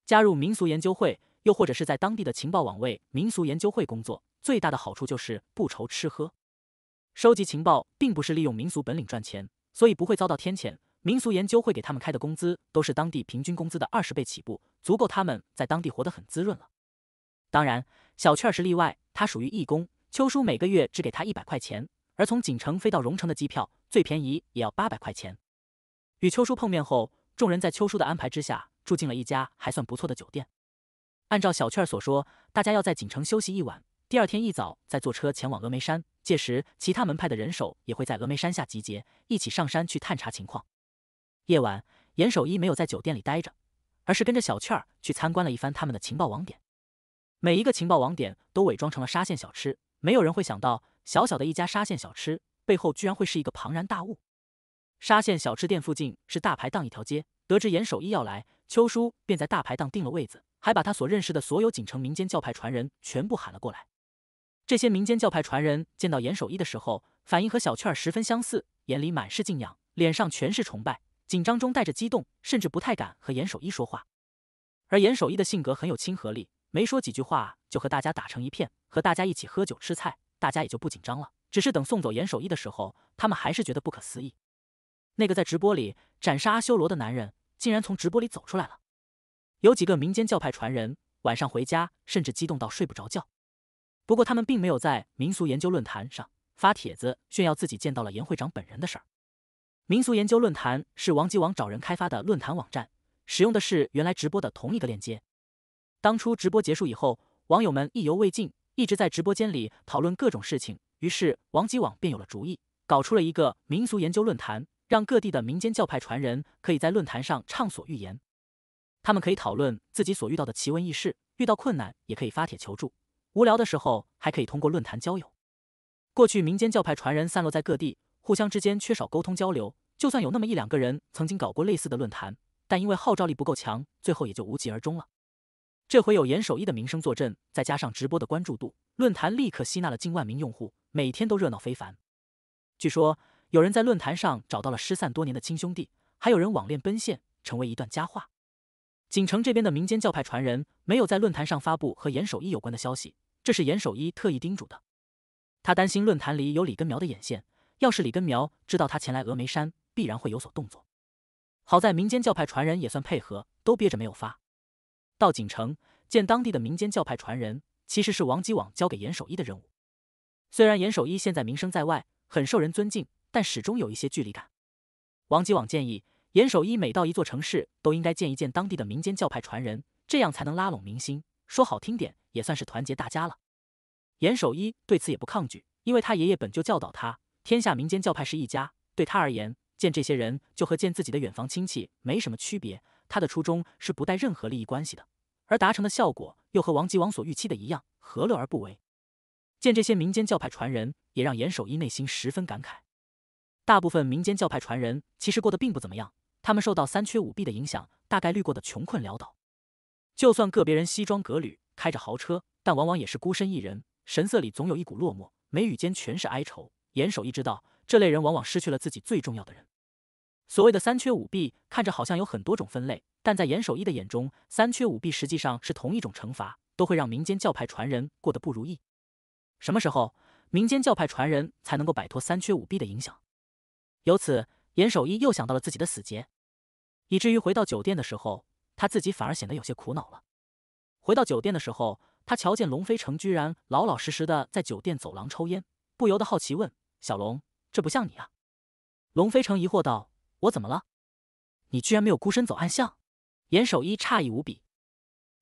加入民俗研究会，又或者是在当地的情报网为民俗研究会工作，最大的好处就是不愁吃喝。收集情报并不是利用民俗本领赚钱，所以不会遭到天谴。民俗研究会给他们开的工资都是当地平均工资的二十倍起步，足够他们在当地活得很滋润了。当然，小雀儿是例外，他属于义工，秋叔每个月只给他一百块钱。而从锦城飞到荣城的机票最便宜也要八百块钱。与秋叔碰面后，众人在秋叔的安排之下住进了一家还算不错的酒店。按照小雀儿所说，大家要在锦城休息一晚。第二天一早再坐车前往峨眉山，届时其他门派的人手也会在峨眉山下集结，一起上山去探查情况。夜晚，严守一没有在酒店里待着，而是跟着小倩儿去参观了一番他们的情报网点。每一个情报网点都伪装成了沙县小吃，没有人会想到小小的一家沙县小吃背后居然会是一个庞然大物。沙县小吃店附近是大排档一条街，得知严守一要来，秋叔便在大排档订了位子，还把他所认识的所有锦城民间教派传人全部喊了过来。这些民间教派传人见到严守一的时候，反应和小雀儿十分相似，眼里满是敬仰，脸上全是崇拜，紧张中带着激动，甚至不太敢和严守一说话。而严守一的性格很有亲和力，没说几句话就和大家打成一片，和大家一起喝酒吃菜，大家也就不紧张了。只是等送走严守一的时候，他们还是觉得不可思议：那个在直播里斩杀阿修罗的男人，竟然从直播里走出来了。有几个民间教派传人晚上回家，甚至激动到睡不着觉。不过，他们并没有在民俗研究论坛上发帖子炫耀自己见到了严会长本人的事儿。民俗研究论坛是王吉网找人开发的论坛网站，使用的的是原来直播的同一个链接。当初直播结束以后，网友们意犹未尽，一直在直播间里讨论各种事情。于是，王吉网便有了主意，搞出了一个民俗研究论坛，让各地的民间教派传人可以在论坛上畅所欲言。他们可以讨论自己所遇到的奇闻异事，遇到困难也可以发帖求助。无聊的时候还可以通过论坛交友。过去民间教派传人散落在各地，互相之间缺少沟通交流。就算有那么一两个人曾经搞过类似的论坛，但因为号召力不够强，最后也就无疾而终了。这回有严守义的名声坐镇，再加上直播的关注度，论坛立刻吸纳了近万名用户，每天都热闹非凡。据说有人在论坛上找到了失散多年的亲兄弟，还有人网恋奔现，成为一段佳话。锦城这边的民间教派传人没有在论坛上发布和严守义有关的消息。这是严守一特意叮嘱的，他担心论坛里有李根苗的眼线，要是李根苗知道他前来峨眉山，必然会有所动作。好在民间教派传人也算配合，都憋着没有发。到锦城见当地的民间教派传人，其实是王吉网交给严守一的任务。虽然严守一现在名声在外，很受人尊敬，但始终有一些距离感。王吉网建议，严守一每到一座城市，都应该见一见当地的民间教派传人，这样才能拉拢民心。说好听点。也算是团结大家了。严守一对此也不抗拒，因为他爷爷本就教导他，天下民间教派是一家。对他而言，见这些人就和见自己的远房亲戚没什么区别。他的初衷是不带任何利益关系的，而达成的效果又和王吉王所预期的一样，何乐而不为？见这些民间教派传人，也让严守一内心十分感慨。大部分民间教派传人其实过得并不怎么样，他们受到三缺五弊的影响，大概率过得穷困潦倒。就算个别人西装革履。开着豪车，但往往也是孤身一人，神色里总有一股落寞，眉宇间全是哀愁。严守一知道，这类人往往失去了自己最重要的人。所谓的三缺五弊，看着好像有很多种分类，但在严守一的眼中，三缺五弊实际上是同一种惩罚，都会让民间教派传人过得不如意。什么时候民间教派传人才能够摆脱三缺五弊的影响？由此，严守一又想到了自己的死结，以至于回到酒店的时候，他自己反而显得有些苦恼了。回到酒店的时候，他瞧见龙飞城居然老老实实的在酒店走廊抽烟，不由得好奇问：“小龙，这不像你啊？”龙飞城疑惑道：“我怎么了？你居然没有孤身走暗巷？”严守一诧异无比。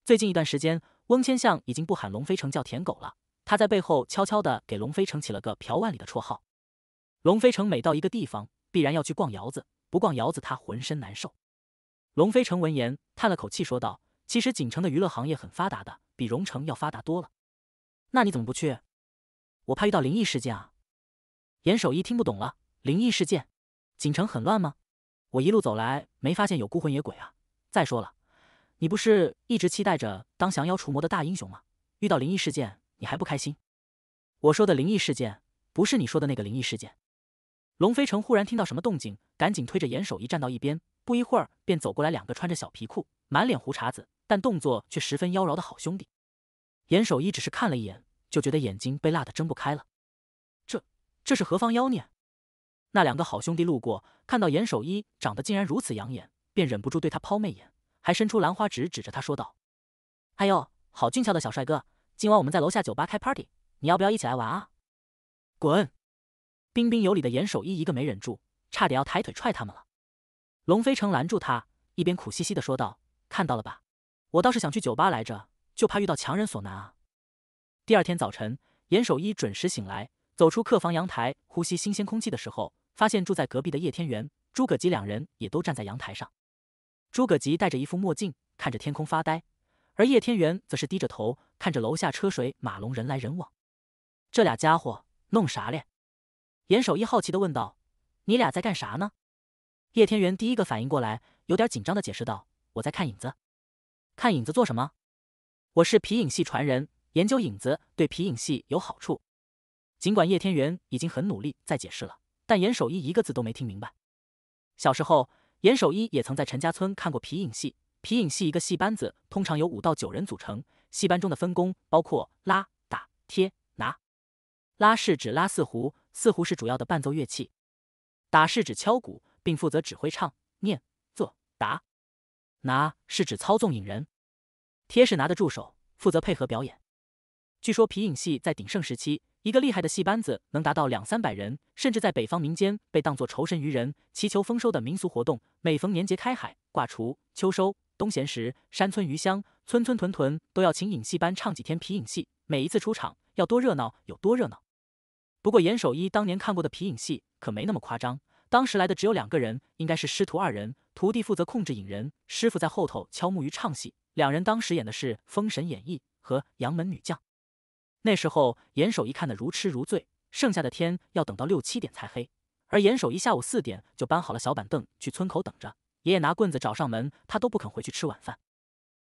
最近一段时间，翁千相已经不喊龙飞城叫“舔狗”了，他在背后悄悄的给龙飞城起了个“朴万里的”绰号。龙飞城每到一个地方，必然要去逛窑子，不逛窑子他浑身难受。龙飞城闻言叹了口气，说道。其实锦城的娱乐行业很发达的，比荣城要发达多了。那你怎么不去？我怕遇到灵异事件啊！严守一听不懂了，灵异事件？锦城很乱吗？我一路走来没发现有孤魂野鬼啊。再说了，你不是一直期待着当降妖除魔的大英雄吗？遇到灵异事件你还不开心？我说的灵异事件，不是你说的那个灵异事件。龙飞城忽然听到什么动静，赶紧推着严守一站到一边。不一会儿，便走过来两个穿着小皮裤、满脸胡茬子。但动作却十分妖娆的好兄弟，严守一只是看了一眼，就觉得眼睛被辣得睁不开了。这这是何方妖孽？那两个好兄弟路过，看到严守一长得竟然如此养眼，便忍不住对他抛媚眼，还伸出兰花指指着他说道：“哎呦，好俊俏的小帅哥，今晚我们在楼下酒吧开 party，你要不要一起来玩啊？”滚！彬彬有礼的严守一一个没忍住，差点要抬腿踹他们了。龙飞城拦住他，一边苦兮兮的说道：“看到了吧。”我倒是想去酒吧来着，就怕遇到强人所难啊。第二天早晨，严守一准时醒来，走出客房阳台，呼吸新鲜空气的时候，发现住在隔壁的叶天元、诸葛吉两人也都站在阳台上。诸葛吉戴着一副墨镜，看着天空发呆，而叶天元则是低着头看着楼下车水马龙、人来人往。这俩家伙弄啥嘞？严守一好奇的问道：“你俩在干啥呢？”叶天元第一个反应过来，有点紧张的解释道：“我在看影子。”看影子做什么？我是皮影戏传人，研究影子对皮影戏有好处。尽管叶天元已经很努力在解释了，但严守一一个字都没听明白。小时候，严守一也曾在陈家村看过皮影戏。皮影戏一个戏班子通常由五到九人组成，戏班中的分工包括拉、打、贴、拿。拉是指拉四胡，四胡是主要的伴奏乐器。打是指敲鼓，并负责指挥唱、念、做、打拿是指操纵影人，贴是拿的助手，负责配合表演。据说皮影戏在鼎盛时期，一个厉害的戏班子能达到两三百人，甚至在北方民间被当作酬神娱人、祈求丰收的民俗活动。每逢年节开海、挂厨、秋收、冬闲时，山村渔乡村村屯屯都要请影戏班唱几天皮影戏，每一次出场要多热闹有多热闹。不过严守一当年看过的皮影戏可没那么夸张。当时来的只有两个人，应该是师徒二人，徒弟负责控制引人，师傅在后头敲木鱼唱戏。两人当时演的是《封神演义》和《杨门女将》。那时候严守一看得如痴如醉，剩下的天要等到六七点才黑。而严守一下午四点就搬好了小板凳去村口等着。爷爷拿棍子找上门，他都不肯回去吃晚饭。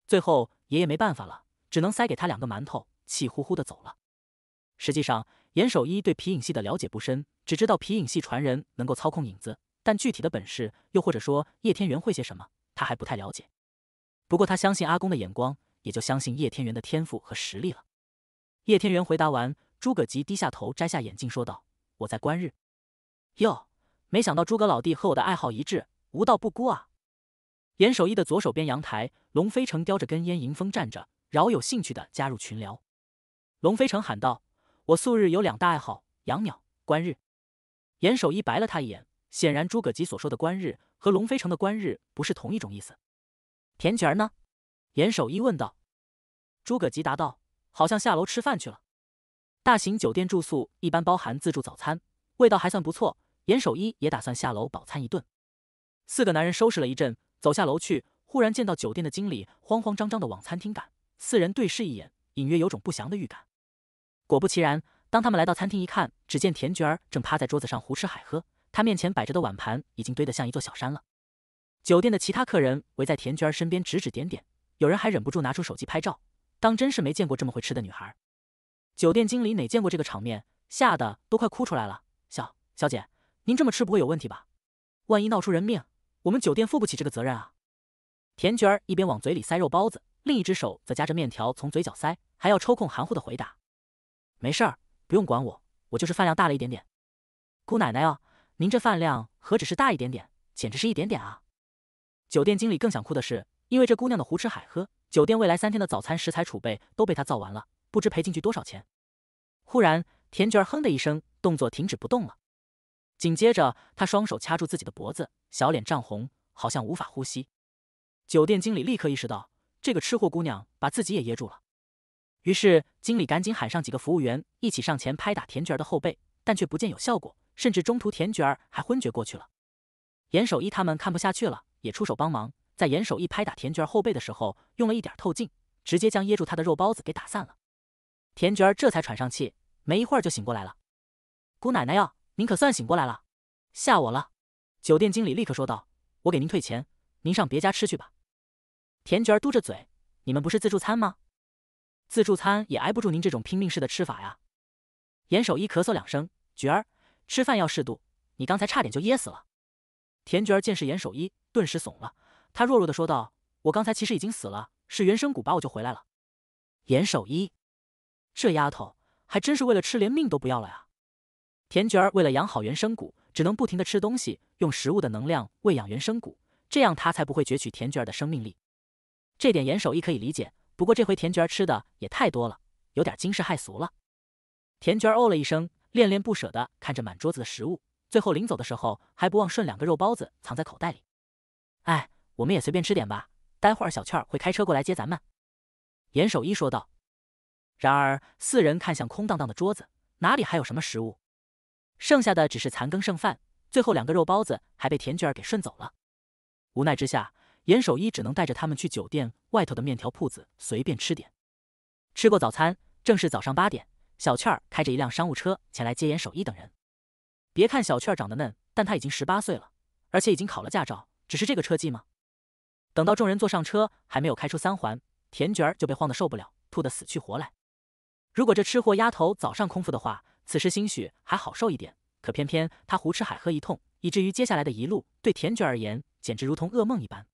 最后爷爷没办法了，只能塞给他两个馒头，气呼呼的走了。实际上，严守一对皮影戏的了解不深，只知道皮影戏传人能够操控影子，但具体的本事，又或者说叶天元会些什么，他还不太了解。不过他相信阿公的眼光，也就相信叶天元的天赋和实力了。叶天元回答完，诸葛吉低下头，摘下眼镜，说道：“我在观日。”哟，没想到诸葛老弟和我的爱好一致，无道不孤啊！严守一的左手边阳台，龙飞城叼着根烟，迎风站着，饶有兴趣的加入群聊。龙飞城喊道。我素日有两大爱好：养鸟、观日。严守一白了他一眼，显然诸葛吉所说的观日和龙飞城的观日不是同一种意思。田菊儿呢？严守一问道。诸葛吉答道：“好像下楼吃饭去了。”大型酒店住宿一般包含自助早餐，味道还算不错。严守一也打算下楼饱餐一顿。四个男人收拾了一阵，走下楼去，忽然见到酒店的经理慌慌张张的往餐厅赶，四人对视一眼，隐约有种不祥的预感。果不其然，当他们来到餐厅一看，只见田菊儿正趴在桌子上胡吃海喝，她面前摆着的碗盘已经堆得像一座小山了。酒店的其他客人围在田菊儿身边指指点点，有人还忍不住拿出手机拍照。当真是没见过这么会吃的女孩。酒店经理哪见过这个场面，吓得都快哭出来了。小小姐，您这么吃不会有问题吧？万一闹出人命，我们酒店负不起这个责任啊！田菊儿一边往嘴里塞肉包子，另一只手则夹着面条从嘴角塞，还要抽空含糊的回答。没事儿，不用管我，我就是饭量大了一点点。姑奶奶哦，您这饭量何止是大一点点，简直是一点点啊！酒店经理更想哭的是，因为这姑娘的胡吃海喝，酒店未来三天的早餐食材储备都被她造完了，不知赔进去多少钱。忽然，田娟哼的一声，动作停止不动了。紧接着，她双手掐住自己的脖子，小脸涨红，好像无法呼吸。酒店经理立刻意识到，这个吃货姑娘把自己也噎住了。于是，经理赶紧喊上几个服务员一起上前拍打田娟儿的后背，但却不见有效果，甚至中途田娟儿还昏厥过去了。严守一他们看不下去了，也出手帮忙。在严守一拍打田娟儿后背的时候，用了一点透镜，直接将噎住他的肉包子给打散了。田娟儿这才喘上气，没一会儿就醒过来了。姑奶奶哟，您可算醒过来了，吓我了！酒店经理立刻说道：“我给您退钱，您上别家吃去吧。”田娟儿嘟着嘴：“你们不是自助餐吗？”自助餐也挨不住您这种拼命式的吃法呀！严守一咳嗽两声，菊儿吃饭要适度，你刚才差点就噎死了。田菊儿见是严守一，顿时怂了，他弱弱的说道：“我刚才其实已经死了，是原生骨把我救回来了。”严守一，这丫头还真是为了吃连命都不要了呀！田菊儿为了养好原生骨，只能不停的吃东西，用食物的能量喂养原生骨，这样她才不会攫取田菊儿的生命力。这点严守一可以理解。不过这回田菊儿吃的也太多了，有点惊世骇俗了。田菊儿哦了一声，恋恋不舍的看着满桌子的食物，最后临走的时候还不忘顺两个肉包子藏在口袋里。哎，我们也随便吃点吧，待会儿小倩儿会开车过来接咱们。严守一说道。然而四人看向空荡荡的桌子，哪里还有什么食物？剩下的只是残羹剩饭，最后两个肉包子还被田菊儿给顺走了。无奈之下。严守一只能带着他们去酒店外头的面条铺子随便吃点。吃过早餐，正是早上八点，小雀儿开着一辆商务车前来接严守一等人。别看小雀儿长得嫩，但他已经十八岁了，而且已经考了驾照，只是这个车技吗？等到众人坐上车，还没有开出三环，田卷儿就被晃得受不了，吐得死去活来。如果这吃货丫头早上空腹的话，此时兴许还好受一点，可偏偏她胡吃海喝一通，以至于接下来的一路对田卷而言，简直如同噩梦一般。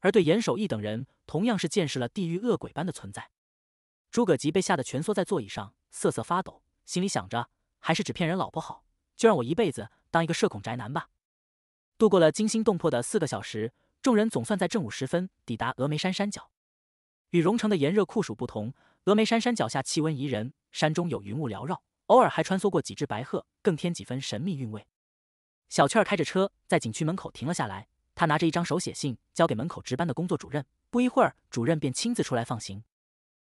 而对严守一等人，同样是见识了地狱恶鬼般的存在。诸葛吉被吓得蜷缩在座椅上，瑟瑟发抖，心里想着：还是只骗人老婆好，就让我一辈子当一个社恐宅男吧。度过了惊心动魄的四个小时，众人总算在正午时分抵达峨眉山山脚。与荣城的炎热酷暑不同，峨眉山山脚下气温宜人，山中有云雾缭绕，偶尔还穿梭过几只白鹤，更添几分神秘韵味。小雀儿开着车在景区门口停了下来。他拿着一张手写信，交给门口值班的工作主任。不一会儿，主任便亲自出来放行。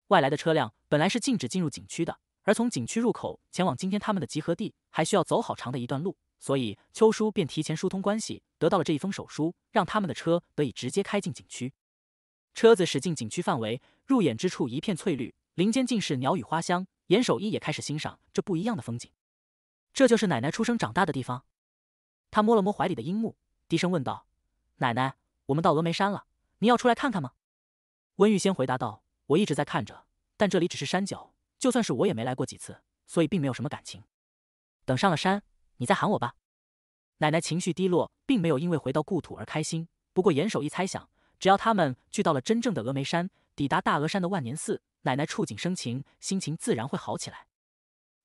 外来的车辆本来是禁止进入景区的，而从景区入口前往今天他们的集合地，还需要走好长的一段路。所以秋叔便提前疏通关系，得到了这一封手书，让他们的车得以直接开进景区。车子驶进景区范围，入眼之处一片翠绿，林间尽是鸟语花香。严守一也开始欣赏这不一样的风景。这就是奶奶出生长大的地方。他摸了摸怀里的樱木，低声问道。奶奶，我们到峨眉山了，您要出来看看吗？温玉仙回答道：“我一直在看着，但这里只是山脚，就算是我也没来过几次，所以并没有什么感情。等上了山，你再喊我吧。”奶奶情绪低落，并没有因为回到故土而开心。不过严守一猜想，只要他们聚到了真正的峨眉山，抵达大峨山的万年寺，奶奶触景生情，心情自然会好起来。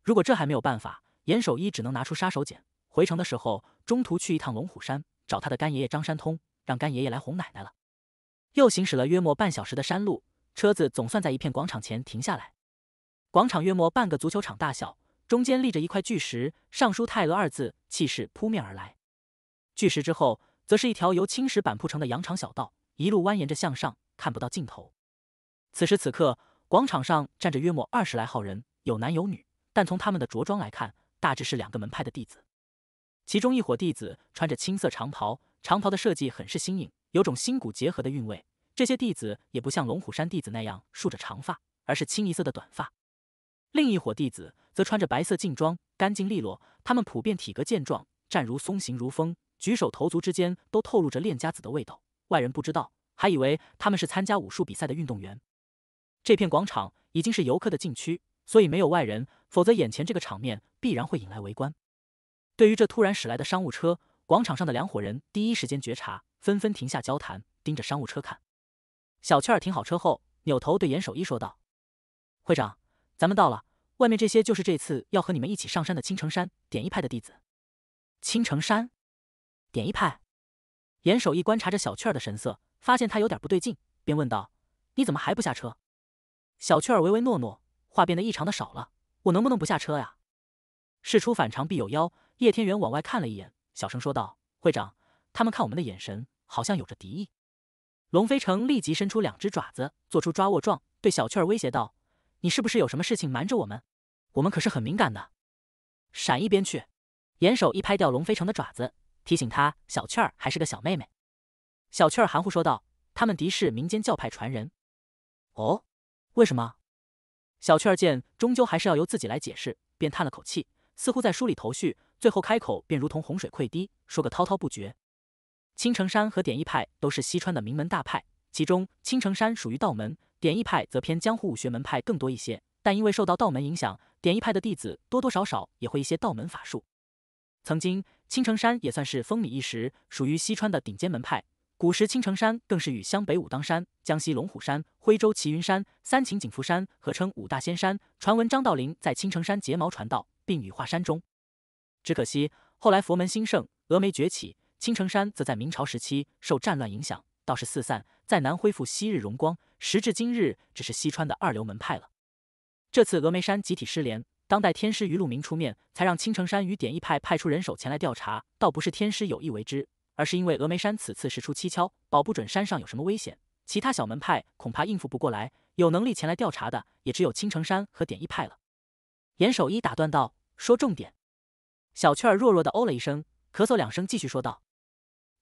如果这还没有办法，严守一只能拿出杀手锏，回城的时候，中途去一趟龙虎山。找他的干爷爷张山通，让干爷爷来哄奶奶了。又行驶了约莫半小时的山路，车子总算在一片广场前停下来。广场约莫半个足球场大小，中间立着一块巨石，上书“泰勒”二字，气势扑面而来。巨石之后，则是一条由青石板铺成的羊肠小道，一路蜿蜒着向上，看不到尽头。此时此刻，广场上站着约莫二十来号人，有男有女，但从他们的着装来看，大致是两个门派的弟子。其中一伙弟子穿着青色长袍，长袍的设计很是新颖，有种新古结合的韵味。这些弟子也不像龙虎山弟子那样竖着长发，而是清一色的短发。另一伙弟子则穿着白色劲装，干净利落。他们普遍体格健壮，站如松，行如风，举手投足之间都透露着练家子的味道。外人不知道，还以为他们是参加武术比赛的运动员。这片广场已经是游客的禁区，所以没有外人。否则，眼前这个场面必然会引来围观。对于这突然驶来的商务车，广场上的两伙人第一时间觉察，纷纷停下交谈，盯着商务车看。小雀儿停好车后，扭头对严守一说道：“会长，咱们到了。外面这些就是这次要和你们一起上山的青城山点一派的弟子。”青城山，点一派。严守一观察着小雀儿的神色，发现他有点不对劲，便问道：“你怎么还不下车？”小雀儿唯唯诺诺，话变得异常的少了。我能不能不下车呀？事出反常必有妖。叶天元往外看了一眼，小声说道：“会长，他们看我们的眼神好像有着敌意。”龙飞成立即伸出两只爪子，做出抓握状，对小雀儿威胁道：“你是不是有什么事情瞒着我们？我们可是很敏感的。”闪一边去！严守一拍掉龙飞成的爪子，提醒他：“小雀儿还是个小妹妹。”小雀儿含糊说道：“他们敌视民间教派传人。”哦，为什么？小雀儿见终究还是要由自己来解释，便叹了口气。似乎在梳理头绪，最后开口便如同洪水溃堤，说个滔滔不绝。青城山和点一派都是西川的名门大派，其中青城山属于道门，点一派则偏江湖武学门派更多一些。但因为受到道门影响，点一派的弟子多多少少也会一些道门法术。曾经，青城山也算是风靡一时，属于西川的顶尖门派。古时青城山更是与湘北武当山、江西龙虎山、徽州齐云山、三秦景福山合称五大仙山。传闻张道陵在青城山结毛传道。并羽化山中，只可惜后来佛门兴盛，峨眉崛起，青城山则在明朝时期受战乱影响，倒是四散，再难恢复昔日荣光。时至今日，只是西川的二流门派了。这次峨眉山集体失联，当代天师余路明出面，才让青城山与点一派派出人手前来调查。倒不是天师有意为之，而是因为峨眉山此次事出蹊跷，保不准山上有什么危险，其他小门派恐怕应付不过来，有能力前来调查的也只有青城山和点一派了。严守一打断道：“说重点。”小雀儿弱弱的哦了一声，咳嗽两声，继续说道：“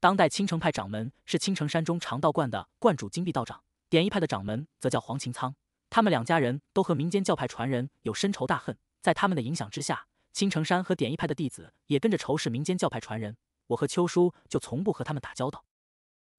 当代青城派掌门是青城山中长道观的观主金碧道长，点一派的掌门则叫黄勤苍。他们两家人都和民间教派传人有深仇大恨，在他们的影响之下，青城山和点一派的弟子也跟着仇视民间教派传人。我和秋叔就从不和他们打交道。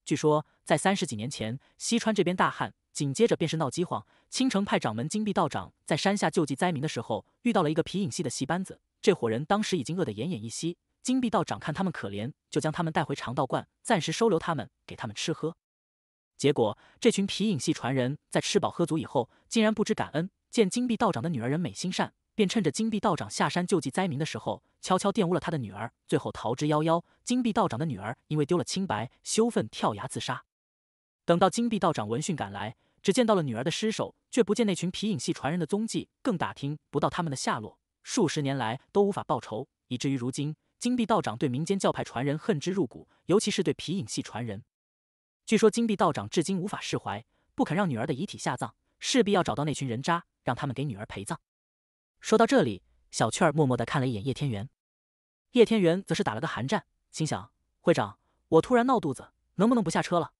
据说在三十几年前，西川这边大旱。”紧接着便是闹饥荒。青城派掌门金碧道长在山下救济灾民的时候，遇到了一个皮影戏的戏班子。这伙人当时已经饿得奄奄一息，金碧道长看他们可怜，就将他们带回长道观，暂时收留他们，给他们吃喝。结果，这群皮影戏传人在吃饱喝足以后，竟然不知感恩，见金碧道长的女儿人美心善，便趁着金碧道长下山救济灾民的时候，悄悄玷污了他的女儿，最后逃之夭夭。金碧道长的女儿因为丢了清白，羞愤跳崖自杀。等到金碧道长闻讯赶来，只见到了女儿的尸首，却不见那群皮影戏传人的踪迹，更打听不到他们的下落，数十年来都无法报仇，以至于如今金碧道长对民间教派传人恨之入骨，尤其是对皮影戏传人。据说金碧道长至今无法释怀，不肯让女儿的遗体下葬，势必要找到那群人渣，让他们给女儿陪葬。说到这里，小雀儿默默的看了一眼叶天元，叶天元则是打了个寒战，心想：会长，我突然闹肚子，能不能不下车了？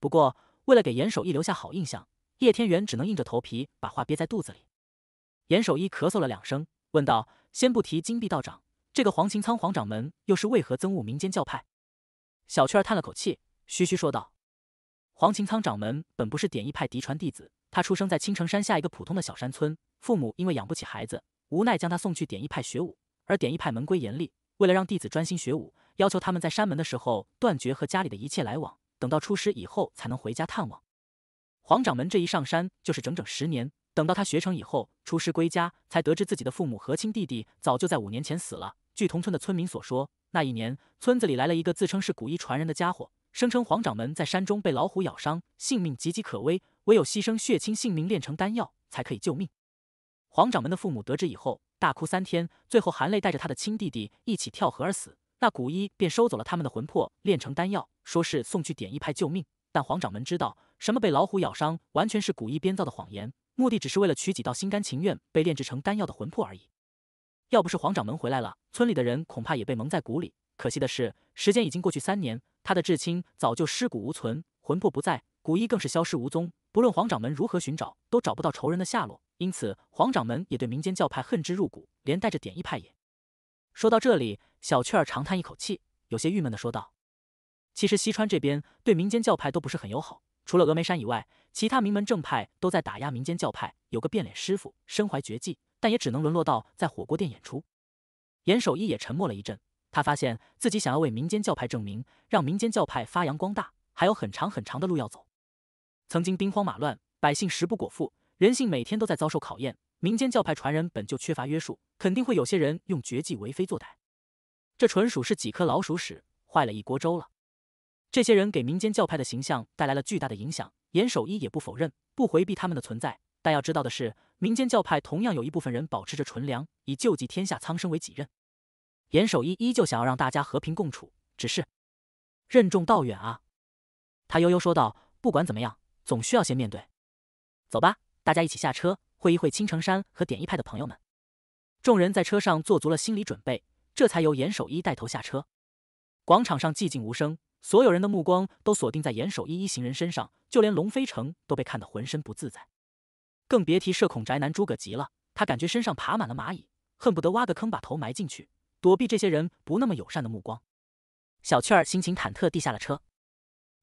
不过，为了给严守一留下好印象，叶天元只能硬着头皮把话憋在肚子里。严守一咳嗽了两声，问道：“先不提金碧道长，这个黄擎苍黄掌门又是为何憎恶民间教派？”小雀儿叹了口气，嘘嘘说道：“黄勤苍掌门本不是点一派嫡传弟子，他出生在青城山下一个普通的小山村，父母因为养不起孩子，无奈将他送去点一派学武。而点一派门规严厉，为了让弟子专心学武，要求他们在山门的时候断绝和家里的一切来往。”等到出师以后，才能回家探望。黄掌门这一上山就是整整十年，等到他学成以后出师归家，才得知自己的父母和亲弟弟早就在五年前死了。据同村的村民所说，那一年村子里来了一个自称是古一传人的家伙，声称黄掌门在山中被老虎咬伤，性命岌岌可危，唯有牺牲血亲性命炼成丹药才可以救命。黄掌门的父母得知以后，大哭三天，最后含泪带着他的亲弟弟一起跳河而死。那古一便收走了他们的魂魄，炼成丹药，说是送去点一派救命。但黄掌门知道，什么被老虎咬伤，完全是古一编造的谎言，目的只是为了取几道心甘情愿被炼制成丹药的魂魄而已。要不是黄掌门回来了，村里的人恐怕也被蒙在鼓里。可惜的是，时间已经过去三年，他的至亲早就尸骨无存，魂魄不在，古一更是消失无踪。不论黄掌门如何寻找，都找不到仇人的下落。因此，黄掌门也对民间教派恨之入骨，连带着点一派也。说到这里。小雀儿长叹一口气，有些郁闷地说道：“其实西川这边对民间教派都不是很友好，除了峨眉山以外，其他名门正派都在打压民间教派。有个变脸师傅，身怀绝技，但也只能沦落到在火锅店演出。”严守一也沉默了一阵，他发现自己想要为民间教派证明，让民间教派发扬光大，还有很长很长的路要走。曾经兵荒马乱，百姓食不果腹，人性每天都在遭受考验。民间教派传人本就缺乏约束，肯定会有些人用绝技为非作歹。这纯属是几颗老鼠屎坏了一锅粥了。这些人给民间教派的形象带来了巨大的影响。严守一也不否认，不回避他们的存在。但要知道的是，民间教派同样有一部分人保持着纯良，以救济天下苍生为己任。严守一依旧想要让大家和平共处，只是任重道远啊。他悠悠说道：“不管怎么样，总需要先面对。走吧，大家一起下车，会一会青城山和点一派的朋友们。”众人在车上做足了心理准备。这才由严守一带头下车，广场上寂静无声，所有人的目光都锁定在严守一一行人身上，就连龙飞成都被看得浑身不自在，更别提社恐宅男诸葛吉了。他感觉身上爬满了蚂蚁，恨不得挖个坑把头埋进去，躲避这些人不那么友善的目光。小雀儿心情忐忑地下了车，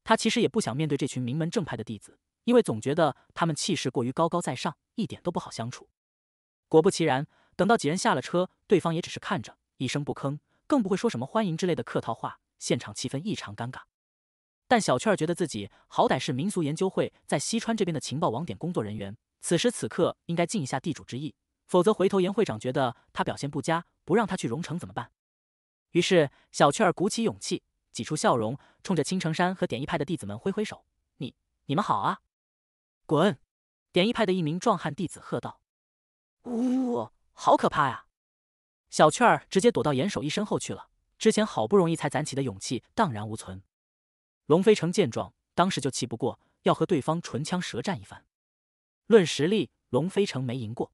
他其实也不想面对这群名门正派的弟子，因为总觉得他们气势过于高高在上，一点都不好相处。果不其然，等到几人下了车，对方也只是看着。一声不吭，更不会说什么欢迎之类的客套话，现场气氛异常尴尬。但小雀儿觉得自己好歹是民俗研究会在西川这边的情报网点工作人员，此时此刻应该尽一下地主之谊，否则回头严会长觉得他表现不佳，不让他去荣城怎么办？于是小雀儿鼓起勇气，挤出笑容，冲着青城山和点一派的弟子们挥挥手：“你、你们好啊！”滚！点一派的一名壮汉弟子喝道：“呜，好可怕呀！”小雀儿直接躲到严守义身后去了，之前好不容易才攒起的勇气荡然无存。龙飞城见状，当时就气不过，要和对方唇枪舌战一番。论实力，龙飞城没赢过；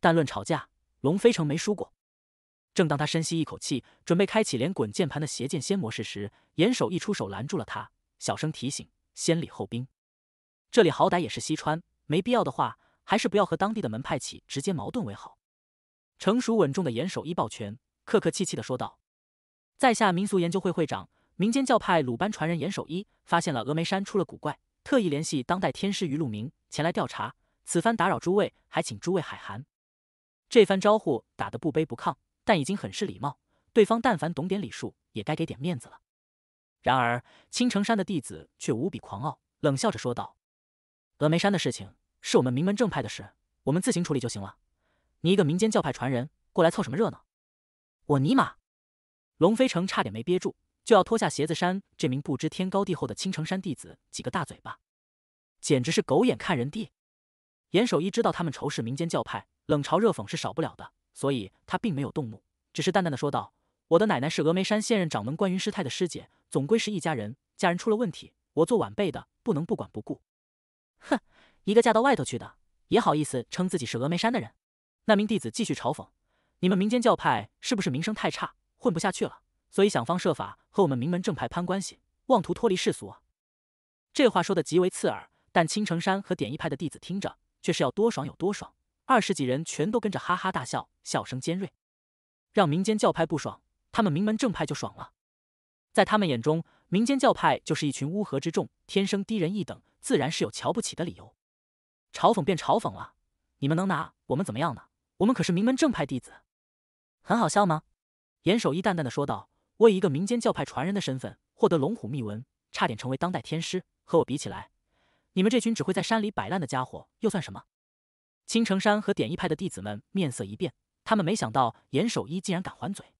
但论吵架，龙飞城没输过。正当他深吸一口气，准备开启连滚键盘的邪剑仙模式时，严守义出手拦住了他，小声提醒：“先礼后兵，这里好歹也是西川，没必要的话，还是不要和当地的门派起直接矛盾为好。”成熟稳重的严守一抱拳，客客气气的说道：“在下民俗研究会会长、民间教派鲁班传人严守一，发现了峨眉山出了古怪，特意联系当代天师于路明前来调查。此番打扰诸位，还请诸位海涵。”这番招呼打得不卑不亢，但已经很是礼貌。对方但凡懂点礼数，也该给点面子了。然而青城山的弟子却无比狂傲，冷笑着说道：“峨眉山的事情是我们名门正派的事，我们自行处理就行了。”你一个民间教派传人，过来凑什么热闹？我尼玛！龙飞城差点没憋住，就要脱下鞋子扇这名不知天高地厚的青城山弟子几个大嘴巴，简直是狗眼看人低。严守一知道他们仇视民间教派，冷嘲热讽是少不了的，所以他并没有动怒，只是淡淡的说道：“我的奶奶是峨眉山现任掌门关云师太的师姐，总归是一家人。家人出了问题，我做晚辈的不能不管不顾。”哼，一个嫁到外头去的，也好意思称自己是峨眉山的人？那名弟子继续嘲讽：“你们民间教派是不是名声太差，混不下去了，所以想方设法和我们名门正派攀关系，妄图脱离世俗啊？”这话说的极为刺耳，但青城山和点一派的弟子听着却是要多爽有多爽，二十几人全都跟着哈哈大笑，笑声尖锐，让民间教派不爽，他们名门正派就爽了。在他们眼中，民间教派就是一群乌合之众，天生低人一等，自然是有瞧不起的理由。嘲讽便嘲讽了，你们能拿我们怎么样呢？我们可是名门正派弟子，很好笑吗？严守一淡淡的说道：“我以一个民间教派传人的身份获得龙虎秘文，差点成为当代天师。和我比起来，你们这群只会在山里摆烂的家伙又算什么？”青城山和点一派的弟子们面色一变，他们没想到严守一竟然敢还嘴。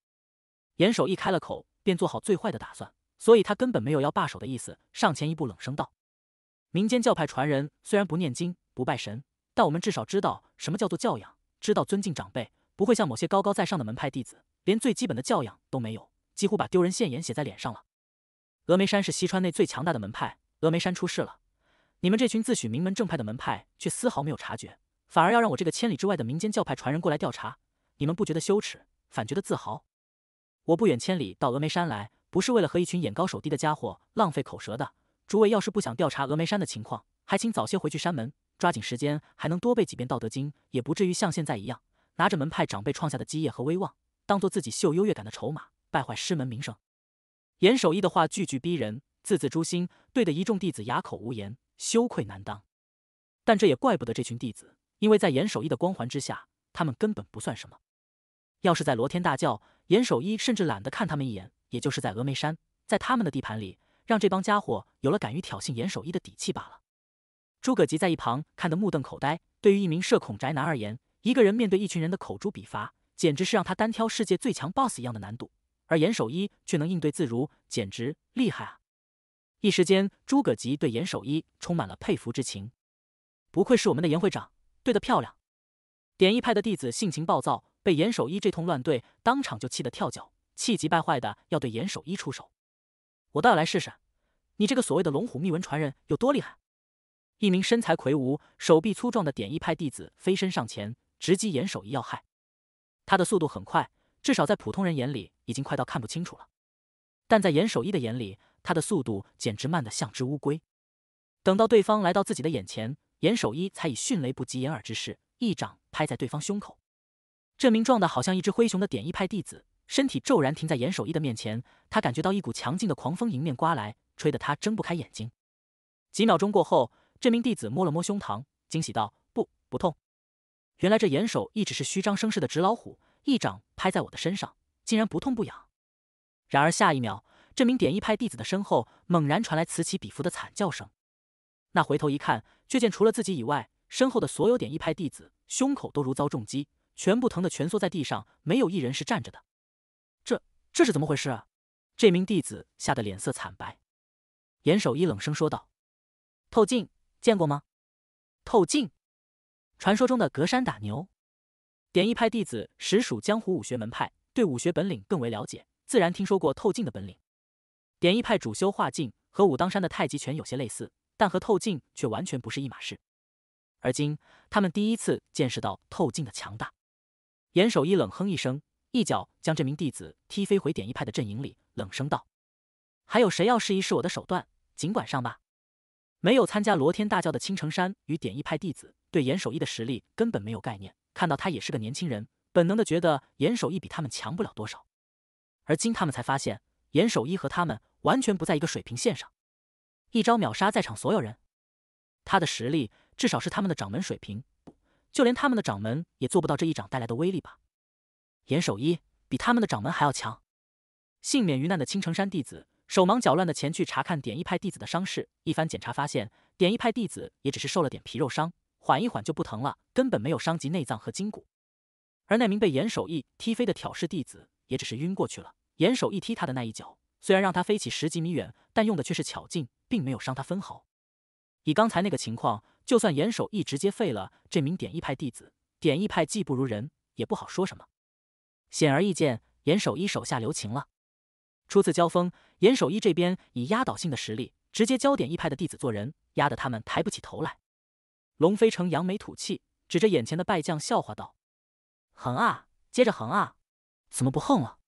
严守一开了口，便做好最坏的打算，所以他根本没有要罢手的意思。上前一步，冷声道：“民间教派传人虽然不念经不拜神，但我们至少知道什么叫做教养。”知道尊敬长辈，不会像某些高高在上的门派弟子，连最基本的教养都没有，几乎把丢人现眼写在脸上了。峨眉山是西川内最强大的门派，峨眉山出事了，你们这群自诩名门正派的门派却丝毫没有察觉，反而要让我这个千里之外的民间教派传人过来调查，你们不觉得羞耻，反觉得自豪？我不远千里到峨眉山来，不是为了和一群眼高手低的家伙浪费口舌的。诸位要是不想调查峨眉山的情况，还请早些回去山门。抓紧时间，还能多背几遍《道德经》，也不至于像现在一样，拿着门派长辈创下的基业和威望，当做自己秀优越感的筹码，败坏师门名声。严守一的话句句逼人，字字诛心，对得一众弟子哑口无言，羞愧难当。但这也怪不得这群弟子，因为在严守一的光环之下，他们根本不算什么。要是在罗天大教，严守一甚至懒得看他们一眼；也就是在峨眉山，在他们的地盘里，让这帮家伙有了敢于挑衅严守一的底气罢了。诸葛吉在一旁看得目瞪口呆。对于一名社恐宅男而言，一个人面对一群人的口诛笔伐，简直是让他单挑世界最强 boss 一样的难度。而严守一却能应对自如，简直厉害啊！一时间，诸葛吉对严守一充满了佩服之情。不愧是我们的严会长，对得漂亮！典一派的弟子性情暴躁，被严守一这通乱对，当场就气得跳脚，气急败坏的要对严守一出手。我倒要来试试，你这个所谓的龙虎秘文传人有多厉害！一名身材魁梧、手臂粗壮的点一派弟子飞身上前，直击严守一要害。他的速度很快，至少在普通人眼里已经快到看不清楚了。但在严守一的眼里，他的速度简直慢得像只乌龟。等到对方来到自己的眼前，严守一才以迅雷不及掩耳之势一掌拍在对方胸口。这名壮得好像一只灰熊的点一派弟子身体骤然停在严守一的面前，他感觉到一股强劲的狂风迎面刮来，吹得他睁不开眼睛。几秒钟过后，这名弟子摸了摸胸膛，惊喜道：“不不痛，原来这严守一只是虚张声势的纸老虎，一掌拍在我的身上，竟然不痛不痒。”然而下一秒，这名点易派弟子的身后猛然传来此起彼伏的惨叫声。那回头一看，却见除了自己以外，身后的所有点一派弟子胸口都如遭重击，全部疼得蜷缩在地上，没有一人是站着的。这这是怎么回事？这名弟子吓得脸色惨白。严守一冷声说道：“透镜。”见过吗？透镜，传说中的隔山打牛。点一派弟子实属江湖武学门派，对武学本领更为了解，自然听说过透镜的本领。点一派主修化境，和武当山的太极拳有些类似，但和透镜却完全不是一码事。而今，他们第一次见识到透镜的强大。严守一冷哼一声，一脚将这名弟子踢飞回点一派的阵营里，冷声道：“还有谁要试一试我的手段？尽管上吧。”没有参加罗天大教的青城山与点一派弟子对严守一的实力根本没有概念，看到他也是个年轻人，本能的觉得严守一比他们强不了多少。而今他们才发现，严守一和他们完全不在一个水平线上，一招秒杀在场所有人，他的实力至少是他们的掌门水平，就连他们的掌门也做不到这一掌带来的威力吧？严守一比他们的掌门还要强，幸免于难的青城山弟子。手忙脚乱地前去查看点一派弟子的伤势，一番检查发现，点一派弟子也只是受了点皮肉伤，缓一缓就不疼了，根本没有伤及内脏和筋骨。而那名被严守义踢飞的挑事弟子，也只是晕过去了。严守义踢他的那一脚，虽然让他飞起十几米远，但用的却是巧劲，并没有伤他分毫。以刚才那个情况，就算严守义直接废了这名点一派弟子，点一派技不如人，也不好说什么。显而易见，严守义手下留情了。初次交锋，严守一这边以压倒性的实力，直接焦点一派的弟子做人，压得他们抬不起头来。龙飞城扬眉吐气，指着眼前的败将笑话道：“横啊，接着横啊，怎么不横了？”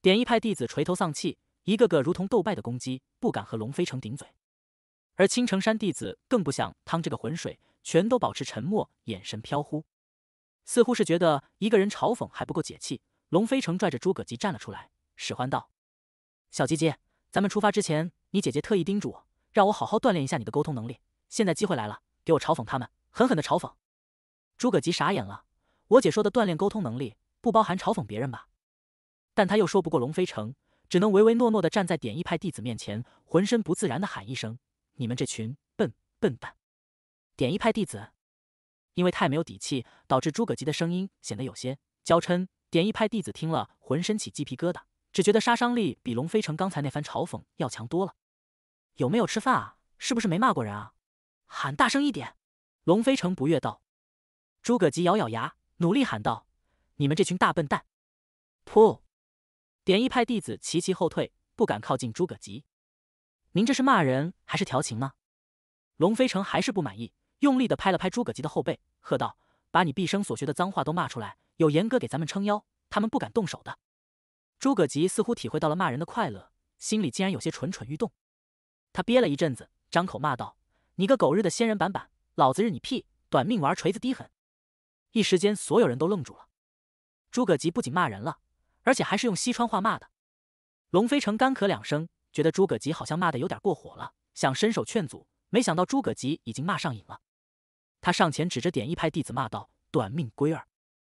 点一派弟子垂头丧气，一个个如同斗败的公鸡，不敢和龙飞城顶嘴。而青城山弟子更不想趟这个浑水，全都保持沉默，眼神飘忽，似乎是觉得一个人嘲讽还不够解气。龙飞城拽着诸葛吉站了出来，使唤道。小吉吉，咱们出发之前，你姐姐特意叮嘱我，让我好好锻炼一下你的沟通能力。现在机会来了，给我嘲讽他们，狠狠的嘲讽！诸葛吉傻眼了，我姐说的锻炼沟通能力，不包含嘲讽别人吧？但他又说不过龙飞城，只能唯唯诺诺的站在点一派弟子面前，浑身不自然的喊一声：“你们这群笨笨蛋！”点一派弟子因为太没有底气，导致诸葛吉的声音显得有些娇嗔。点一派弟子听了，浑身起鸡皮疙瘩。只觉得杀伤力比龙飞城刚才那番嘲讽要强多了。有没有吃饭啊？是不是没骂过人啊？喊大声一点！龙飞城不悦道。诸葛吉咬咬牙，努力喊道：“你们这群大笨蛋！”噗！点一派弟子齐齐后退，不敢靠近诸葛吉。您这是骂人还是调情呢？龙飞城还是不满意，用力的拍了拍诸葛吉的后背，喝道：“把你毕生所学的脏话都骂出来！有严哥给咱们撑腰，他们不敢动手的。”诸葛吉似乎体会到了骂人的快乐，心里竟然有些蠢蠢欲动。他憋了一阵子，张口骂道：“你个狗日的仙人板板，老子日你屁！短命玩锤子低狠！”一时间，所有人都愣住了。诸葛吉不仅骂人了，而且还是用西川话骂的。龙飞成干咳两声，觉得诸葛吉好像骂的有点过火了，想伸手劝阻，没想到诸葛吉已经骂上瘾了。他上前指着点一派弟子骂道：“短命龟儿，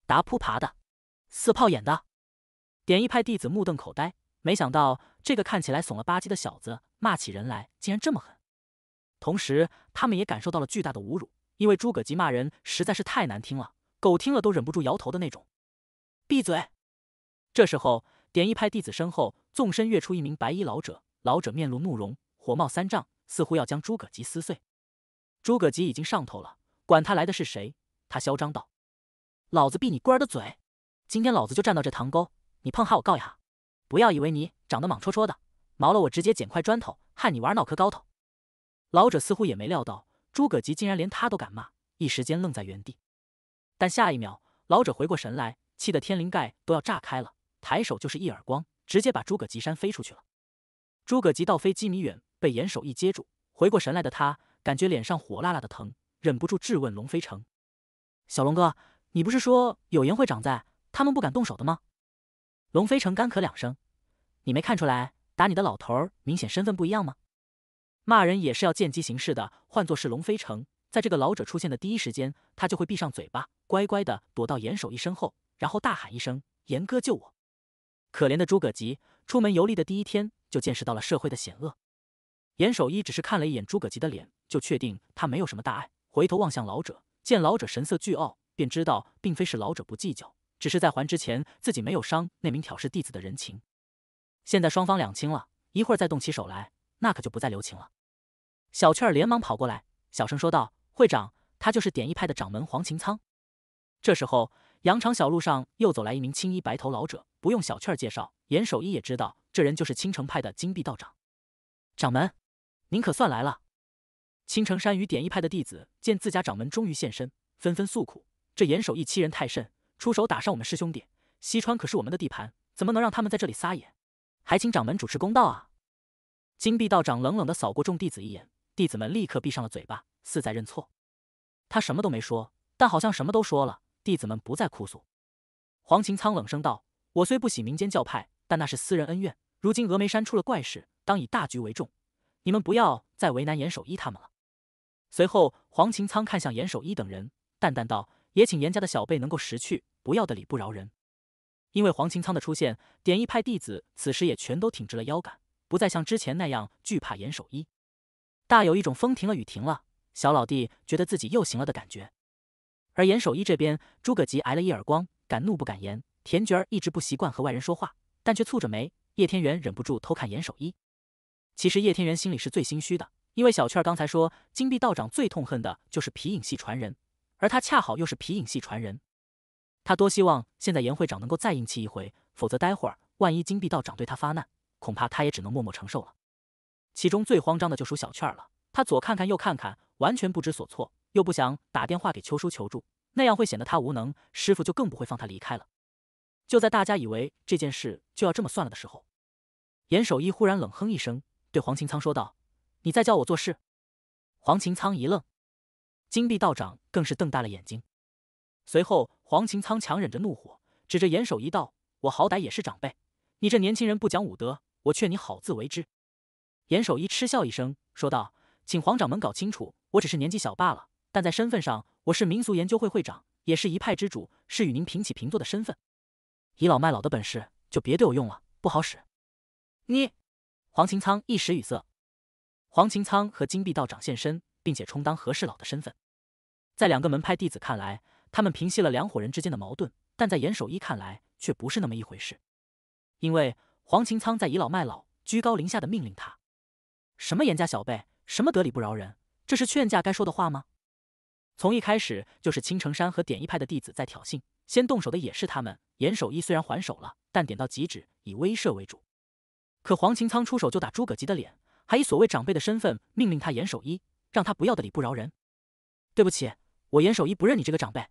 打扑爬的，四泡眼的！”点一派弟子目瞪口呆，没想到这个看起来怂了吧唧的小子骂起人来竟然这么狠。同时，他们也感受到了巨大的侮辱，因为诸葛吉骂人实在是太难听了，狗听了都忍不住摇头的那种。闭嘴！这时候，点一派弟子身后纵身跃出一名白衣老者，老者面露怒容，火冒三丈，似乎要将诸葛吉撕碎。诸葛吉已经上头了，管他来的是谁，他嚣张道：“老子闭你龟儿的嘴！今天老子就站到这堂沟。”你碰哈我告呀！不要以为你长得莽戳戳的，毛了我直接捡块砖头，害你玩脑壳高头。老者似乎也没料到诸葛吉竟然连他都敢骂，一时间愣在原地。但下一秒，老者回过神来，气得天灵盖都要炸开了，抬手就是一耳光，直接把诸葛吉扇飞出去了。诸葛吉倒飞几米远，被严守义接住。回过神来的他，感觉脸上火辣辣的疼，忍不住质问龙飞城：“小龙哥，你不是说有严会长在，他们不敢动手的吗？”龙飞城干咳两声，你没看出来打你的老头儿明显身份不一样吗？骂人也是要见机行事的。换作是龙飞城，在这个老者出现的第一时间，他就会闭上嘴巴，乖乖的躲到严守一身后，然后大喊一声：“严哥救我！”可怜的诸葛吉，出门游历的第一天就见识到了社会的险恶。严守一只是看了一眼诸葛吉的脸，就确定他没有什么大碍，回头望向老者，见老者神色巨傲，便知道并非是老者不计较。只是在还之前自己没有伤那名挑事弟子的人情，现在双方两清了，一会儿再动起手来，那可就不再留情了。小雀儿连忙跑过来，小声说道：“会长，他就是点一派的掌门黄擎苍。”这时候，羊肠小路上又走来一名青衣白头老者。不用小雀儿介绍，严守一也知道这人就是青城派的金碧道长。掌门，您可算来了！青城山与点一派的弟子见自家掌门终于现身，纷纷诉苦：“这严守一欺人太甚！”出手打伤我们师兄弟，西川可是我们的地盘，怎么能让他们在这里撒野？还请掌门主持公道啊！金碧道长冷冷的扫过众弟子一眼，弟子们立刻闭上了嘴巴，似在认错。他什么都没说，但好像什么都说了。弟子们不再哭诉。黄勤苍冷声道：“我虽不喜民间教派，但那是私人恩怨。如今峨眉山出了怪事，当以大局为重。你们不要再为难严守一他们了。”随后，黄勤苍看向严守一等人，淡淡道。也请严家的小辈能够识趣，不要的理不饶人。因为黄清仓的出现，点一派弟子此时也全都挺直了腰杆，不再像之前那样惧怕严守一，大有一种风停了雨停了，小老弟觉得自己又行了的感觉。而严守一这边，诸葛吉挨了一耳光，敢怒不敢言；田觉儿一直不习惯和外人说话，但却蹙着眉。叶天元忍不住偷看严守一。其实叶天元心里是最心虚的，因为小雀儿刚才说，金碧道长最痛恨的就是皮影戏传人。而他恰好又是皮影戏传人，他多希望现在严会长能够再硬气一回，否则待会儿万一金碧道长对他发难，恐怕他也只能默默承受了。其中最慌张的就属小雀儿了，他左看看右看看，完全不知所措，又不想打电话给秋叔求助，那样会显得他无能，师傅就更不会放他离开了。就在大家以为这件事就要这么算了的时候，严守一忽然冷哼一声，对黄勤苍说道：“你再教我做事。”黄勤苍一愣。金碧道长更是瞪大了眼睛，随后黄勤苍强忍着怒火，指着严守一道：“我好歹也是长辈，你这年轻人不讲武德，我劝你好自为之。”严守一嗤笑一声，说道：“请黄掌门搞清楚，我只是年纪小罢了，但在身份上，我是民俗研究会会长，也是一派之主，是与您平起平坐的身份。倚老卖老的本事就别对我用了，不好使。”你黄勤苍一时语塞。黄勤苍和金碧道长现身。并且充当和事佬的身份，在两个门派弟子看来，他们平息了两伙人之间的矛盾，但在严守一看来却不是那么一回事，因为黄擎苍在倚老卖老、居高临下的命令他，什么严家小辈，什么得理不饶人，这是劝架该说的话吗？从一开始就是青城山和点一派的弟子在挑衅，先动手的也是他们。严守一虽然还手了，但点到即止，以威慑为主。可黄擎苍出手就打诸葛吉的脸，还以所谓长辈的身份命令他严守一。让他不要的理不饶人，对不起，我严守一不认你这个长辈。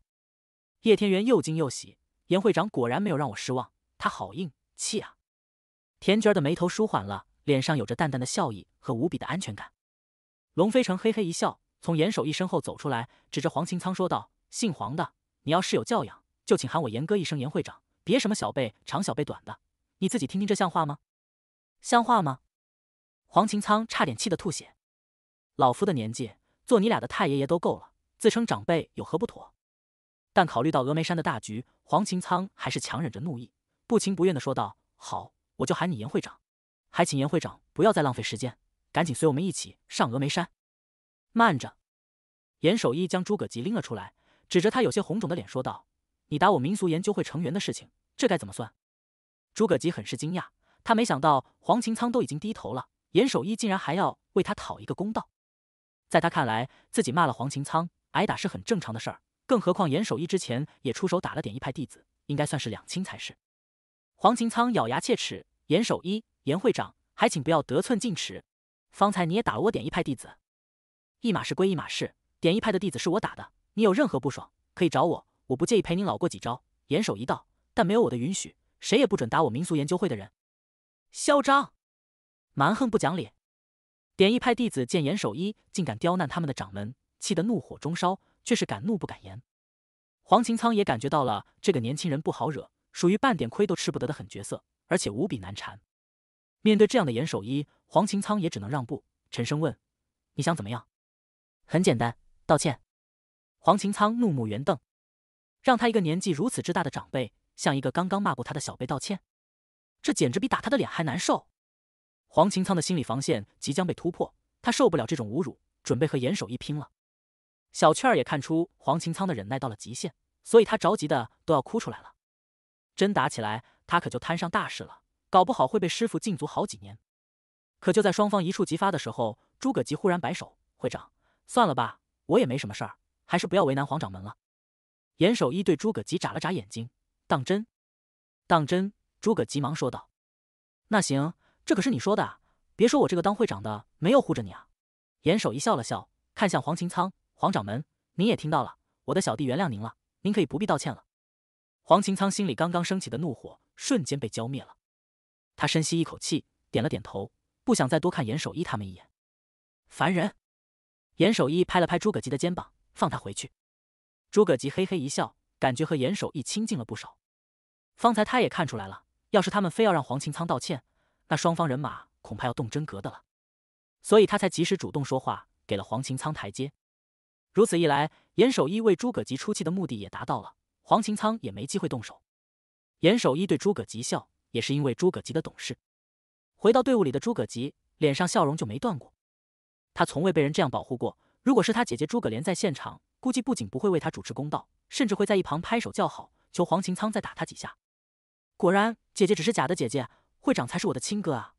叶天元又惊又喜，严会长果然没有让我失望，他好硬气啊！田菊儿的眉头舒缓了，脸上有着淡淡的笑意和无比的安全感。龙飞成嘿嘿一笑，从严守一身后走出来，指着黄勤仓说道：“姓黄的，你要是有教养，就请喊我严哥一声严会长，别什么小辈长小辈短的，你自己听听这像话吗？像话吗？”黄勤仓差点气得吐血。老夫的年纪，做你俩的太爷爷都够了，自称长辈有何不妥？但考虑到峨眉山的大局，黄勤苍还是强忍着怒意，不情不愿的说道：“好，我就喊你严会长，还请严会长不要再浪费时间，赶紧随我们一起上峨眉山。”慢着，严守一将诸葛吉拎了出来，指着他有些红肿的脸说道：“你打我民俗研究会成员的事情，这该怎么算？”诸葛吉很是惊讶，他没想到黄勤苍都已经低头了，严守一竟然还要为他讨一个公道。在他看来，自己骂了黄勤苍，挨打是很正常的事儿。更何况严守一之前也出手打了点一派弟子，应该算是两清才是。黄勤苍咬牙切齿：“严守一，严会长，还请不要得寸进尺。方才你也打了我点一派弟子，一码事归一码事，点一派的弟子是我打的，你有任何不爽可以找我，我不介意陪您老过几招。”严守一道：“但没有我的允许，谁也不准打我民俗研究会的人。嚣张，蛮横不讲理。”点一派弟子见严守一竟敢刁难他们的掌门，气得怒火中烧，却是敢怒不敢言。黄勤苍也感觉到了这个年轻人不好惹，属于半点亏都吃不得的狠角色，而且无比难缠。面对这样的严守一，黄勤苍也只能让步，沉声问：“你想怎么样？”“很简单，道歉。”黄勤苍怒目圆瞪，让他一个年纪如此之大的长辈向一个刚刚骂过他的小辈道歉，这简直比打他的脸还难受。黄擎苍的心理防线即将被突破，他受不了这种侮辱，准备和严守一拼了。小雀儿也看出黄擎苍的忍耐到了极限，所以他着急的都要哭出来了。真打起来，他可就摊上大事了，搞不好会被师傅禁足好几年。可就在双方一触即发的时候，诸葛吉忽然摆手：“会长，算了吧，我也没什么事儿，还是不要为难黄掌门了。”严守一对诸葛吉眨了眨眼睛：“当真？”“当真！”诸葛急忙说道。“那行。”这可是你说的啊！别说我这个当会长的没有护着你啊！严守一笑了笑，看向黄勤苍：“黄掌门，您也听到了，我的小弟原谅您了，您可以不必道歉了。”黄勤苍心里刚刚升起的怒火瞬间被浇灭了，他深吸一口气，点了点头，不想再多看严守一他们一眼。烦人！严守一拍了拍诸葛吉的肩膀，放他回去。诸葛吉嘿嘿一笑，感觉和严守一亲近了不少。方才他也看出来了，要是他们非要让黄勤苍道歉。那双方人马恐怕要动真格的了，所以他才及时主动说话，给了黄勤苍台阶。如此一来，严守一为诸葛吉出气的目的也达到了，黄勤苍也没机会动手。严守一对诸葛吉笑，也是因为诸葛吉的懂事。回到队伍里的诸葛吉，脸上笑容就没断过。他从未被人这样保护过。如果是他姐姐诸葛莲在现场，估计不仅不会为他主持公道，甚至会在一旁拍手叫好，求黄勤苍再打他几下。果然，姐姐只是假的姐姐。会长才是我的亲哥啊！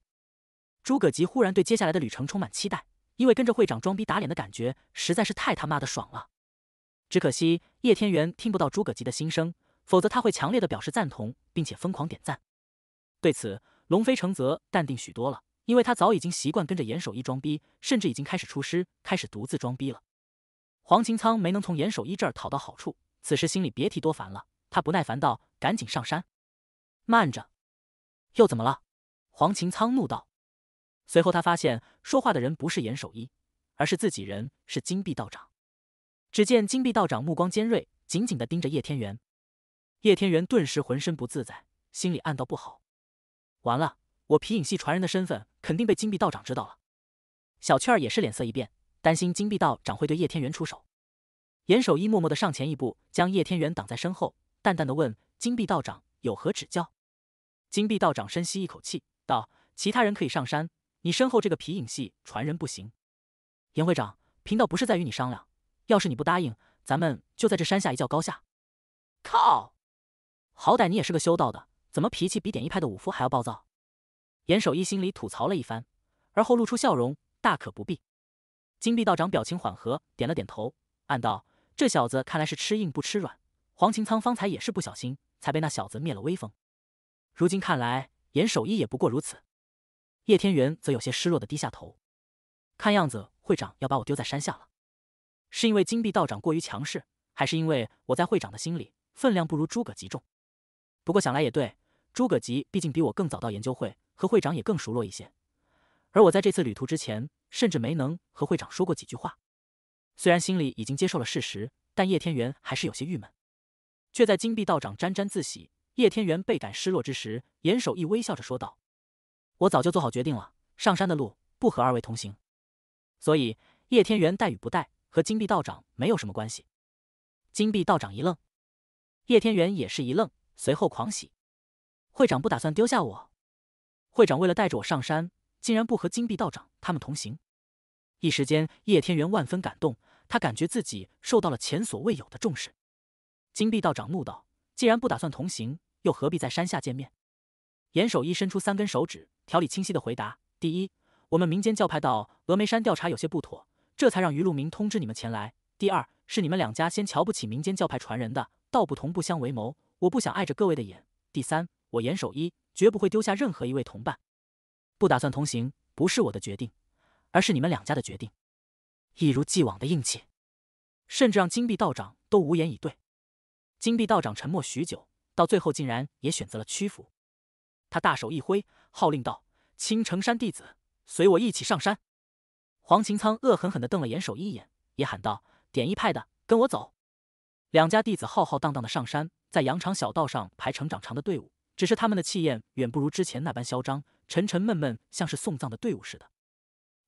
诸葛吉忽然对接下来的旅程充满期待，因为跟着会长装逼打脸的感觉实在是太他妈的爽了。只可惜叶天元听不到诸葛吉的心声，否则他会强烈的表示赞同，并且疯狂点赞。对此，龙飞成则淡定许多了，因为他早已经习惯跟着严守一装逼，甚至已经开始出师，开始独自装逼了。黄勤苍没能从严守一这儿讨到好处，此时心里别提多烦了。他不耐烦道：“赶紧上山！”慢着。又怎么了？黄勤苍怒道。随后他发现说话的人不是严守一，而是自己人，是金碧道长。只见金碧道长目光尖锐，紧紧的盯着叶天元。叶天元顿时浑身不自在，心里暗道不好，完了，我皮影戏传人的身份肯定被金碧道长知道了。小雀儿也是脸色一变，担心金碧道长会对叶天元出手。严守一默默的上前一步，将叶天元挡在身后，淡淡的问：“金碧道长有何指教？”金碧道长深吸一口气，道：“其他人可以上山，你身后这个皮影戏传人不行。”严会长，贫道不是在与你商量，要是你不答应，咱们就在这山下一较高下。靠！好歹你也是个修道的，怎么脾气比点一派的武夫还要暴躁？严守一心里吐槽了一番，而后露出笑容：“大可不必。”金碧道长表情缓和，点了点头，暗道：“这小子看来是吃硬不吃软。”黄勤苍方才也是不小心，才被那小子灭了威风。如今看来，严守一也不过如此。叶天元则有些失落的低下头，看样子会长要把我丢在山下了。是因为金碧道长过于强势，还是因为我在会长的心里分量不如诸葛吉重？不过想来也对，诸葛吉毕竟比我更早到研究会，和会长也更熟络一些。而我在这次旅途之前，甚至没能和会长说过几句话。虽然心里已经接受了事实，但叶天元还是有些郁闷。却在金碧道长沾沾自喜。叶天元倍感失落之时，严守义微笑着说道：“我早就做好决定了，上山的路不和二位同行。”所以叶天元带与不带和金币道长没有什么关系。金币道长一愣，叶天元也是一愣，随后狂喜：“会长不打算丢下我！会长为了带着我上山，竟然不和金币道长他们同行！”一时间，叶天元万分感动，他感觉自己受到了前所未有的重视。金币道长怒道：“既然不打算同行！”又何必在山下见面？严守一伸出三根手指，条理清晰的回答：“第一，我们民间教派到峨眉山调查有些不妥，这才让于路明通知你们前来；第二，是你们两家先瞧不起民间教派传人的，道不同不相为谋，我不想碍着各位的眼；第三，我严守一绝不会丢下任何一位同伴，不打算同行，不是我的决定，而是你们两家的决定。”一如既往的硬气，甚至让金碧道长都无言以对。金碧道长沉默许久。到最后，竟然也选择了屈服。他大手一挥，号令道：“青城山弟子，随我一起上山！”黄勤苍恶狠狠地瞪了严守一眼，也喊道：“点一派的，跟我走！”两家弟子浩浩荡荡的上山，在羊肠小道上排成长长的队伍。只是他们的气焰远不如之前那般嚣张，沉沉闷闷，像是送葬的队伍似的。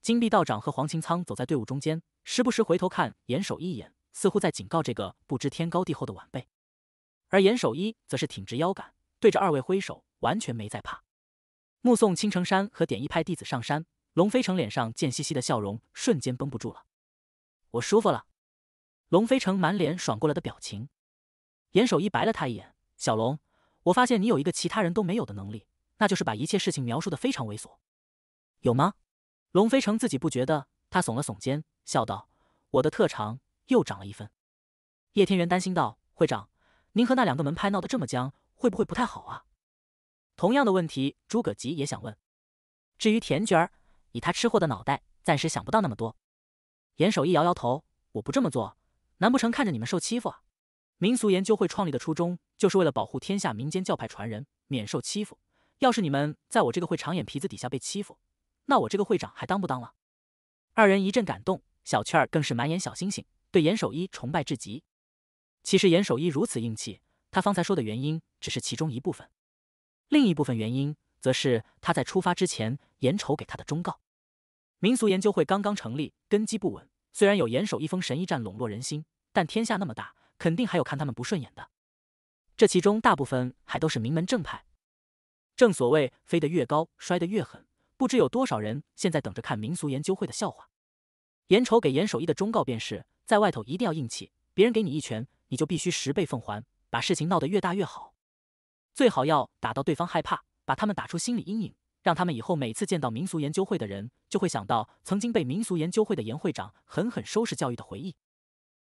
金碧道长和黄勤苍走在队伍中间，时不时回头看严守一眼，似乎在警告这个不知天高地厚的晚辈。而严守一则是挺直腰杆，对着二位挥手，完全没在怕。目送青城山和点一派弟子上山，龙飞城脸上贱兮兮的笑容瞬间绷不住了。我舒服了。龙飞城满脸爽过了的表情。严守一白了他一眼：“小龙，我发现你有一个其他人都没有的能力，那就是把一切事情描述的非常猥琐。有吗？”龙飞城自己不觉得，他耸了耸肩，笑道：“我的特长又涨了一分。”叶天元担心道：“会长。”您和那两个门派闹得这么僵，会不会不太好啊？同样的问题，诸葛吉也想问。至于田娟儿，以他吃货的脑袋，暂时想不到那么多。严守一摇摇头：“我不这么做，难不成看着你们受欺负啊？民俗研究会创立的初衷，就是为了保护天下民间教派传人免受欺负。要是你们在我这个会长眼皮子底下被欺负，那我这个会长还当不当了？”二人一阵感动，小雀儿更是满眼小星星，对严守一崇拜至极。其实严守一如此硬气，他方才说的原因只是其中一部分，另一部分原因则是他在出发之前，严愁给他的忠告。民俗研究会刚刚成立，根基不稳，虽然有严守一封神医站笼络人心，但天下那么大，肯定还有看他们不顺眼的。这其中大部分还都是名门正派。正所谓飞得越高，摔得越狠，不知有多少人现在等着看民俗研究会的笑话。严愁给严守一的忠告便是，在外头一定要硬气，别人给你一拳。你就必须十倍奉还，把事情闹得越大越好，最好要打到对方害怕，把他们打出心理阴影，让他们以后每次见到民俗研究会的人，就会想到曾经被民俗研究会的严会长狠狠收拾教育的回忆。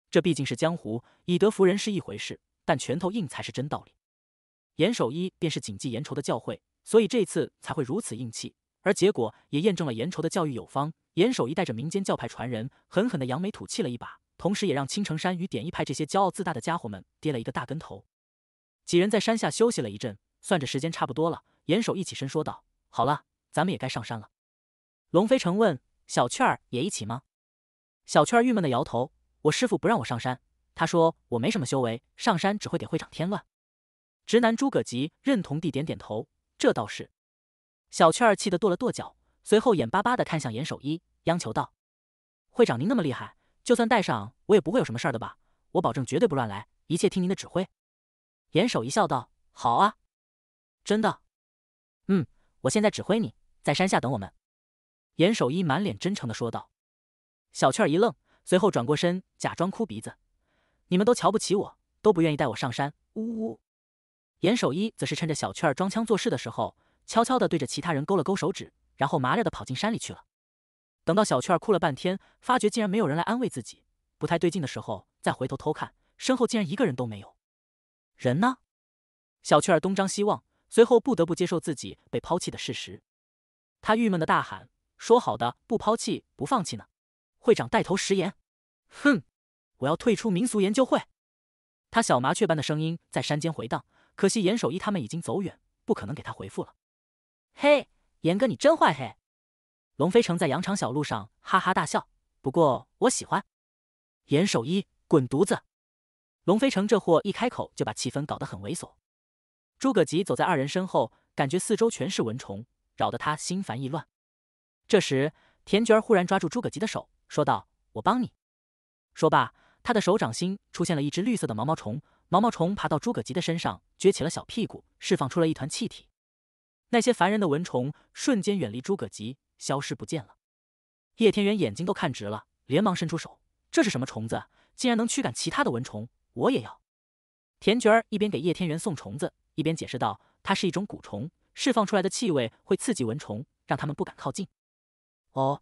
这毕竟是江湖，以德服人是一回事，但拳头硬才是真道理。严守一便是谨记严仇的教诲，所以这次才会如此硬气，而结果也验证了严仇的教育有方。严守一带着民间教派传人，狠狠的扬眉吐气了一把。同时，也让青城山与点一派这些骄傲自大的家伙们跌了一个大跟头。几人在山下休息了一阵，算着时间差不多了，严守一起身说道：“好了，咱们也该上山了。”龙飞城问：“小雀儿也一起吗？”小雀儿郁闷地摇头：“我师傅不让我上山，他说我没什么修为，上山只会给会长添乱。”直男诸葛吉认同地点点头：“这倒是。”小雀儿气得跺了跺脚，随后眼巴巴地看向严守一，央求道：“会长，您那么厉害。”就算带上我也不会有什么事儿的吧？我保证绝对不乱来，一切听您的指挥。严守一笑道：“好啊，真的，嗯，我现在指挥你，在山下等我们。”严守一满脸真诚的说道。小雀儿一愣，随后转过身，假装哭鼻子：“你们都瞧不起我，都不愿意带我上山，呜呜。”严守一则是趁着小雀儿装腔作势的时候，悄悄的对着其他人勾了勾手指，然后麻溜的跑进山里去了。等到小雀儿哭了半天，发觉竟然没有人来安慰自己，不太对劲的时候，再回头偷看身后，竟然一个人都没有。人呢？小雀儿东张西望，随后不得不接受自己被抛弃的事实。他郁闷的大喊：“说好的不抛弃不放弃呢？”会长带头食言。哼，我要退出民俗研究会。他小麻雀般的声音在山间回荡，可惜严守一他们已经走远，不可能给他回复了。嘿，严哥，你真坏嘿。龙飞城在羊肠小路上哈哈大笑。不过我喜欢，严守一滚犊子！龙飞城这货一开口就把气氛搞得很猥琐。诸葛吉走在二人身后，感觉四周全是蚊虫，扰得他心烦意乱。这时，田娟儿忽然抓住诸葛吉的手，说道：“我帮你。”说罢，他的手掌心出现了一只绿色的毛毛虫，毛毛虫爬到诸葛吉的身上，撅起了小屁股，释放出了一团气体。那些烦人的蚊虫瞬间远离诸葛吉。消失不见了，叶天元眼睛都看直了，连忙伸出手。这是什么虫子？竟然能驱赶其他的蚊虫！我也要。田菊儿一边给叶天元送虫子，一边解释道：“它是一种蛊虫，释放出来的气味会刺激蚊虫，让他们不敢靠近。”哦，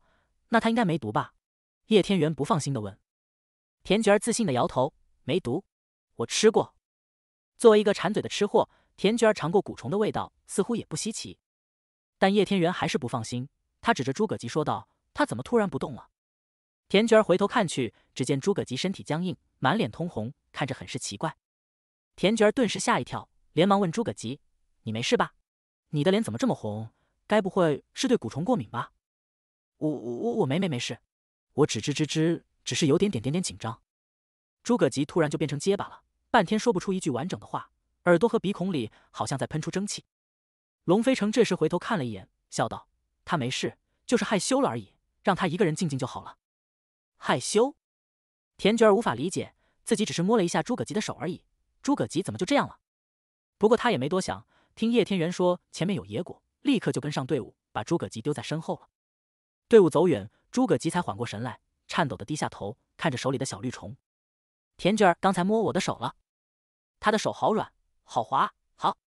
那它应该没毒吧？叶天元不放心的问。田菊儿自信的摇头：“没毒，我吃过。”作为一个馋嘴的吃货，田菊儿尝过蛊虫的味道，似乎也不稀奇。但叶天元还是不放心。他指着诸葛吉说道：“他怎么突然不动了？”田菊儿回头看去，只见诸葛吉身体僵硬，满脸通红，看着很是奇怪。田菊儿顿时吓一跳，连忙问诸葛吉：“你没事吧？你的脸怎么这么红？该不会是对蛊虫过敏吧？”“我我我我没没没事，我只吱吱吱，只是有点点点点紧张。”诸葛吉突然就变成结巴了，半天说不出一句完整的话，耳朵和鼻孔里好像在喷出蒸汽。龙飞成这时回头看了一眼，笑道。他没事，就是害羞了而已，让他一个人静静就好了。害羞？田娟儿无法理解，自己只是摸了一下诸葛吉的手而已，诸葛吉怎么就这样了？不过他也没多想，听叶天元说前面有野果，立刻就跟上队伍，把诸葛吉丢在身后了。队伍走远，诸葛吉才缓过神来，颤抖的低下头，看着手里的小绿虫。田娟儿刚才摸我的手了，他的手好软，好滑，好。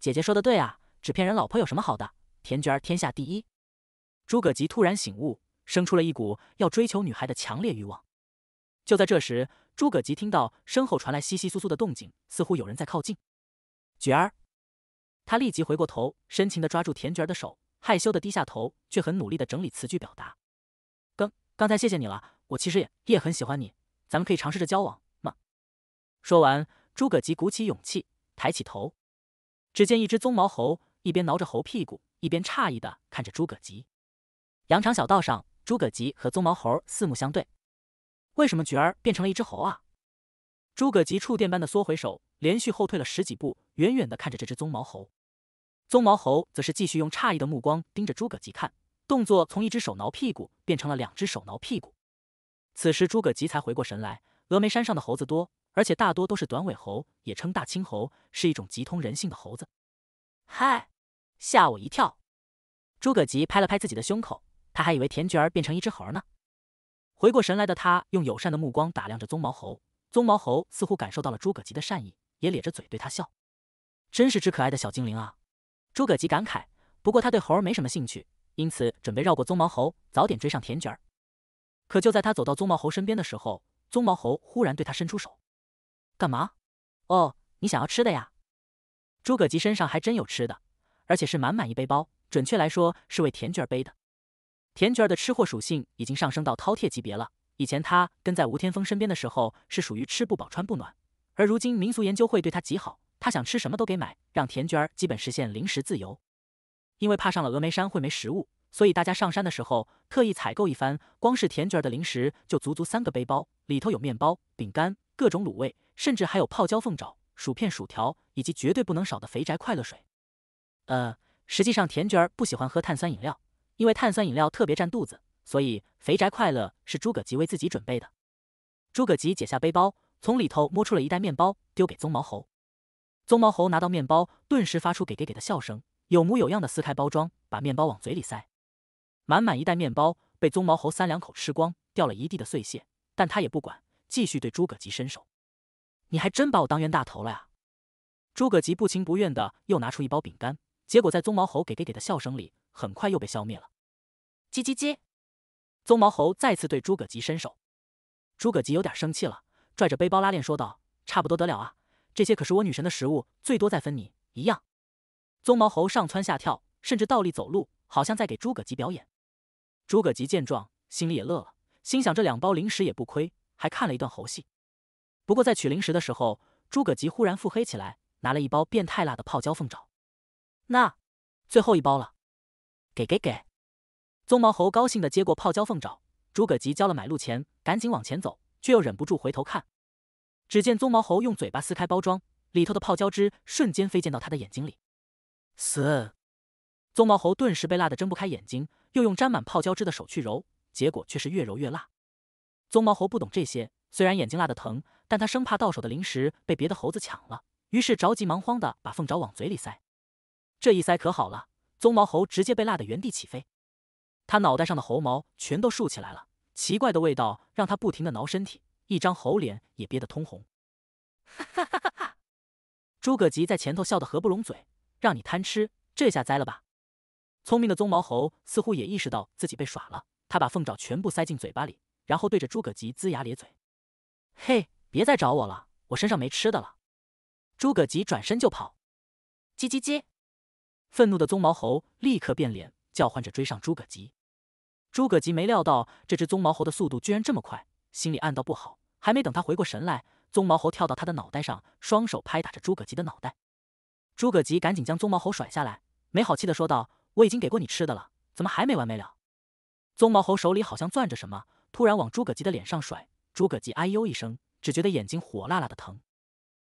姐姐说的对啊，纸片人老婆有什么好的？田菊儿天下第一，诸葛吉突然醒悟，生出了一股要追求女孩的强烈欲望。就在这时，诸葛吉听到身后传来窸窸窣窣的动静，似乎有人在靠近。菊儿，他立即回过头，深情的抓住田娟儿的手，害羞的低下头，却很努力的整理词句表达。刚刚才谢谢你了，我其实也也很喜欢你，咱们可以尝试着交往吗？说完，诸葛吉鼓起勇气抬起头，只见一只棕毛猴一边挠着猴屁股。一边诧异的看着诸葛吉，羊肠小道上，诸葛吉和棕毛猴四目相对。为什么菊儿变成了一只猴啊？诸葛吉触电般的缩回手，连续后退了十几步，远远的看着这只棕毛猴。棕毛猴则是继续用诧异的目光盯着诸葛吉看，动作从一只手挠屁股变成了两只手挠屁股。此时诸葛吉才回过神来，峨眉山上的猴子多，而且大多都是短尾猴，也称大青猴，是一种极通人性的猴子。嗨。吓我一跳！诸葛吉拍了拍自己的胸口，他还以为田菊儿变成一只猴呢。回过神来的他，用友善的目光打量着棕毛猴。棕毛猴似乎感受到了诸葛吉的善意，也咧着嘴对他笑。真是只可爱的小精灵啊！诸葛吉感慨。不过他对猴儿没什么兴趣，因此准备绕过棕毛猴，早点追上田菊儿。可就在他走到棕毛猴身边的时候，棕毛猴忽然对他伸出手。干嘛？哦，你想要吃的呀？诸葛吉身上还真有吃的。而且是满满一背包，准确来说是为田卷儿背的。田卷儿的吃货属性已经上升到饕餮级别了。以前他跟在吴天峰身边的时候是属于吃不饱穿不暖，而如今民俗研究会对他极好，他想吃什么都给买，让田卷儿基本实现零食自由。因为怕上了峨眉山会没食物，所以大家上山的时候特意采购一番。光是田卷儿的零食就足足三个背包，里头有面包、饼干、各种卤味，甚至还有泡椒凤爪、薯片、薯条，以及绝对不能少的肥宅快乐水。呃，实际上田菊儿不喜欢喝碳酸饮料，因为碳酸饮料特别占肚子，所以肥宅快乐是诸葛吉为自己准备的。诸葛吉解下背包，从里头摸出了一袋面包，丢给棕毛猴。棕毛猴拿到面包，顿时发出给给给的笑声，有模有样的撕开包装，把面包往嘴里塞。满满一袋面包被棕毛猴三两口吃光，掉了一地的碎屑，但他也不管，继续对诸葛吉伸手。你还真把我当冤大头了呀！诸葛吉不情不愿的又拿出一包饼干。结果在棕毛猴给给给的笑声里，很快又被消灭了。叽叽叽，棕毛猴再次对诸葛吉伸手。诸葛吉有点生气了，拽着背包拉链说道：“差不多得了啊，这些可是我女神的食物，最多再分你一样。”棕毛猴上蹿下跳，甚至倒立走路，好像在给诸葛吉表演。诸葛吉见状，心里也乐了，心想这两包零食也不亏，还看了一段猴戏。不过在取零食的时候，诸葛吉忽然腹黑起来，拿了一包变态辣的泡椒凤爪。那，最后一包了，给给给！棕毛猴高兴的接过泡椒凤爪，诸葛吉交了买路钱，赶紧往前走，却又忍不住回头看。只见棕毛猴用嘴巴撕开包装，里头的泡椒汁瞬间飞溅到他的眼睛里。死！棕毛猴顿时被辣得睁不开眼睛，又用沾满泡椒汁的手去揉，结果却是越揉越辣。棕毛猴不懂这些，虽然眼睛辣的疼，但他生怕到手的零食被别的猴子抢了，于是着急忙慌的把凤爪往嘴里塞。这一塞可好了，棕毛猴直接被辣得原地起飞，他脑袋上的猴毛全都竖起来了，奇怪的味道让他不停的挠身体，一张猴脸也憋得通红。哈哈哈哈！诸葛吉在前头笑得合不拢嘴，让你贪吃，这下栽了吧！聪明的棕毛猴似乎也意识到自己被耍了，他把凤爪全部塞进嘴巴里，然后对着诸葛吉龇牙咧嘴：“嘿，别再找我了，我身上没吃的了。”诸葛吉转身就跑，叽叽叽。愤怒的棕毛猴立刻变脸，叫唤着追上诸葛吉。诸葛吉没料到这只棕毛猴的速度居然这么快，心里暗道不好。还没等他回过神来，棕毛猴跳到他的脑袋上，双手拍打着诸葛吉的脑袋。诸葛吉赶紧将棕毛猴甩下来，没好气的说道：“我已经给过你吃的了，怎么还没完没了？”棕毛猴手里好像攥着什么，突然往诸葛吉的脸上甩。诸葛吉哎呦一声，只觉得眼睛火辣辣的疼。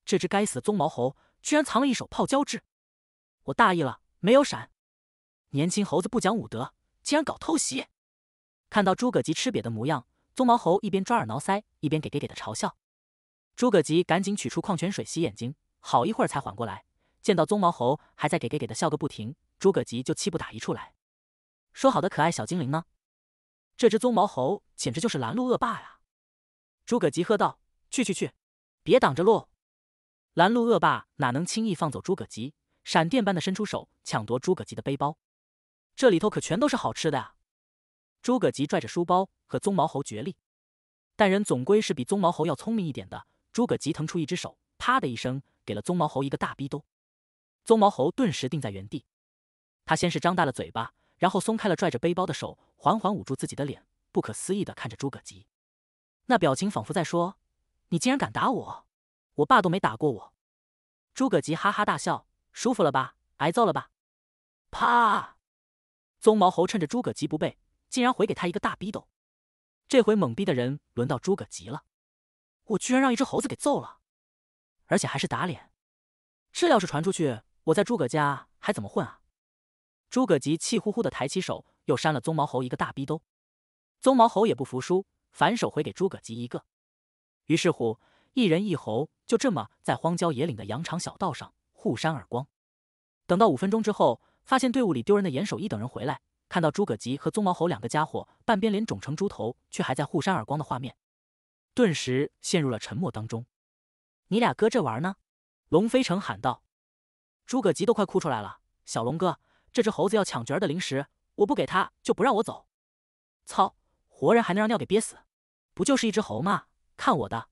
这只该死的棕毛猴居然藏了一手泡椒痣，我大意了。没有闪，年轻猴子不讲武德，竟然搞偷袭！看到诸葛吉吃瘪的模样，棕毛猴一边抓耳挠腮，一边给给给的嘲笑。诸葛吉赶紧取出矿泉水洗眼睛，好一会儿才缓过来。见到棕毛猴还在给给给的笑个不停，诸葛吉就气不打一处来，说：“好的可爱小精灵呢？这只棕毛猴简直就是拦路恶霸呀！”诸葛吉喝道：“去去去，别挡着路！拦路恶霸哪能轻易放走诸葛吉？”闪电般的伸出手抢夺诸葛吉的背包，这里头可全都是好吃的啊！诸葛吉拽着书包和棕毛猴角力，但人总归是比棕毛猴要聪明一点的。诸葛吉腾出一只手，啪的一声给了棕毛猴一个大逼兜，棕毛猴顿时定在原地。他先是张大了嘴巴，然后松开了拽着背包的手，缓缓捂住自己的脸，不可思议的看着诸葛吉，那表情仿佛在说：“你竟然敢打我？我爸都没打过我！”诸葛吉哈哈大笑。舒服了吧？挨揍了吧？啪！棕毛猴趁着诸葛吉不备，竟然回给他一个大逼兜。这回懵逼的人轮到诸葛吉了。我居然让一只猴子给揍了，而且还是打脸！这要是传出去，我在诸葛家还怎么混啊？诸葛吉气呼呼的抬起手，又扇了棕毛猴一个大逼兜。棕毛猴也不服输，反手回给诸葛吉一个。于是乎，一人一猴就这么在荒郊野岭的羊肠小道上。互扇耳光，等到五分钟之后，发现队伍里丢人的严守一等人回来，看到诸葛吉和棕毛猴两个家伙半边脸肿成猪头，却还在互扇耳光的画面，顿时陷入了沉默当中。你俩搁这玩呢？龙飞城喊道。诸葛吉都快哭出来了。小龙哥，这只猴子要抢角儿的零食，我不给他就不让我走。操！活人还能让尿给憋死？不就是一只猴吗？看我的！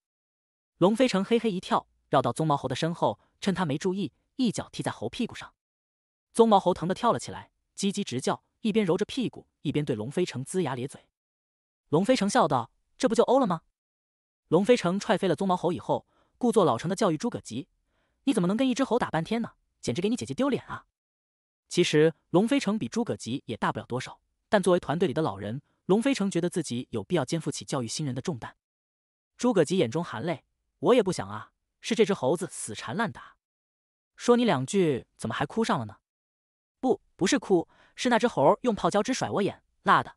龙飞城嘿嘿一跳，绕到棕毛猴的身后。趁他没注意，一脚踢在猴屁股上，棕毛猴疼得跳了起来，叽叽直叫，一边揉着屁股，一边对龙飞成龇牙咧嘴。龙飞成笑道：“这不就欧了吗？”龙飞成踹飞了棕毛猴以后，故作老成的教育诸葛吉：“你怎么能跟一只猴打半天呢？简直给你姐姐丢脸啊！”其实龙飞成比诸葛吉也大不了多少，但作为团队里的老人，龙飞成觉得自己有必要肩负起教育新人的重担。诸葛吉眼中含泪：“我也不想啊。”是这只猴子死缠烂打，说你两句怎么还哭上了呢？不，不是哭，是那只猴用泡椒汁甩我眼，辣的。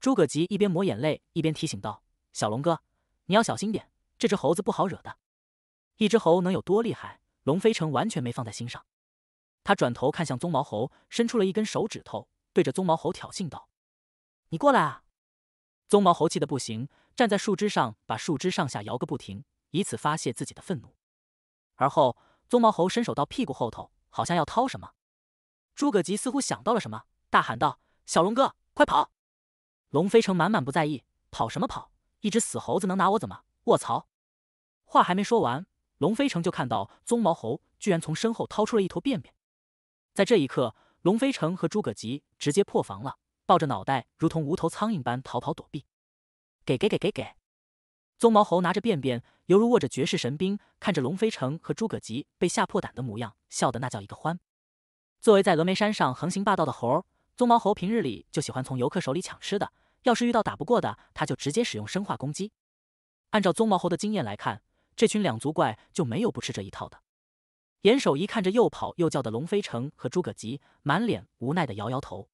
诸葛吉一边抹眼泪一边提醒道：“小龙哥，你要小心点，这只猴子不好惹的。”一只猴能有多厉害？龙飞成完全没放在心上，他转头看向棕毛猴，伸出了一根手指头，对着棕毛猴挑衅道：“你过来啊！”棕毛猴气得不行，站在树枝上，把树枝上下摇个不停。以此发泄自己的愤怒，而后棕毛猴伸手到屁股后头，好像要掏什么。诸葛吉似乎想到了什么，大喊道：“小龙哥，快跑！”龙飞城满满不在意，跑什么跑？一只死猴子能拿我怎么？卧槽！话还没说完，龙飞城就看到棕毛猴居然从身后掏出了一坨便便。在这一刻，龙飞城和诸葛吉直接破防了，抱着脑袋如同无头苍蝇般逃跑躲避。给给给给给！棕毛猴拿着便便。犹如握着绝世神兵，看着龙飞城和诸葛吉被吓破胆的模样，笑得那叫一个欢。作为在峨眉山上横行霸道的猴儿，棕毛猴平日里就喜欢从游客手里抢吃的。要是遇到打不过的，他就直接使用生化攻击。按照棕毛猴的经验来看，这群两足怪就没有不吃这一套的。严守一看着又跑又叫的龙飞城和诸葛吉，满脸无奈的摇摇头。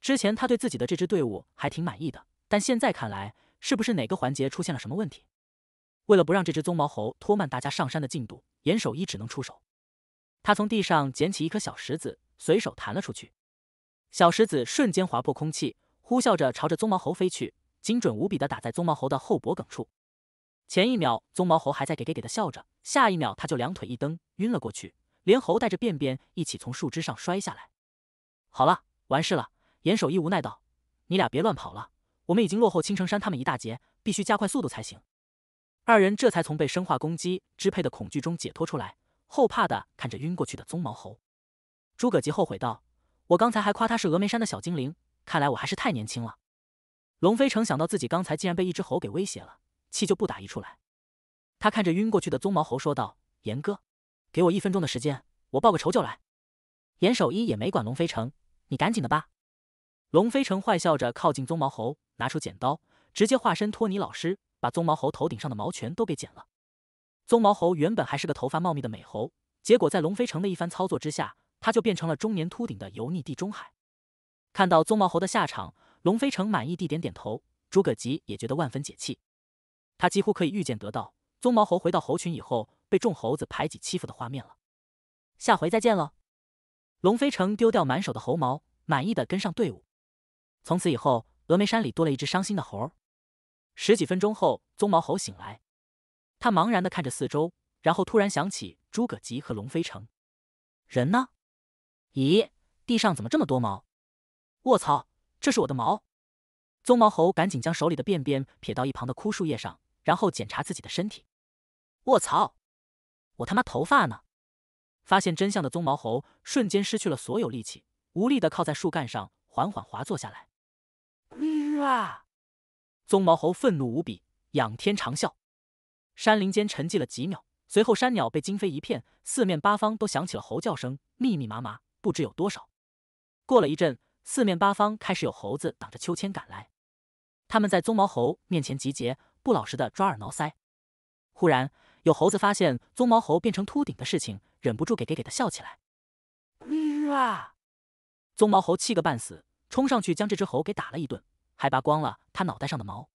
之前他对自己的这支队伍还挺满意的，但现在看来，是不是哪个环节出现了什么问题？为了不让这只棕毛猴拖慢大家上山的进度，严守一只能出手。他从地上捡起一颗小石子，随手弹了出去。小石子瞬间划破空气，呼啸着朝着棕毛猴飞去，精准无比的打在棕毛猴的后脖颈处。前一秒，棕毛猴还在给给给的笑着，下一秒他就两腿一蹬，晕了过去，连猴带着便便一起从树枝上摔下来。好了，完事了。严守一无奈道：“你俩别乱跑了，我们已经落后青城山他们一大截，必须加快速度才行。”二人这才从被生化攻击支配的恐惧中解脱出来，后怕的看着晕过去的棕毛猴。诸葛吉后悔道：“我刚才还夸他是峨眉山的小精灵，看来我还是太年轻了。”龙飞成想到自己刚才竟然被一只猴给威胁了，气就不打一处来。他看着晕过去的棕毛猴说道：“严哥，给我一分钟的时间，我报个仇就来。”严守一也没管龙飞成：“你赶紧的吧。”龙飞成坏笑着靠近棕毛猴，拿出剪刀，直接化身托尼老师。把棕毛猴头顶上的毛全都给剪了。棕毛猴原本还是个头发茂密的美猴，结果在龙飞城的一番操作之下，他就变成了中年秃顶的油腻地中海。看到棕毛猴的下场，龙飞城满意地点点头，诸葛吉也觉得万分解气。他几乎可以预见得到棕毛猴回到猴群以后被众猴子排挤欺负的画面了。下回再见喽！龙飞城丢掉满手的猴毛，满意的跟上队伍。从此以后，峨眉山里多了一只伤心的猴儿。十几分钟后，棕毛猴醒来，他茫然的看着四周，然后突然想起诸葛吉和龙飞城，人呢？咦，地上怎么这么多毛？我操，这是我的毛！棕毛猴赶紧将手里的便便撇到一旁的枯树叶上，然后检查自己的身体。我操，我他妈头发呢？发现真相的棕毛猴瞬间失去了所有力气，无力的靠在树干上，缓缓滑坐下来。啊！棕毛猴愤怒无比，仰天长啸。山林间沉寂了几秒，随后山鸟被惊飞一片，四面八方都响起了猴叫声，密密麻麻，不知有多少。过了一阵，四面八方开始有猴子挡着秋千赶来，他们在棕毛猴面前集结，不老实的抓耳挠腮。忽然，有猴子发现棕毛猴变成秃顶的事情，忍不住给给给的笑起来。哇！棕毛猴气个半死，冲上去将这只猴给打了一顿，还拔光了。他脑袋上的毛，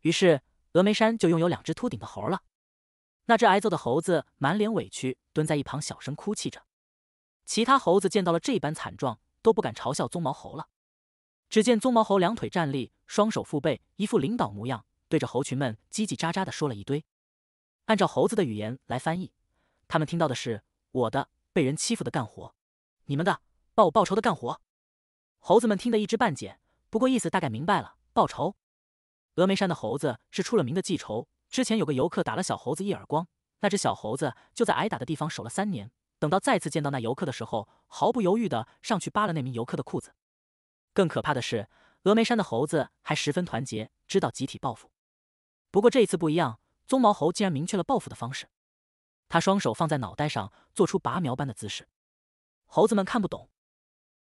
于是峨眉山就拥有两只秃顶的猴了。那只挨揍的猴子满脸委屈，蹲在一旁小声哭泣着。其他猴子见到了这般惨状，都不敢嘲笑棕毛猴了。只见棕毛猴两腿站立，双手负背，一副领导模样，对着猴群们叽叽喳喳的说了一堆。按照猴子的语言来翻译，他们听到的是：“我的被人欺负的干活，你们的帮我报仇的干活。”猴子们听得一知半解，不过意思大概明白了。报仇！峨眉山的猴子是出了名的记仇。之前有个游客打了小猴子一耳光，那只小猴子就在挨打的地方守了三年。等到再次见到那游客的时候，毫不犹豫的上去扒了那名游客的裤子。更可怕的是，峨眉山的猴子还十分团结，知道集体报复。不过这一次不一样，棕毛猴竟然明确了报复的方式。他双手放在脑袋上，做出拔苗般的姿势。猴子们看不懂，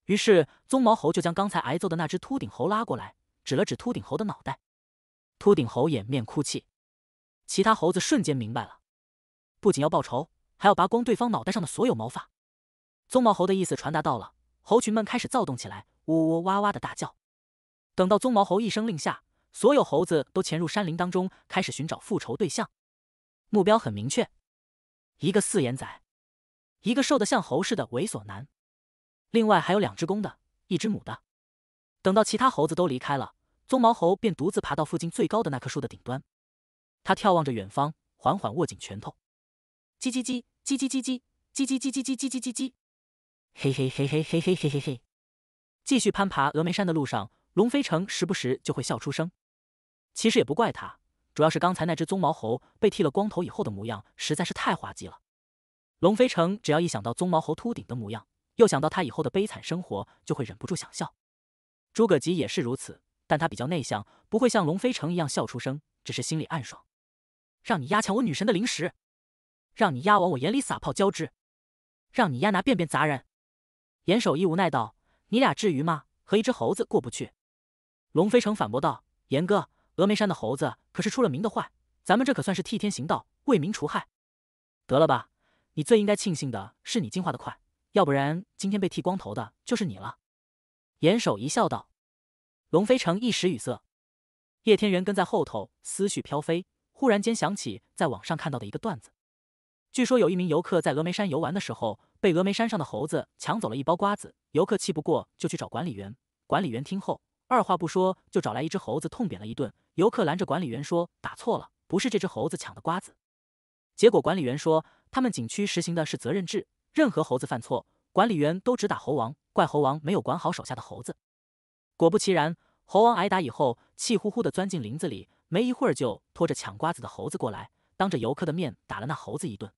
于是棕毛猴就将刚才挨揍的那只秃顶猴拉过来。指了指秃顶猴的脑袋，秃顶猴掩面哭泣，其他猴子瞬间明白了，不仅要报仇，还要拔光对方脑袋上的所有毛发。棕毛猴的意思传达到了，猴群们开始躁动起来，呜呜哇哇的大叫。等到棕毛猴一声令下，所有猴子都潜入山林当中，开始寻找复仇对象。目标很明确，一个四眼仔，一个瘦的像猴似的猥琐男，另外还有两只公的，一只母的。等到其他猴子都离开了，棕毛猴便独自爬到附近最高的那棵树的顶端。他眺望着远方，缓缓握紧拳头。叽叽叽叽叽叽叽叽叽叽叽叽叽叽叽，嘿嘿嘿嘿嘿嘿嘿嘿嘿。继续攀爬峨眉山的路上，龙飞城时不时就会笑出声。其实也不怪他，主要是刚才那只棕毛猴被剃了光头以后的模样实在是太滑稽了。龙飞城只要一想到棕毛猴秃顶的模样，又想到他以后的悲惨生活，就会忍不住想笑。诸葛吉也是如此，但他比较内向，不会像龙飞城一样笑出声，只是心里暗爽：让你压抢我女神的灵石，让你压往我眼里撒泡交织，让你压拿便便砸人。严守一无奈道：“你俩至于吗？和一只猴子过不去？”龙飞城反驳道：“严哥，峨眉山的猴子可是出了名的坏，咱们这可算是替天行道，为民除害。得了吧，你最应该庆幸的是你进化的快，要不然今天被剃光头的就是你了。”严守一笑道：“龙飞成一时语塞，叶天元跟在后头，思绪飘飞。忽然间想起在网上看到的一个段子：据说有一名游客在峨眉山游玩的时候，被峨眉山上的猴子抢走了一包瓜子。游客气不过，就去找管理员。管理员听后，二话不说就找来一只猴子，痛扁了一顿。游客拦着管理员说：打错了，不是这只猴子抢的瓜子。结果管理员说：他们景区实行的是责任制，任何猴子犯错，管理员都只打猴王。”怪猴王没有管好手下的猴子，果不其然，猴王挨打以后气呼呼地钻进林子里，没一会儿就拖着抢瓜子的猴子过来，当着游客的面打了那猴子一顿。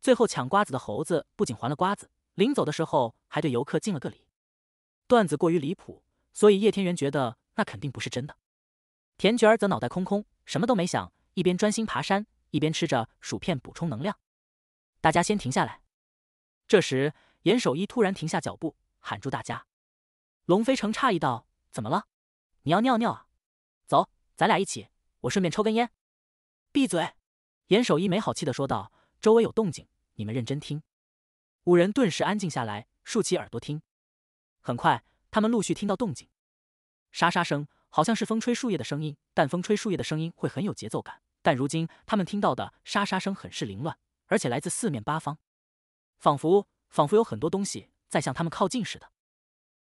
最后抢瓜子的猴子不仅还了瓜子，临走的时候还对游客敬了个礼。段子过于离谱，所以叶天元觉得那肯定不是真的。田菊儿则脑袋空空，什么都没想，一边专心爬山，一边吃着薯片补充能量。大家先停下来。这时严守一突然停下脚步。喊住大家，龙飞成诧异道：“怎么了？你要尿尿啊？走，咱俩一起。我顺便抽根烟。”闭嘴！严守一没好气的说道：“周围有动静，你们认真听。”五人顿时安静下来，竖起耳朵听。很快，他们陆续听到动静，沙沙声，好像是风吹树叶的声音。但风吹树叶的声音会很有节奏感，但如今他们听到的沙沙声很是凌乱，而且来自四面八方，仿佛仿佛有很多东西。在向他们靠近似的。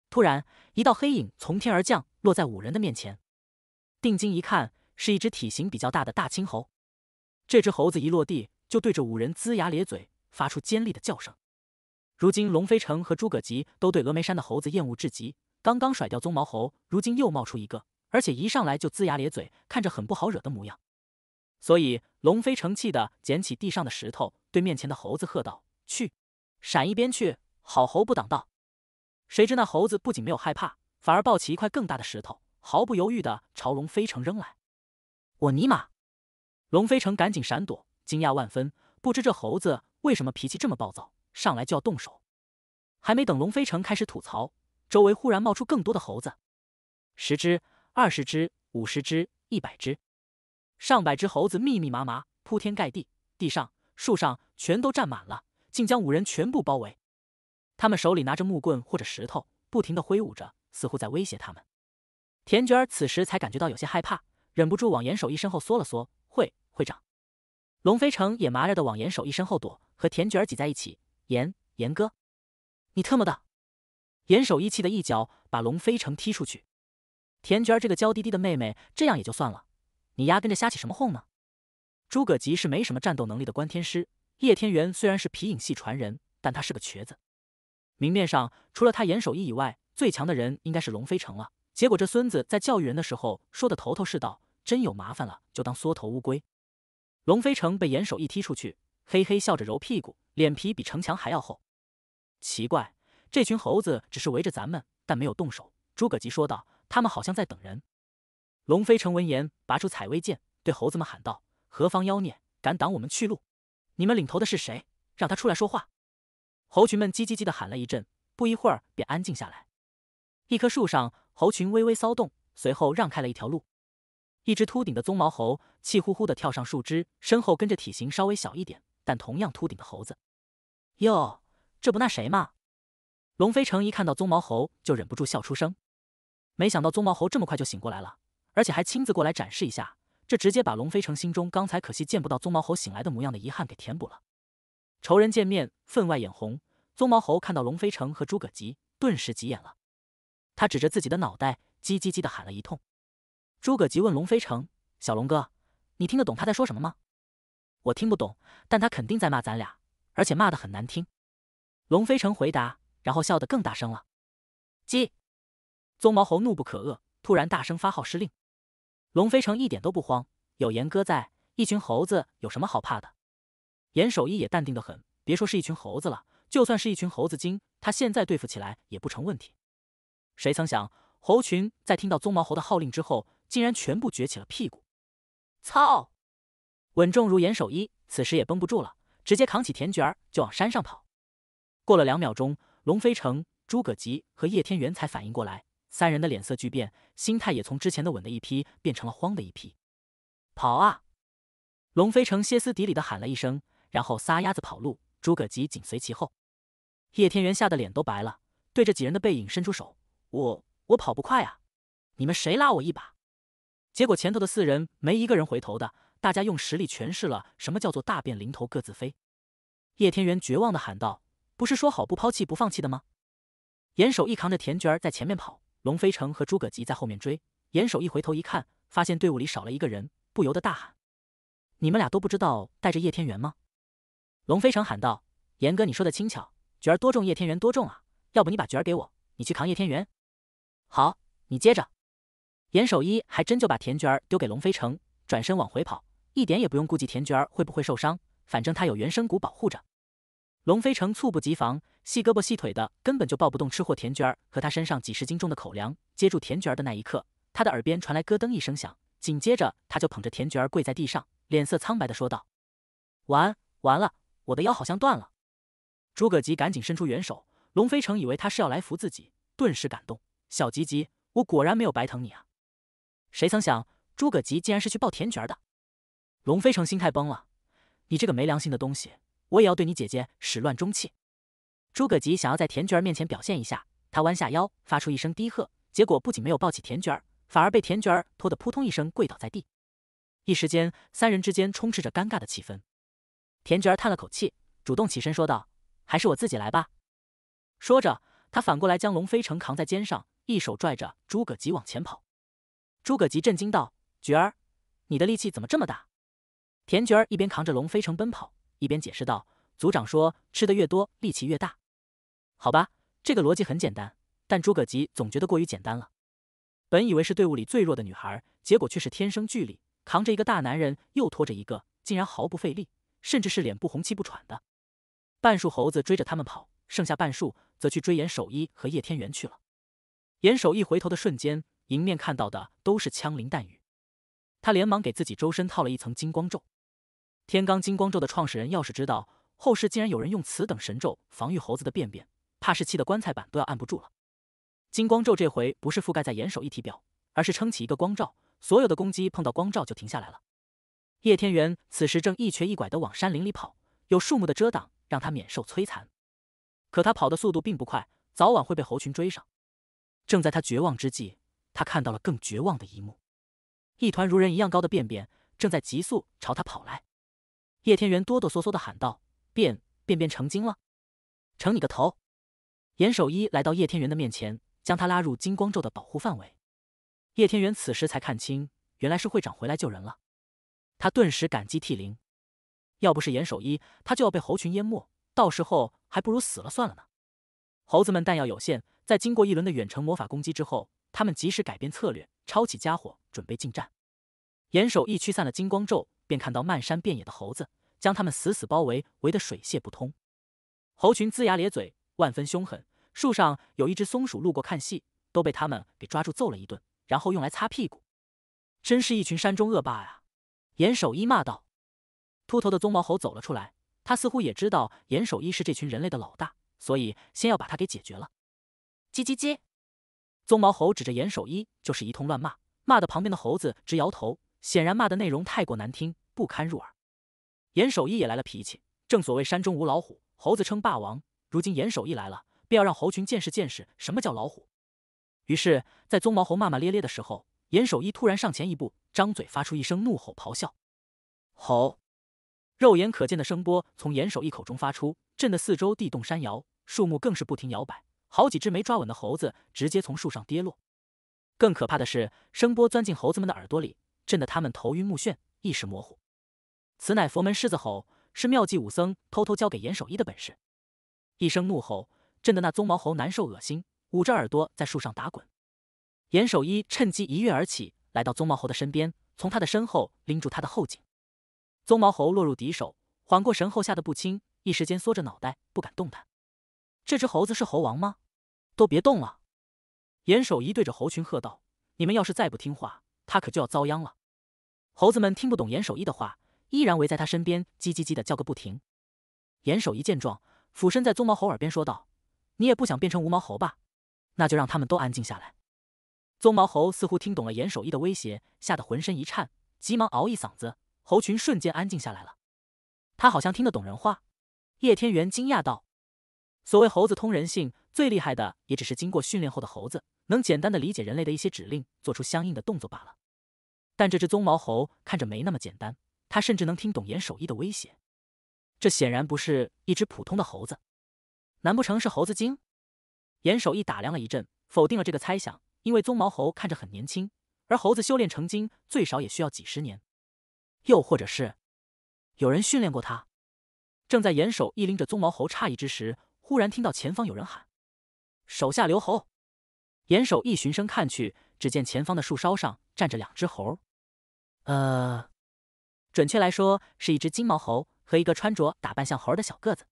突然，一道黑影从天而降，落在五人的面前。定睛一看，是一只体型比较大的大青猴。这只猴子一落地，就对着五人龇牙咧嘴，发出尖利的叫声。如今，龙飞城和诸葛吉都对峨眉山的猴子厌恶至极。刚刚甩掉棕毛猴，如今又冒出一个，而且一上来就龇牙咧嘴，看着很不好惹的模样。所以，龙飞成气的捡起地上的石头，对面前的猴子喝道：“去，闪一边去！”好猴不挡道，谁知那猴子不仅没有害怕，反而抱起一块更大的石头，毫不犹豫的朝龙飞城扔来。我尼玛！龙飞城赶紧闪躲，惊讶万分，不知这猴子为什么脾气这么暴躁，上来就要动手。还没等龙飞城开始吐槽，周围忽然冒出更多的猴子，十只、二十只、五十只、一百只，上百只猴子密密麻麻，铺天盖地，地上、树上全都站满了，竟将五人全部包围。他们手里拿着木棍或者石头，不停的挥舞着，似乎在威胁他们。田卷儿此时才感觉到有些害怕，忍不住往严守一身后缩了缩。会会长龙飞城也麻溜的往严守一身后躲，和田卷儿挤在一起。严严哥，你特么的！严守一气的一脚把龙飞城踢出去。田卷儿这个娇滴滴的妹妹这样也就算了，你丫跟着瞎起什么哄呢？诸葛吉是没什么战斗能力的观天师，叶天元虽然是皮影戏传人，但他是个瘸子。明面上除了他严守义以外，最强的人应该是龙飞城了。结果这孙子在教育人的时候说的头头是道，真有麻烦了就当缩头乌龟。龙飞城被严守义踢出去，嘿嘿笑着揉屁股，脸皮比城墙还要厚。奇怪，这群猴子只是围着咱们，但没有动手。诸葛吉说道：“他们好像在等人。”龙飞城闻言，拔出采薇剑，对猴子们喊道：“何方妖孽敢挡我们去路？你们领头的是谁？让他出来说话。”猴群们叽叽叽地喊了一阵，不一会儿便安静下来。一棵树上，猴群微微骚动，随后让开了一条路。一只秃顶的棕毛猴气呼呼地跳上树枝，身后跟着体型稍微小一点但同样秃顶的猴子。哟，这不那谁吗？龙飞成一看到棕毛猴就忍不住笑出声。没想到棕毛猴这么快就醒过来了，而且还亲自过来展示一下，这直接把龙飞成心中刚才可惜见不到棕毛猴醒来的模样的遗憾给填补了。仇人见面，分外眼红。棕毛猴看到龙飞城和诸葛吉，顿时急眼了。他指着自己的脑袋，叽叽叽的喊了一通。诸葛吉问龙飞城：“小龙哥，你听得懂他在说什么吗？”“我听不懂，但他肯定在骂咱俩，而且骂的很难听。”龙飞城回答，然后笑得更大声了。鸡！棕毛猴怒不可遏，突然大声发号施令。龙飞城一点都不慌，有严哥在，一群猴子有什么好怕的？严守一也淡定的很，别说是一群猴子了，就算是一群猴子精，他现在对付起来也不成问题。谁曾想，猴群在听到棕毛猴的号令之后，竟然全部撅起了屁股。操！稳重如严守一，此时也绷不住了，直接扛起田卷儿就往山上跑。过了两秒钟，龙飞城、诸葛吉和叶天元才反应过来，三人的脸色巨变，心态也从之前的稳的一批变成了慌的一批。跑啊！龙飞城歇斯底里的喊了一声。然后撒丫子跑路，诸葛吉紧随其后。叶天元吓得脸都白了，对着几人的背影伸出手：“我我跑不快啊，你们谁拉我一把？”结果前头的四人没一个人回头的，大家用实力诠释了什么叫做大变临头各自飞。叶天元绝望的喊道：“不是说好不抛弃不放弃的吗？”严守义扛着田娟儿在前面跑，龙飞城和诸葛吉在后面追。严守义回头一看，发现队伍里少了一个人，不由得大喊：“你们俩都不知道带着叶天元吗？”龙飞城喊道：“严哥，你说的轻巧，菊儿多重？叶天元多重啊？要不你把菊儿给我，你去扛叶天元。”“好，你接着。”严守一还真就把田角儿丢给龙飞城，转身往回跑，一点也不用顾忌田角儿会不会受伤，反正他有原生骨保护着。龙飞城猝不及防，细胳膊细腿的，根本就抱不动吃货田娟儿和他身上几十斤重的口粮。接住田角儿的那一刻，他的耳边传来咯噔一声响，紧接着他就捧着田角儿跪在地上，脸色苍白的说道：“完完了。”我的腰好像断了，诸葛吉赶紧伸出援手，龙飞成以为他是要来扶自己，顿时感动。小吉吉，我果然没有白疼你啊！谁曾想诸葛吉竟然是去抱田菊儿的，龙飞成心态崩了，你这个没良心的东西，我也要对你姐姐始乱终弃。诸葛吉想要在田菊儿面前表现一下，他弯下腰，发出一声低喝，结果不仅没有抱起田菊儿，反而被田菊儿拖得扑通一声跪倒在地。一时间，三人之间充斥着尴尬的气氛。田菊儿叹了口气，主动起身说道：“还是我自己来吧。”说着，他反过来将龙飞城扛在肩上，一手拽着诸葛吉往前跑。诸葛吉震惊道：“菊儿，你的力气怎么这么大？”田菊儿一边扛着龙飞城奔跑，一边解释道：“族长说，吃的越多，力气越大。好吧，这个逻辑很简单，但诸葛吉总觉得过于简单了。本以为是队伍里最弱的女孩，结果却是天生巨力，扛着一个大男人，又拖着一个，竟然毫不费力。”甚至是脸不红气不喘的，半数猴子追着他们跑，剩下半数则去追严守一和叶天元去了。严守一回头的瞬间，迎面看到的都是枪林弹雨，他连忙给自己周身套了一层金光咒。天罡金光咒的创始人要是知道后世竟然有人用此等神咒防御猴子的便便，怕是气得棺材板都要按不住了。金光咒这回不是覆盖在严守一体表，而是撑起一个光罩，所有的攻击碰到光罩就停下来了。叶天元此时正一瘸一拐地往山林里跑，有树木的遮挡让他免受摧残。可他跑的速度并不快，早晚会被猴群追上。正在他绝望之际，他看到了更绝望的一幕：一团如人一样高的便便正在急速朝他跑来。叶天元哆哆嗦嗦地喊道：“便便便成精了，成你个头！”严守一来到叶天元的面前，将他拉入金光咒的保护范围。叶天元此时才看清，原来是会长回来救人了。他顿时感激涕零，要不是严守一，他就要被猴群淹没，到时候还不如死了算了呢。猴子们弹药有限，在经过一轮的远程魔法攻击之后，他们及时改变策略，抄起家伙准备近战。严守一驱散了金光咒，便看到漫山遍野的猴子，将他们死死包围，围得水泄不通。猴群龇牙咧嘴，万分凶狠。树上有一只松鼠路过看戏，都被他们给抓住揍了一顿，然后用来擦屁股，真是一群山中恶霸呀！严守一骂道：“秃头的棕毛猴走了出来，他似乎也知道严守一是这群人类的老大，所以先要把他给解决了。”“叽叽叽！”棕毛猴指着严守一，就是一通乱骂，骂的旁边的猴子直摇头，显然骂的内容太过难听，不堪入耳。严守一也来了脾气，正所谓山中无老虎，猴子称霸王，如今严守一来了，便要让猴群见识见识什么叫老虎。于是，在棕毛猴骂骂咧咧的时候，严守一突然上前一步，张嘴发出一声怒吼咆哮，吼！肉眼可见的声波从严守一口中发出，震得四周地动山摇，树木更是不停摇摆，好几只没抓稳的猴子直接从树上跌落。更可怕的是，声波钻进猴子们的耳朵里，震得他们头晕目眩，意识模糊。此乃佛门狮子吼，是妙计武僧偷偷教给严守一的本事。一声怒吼，震得那棕毛猴难受恶心，捂着耳朵在树上打滚。严守一趁机一跃而起，来到棕毛猴的身边，从他的身后拎住他的后颈。棕毛猴落入敌手，缓过神后吓得不轻，一时间缩着脑袋不敢动弹。这只猴子是猴王吗？都别动了！严守一对着猴群喝道：“你们要是再不听话，他可就要遭殃了。”猴子们听不懂严守一的话，依然围在他身边，叽叽叽的叫个不停。严守一见状，俯身在棕毛猴耳边说道：“你也不想变成无毛猴吧？那就让他们都安静下来。”棕毛猴似乎听懂了严守一的威胁，吓得浑身一颤，急忙嗷一嗓子，猴群瞬间安静下来了。他好像听得懂人话。叶天元惊讶道：“所谓猴子通人性，最厉害的也只是经过训练后的猴子，能简单的理解人类的一些指令，做出相应的动作罢了。但这只棕毛猴看着没那么简单，它甚至能听懂严守一的威胁，这显然不是一只普通的猴子。难不成是猴子精？”严守一打量了一阵，否定了这个猜想。因为棕毛猴看着很年轻，而猴子修炼成精最少也需要几十年，又或者是有人训练过它。正在严守一拎着棕毛猴诧异之时，忽然听到前方有人喊：“手下留猴！”严守一循声看去，只见前方的树梢上站着两只猴，呃，准确来说是一只金毛猴和一个穿着打扮像猴儿的小个子。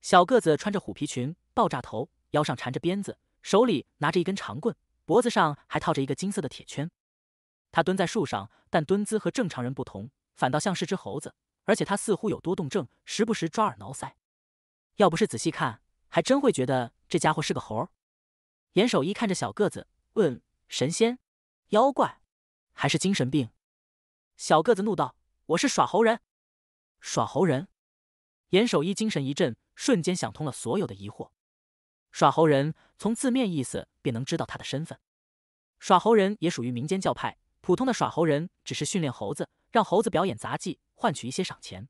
小个子穿着虎皮裙，爆炸头，腰上缠着鞭子，手里拿着一根长棍。脖子上还套着一个金色的铁圈，他蹲在树上，但蹲姿和正常人不同，反倒像是只猴子。而且他似乎有多动症，时不时抓耳挠腮。要不是仔细看，还真会觉得这家伙是个猴。严守一看着小个子，问：“神仙、妖怪，还是精神病？”小个子怒道：“我是耍猴人！”耍猴人？严守一精神一振，瞬间想通了所有的疑惑。耍猴人从字面意思便能知道他的身份。耍猴人也属于民间教派，普通的耍猴人只是训练猴子，让猴子表演杂技，换取一些赏钱。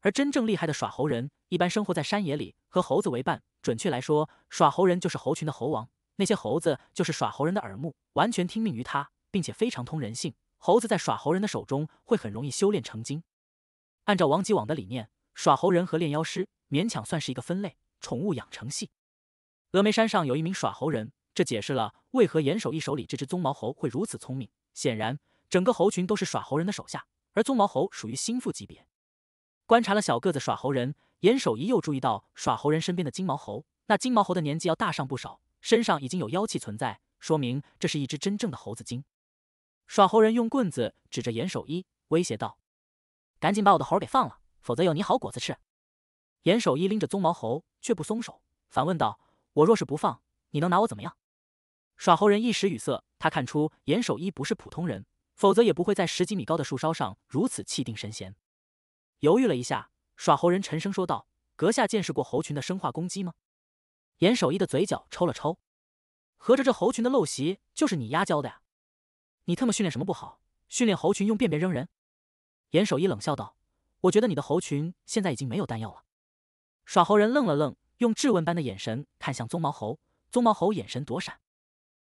而真正厉害的耍猴人一般生活在山野里，和猴子为伴。准确来说，耍猴人就是猴群的猴王，那些猴子就是耍猴人的耳目，完全听命于他，并且非常通人性。猴子在耍猴人的手中会很容易修炼成精。按照王吉网的理念，耍猴人和炼妖师勉强算是一个分类——宠物养成系。峨眉山上有一名耍猴人，这解释了为何严守一手里这只棕毛猴会如此聪明。显然，整个猴群都是耍猴人的手下，而棕毛猴属于心腹级别。观察了小个子耍猴人，严守一又注意到耍猴人身边的金毛猴。那金毛猴的年纪要大上不少，身上已经有妖气存在，说明这是一只真正的猴子精。耍猴人用棍子指着严守一，威胁道：“赶紧把我的猴给放了，否则有你好果子吃。”严守一拎着棕毛猴却不松手，反问道。我若是不放，你能拿我怎么样？耍猴人一时语塞，他看出严守一不是普通人，否则也不会在十几米高的树梢上如此气定神闲。犹豫了一下，耍猴人沉声说道：“阁下见识过猴群的生化攻击吗？”严守一的嘴角抽了抽，合着这猴群的陋习就是你丫教的呀？你特么训练什么不好，训练猴群用便便扔人？严守一冷笑道：“我觉得你的猴群现在已经没有弹药了。”耍猴人愣了愣。用质问般的眼神看向棕毛猴，棕毛猴眼神躲闪，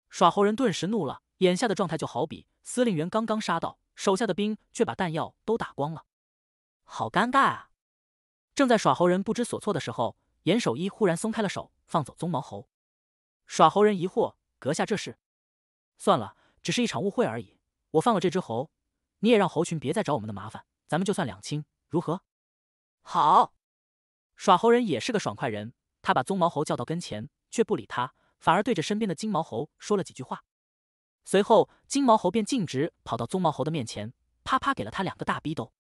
耍猴人顿时怒了。眼下的状态就好比司令员刚刚杀到，手下的兵却把弹药都打光了，好尴尬啊！正在耍猴人不知所措的时候，严守一忽然松开了手，放走棕毛猴。耍猴人疑惑：“阁下这是？”算了，只是一场误会而已。我放了这只猴，你也让猴群别再找我们的麻烦，咱们就算两清，如何？好。耍猴人也是个爽快人。他把棕毛猴叫到跟前，却不理他，反而对着身边的金毛猴说了几句话。随后，金毛猴便径直跑到棕毛猴的面前，啪啪给了他两个大逼兜。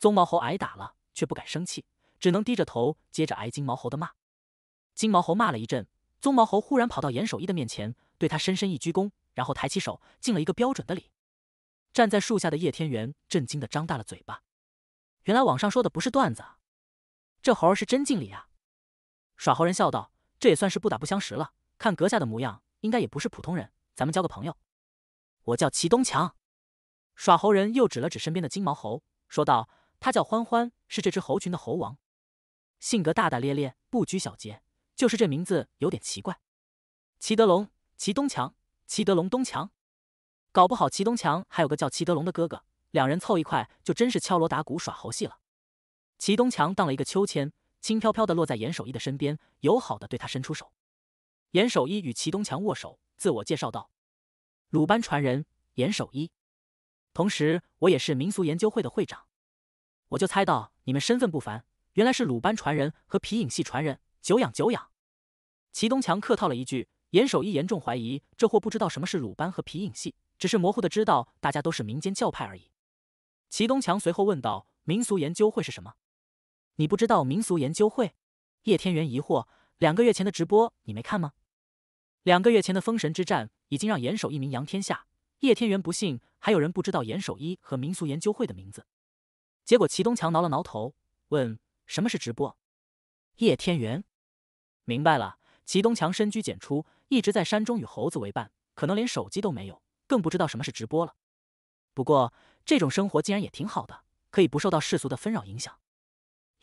棕毛猴挨打了，却不敢生气，只能低着头接着挨金毛猴的骂。金毛猴骂了一阵，棕毛猴忽然跑到严守一的面前，对他深深一鞠躬，然后抬起手敬了一个标准的礼。站在树下的叶天元震惊的张大了嘴巴，原来网上说的不是段子，这猴是真敬礼啊！耍猴人笑道：“这也算是不打不相识了。看阁下的模样，应该也不是普通人。咱们交个朋友。”我叫齐东强。耍猴人又指了指身边的金毛猴，说道：“他叫欢欢，是这只猴群的猴王，性格大大咧咧，不拘小节。就是这名字有点奇怪。”齐德龙、齐东强、齐德龙东强，搞不好齐东强还有个叫齐德龙的哥哥，两人凑一块就真是敲锣打鼓耍猴戏了。齐东强荡了一个秋千。轻飘飘的落在严守一的身边，友好的对他伸出手。严守一与齐东强握手，自我介绍道：“鲁班传人严守一，同时我也是民俗研究会的会长。”我就猜到你们身份不凡，原来是鲁班传人和皮影戏传人，久仰久仰。齐东强客套了一句，严守一严重怀疑这货不知道什么是鲁班和皮影戏，只是模糊的知道大家都是民间教派而已。齐东强随后问道：“民俗研究会是什么？”你不知道民俗研究会？叶天元疑惑。两个月前的直播你没看吗？两个月前的封神之战已经让严守一名扬天下。叶天元不信，还有人不知道严守一和民俗研究会的名字。结果齐东强挠了挠头，问：“什么是直播？”叶天元明白了。齐东强深居简出，一直在山中与猴子为伴，可能连手机都没有，更不知道什么是直播了。不过这种生活竟然也挺好的，可以不受到世俗的纷扰影响。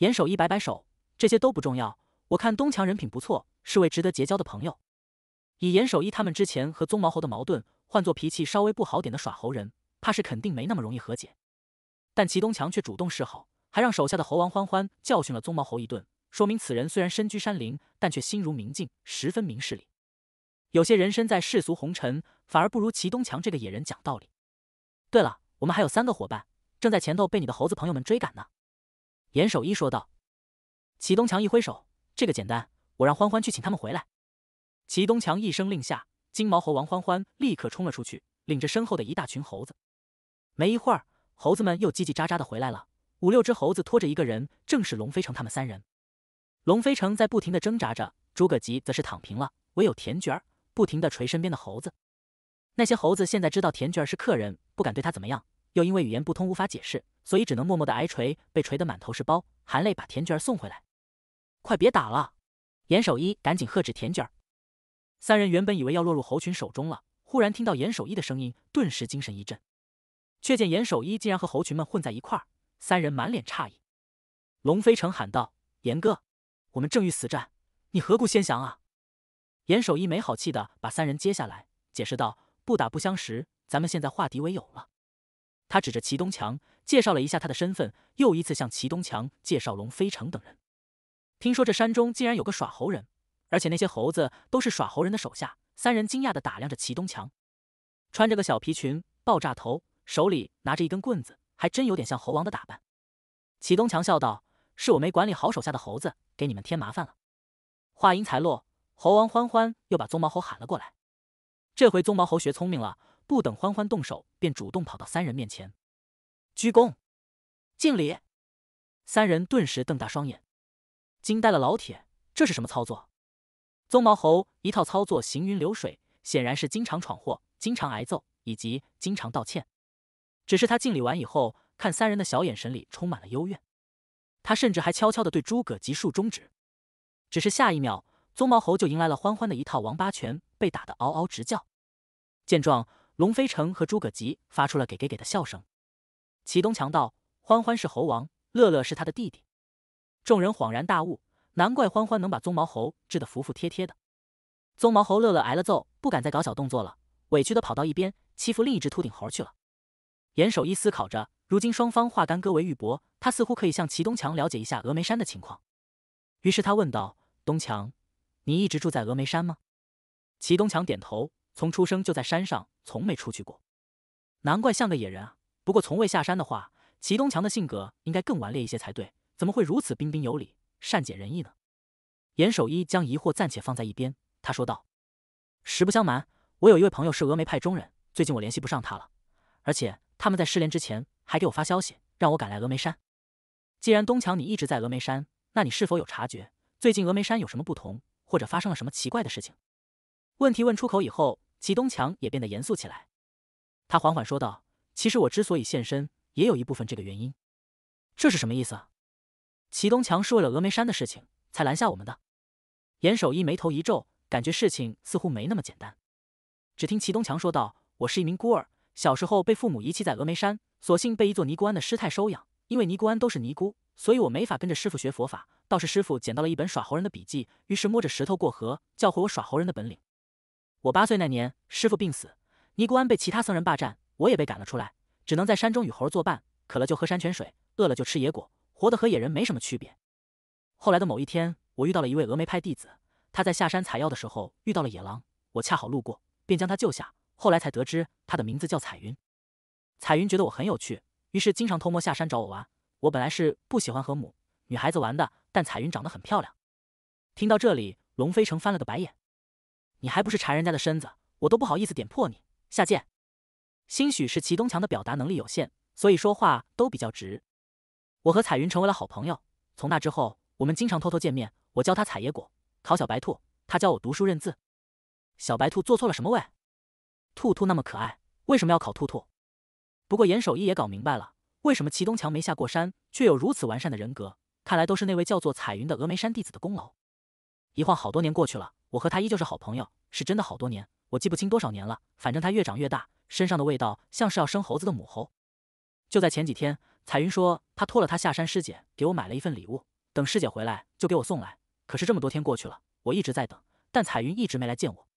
严守一摆摆手，这些都不重要。我看东强人品不错，是位值得结交的朋友。以严守一他们之前和棕毛猴的矛盾，换做脾气稍微不好点的耍猴人，怕是肯定没那么容易和解。但齐东强却主动示好，还让手下的猴王欢欢教训了棕毛猴一顿，说明此人虽然身居山林，但却心如明镜，十分明事理。有些人身在世俗红尘，反而不如齐东强这个野人讲道理。对了，我们还有三个伙伴，正在前头被你的猴子朋友们追赶呢。严守一说道：“齐东强一挥手，这个简单，我让欢欢去请他们回来。”齐东强一声令下，金毛猴王欢欢立刻冲了出去，领着身后的一大群猴子。没一会儿，猴子们又叽叽喳喳的回来了，五六只猴子拖着一个人，正是龙飞成他们三人。龙飞成在不停的挣扎着，诸葛吉则是躺平了，唯有田卷儿不停的捶身边的猴子。那些猴子现在知道田卷儿是客人，不敢对他怎么样。又因为语言不通无法解释，所以只能默默的挨锤，被锤得满头是包，含泪把田娟儿送回来。快别打了！严守一赶紧喝止田娟。儿。三人原本以为要落入猴群手中了，忽然听到严守一的声音，顿时精神一振。却见严守一竟然和猴群们混在一块儿，三人满脸诧异。龙飞城喊道：“严哥，我们正欲死战，你何故先降啊？”严守一没好气的把三人接下来，解释道：“不打不相识，咱们现在化敌为友了。”他指着齐东强，介绍了一下他的身份，又一次向齐东强介绍龙飞成等人。听说这山中竟然有个耍猴人，而且那些猴子都是耍猴人的手下。三人惊讶地打量着齐东强，穿着个小皮裙，爆炸头，手里拿着一根棍子，还真有点像猴王的打扮。齐东强笑道：“是我没管理好手下的猴子，给你们添麻烦了。”话音才落，猴王欢欢又把棕毛猴喊了过来。这回棕毛猴学聪明了。不等欢欢动手，便主动跑到三人面前，鞠躬敬礼。三人顿时瞪大双眼，惊呆了。老铁，这是什么操作？棕毛猴一套操作行云流水，显然是经常闯祸、经常挨揍以及经常道歉。只是他敬礼完以后，看三人的小眼神里充满了幽怨，他甚至还悄悄地对诸葛极竖中指。只是下一秒，棕毛猴就迎来了欢欢的一套王八拳，被打得嗷嗷直叫。见状，龙飞城和诸葛吉发出了“给给给”的笑声。齐东强道：“欢欢是猴王，乐乐是他的弟弟。”众人恍然大悟，难怪欢欢能把棕毛猴治得服服帖帖的。棕毛猴乐乐挨了揍，不敢再搞小动作了，委屈的跑到一边欺负另一只秃顶猴去了。严守一思考着，如今双方化干戈为玉帛，他似乎可以向齐东强了解一下峨眉山的情况。于是他问道：“东强，你一直住在峨眉山吗？”齐东强点头：“从出生就在山上。”从没出去过，难怪像个野人啊！不过从未下山的话，齐东强的性格应该更顽劣一些才对，怎么会如此彬彬有礼、善解人意呢？严守一将疑惑暂且放在一边，他说道：“实不相瞒，我有一位朋友是峨眉派中人，最近我联系不上他了，而且他们在失联之前还给我发消息，让我赶来峨眉山。既然东强你一直在峨眉山，那你是否有察觉最近峨眉山有什么不同，或者发生了什么奇怪的事情？”问题问出口以后。齐东强也变得严肃起来，他缓缓说道：“其实我之所以现身，也有一部分这个原因。”这是什么意思？齐东强是为了峨眉山的事情才拦下我们的。严守一眉头一皱，感觉事情似乎没那么简单。只听齐东强说道：“我是一名孤儿，小时候被父母遗弃在峨眉山，所幸被一座尼姑庵的师太收养。因为尼姑庵都是尼姑，所以我没法跟着师傅学佛法。倒是师傅捡到了一本耍猴人的笔记，于是摸着石头过河，教会我耍猴人的本领。”我八岁那年，师傅病死，尼姑庵被其他僧人霸占，我也被赶了出来，只能在山中与猴儿作伴，渴了就喝山泉水，饿了就吃野果，活得和野人没什么区别。后来的某一天，我遇到了一位峨眉派弟子，他在下山采药的时候遇到了野狼，我恰好路过，便将他救下。后来才得知他的名字叫彩云。彩云觉得我很有趣，于是经常偷摸下山找我玩。我本来是不喜欢和母女孩子玩的，但彩云长得很漂亮。听到这里，龙飞成翻了个白眼。你还不是馋人家的身子，我都不好意思点破你下贱。兴许是齐东强的表达能力有限，所以说话都比较直。我和彩云成为了好朋友，从那之后，我们经常偷偷见面。我教他采野果、烤小白兔，他教我读书认字。小白兔做错了什么味？兔兔那么可爱，为什么要烤兔兔？不过严守义也搞明白了，为什么齐东强没下过山，却有如此完善的人格？看来都是那位叫做彩云的峨眉山弟子的功劳。一晃好多年过去了。我和他依旧是好朋友，是真的好多年，我记不清多少年了。反正他越长越大，身上的味道像是要生猴子的母猴。就在前几天，彩云说她托了他下山师姐给我买了一份礼物，等师姐回来就给我送来。可是这么多天过去了，我一直在等，但彩云一直没来见我。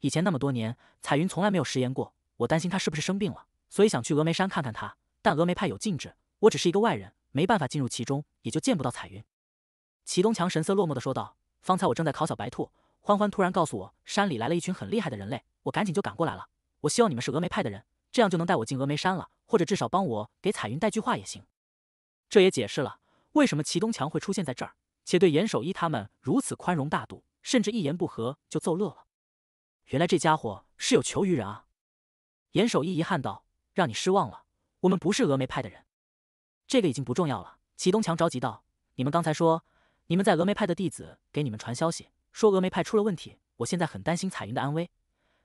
以前那么多年，彩云从来没有食言过。我担心她是不是生病了，所以想去峨眉山看看她。但峨眉派有禁制，我只是一个外人，没办法进入其中，也就见不到彩云。齐东强神色落寞地说道：“方才我正在烤小白兔。”欢欢突然告诉我，山里来了一群很厉害的人类，我赶紧就赶过来了。我希望你们是峨眉派的人，这样就能带我进峨眉山了，或者至少帮我给彩云带句话也行。这也解释了为什么齐东强会出现在这儿，且对严守一他们如此宽容大度，甚至一言不合就揍乐了。原来这家伙是有求于人啊！严守一遗憾道：“让你失望了，我们不是峨眉派的人。”这个已经不重要了。齐东强着急道：“你们刚才说，你们在峨眉派的弟子给你们传消息？”说峨眉派出了问题，我现在很担心彩云的安危。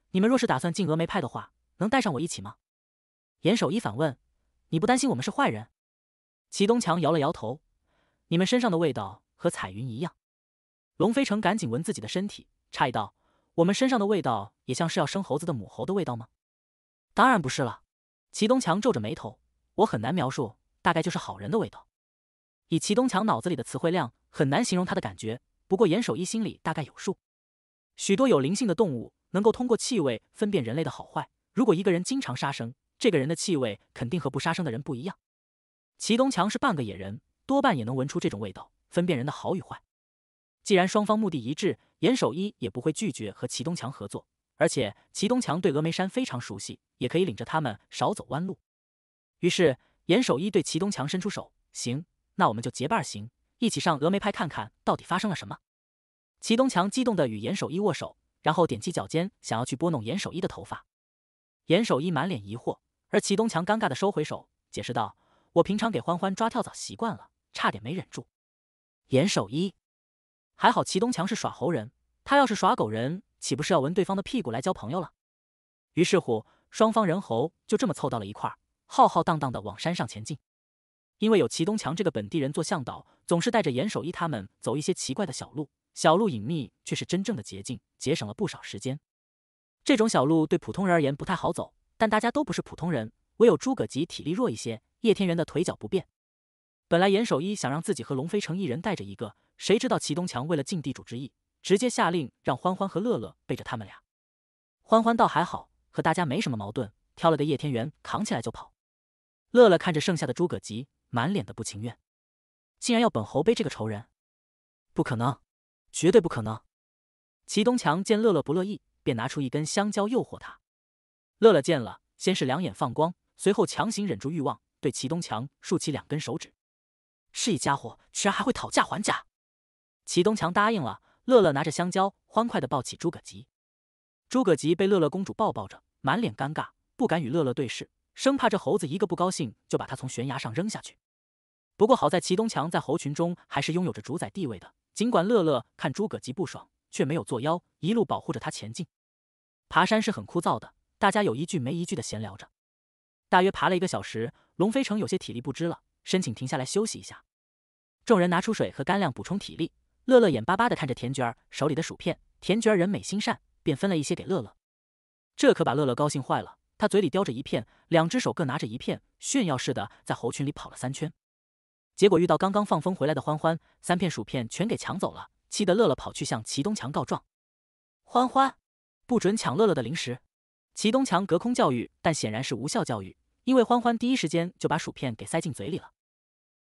你们若是打算进峨眉派的话，能带上我一起吗？严守一反问：“你不担心我们是坏人？”齐东强摇了摇头：“你们身上的味道和彩云一样。”龙飞成赶紧闻自己的身体，诧异道：“我们身上的味道也像是要生猴子的母猴的味道吗？”“当然不是了。”齐东强皱着眉头：“我很难描述，大概就是好人的味道。”以齐东强脑子里的词汇量，很难形容他的感觉。不过严守一心里大概有数，许多有灵性的动物能够通过气味分辨人类的好坏。如果一个人经常杀生，这个人的气味肯定和不杀生的人不一样。齐东强是半个野人，多半也能闻出这种味道，分辨人的好与坏。既然双方目的一致，严守一也不会拒绝和齐东强合作。而且齐东强对峨眉山非常熟悉，也可以领着他们少走弯路。于是严守一对齐东强伸出手：“行，那我们就结伴行。”一起上峨眉派看看到底发生了什么？齐东强激动的与严守一握手，然后踮起脚尖想要去拨弄严守一的头发。严守一满脸疑惑，而齐东强尴尬的收回手，解释道：“我平常给欢欢抓跳蚤习惯了，差点没忍住。”严守一还好，齐东强是耍猴人，他要是耍狗人，岂不是要闻对方的屁股来交朋友了？于是乎，双方人猴就这么凑到了一块浩浩荡荡的往山上前进。因为有齐东强这个本地人做向导。总是带着严守一他们走一些奇怪的小路，小路隐秘，却是真正的捷径，节省了不少时间。这种小路对普通人而言不太好走，但大家都不是普通人，唯有诸葛吉体力弱一些，叶天元的腿脚不便。本来严守一想让自己和龙飞城一人带着一个，谁知道齐东强为了尽地主之谊，直接下令让欢欢和乐乐背着他们俩。欢欢倒还好，和大家没什么矛盾，挑了个叶天元扛起来就跑。乐乐看着剩下的诸葛吉，满脸的不情愿。竟然要本侯背这个仇人，不可能，绝对不可能！齐东强见乐乐不乐意，便拿出一根香蕉诱惑他。乐乐见了，先是两眼放光，随后强行忍住欲望，对齐东强竖起两根手指，这家伙居然还会讨价还价。齐东强答应了，乐乐拿着香蕉，欢快的抱起诸葛吉。诸葛吉被乐乐公主抱抱着，满脸尴尬，不敢与乐乐对视，生怕这猴子一个不高兴，就把他从悬崖上扔下去。不过好在齐东强在猴群中还是拥有着主宰地位的，尽管乐乐看诸葛极不爽，却没有作妖，一路保护着他前进。爬山是很枯燥的，大家有一句没一句的闲聊着。大约爬了一个小时，龙飞城有些体力不支了，申请停下来休息一下。众人拿出水和干粮补充体力。乐乐眼巴巴的看着田菊儿手里的薯片，田菊儿人美心善，便分了一些给乐乐。这可把乐乐高兴坏了，他嘴里叼着一片，两只手各拿着一片，炫耀似的在猴群里跑了三圈。结果遇到刚刚放风回来的欢欢，三片薯片全给抢走了，气得乐乐跑去向齐东强告状。欢欢，不准抢乐乐的零食！齐东强隔空教育，但显然是无效教育，因为欢欢第一时间就把薯片给塞进嘴里了。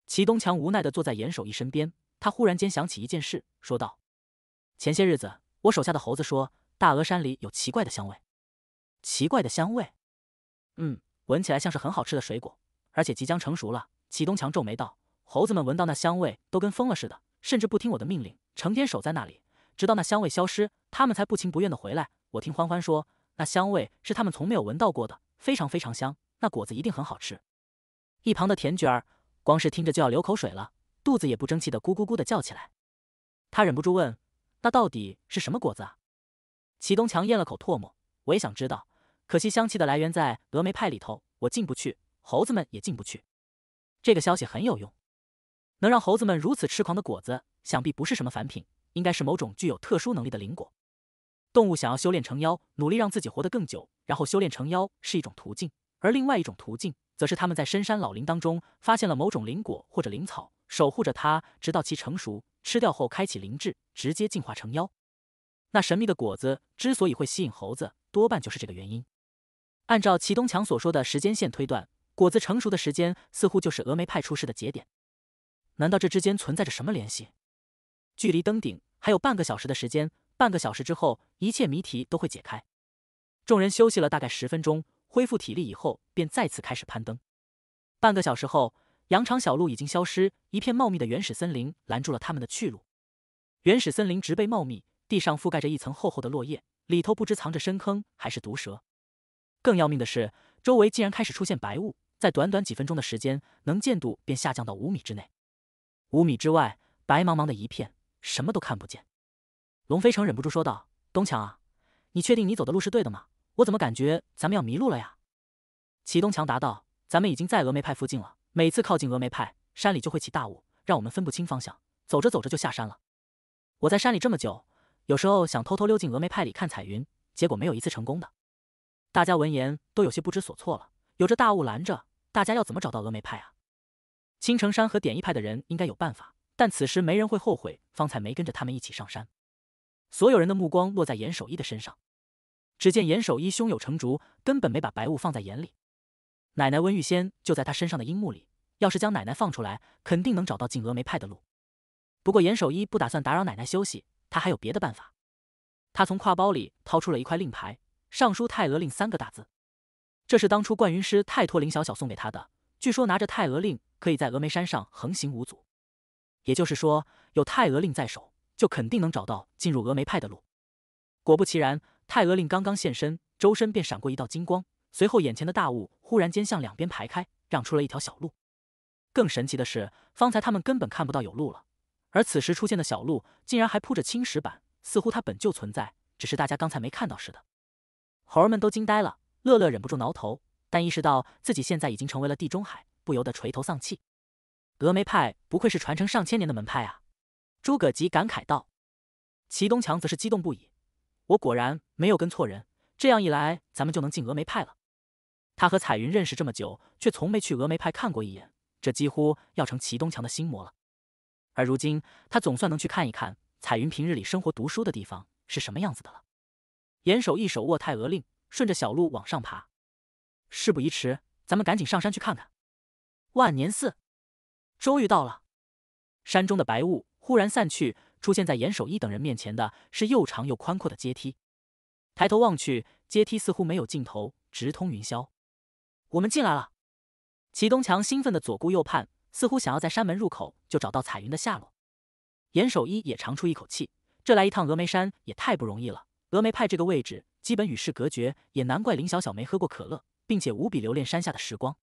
齐东强无奈的坐在严守义身边，他忽然间想起一件事，说道：“前些日子，我手下的猴子说，大峨山里有奇怪的香味。奇怪的香味？嗯，闻起来像是很好吃的水果，而且即将成熟了。”齐东强皱眉道。猴子们闻到那香味，都跟疯了似的，甚至不听我的命令，成天守在那里，直到那香味消失，他们才不情不愿的回来。我听欢欢说，那香味是他们从没有闻到过的，非常非常香，那果子一定很好吃。一旁的田卷儿光是听着就要流口水了，肚子也不争气的咕咕咕的叫起来。他忍不住问：“那到底是什么果子？”啊？”齐东强咽了口唾沫，我也想知道，可惜香气的来源在峨眉派里头，我进不去，猴子们也进不去。这个消息很有用。能让猴子们如此痴狂的果子，想必不是什么凡品，应该是某种具有特殊能力的灵果。动物想要修炼成妖，努力让自己活得更久，然后修炼成妖是一种途径；而另外一种途径，则是他们在深山老林当中发现了某种灵果或者灵草，守护着它直到其成熟，吃掉后开启灵智，直接进化成妖。那神秘的果子之所以会吸引猴子，多半就是这个原因。按照齐东强所说的时间线推断，果子成熟的时间似乎就是峨眉派出事的节点。难道这之间存在着什么联系？距离登顶还有半个小时的时间，半个小时之后，一切谜题都会解开。众人休息了大概十分钟，恢复体力以后，便再次开始攀登。半个小时后，羊肠小路已经消失，一片茂密的原始森林拦住了他们的去路。原始森林植被茂密，地上覆盖着一层厚厚的落叶，里头不知藏着深坑还是毒蛇。更要命的是，周围竟然开始出现白雾，在短短几分钟的时间，能见度便下降到五米之内。五米之外，白茫茫的一片，什么都看不见。龙飞城忍不住说道：“东强啊，你确定你走的路是对的吗？我怎么感觉咱们要迷路了呀？”祁东强答道：“咱们已经在峨眉派附近了。每次靠近峨眉派，山里就会起大雾，让我们分不清方向。走着走着就下山了。我在山里这么久，有时候想偷偷溜进峨眉派里看彩云，结果没有一次成功的。”大家闻言都有些不知所措了。有这大雾拦着，大家要怎么找到峨眉派啊？青城山和点一派的人应该有办法，但此时没人会后悔方才没跟着他们一起上山。所有人的目光落在严守一的身上，只见严守一胸有成竹，根本没把白雾放在眼里。奶奶温玉仙就在他身上的阴木里，要是将奶奶放出来，肯定能找到进峨眉派的路。不过严守一不打算打扰奶奶休息，他还有别的办法。他从挎包里掏出了一块令牌，上书“太峨令”三个大字。这是当初冠云师太托林小小送给他的，据说拿着太峨令。可以在峨眉山上横行无阻，也就是说，有太峨令在手，就肯定能找到进入峨眉派的路。果不其然，太峨令刚刚现身，周身便闪过一道金光，随后眼前的大雾忽然间向两边排开，让出了一条小路。更神奇的是，方才他们根本看不到有路了，而此时出现的小路竟然还铺着青石板，似乎它本就存在，只是大家刚才没看到似的。猴儿们都惊呆了，乐乐忍不住挠头，但意识到自己现在已经成为了地中海。不由得垂头丧气，峨眉派不愧是传承上千年的门派啊！诸葛吉感慨道。齐东强则是激动不已，我果然没有跟错人，这样一来，咱们就能进峨眉派了。他和彩云认识这么久，却从没去峨眉派看过一眼，这几乎要成齐东强的心魔了。而如今，他总算能去看一看彩云平日里生活读书的地方是什么样子的了。严守一手握太峨令，顺着小路往上爬。事不宜迟，咱们赶紧上山去看看。万年寺，终于到了。山中的白雾忽然散去，出现在严守一等人面前的是又长又宽阔的阶梯。抬头望去，阶梯似乎没有尽头，直通云霄。我们进来了。齐东强兴奋的左顾右盼，似乎想要在山门入口就找到彩云的下落。严守一也长出一口气，这来一趟峨眉山也太不容易了。峨眉派这个位置基本与世隔绝，也难怪林小小没喝过可乐，并且无比留恋山下的时光。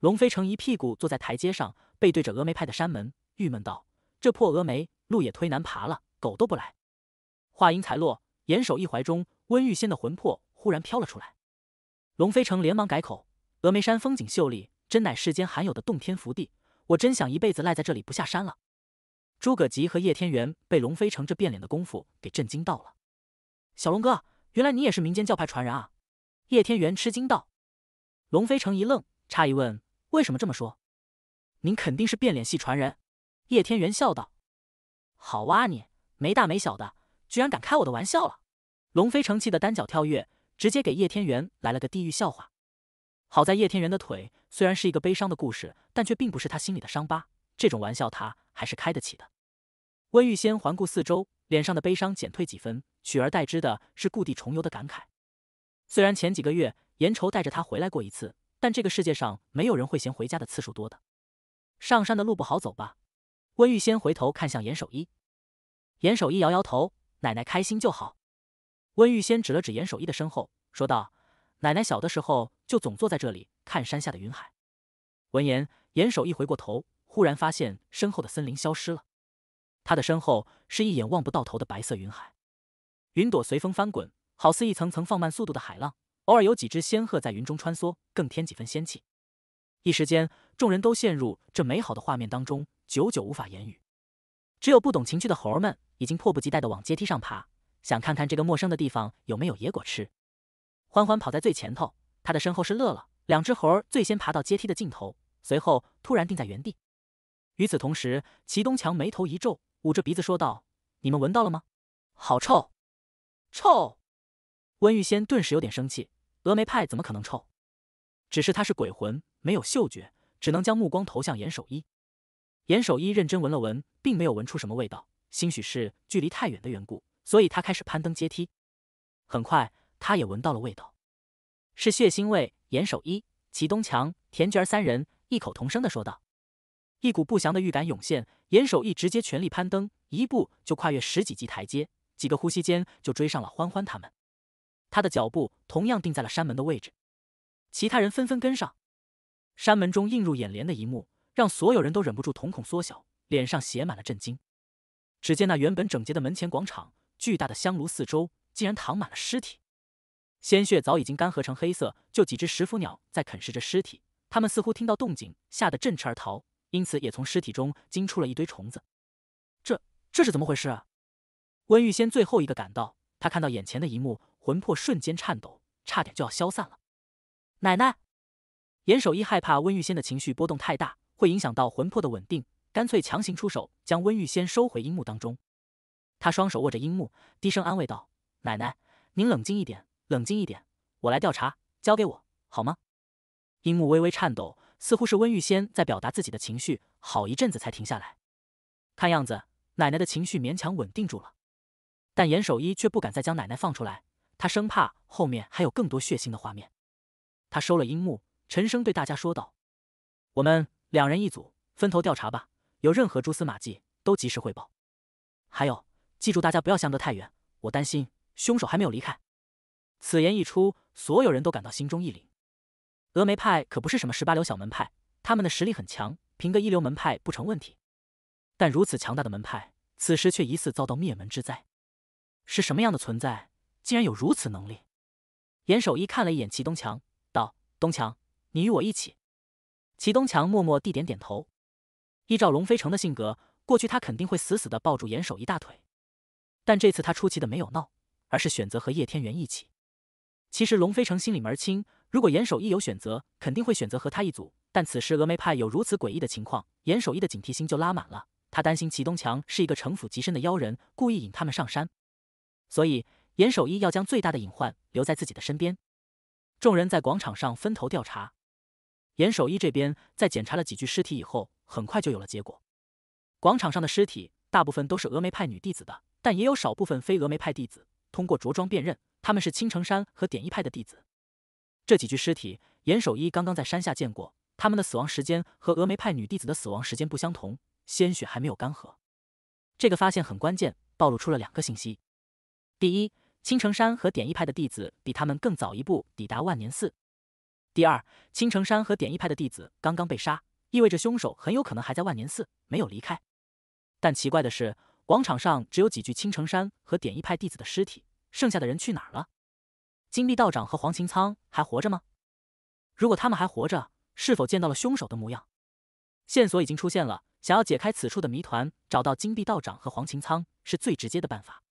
龙飞成一屁股坐在台阶上，背对着峨眉派的山门，郁闷道：“这破峨眉路也忒难爬了，狗都不来。”话音才落，严守一怀中温玉仙的魂魄忽然飘了出来。龙飞成连忙改口：“峨眉山风景秀丽，真乃世间罕有的洞天福地，我真想一辈子赖在这里不下山了。”诸葛吉和叶天元被龙飞成这变脸的功夫给震惊到了。“小龙哥，原来你也是民间教派传人啊！”叶天元吃惊道。龙飞成一愣，诧异问：为什么这么说？您肯定是变脸戏传人。”叶天元笑道。“好哇，你没大没小的，居然敢开我的玩笑了！”龙飞成气的单脚跳跃，直接给叶天元来了个地狱笑话。好在叶天元的腿虽然是一个悲伤的故事，但却并不是他心里的伤疤。这种玩笑他还是开得起的。温玉仙环顾四周，脸上的悲伤减退几分，取而代之的是故地重游的感慨。虽然前几个月严愁带着他回来过一次。但这个世界上没有人会嫌回家的次数多的。上山的路不好走吧？温玉仙回头看向严守一，严守一摇摇头：“奶奶开心就好。”温玉仙指了指严守一的身后，说道：“奶奶小的时候就总坐在这里看山下的云海。”闻言，严守一回过头，忽然发现身后的森林消失了。他的身后是一眼望不到头的白色云海，云朵随风翻滚，好似一层层放慢速度的海浪。偶尔有几只仙鹤在云中穿梭，更添几分仙气。一时间，众人都陷入这美好的画面当中，久久无法言语。只有不懂情趣的猴儿们，已经迫不及待的往阶梯上爬，想看看这个陌生的地方有没有野果吃。欢欢跑在最前头，他的身后是乐乐，两只猴儿最先爬到阶梯的尽头，随后突然定在原地。与此同时，齐东强眉头一皱，捂着鼻子说道：“你们闻到了吗？好臭！臭！”温玉仙顿时有点生气。峨眉派怎么可能臭？只是他是鬼魂，没有嗅觉，只能将目光投向严守一。严守一认真闻了闻，并没有闻出什么味道，兴许是距离太远的缘故，所以他开始攀登阶梯。很快，他也闻到了味道，是血腥味。严守一、齐东强、田菊儿三人异口同声的说道：“一股不祥的预感涌现。”严守一直接全力攀登，一步就跨越十几级台阶，几个呼吸间就追上了欢欢他们。他的脚步同样定在了山门的位置，其他人纷纷跟上。山门中映入眼帘的一幕，让所有人都忍不住瞳孔缩小，脸上写满了震惊。只见那原本整洁的门前广场，巨大的香炉四周竟然躺满了尸体，鲜血早已经干涸成黑色，就几只食腐鸟在啃食着尸体。他们似乎听到动静，吓得振翅而逃，因此也从尸体中惊出了一堆虫子。这这是怎么回事？温玉仙最后一个赶到，他看到眼前的一幕。魂魄瞬间颤抖，差点就要消散了。奶奶，严守一害怕温玉仙的情绪波动太大，会影响到魂魄的稳定，干脆强行出手将温玉仙收回樱木当中。他双手握着樱木，低声安慰道：“奶奶，您冷静一点，冷静一点，我来调查，交给我，好吗？”樱木微微颤抖，似乎是温玉仙在表达自己的情绪，好一阵子才停下来。看样子，奶奶的情绪勉强稳定住了，但严守一却不敢再将奶奶放出来。他生怕后面还有更多血腥的画面，他收了樱木，沉声对大家说道：“我们两人一组，分头调查吧。有任何蛛丝马迹，都及时汇报。还有，记住，大家不要相得太远。我担心凶手还没有离开。”此言一出，所有人都感到心中一凛。峨眉派可不是什么十八流小门派，他们的实力很强，凭个一流门派不成问题。但如此强大的门派，此时却疑似遭到灭门之灾，是什么样的存在？竟然有如此能力！严守一看了一眼齐东强，道：“东强，你与我一起。”齐东强默默地点点头。依照龙飞城的性格，过去他肯定会死死的抱住严守一大腿，但这次他出奇的没有闹，而是选择和叶天元一起。其实龙飞城心里门儿清，如果严守一有选择，肯定会选择和他一组。但此时峨眉派有如此诡异的情况，严守一的警惕心就拉满了。他担心齐东强是一个城府极深的妖人，故意引他们上山，所以。严守一要将最大的隐患留在自己的身边。众人在广场上分头调查，严守一这边在检查了几具尸体以后，很快就有了结果。广场上的尸体大部分都是峨眉派女弟子的，但也有少部分非峨眉派弟子。通过着装辨认，他们是青城山和点一派的弟子。这几具尸体，严守一刚刚在山下见过。他们的死亡时间和峨眉派女弟子的死亡时间不相同，鲜血还没有干涸。这个发现很关键，暴露出了两个信息：第一。青城山和点一派的弟子比他们更早一步抵达万年寺。第二，青城山和点一派的弟子刚刚被杀，意味着凶手很有可能还在万年寺没有离开。但奇怪的是，广场上只有几具青城山和点一派弟子的尸体，剩下的人去哪儿了？金碧道长和黄勤苍还活着吗？如果他们还活着，是否见到了凶手的模样？线索已经出现了，想要解开此处的谜团，找到金碧道长和黄勤苍是最直接的办法。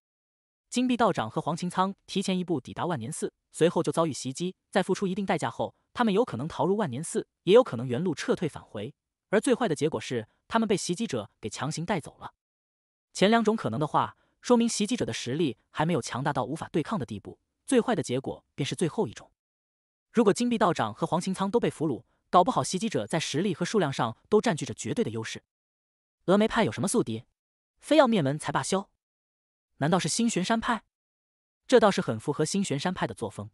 金币道长和黄勤苍提前一步抵达万年寺，随后就遭遇袭击。在付出一定代价后，他们有可能逃入万年寺，也有可能原路撤退返回。而最坏的结果是，他们被袭击者给强行带走了。前两种可能的话，说明袭击者的实力还没有强大到无法对抗的地步。最坏的结果便是最后一种，如果金币道长和黄勤苍都被俘虏，搞不好袭击者在实力和数量上都占据着绝对的优势。峨眉派有什么宿敌，非要灭门才罢休？难道是星玄山派？这倒是很符合星玄山派的作风。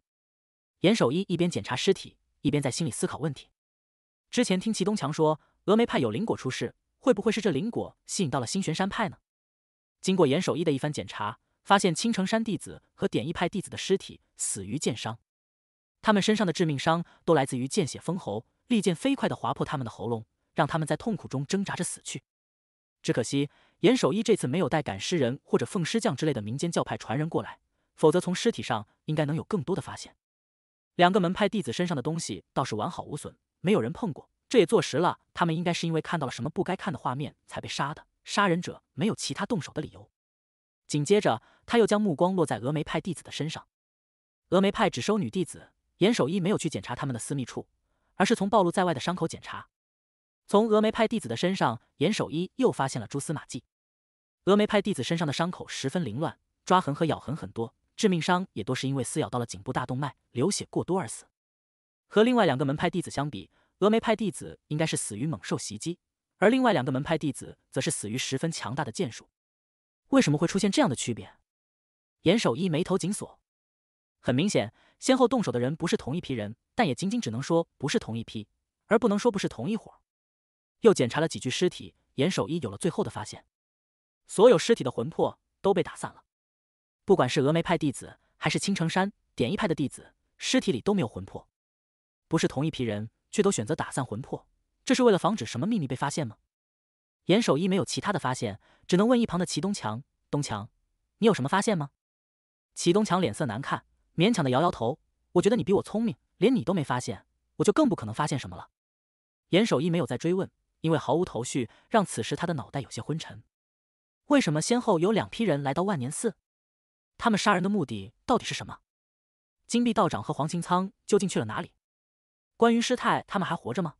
严守一一边检查尸体，一边在心里思考问题。之前听齐东强说峨眉派有灵果出世，会不会是这灵果吸引到了星玄山派呢？经过严守一的一番检查，发现青城山弟子和点易派弟子的尸体死于剑伤，他们身上的致命伤都来自于见血封喉，利剑飞快的划破他们的喉咙，让他们在痛苦中挣扎着死去。只可惜，严守一这次没有带赶尸人或者奉尸匠之类的民间教派传人过来，否则从尸体上应该能有更多的发现。两个门派弟子身上的东西倒是完好无损，没有人碰过，这也坐实了他们应该是因为看到了什么不该看的画面才被杀的。杀人者没有其他动手的理由。紧接着，他又将目光落在峨眉派弟子的身上。峨眉派只收女弟子，严守一没有去检查他们的私密处，而是从暴露在外的伤口检查。从峨眉派弟子的身上，严守一又发现了蛛丝马迹。峨眉派弟子身上的伤口十分凌乱，抓痕和咬痕很多，致命伤也多是因为撕咬到了颈部大动脉，流血过多而死。和另外两个门派弟子相比，峨眉派弟子应该是死于猛兽袭击，而另外两个门派弟子则是死于十分强大的剑术。为什么会出现这样的区别？严守一眉头紧锁。很明显，先后动手的人不是同一批人，但也仅仅只能说不是同一批，而不能说不是同一伙。又检查了几具尸体，严守一有了最后的发现：所有尸体的魂魄都被打散了。不管是峨眉派弟子，还是青城山点一派的弟子，尸体里都没有魂魄。不是同一批人，却都选择打散魂魄，这是为了防止什么秘密被发现吗？严守一没有其他的发现，只能问一旁的齐东强：“东强，你有什么发现吗？”齐东强脸色难看，勉强的摇摇头：“我觉得你比我聪明，连你都没发现，我就更不可能发现什么了。”严守一没有再追问。因为毫无头绪，让此时他的脑袋有些昏沉。为什么先后有两批人来到万年寺？他们杀人的目的到底是什么？金碧道长和黄清仓究竟去了哪里？关于师太他们还活着吗？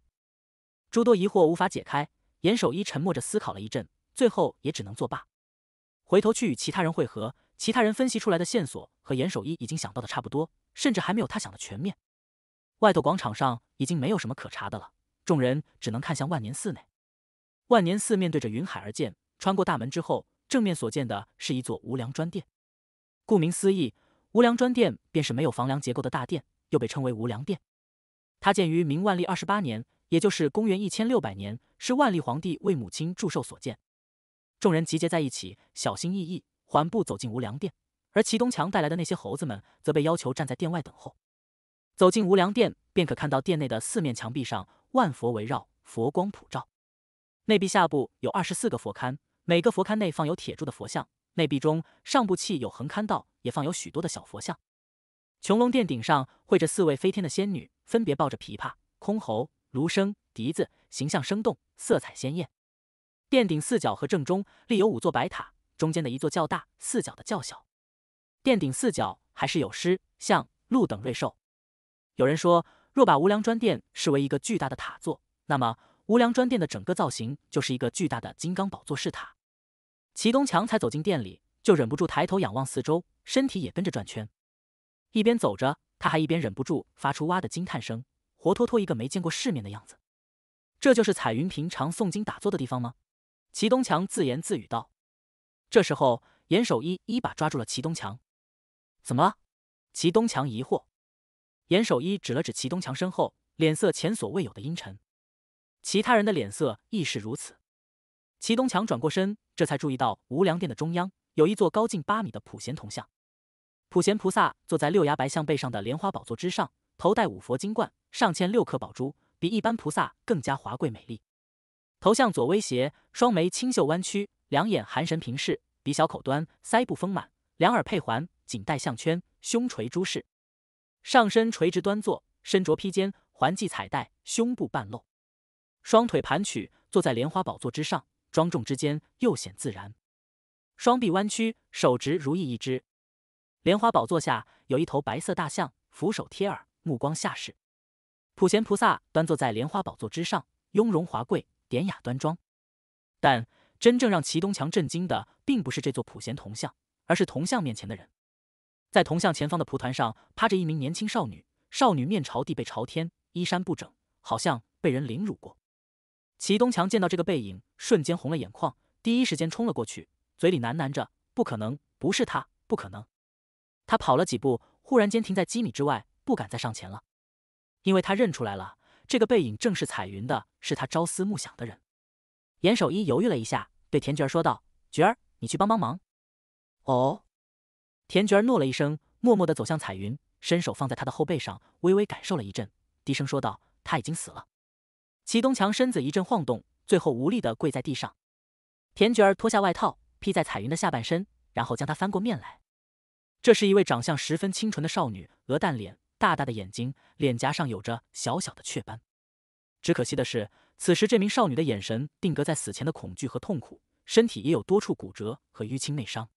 诸多疑惑无法解开。严守一沉默着思考了一阵，最后也只能作罢，回头去与其他人会合。其他人分析出来的线索和严守一已经想到的差不多，甚至还没有他想的全面。外头广场上已经没有什么可查的了。众人只能看向万年寺内。万年寺面对着云海而建，穿过大门之后，正面所见的是一座无梁砖殿。顾名思义，无梁砖殿便是没有房梁结构的大殿，又被称为无梁殿。它建于明万历二十八年，也就是公元一千六百年，是万历皇帝为母亲祝寿所建。众人集结在一起，小心翼翼，缓步走进无梁殿。而齐东强带来的那些猴子们，则被要求站在殿外等候。走进无梁殿，便可看到殿内的四面墙壁上。万佛围绕，佛光普照。内壁下部有二十四个佛龛，每个佛龛内放有铁铸的佛像。内壁中上部砌有横龛道，也放有许多的小佛像。穹窿殿顶上绘着四位飞天的仙女，分别抱着琵琶、箜篌、芦笙、笛子，形象生动，色彩鲜艳。殿顶四角和正中立有五座白塔，中间的一座较大，四角的较小。殿顶四角还是有狮、象、鹿等瑞兽。有人说。若把无梁砖殿视为一个巨大的塔座，那么无梁砖殿的整个造型就是一个巨大的金刚宝座式塔。齐东强才走进店里，就忍不住抬头仰望四周，身体也跟着转圈。一边走着，他还一边忍不住发出“哇”的惊叹声，活脱脱一个没见过世面的样子。这就是彩云平常诵经打坐的地方吗？齐东强自言自语道。这时候，严守一一把抓住了齐东强：“怎么了？”齐东强疑惑。严守一指了指齐东强身后，脸色前所未有的阴沉。其他人的脸色亦是如此。齐东强转过身，这才注意到无量殿的中央有一座高近八米的普贤铜像。普贤菩萨坐在六牙白象背上的莲花宝座之上，头戴五佛金冠，上嵌六颗宝珠，比一般菩萨更加华贵美丽。头向左微斜，双眉清秀弯曲，两眼含神平视，鼻小口端，腮部丰满，两耳佩环，颈带项圈，胸垂珠饰。上身垂直端坐，身着披肩，环系彩带，胸部半露，双腿盘曲，坐在莲花宝座之上，庄重之间又显自然。双臂弯曲，手执如意一只。莲花宝座下有一头白色大象，俯首贴耳，目光下视。普贤菩萨端坐在莲花宝座之上，雍容华贵，典雅端庄。但真正让齐东强震惊的，并不是这座普贤铜像，而是铜像面前的人。在铜像前方的蒲团上，趴着一名年轻少女。少女面朝地，背朝天，衣衫不整，好像被人凌辱过。齐东强见到这个背影，瞬间红了眼眶，第一时间冲了过去，嘴里喃喃着：“不可能，不是他，不可能。”他跑了几步，忽然间停在几米之外，不敢再上前了，因为他认出来了，这个背影正是彩云的，是他朝思暮想的人。严守一犹豫了一下，对田菊儿说道：“菊儿，你去帮帮忙。”“哦。”田菊儿诺了一声，默默地走向彩云，伸手放在她的后背上，微微感受了一阵，低声说道：“他已经死了。”齐东强身子一阵晃动，最后无力地跪在地上。田菊儿脱下外套披在彩云的下半身，然后将她翻过面来。这是一位长相十分清纯的少女，鹅蛋脸，大大的眼睛，脸颊上有着小小的雀斑。只可惜的是，此时这名少女的眼神定格在死前的恐惧和痛苦，身体也有多处骨折和淤青内伤。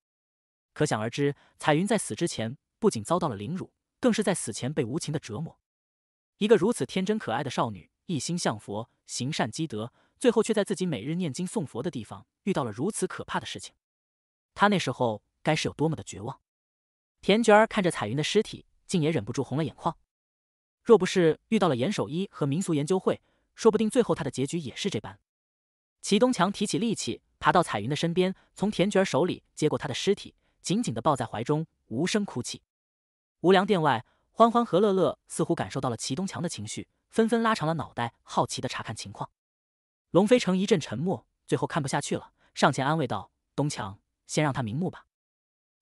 可想而知，彩云在死之前不仅遭到了凌辱，更是在死前被无情的折磨。一个如此天真可爱的少女，一心向佛，行善积德，最后却在自己每日念经送佛的地方遇到了如此可怕的事情。她那时候该是有多么的绝望！田娟儿看着彩云的尸体，竟也忍不住红了眼眶。若不是遇到了严守一和民俗研究会，说不定最后她的结局也是这般。齐东强提起力气，爬到彩云的身边，从田娟儿手里接过她的尸体。紧紧地抱在怀中，无声哭泣。无良殿外，欢欢和乐乐似乎感受到了齐东强的情绪，纷纷拉长了脑袋，好奇地查看情况。龙飞成一阵沉默，最后看不下去了，上前安慰道：“东强，先让他瞑目吧，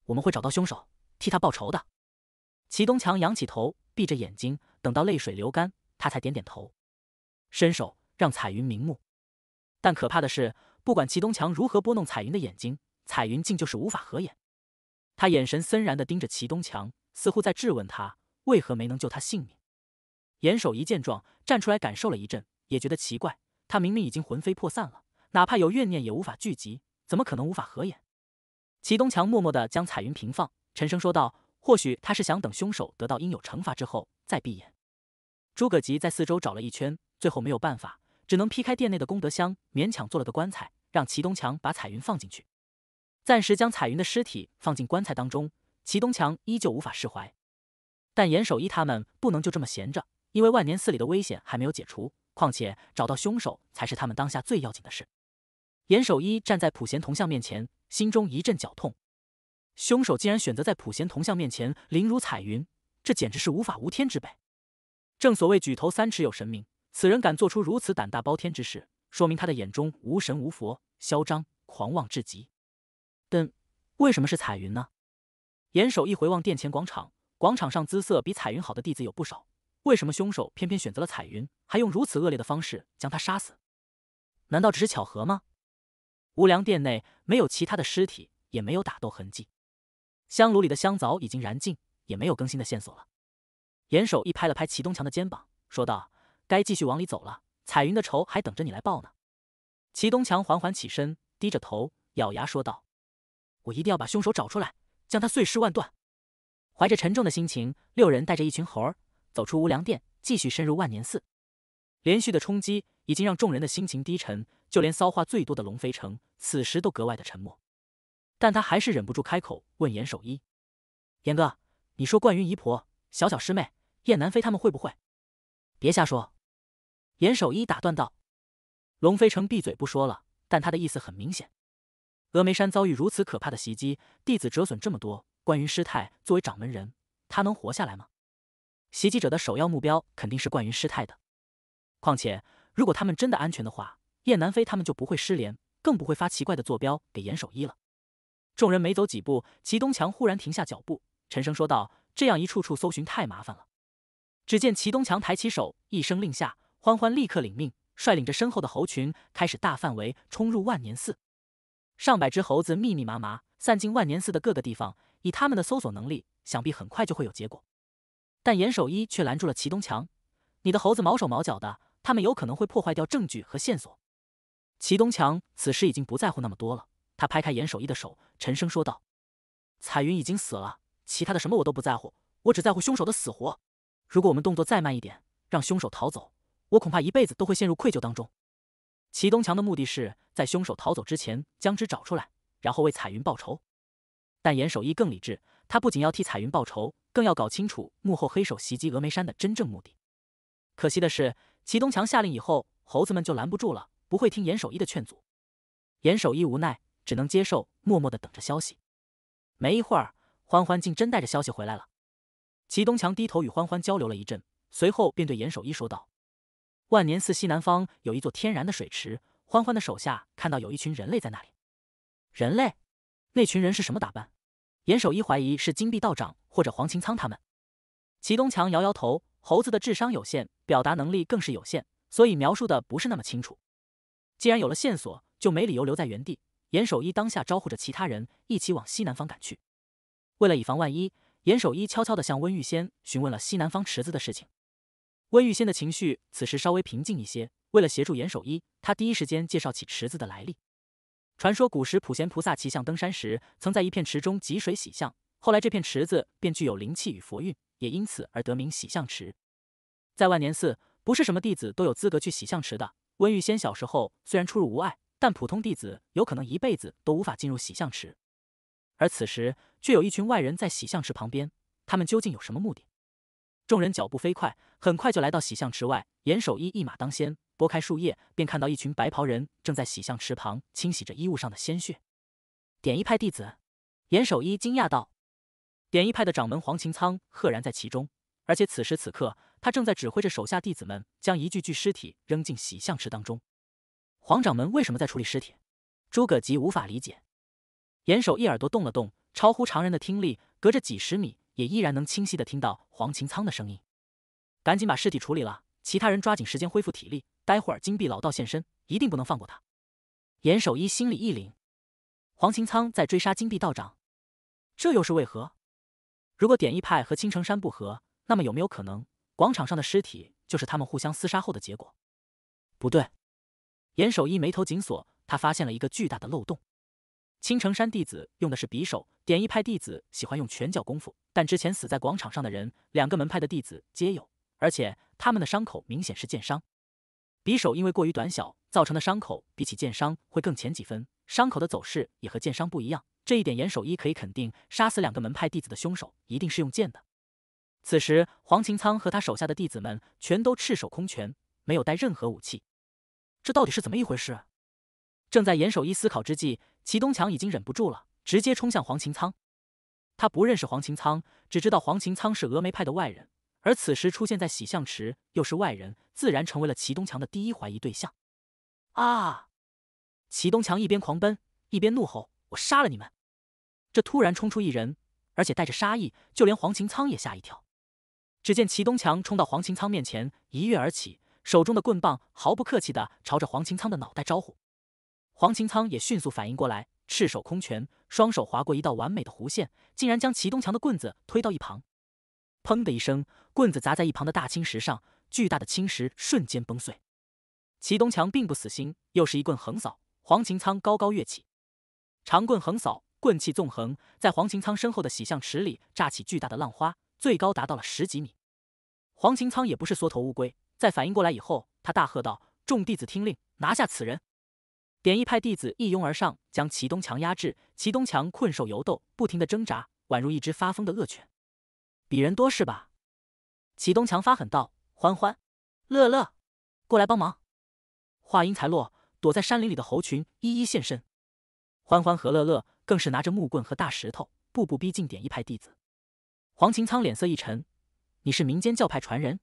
我们会找到凶手，替他报仇的。”齐东强仰起头，闭着眼睛，等到泪水流干，他才点点头，伸手让彩云瞑目。但可怕的是，不管齐东强如何拨弄彩云的眼睛，彩云竟就是无法合眼。他眼神森然地盯着齐东强，似乎在质问他为何没能救他性命。严守一见状，站出来感受了一阵，也觉得奇怪。他明明已经魂飞魄散了，哪怕有怨念也无法聚集，怎么可能无法合眼？齐东强默默地将彩云平放，沉声说道：“或许他是想等凶手得到应有惩罚之后再闭眼。”诸葛吉在四周找了一圈，最后没有办法，只能劈开殿内的功德箱，勉强做了个棺材，让齐东强把彩云放进去。暂时将彩云的尸体放进棺材当中，齐东强依旧无法释怀。但严守一他们不能就这么闲着，因为万年寺里的危险还没有解除。况且找到凶手才是他们当下最要紧的事。严守一站在普贤铜像面前，心中一阵绞痛。凶手竟然选择在普贤铜像面前凌辱彩云，这简直是无法无天之辈。正所谓举头三尺有神明，此人敢做出如此胆大包天之事，说明他的眼中无神无佛，嚣张狂妄至极。但为什么是彩云呢？严守一回望殿前广场，广场上姿色比彩云好的弟子有不少，为什么凶手偏偏选择了彩云，还用如此恶劣的方式将她杀死？难道只是巧合吗？无良殿内没有其他的尸体，也没有打斗痕迹，香炉里的香枣已经燃尽，也没有更新的线索了。严守一拍了拍齐东强的肩膀，说道：“该继续往里走了，彩云的仇还等着你来报呢。”齐东强缓缓起身，低着头，咬牙说道。我一定要把凶手找出来，将他碎尸万段。怀着沉重的心情，六人带着一群猴儿走出无良殿，继续深入万年寺。连续的冲击已经让众人的心情低沉，就连骚话最多的龙飞城，此时都格外的沉默。但他还是忍不住开口问严守一：“严哥，你说冠云姨婆、小小师妹、燕南飞他们会不会？”别瞎说！严守一打断道。龙飞城闭嘴不说了，但他的意思很明显。峨眉山遭遇如此可怕的袭击，弟子折损这么多，关云师太作为掌门人，他能活下来吗？袭击者的首要目标肯定是关云师太的。况且，如果他们真的安全的话，燕南飞他们就不会失联，更不会发奇怪的坐标给严守一了。众人没走几步，齐东强忽然停下脚步，沉声说道：“这样一处处搜寻太麻烦了。”只见齐东强抬起手，一声令下，欢欢立刻领命，率领着身后的猴群开始大范围冲入万年寺。上百只猴子密密麻麻，散进万年寺的各个地方。以他们的搜索能力，想必很快就会有结果。但严守一却拦住了齐东强：“你的猴子毛手毛脚的，他们有可能会破坏掉证据和线索。”齐东强此时已经不在乎那么多了，他拍开严守一的手，沉声说道：“彩云已经死了，其他的什么我都不在乎，我只在乎凶手的死活。如果我们动作再慢一点，让凶手逃走，我恐怕一辈子都会陷入愧疚当中。”齐东强的目的是在凶手逃走之前将之找出来，然后为彩云报仇。但严守一更理智，他不仅要替彩云报仇，更要搞清楚幕后黑手袭击峨眉山的真正目的。可惜的是，齐东强下令以后，猴子们就拦不住了，不会听严守一的劝阻。严守一无奈，只能接受，默默的等着消息。没一会儿，欢欢竟真带着消息回来了。齐东强低头与欢欢交流了一阵，随后便对严守一说道。万年寺西南方有一座天然的水池，欢欢的手下看到有一群人类在那里。人类，那群人是什么打扮？严守一怀疑是金碧道长或者黄勤苍他们。齐东强摇摇头，猴子的智商有限，表达能力更是有限，所以描述的不是那么清楚。既然有了线索，就没理由留在原地。严守一当下招呼着其他人一起往西南方赶去。为了以防万一，严守一悄悄地向温玉仙询问了西南方池子的事情。温玉仙的情绪此时稍微平静一些。为了协助严守一，他第一时间介绍起池子的来历。传说古时普贤菩萨骑象登山时，曾在一片池中汲水洗象，后来这片池子便具有灵气与佛运，也因此而得名洗象池。在万年寺，不是什么弟子都有资格去洗象池的。温玉仙小时候虽然出入无碍，但普通弟子有可能一辈子都无法进入洗象池。而此时，却有一群外人在洗象池旁边，他们究竟有什么目的？众人脚步飞快，很快就来到洗象池外。严守一一马当先，拨开树叶，便看到一群白袍人正在洗象池旁清洗着衣物上的鲜血。点一派弟子，严守一惊讶道：“点一派的掌门黄擎苍赫然在其中，而且此时此刻，他正在指挥着手下弟子们将一具具尸体扔进洗象池当中。”黄掌门为什么在处理尸体？诸葛吉无法理解。严守一耳朵动了动，超乎常人的听力，隔着几十米。也依然能清晰的听到黄勤苍的声音。赶紧把尸体处理了，其他人抓紧时间恢复体力。待会儿金碧老道现身，一定不能放过他。严守一心里一凛，黄勤苍在追杀金碧道长，这又是为何？如果点一派和青城山不和，那么有没有可能广场上的尸体就是他们互相厮杀后的结果？不对，严守一眉头紧锁，他发现了一个巨大的漏洞。青城山弟子用的是匕首，点一派弟子喜欢用拳脚功夫。但之前死在广场上的人，两个门派的弟子皆有，而且他们的伤口明显是剑伤。匕首因为过于短小，造成的伤口比起剑伤会更浅几分，伤口的走势也和剑伤不一样。这一点严守一可以肯定，杀死两个门派弟子的凶手一定是用剑的。此时，黄勤苍和他手下的弟子们全都赤手空拳，没有带任何武器，这到底是怎么一回事？正在严守一思考之际，齐东强已经忍不住了，直接冲向黄勤苍。他不认识黄勤苍，只知道黄勤苍是峨眉派的外人，而此时出现在洗象池又是外人，自然成为了齐东强的第一怀疑对象。啊！齐东强一边狂奔一边怒吼：“我杀了你们！”这突然冲出一人，而且带着杀意，就连黄勤苍也吓一跳。只见齐东强冲到黄勤苍面前，一跃而起，手中的棍棒毫不客气地朝着黄勤苍的脑袋招呼。黄勤苍也迅速反应过来。赤手空拳，双手划过一道完美的弧线，竟然将齐东强的棍子推到一旁。砰的一声，棍子砸在一旁的大青石上，巨大的青石瞬间崩碎。齐东强并不死心，又是一棍横扫。黄勤仓高高跃起，长棍横扫，棍气纵横，在黄勤仓身后的洗象池里炸起巨大的浪花，最高达到了十几米。黄勤仓也不是缩头乌龟，在反应过来以后，他大喝道：“众弟子听令，拿下此人！”点易派弟子一拥而上，将齐东强压制。齐东强困兽犹斗，不停地挣扎，宛如一只发疯的恶犬。比人多是吧？齐东强发狠道：“欢欢，乐乐，过来帮忙！”话音才落，躲在山林里的猴群一一现身。欢欢和乐乐更是拿着木棍和大石头，步步逼近点易派弟子。黄勤苍脸色一沉：“你是民间教派传人？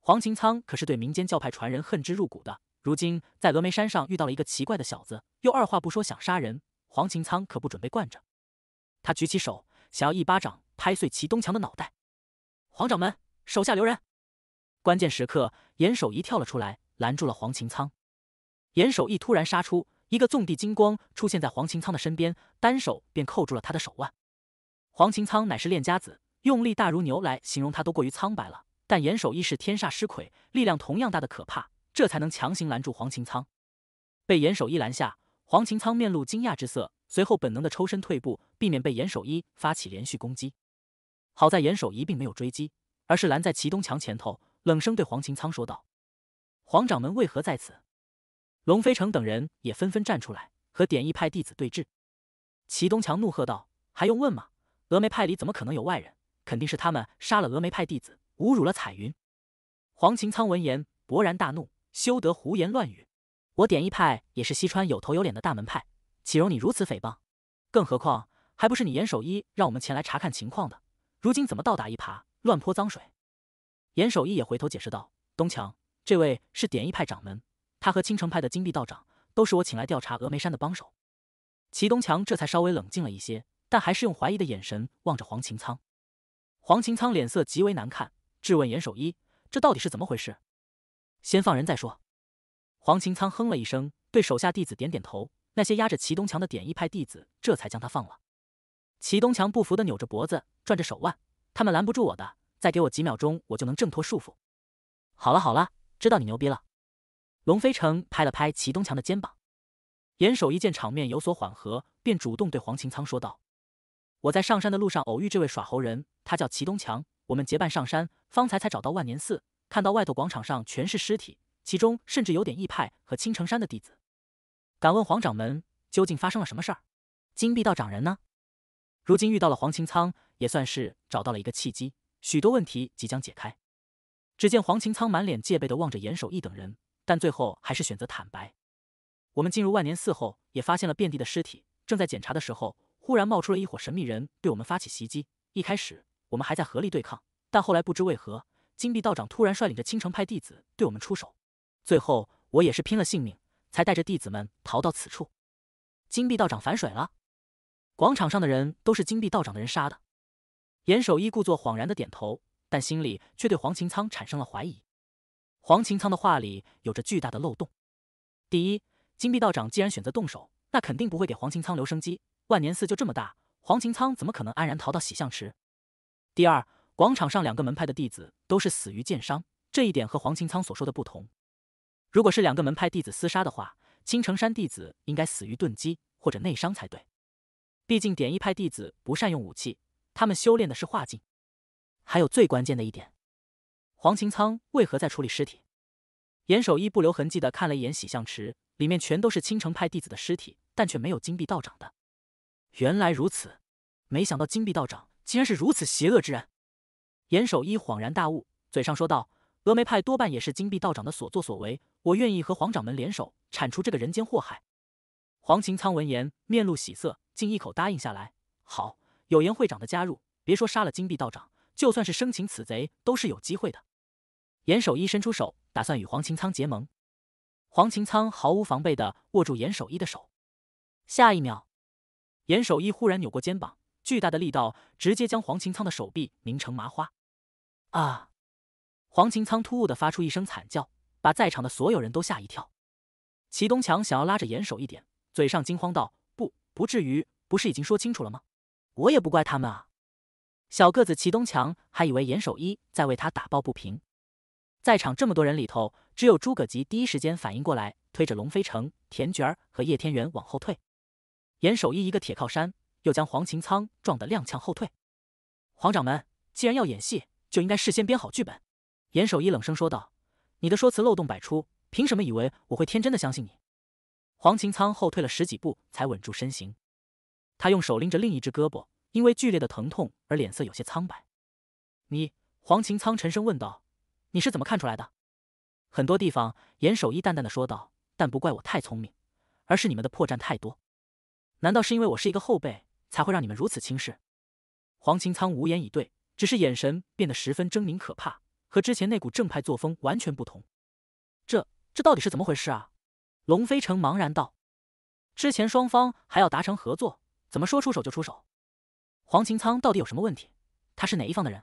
黄勤苍可是对民间教派传人恨之入骨的。”如今在峨眉山上遇到了一个奇怪的小子，又二话不说想杀人，黄勤苍可不准备惯着。他举起手，想要一巴掌拍碎齐东强的脑袋。黄掌门，手下留人！关键时刻，严守一跳了出来，拦住了黄勤苍。严守一突然杀出，一个纵地金光出现在黄勤苍的身边，单手便扣住了他的手腕。黄勤苍乃是练家子，用力大如牛来形容他都过于苍白了，但严守一是天煞尸魁，力量同样大的可怕。这才能强行拦住黄擎苍。被严守一拦下，黄擎苍面露惊讶之色，随后本能的抽身退步，避免被严守一发起连续攻击。好在严守一并没有追击，而是拦在齐东强前头，冷声对黄擎苍说道：“黄掌门为何在此？”龙飞城等人也纷纷站出来和典义派弟子对峙。齐东强怒喝道：“还用问吗？峨眉派里怎么可能有外人？肯定是他们杀了峨眉派弟子，侮辱了彩云。”黄擎苍闻言勃然大怒。休得胡言乱语！我点义派也是西川有头有脸的大门派，岂容你如此诽谤？更何况，还不是你严守一让我们前来查看情况的？如今怎么倒打一耙，乱泼脏水？严守一也回头解释道：“东强，这位是点义派掌门，他和青城派的金碧道长都是我请来调查峨眉山的帮手。”齐东强这才稍微冷静了一些，但还是用怀疑的眼神望着黄勤苍。黄勤苍脸色极为难看，质问严守一：“这到底是怎么回事？”先放人再说。黄勤苍哼了一声，对手下弟子点点头。那些压着齐东强的点一派弟子这才将他放了。齐东强不服的扭着脖子，转着手腕。他们拦不住我的，再给我几秒钟，我就能挣脱束缚。好了好了，知道你牛逼了。龙飞成拍了拍齐东强的肩膀。严守一见场面有所缓和，便主动对黄勤苍说道：“我在上山的路上偶遇这位耍猴人，他叫齐东强。我们结伴上山，方才才找到万年寺。”看到外头广场上全是尸体，其中甚至有点异派和青城山的弟子。敢问黄掌门，究竟发生了什么事儿？金碧道长人呢？如今遇到了黄擎苍，也算是找到了一个契机，许多问题即将解开。只见黄擎苍满脸戒备地望着严守义等人，但最后还是选择坦白。我们进入万年寺后，也发现了遍地的尸体。正在检查的时候，忽然冒出了一伙神秘人，对我们发起袭击。一开始我们还在合力对抗，但后来不知为何。金碧道长突然率领着青城派弟子对我们出手，最后我也是拼了性命，才带着弟子们逃到此处。金碧道长反水了，广场上的人都是金碧道长的人杀的。严守一故作恍然的点头，但心里却对黄勤苍产生了怀疑。黄勤苍的话里有着巨大的漏洞。第一，金碧道长既然选择动手，那肯定不会给黄勤苍留生机。万年寺就这么大，黄勤苍怎么可能安然逃到洗象池？第二。广场上两个门派的弟子都是死于剑伤，这一点和黄清苍所说的不同。如果是两个门派弟子厮杀的话，青城山弟子应该死于钝击或者内伤才对。毕竟点一派弟子不善用武器，他们修炼的是化境。还有最关键的一点，黄清苍为何在处理尸体？严守一不留痕迹的看了一眼洗象池，里面全都是青城派弟子的尸体，但却没有金碧道长的。原来如此，没想到金碧道长竟然是如此邪恶之人。严守一恍然大悟，嘴上说道：“峨眉派多半也是金碧道长的所作所为，我愿意和黄掌门联手铲除这个人间祸害。”黄勤苍闻言，面露喜色，竟一口答应下来：“好，有严会长的加入，别说杀了金碧道长，就算是生擒此贼，都是有机会的。”严守一伸出手，打算与黄勤苍结盟。黄勤苍毫无防备的握住严守一的手，下一秒，严守一忽然扭过肩膀，巨大的力道直接将黄勤苍的手臂拧成麻花。啊！黄勤仓突兀的发出一声惨叫，把在场的所有人都吓一跳。齐东强想要拉着严守一，点嘴上惊慌道：“不，不至于，不是已经说清楚了吗？我也不怪他们啊。”小个子齐东强还以为严守一在为他打抱不平。在场这么多人里头，只有诸葛吉第一时间反应过来，推着龙飞城、田卷儿和叶天元往后退。严守一一个铁靠山，又将黄勤仓撞得踉跄后退。黄掌门，既然要演戏。就应该事先编好剧本，严守一冷声说道：“你的说辞漏洞百出，凭什么以为我会天真的相信你？”黄勤苍后退了十几步才稳住身形，他用手拎着另一只胳膊，因为剧烈的疼痛而脸色有些苍白。你，黄勤苍沉声问道：“你是怎么看出来的？”很多地方，严守一淡淡的说道：“但不怪我太聪明，而是你们的破绽太多。难道是因为我是一个后辈，才会让你们如此轻视？”黄勤苍无言以对。只是眼神变得十分狰狞可怕，和之前那股正派作风完全不同。这这到底是怎么回事啊？龙飞城茫然道：“之前双方还要达成合作，怎么说出手就出手？黄勤仓到底有什么问题？他是哪一方的人？”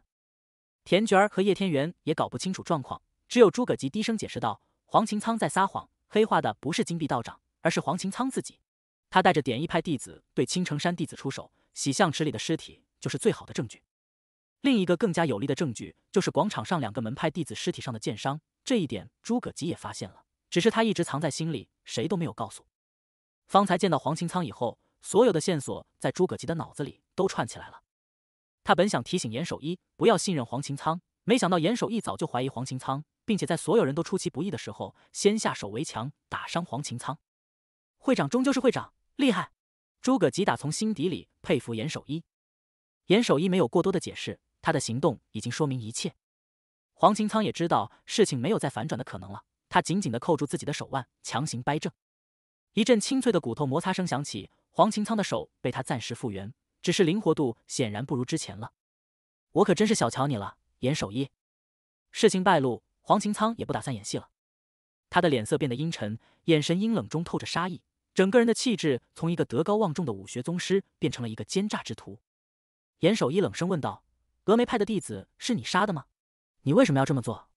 田娟儿和叶天元也搞不清楚状况，只有诸葛吉低声解释道：“黄勤仓在撒谎，黑化的不是金币道长，而是黄勤仓自己。他带着点一派弟子对青城山弟子出手，洗象池里的尸体就是最好的证据。”另一个更加有力的证据就是广场上两个门派弟子尸体上的剑伤，这一点诸葛吉也发现了，只是他一直藏在心里，谁都没有告诉。方才见到黄秦仓以后，所有的线索在诸葛吉的脑子里都串起来了。他本想提醒严守一不要信任黄秦仓，没想到严守一早就怀疑黄秦仓，并且在所有人都出其不意的时候先下手为强，打伤黄秦仓。会长终究是会长，厉害！诸葛吉打从心底里佩服严守一。严守一没有过多的解释。他的行动已经说明一切，黄擎苍也知道事情没有再反转的可能了。他紧紧的扣住自己的手腕，强行掰正，一阵清脆的骨头摩擦声响起。黄擎苍的手被他暂时复原，只是灵活度显然不如之前了。我可真是小瞧你了，严守一。事情败露，黄擎苍也不打算演戏了。他的脸色变得阴沉，眼神阴冷中透着杀意，整个人的气质从一个德高望重的武学宗师变成了一个奸诈之徒。严守一冷声问道。峨眉派的弟子是你杀的吗？你为什么要这么做？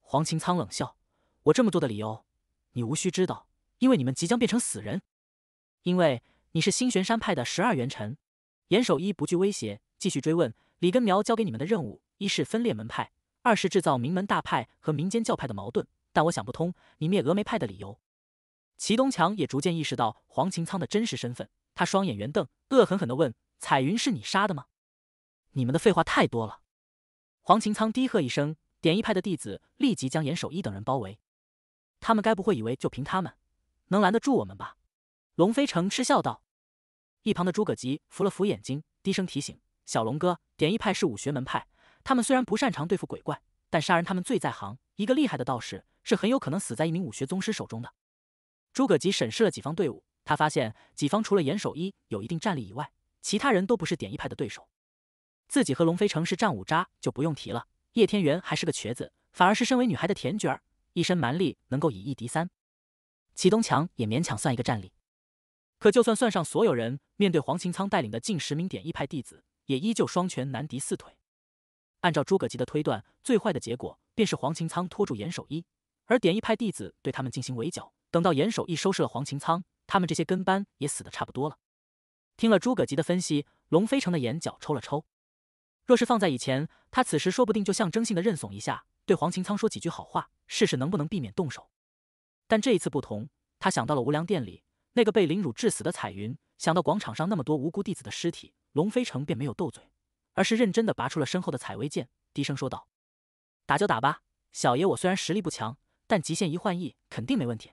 黄擎苍冷笑：“我这么做的理由，你无需知道，因为你们即将变成死人，因为你是星玄山派的十二元臣。”严守一不惧威胁，继续追问：“李根苗交给你们的任务，一是分裂门派，二是制造名门大派和民间教派的矛盾。但我想不通，你灭峨眉派的理由。”齐东强也逐渐意识到黄擎苍的真实身份，他双眼圆瞪，恶狠狠地问：“彩云是你杀的吗？”你们的废话太多了！黄擎苍低喝一声，点一派的弟子立即将严守一等人包围。他们该不会以为就凭他们能拦得住我们吧？龙飞城嗤笑道。一旁的诸葛吉扶了扶眼睛，低声提醒：“小龙哥，点一派是武学门派，他们虽然不擅长对付鬼怪，但杀人他们最在行。一个厉害的道士是很有可能死在一名武学宗师手中的。”诸葛吉审视了几方队伍，他发现己方除了严守一有一定战力以外，其他人都不是点一派的对手。自己和龙飞城是战五渣，就不用提了。叶天元还是个瘸子，反而是身为女孩的田角儿，一身蛮力能够以一敌三。祁东强也勉强算一个战力，可就算算上所有人，面对黄勤仓带领的近十名点易派弟子，也依旧双拳难敌四腿。按照诸葛吉的推断，最坏的结果便是黄勤仓拖住严守一，而点一派弟子对他们进行围剿。等到严守一收拾了黄勤仓，他们这些跟班也死得差不多了。听了诸葛吉的分析，龙飞城的眼角抽了抽。若是放在以前，他此时说不定就象征性的认怂一下，对黄勤苍说几句好话，试试能不能避免动手。但这一次不同，他想到了无良殿里那个被凌辱致死的彩云，想到广场上那么多无辜弟子的尸体，龙飞城便没有斗嘴，而是认真的拔出了身后的采薇剑，低声说道：“打就打吧，小爷我虽然实力不强，但极限一换一肯定没问题。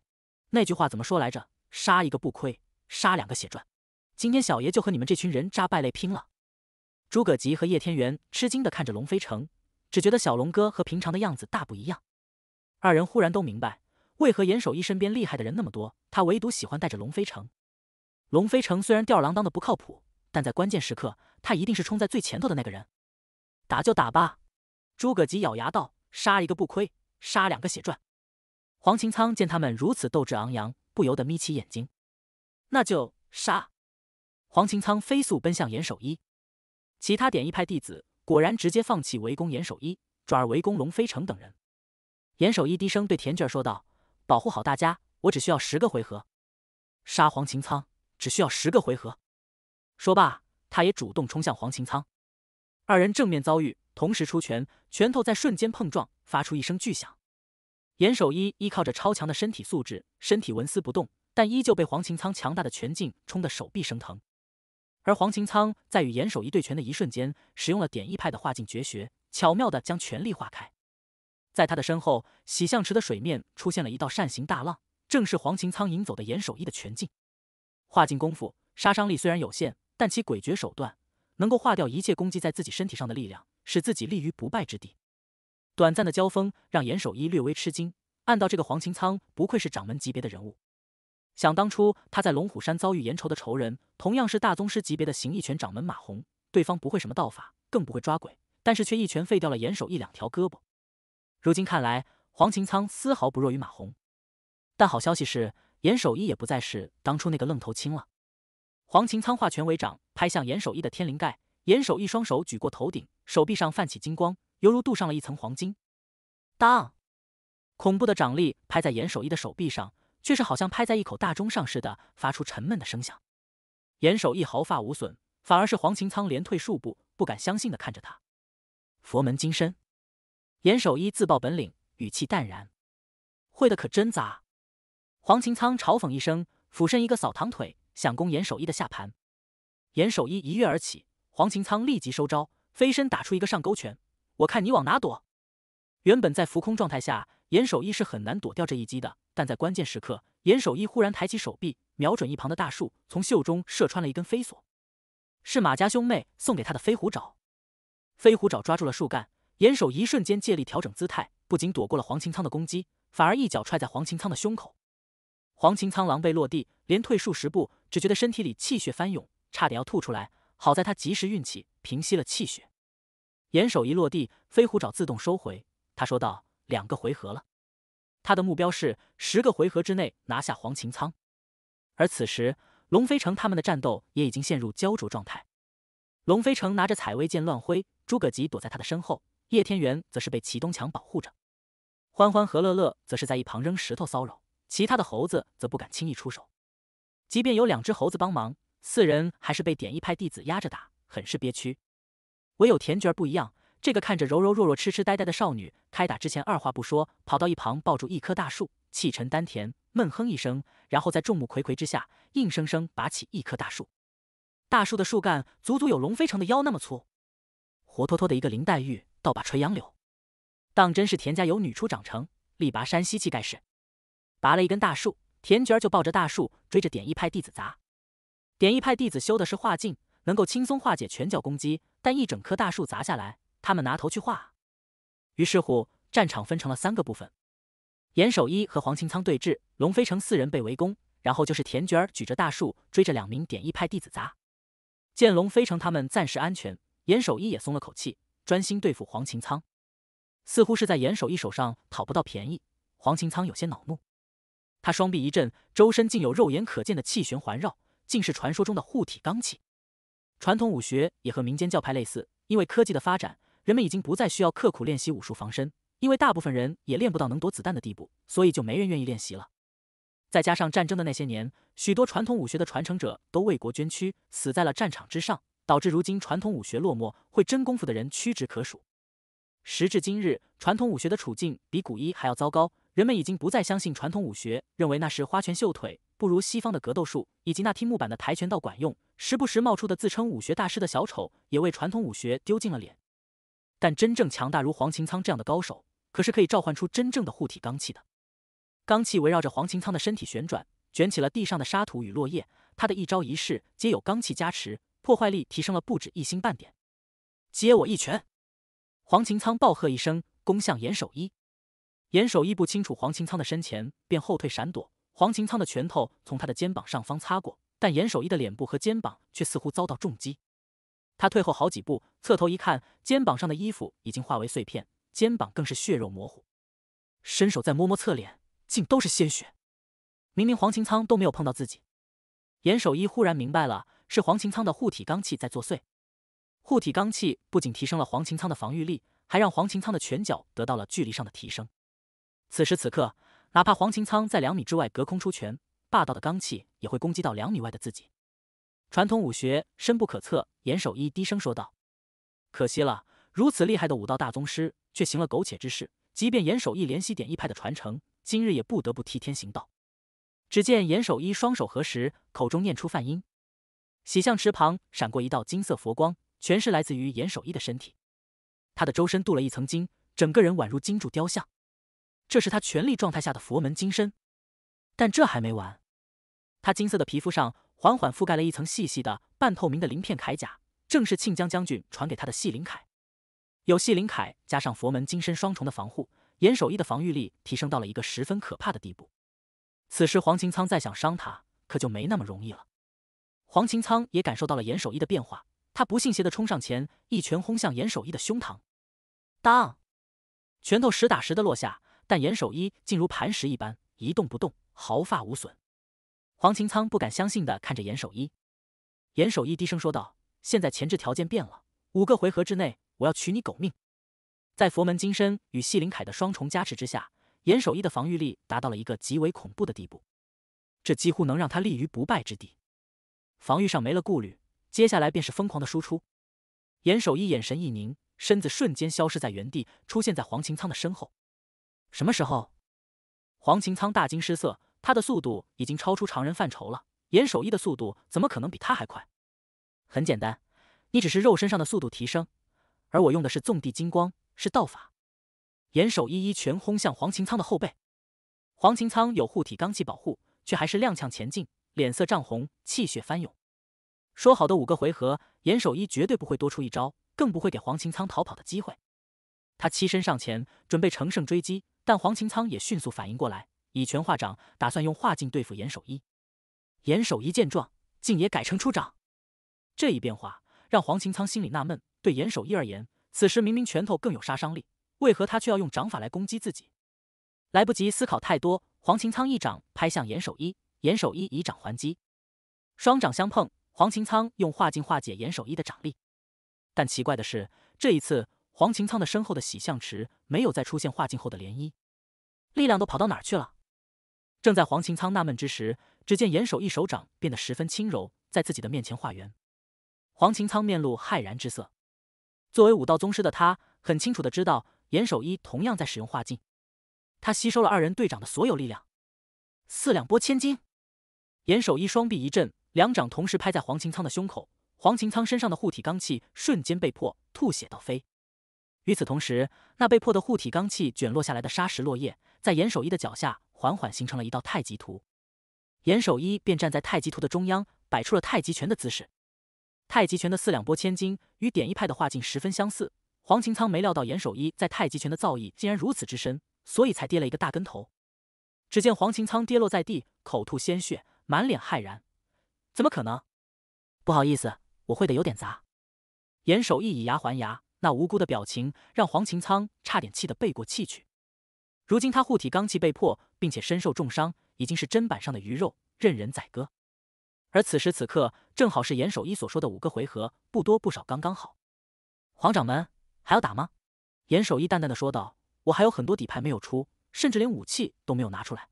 那句话怎么说来着？杀一个不亏，杀两个血赚。今天小爷就和你们这群人渣败类拼了。”诸葛吉和叶天元吃惊的看着龙飞城，只觉得小龙哥和平常的样子大不一样。二人忽然都明白，为何严守一身边厉害的人那么多，他唯独喜欢带着龙飞城。龙飞城虽然吊儿郎当的不靠谱，但在关键时刻，他一定是冲在最前头的那个人。打就打吧，诸葛吉咬牙道：“杀一个不亏，杀两个血赚。”黄擎苍见他们如此斗志昂扬，不由得眯起眼睛：“那就杀！”黄擎苍飞速奔向严守一。其他点一派弟子果然直接放弃围攻严守一，转而围攻龙飞城等人。严守一低声对田卷说道：“保护好大家，我只需要十个回合，杀黄秦苍只需要十个回合。”说罢，他也主动冲向黄秦苍。二人正面遭遇，同时出拳，拳头在瞬间碰撞，发出一声巨响。严守一依靠着超强的身体素质，身体纹丝不动，但依旧被黄秦苍强大的拳劲冲得手臂生疼。而黄擎苍在与严守一对拳的一瞬间，使用了点一派的化境绝学，巧妙地将全力化开。在他的身后，洗象池的水面出现了一道扇形大浪，正是黄擎苍引走的严守一的拳劲。化境功夫杀伤力虽然有限，但其诡谲手段能够化掉一切攻击在自己身体上的力量，使自己立于不败之地。短暂的交锋让严守一略微吃惊，暗道这个黄擎苍不愧是掌门级别的人物。想当初，他在龙虎山遭遇严仇的仇人，同样是大宗师级别的形意拳掌门马红。对方不会什么道法，更不会抓鬼，但是却一拳废掉了严守一两条胳膊。如今看来，黄勤苍丝毫不弱于马红。但好消息是，严守一也不再是当初那个愣头青了。黄勤苍化拳为掌，拍向严守一的天灵盖。严守一双手举过头顶，手臂上泛起金光，犹如镀上了一层黄金。当，恐怖的掌力拍在严守一的手臂上。却是好像拍在一口大钟上似的，发出沉闷的声响。严守一毫发无损，反而是黄勤苍连退数步，不敢相信的看着他。佛门金身，严守一自曝本领，语气淡然。会的可真杂。黄勤苍嘲讽一声，俯身一个扫堂腿，想攻严守一的下盘。严守一一跃而起，黄勤苍立即收招，飞身打出一个上勾拳。我看你往哪躲？原本在浮空状态下，严守一是很难躲掉这一击的。但在关键时刻，严守一忽然抬起手臂，瞄准一旁的大树，从袖中射穿了一根飞索。是马家兄妹送给他的飞虎爪。飞虎爪抓住了树干，严守一瞬间借力调整姿态，不仅躲过了黄擎苍的攻击，反而一脚踹在黄擎苍的胸口。黄擎苍狼狈落地，连退数十步，只觉得身体里气血翻涌，差点要吐出来。好在他及时运气，平息了气血。严守一落地，飞虎爪自动收回。他说道：“两个回合了。”他的目标是十个回合之内拿下黄秦仓，而此时龙飞城他们的战斗也已经陷入焦灼状态。龙飞城拿着采薇剑乱挥，诸葛吉躲在他的身后，叶天元则是被祁东强保护着，欢欢和乐乐则是在一旁扔石头骚扰，其他的猴子则不敢轻易出手。即便有两只猴子帮忙，四人还是被点一派弟子压着打，很是憋屈。唯有田娟儿不一样。这个看着柔柔弱弱、痴痴呆呆的少女，开打之前二话不说，跑到一旁抱住一棵大树，气沉丹田，闷哼一声，然后在众目睽睽之下，硬生生拔起一棵大树。大树的树干足足有龙飞城的腰那么粗，活脱脱的一个林黛玉倒拔垂杨柳。当真是田家有女初长成力拔山兮气盖世。拔了一根大树，田娟儿就抱着大树追着点一派弟子砸。点一派弟子修的是化境，能够轻松化解拳脚攻击，但一整棵大树砸下来。他们拿头去画，于是乎，战场分成了三个部分：严守一和黄勤仓对峙，龙飞城四人被围攻，然后就是田娟儿举着大树追着两名点一派弟子砸。见龙飞城他们暂时安全，严守一也松了口气，专心对付黄勤仓。似乎是在严守一手上讨不到便宜，黄勤仓有些恼怒，他双臂一震，周身竟有肉眼可见的气旋环绕，竟是传说中的护体罡气。传统武学也和民间教派类似，因为科技的发展。人们已经不再需要刻苦练习武术防身，因为大部分人也练不到能躲子弹的地步，所以就没人愿意练习了。再加上战争的那些年，许多传统武学的传承者都为国捐躯，死在了战场之上，导致如今传统武学落寞，会真功夫的人屈指可数。时至今日，传统武学的处境比古一还要糟糕，人们已经不再相信传统武学，认为那是花拳绣腿，不如西方的格斗术以及那踢木板的跆拳道管用。时不时冒出的自称武学大师的小丑，也为传统武学丢尽了脸。但真正强大如黄擎苍这样的高手，可是可以召唤出真正的护体罡气的。罡气围绕着黄擎苍的身体旋转，卷起了地上的沙土与落叶。他的一招一式皆有罡气加持，破坏力提升了不止一星半点。接我一拳！黄擎苍暴喝一声，攻向严守一。严守一不清楚黄擎苍的身前，便后退闪躲。黄擎苍的拳头从他的肩膀上方擦过，但严守一的脸部和肩膀却似乎遭到重击。他退后好几步，侧头一看，肩膀上的衣服已经化为碎片，肩膀更是血肉模糊。伸手再摸摸侧脸，竟都是鲜血。明明黄擎仓都没有碰到自己，严守一忽然明白了，是黄擎仓的护体罡气在作祟。护体罡气不仅提升了黄擎仓的防御力，还让黄擎仓的拳脚得到了距离上的提升。此时此刻，哪怕黄擎仓在两米之外隔空出拳，霸道的罡气也会攻击到两米外的自己。传统武学深不可测，严守一低声说道：“可惜了，如此厉害的武道大宗师，却行了苟且之事。即便严守一怜惜点一派的传承，今日也不得不替天行道。”只见严守一双手合十，口中念出梵音，洗象池旁闪过一道金色佛光，全是来自于严守一的身体。他的周身镀了一层金，整个人宛如金铸雕像。这是他全力状态下的佛门金身。但这还没完，他金色的皮肤上。缓缓覆盖了一层细细的、半透明的鳞片铠甲，正是庆江将军传给他的细鳞铠。有细鳞铠加上佛门金身双重的防护，严守一的防御力提升到了一个十分可怕的地步。此时黄勤苍再想伤他，可就没那么容易了。黄勤苍也感受到了严守一的变化，他不信邪的冲上前，一拳轰向严守一的胸膛。当，拳头实打实的落下，但严守一竟如磐石一般一动不动，毫发无损。黄勤苍不敢相信的看着严守一，严守一低声说道：“现在前置条件变了，五个回合之内，我要取你狗命。”在佛门金身与系灵铠的双重加持之下，严守一的防御力达到了一个极为恐怖的地步，这几乎能让他立于不败之地。防御上没了顾虑，接下来便是疯狂的输出。严守一眼神一凝，身子瞬间消失在原地，出现在黄勤苍的身后。什么时候？黄勤苍大惊失色。他的速度已经超出常人范畴了，严守一的速度怎么可能比他还快？很简单，你只是肉身上的速度提升，而我用的是纵地金光，是道法。严守一一拳轰向黄擎苍的后背，黄擎苍有护体罡气保护，却还是踉跄前进，脸色涨红，气血翻涌。说好的五个回合，严守一绝对不会多出一招，更不会给黄擎苍逃跑的机会。他栖身上前，准备乘胜追击，但黄擎苍也迅速反应过来。以拳化掌，打算用化劲对付严守一。严守一见状，竟也改成出掌。这一变化让黄勤苍心里纳闷：对严守一而言，此时明明拳头更有杀伤力，为何他却要用掌法来攻击自己？来不及思考太多，黄勤苍一掌拍向严守一。严守一以掌还击，双掌相碰。黄勤苍用化劲化解严守一的掌力，但奇怪的是，这一次黄勤苍的身后的洗象池没有再出现化境后的涟漪，力量都跑到哪儿去了？正在黄擎苍纳闷之时，只见严守一手掌变得十分轻柔，在自己的面前化圆。黄擎苍面露骇然之色。作为武道宗师的他，很清楚的知道严守一同样在使用化劲。他吸收了二人队长的所有力量，四两拨千斤。严守一双臂一震，两掌同时拍在黄擎苍的胸口。黄擎苍身上的护体罡气瞬间被破，吐血倒飞。与此同时，那被破的护体罡气卷落下来的沙石落叶。在严守一的脚下缓缓形成了一道太极图，严守一便站在太极图的中央，摆出了太极拳的姿势。太极拳的四两拨千斤与点一派的画境十分相似。黄勤苍没料到严守一在太极拳的造诣竟然如此之深，所以才跌了一个大跟头。只见黄勤苍跌落在地，口吐鲜血，满脸骇然：“怎么可能？”不好意思，我会的有点杂。严守一以牙还牙，那无辜的表情让黄勤苍差点气得背过气去。如今他护体罡气被破，并且身受重伤，已经是砧板上的鱼肉，任人宰割。而此时此刻，正好是严守一所说的五个回合，不多不少，刚刚好。皇掌门还要打吗？严守一淡淡的说道：“我还有很多底牌没有出，甚至连武器都没有拿出来，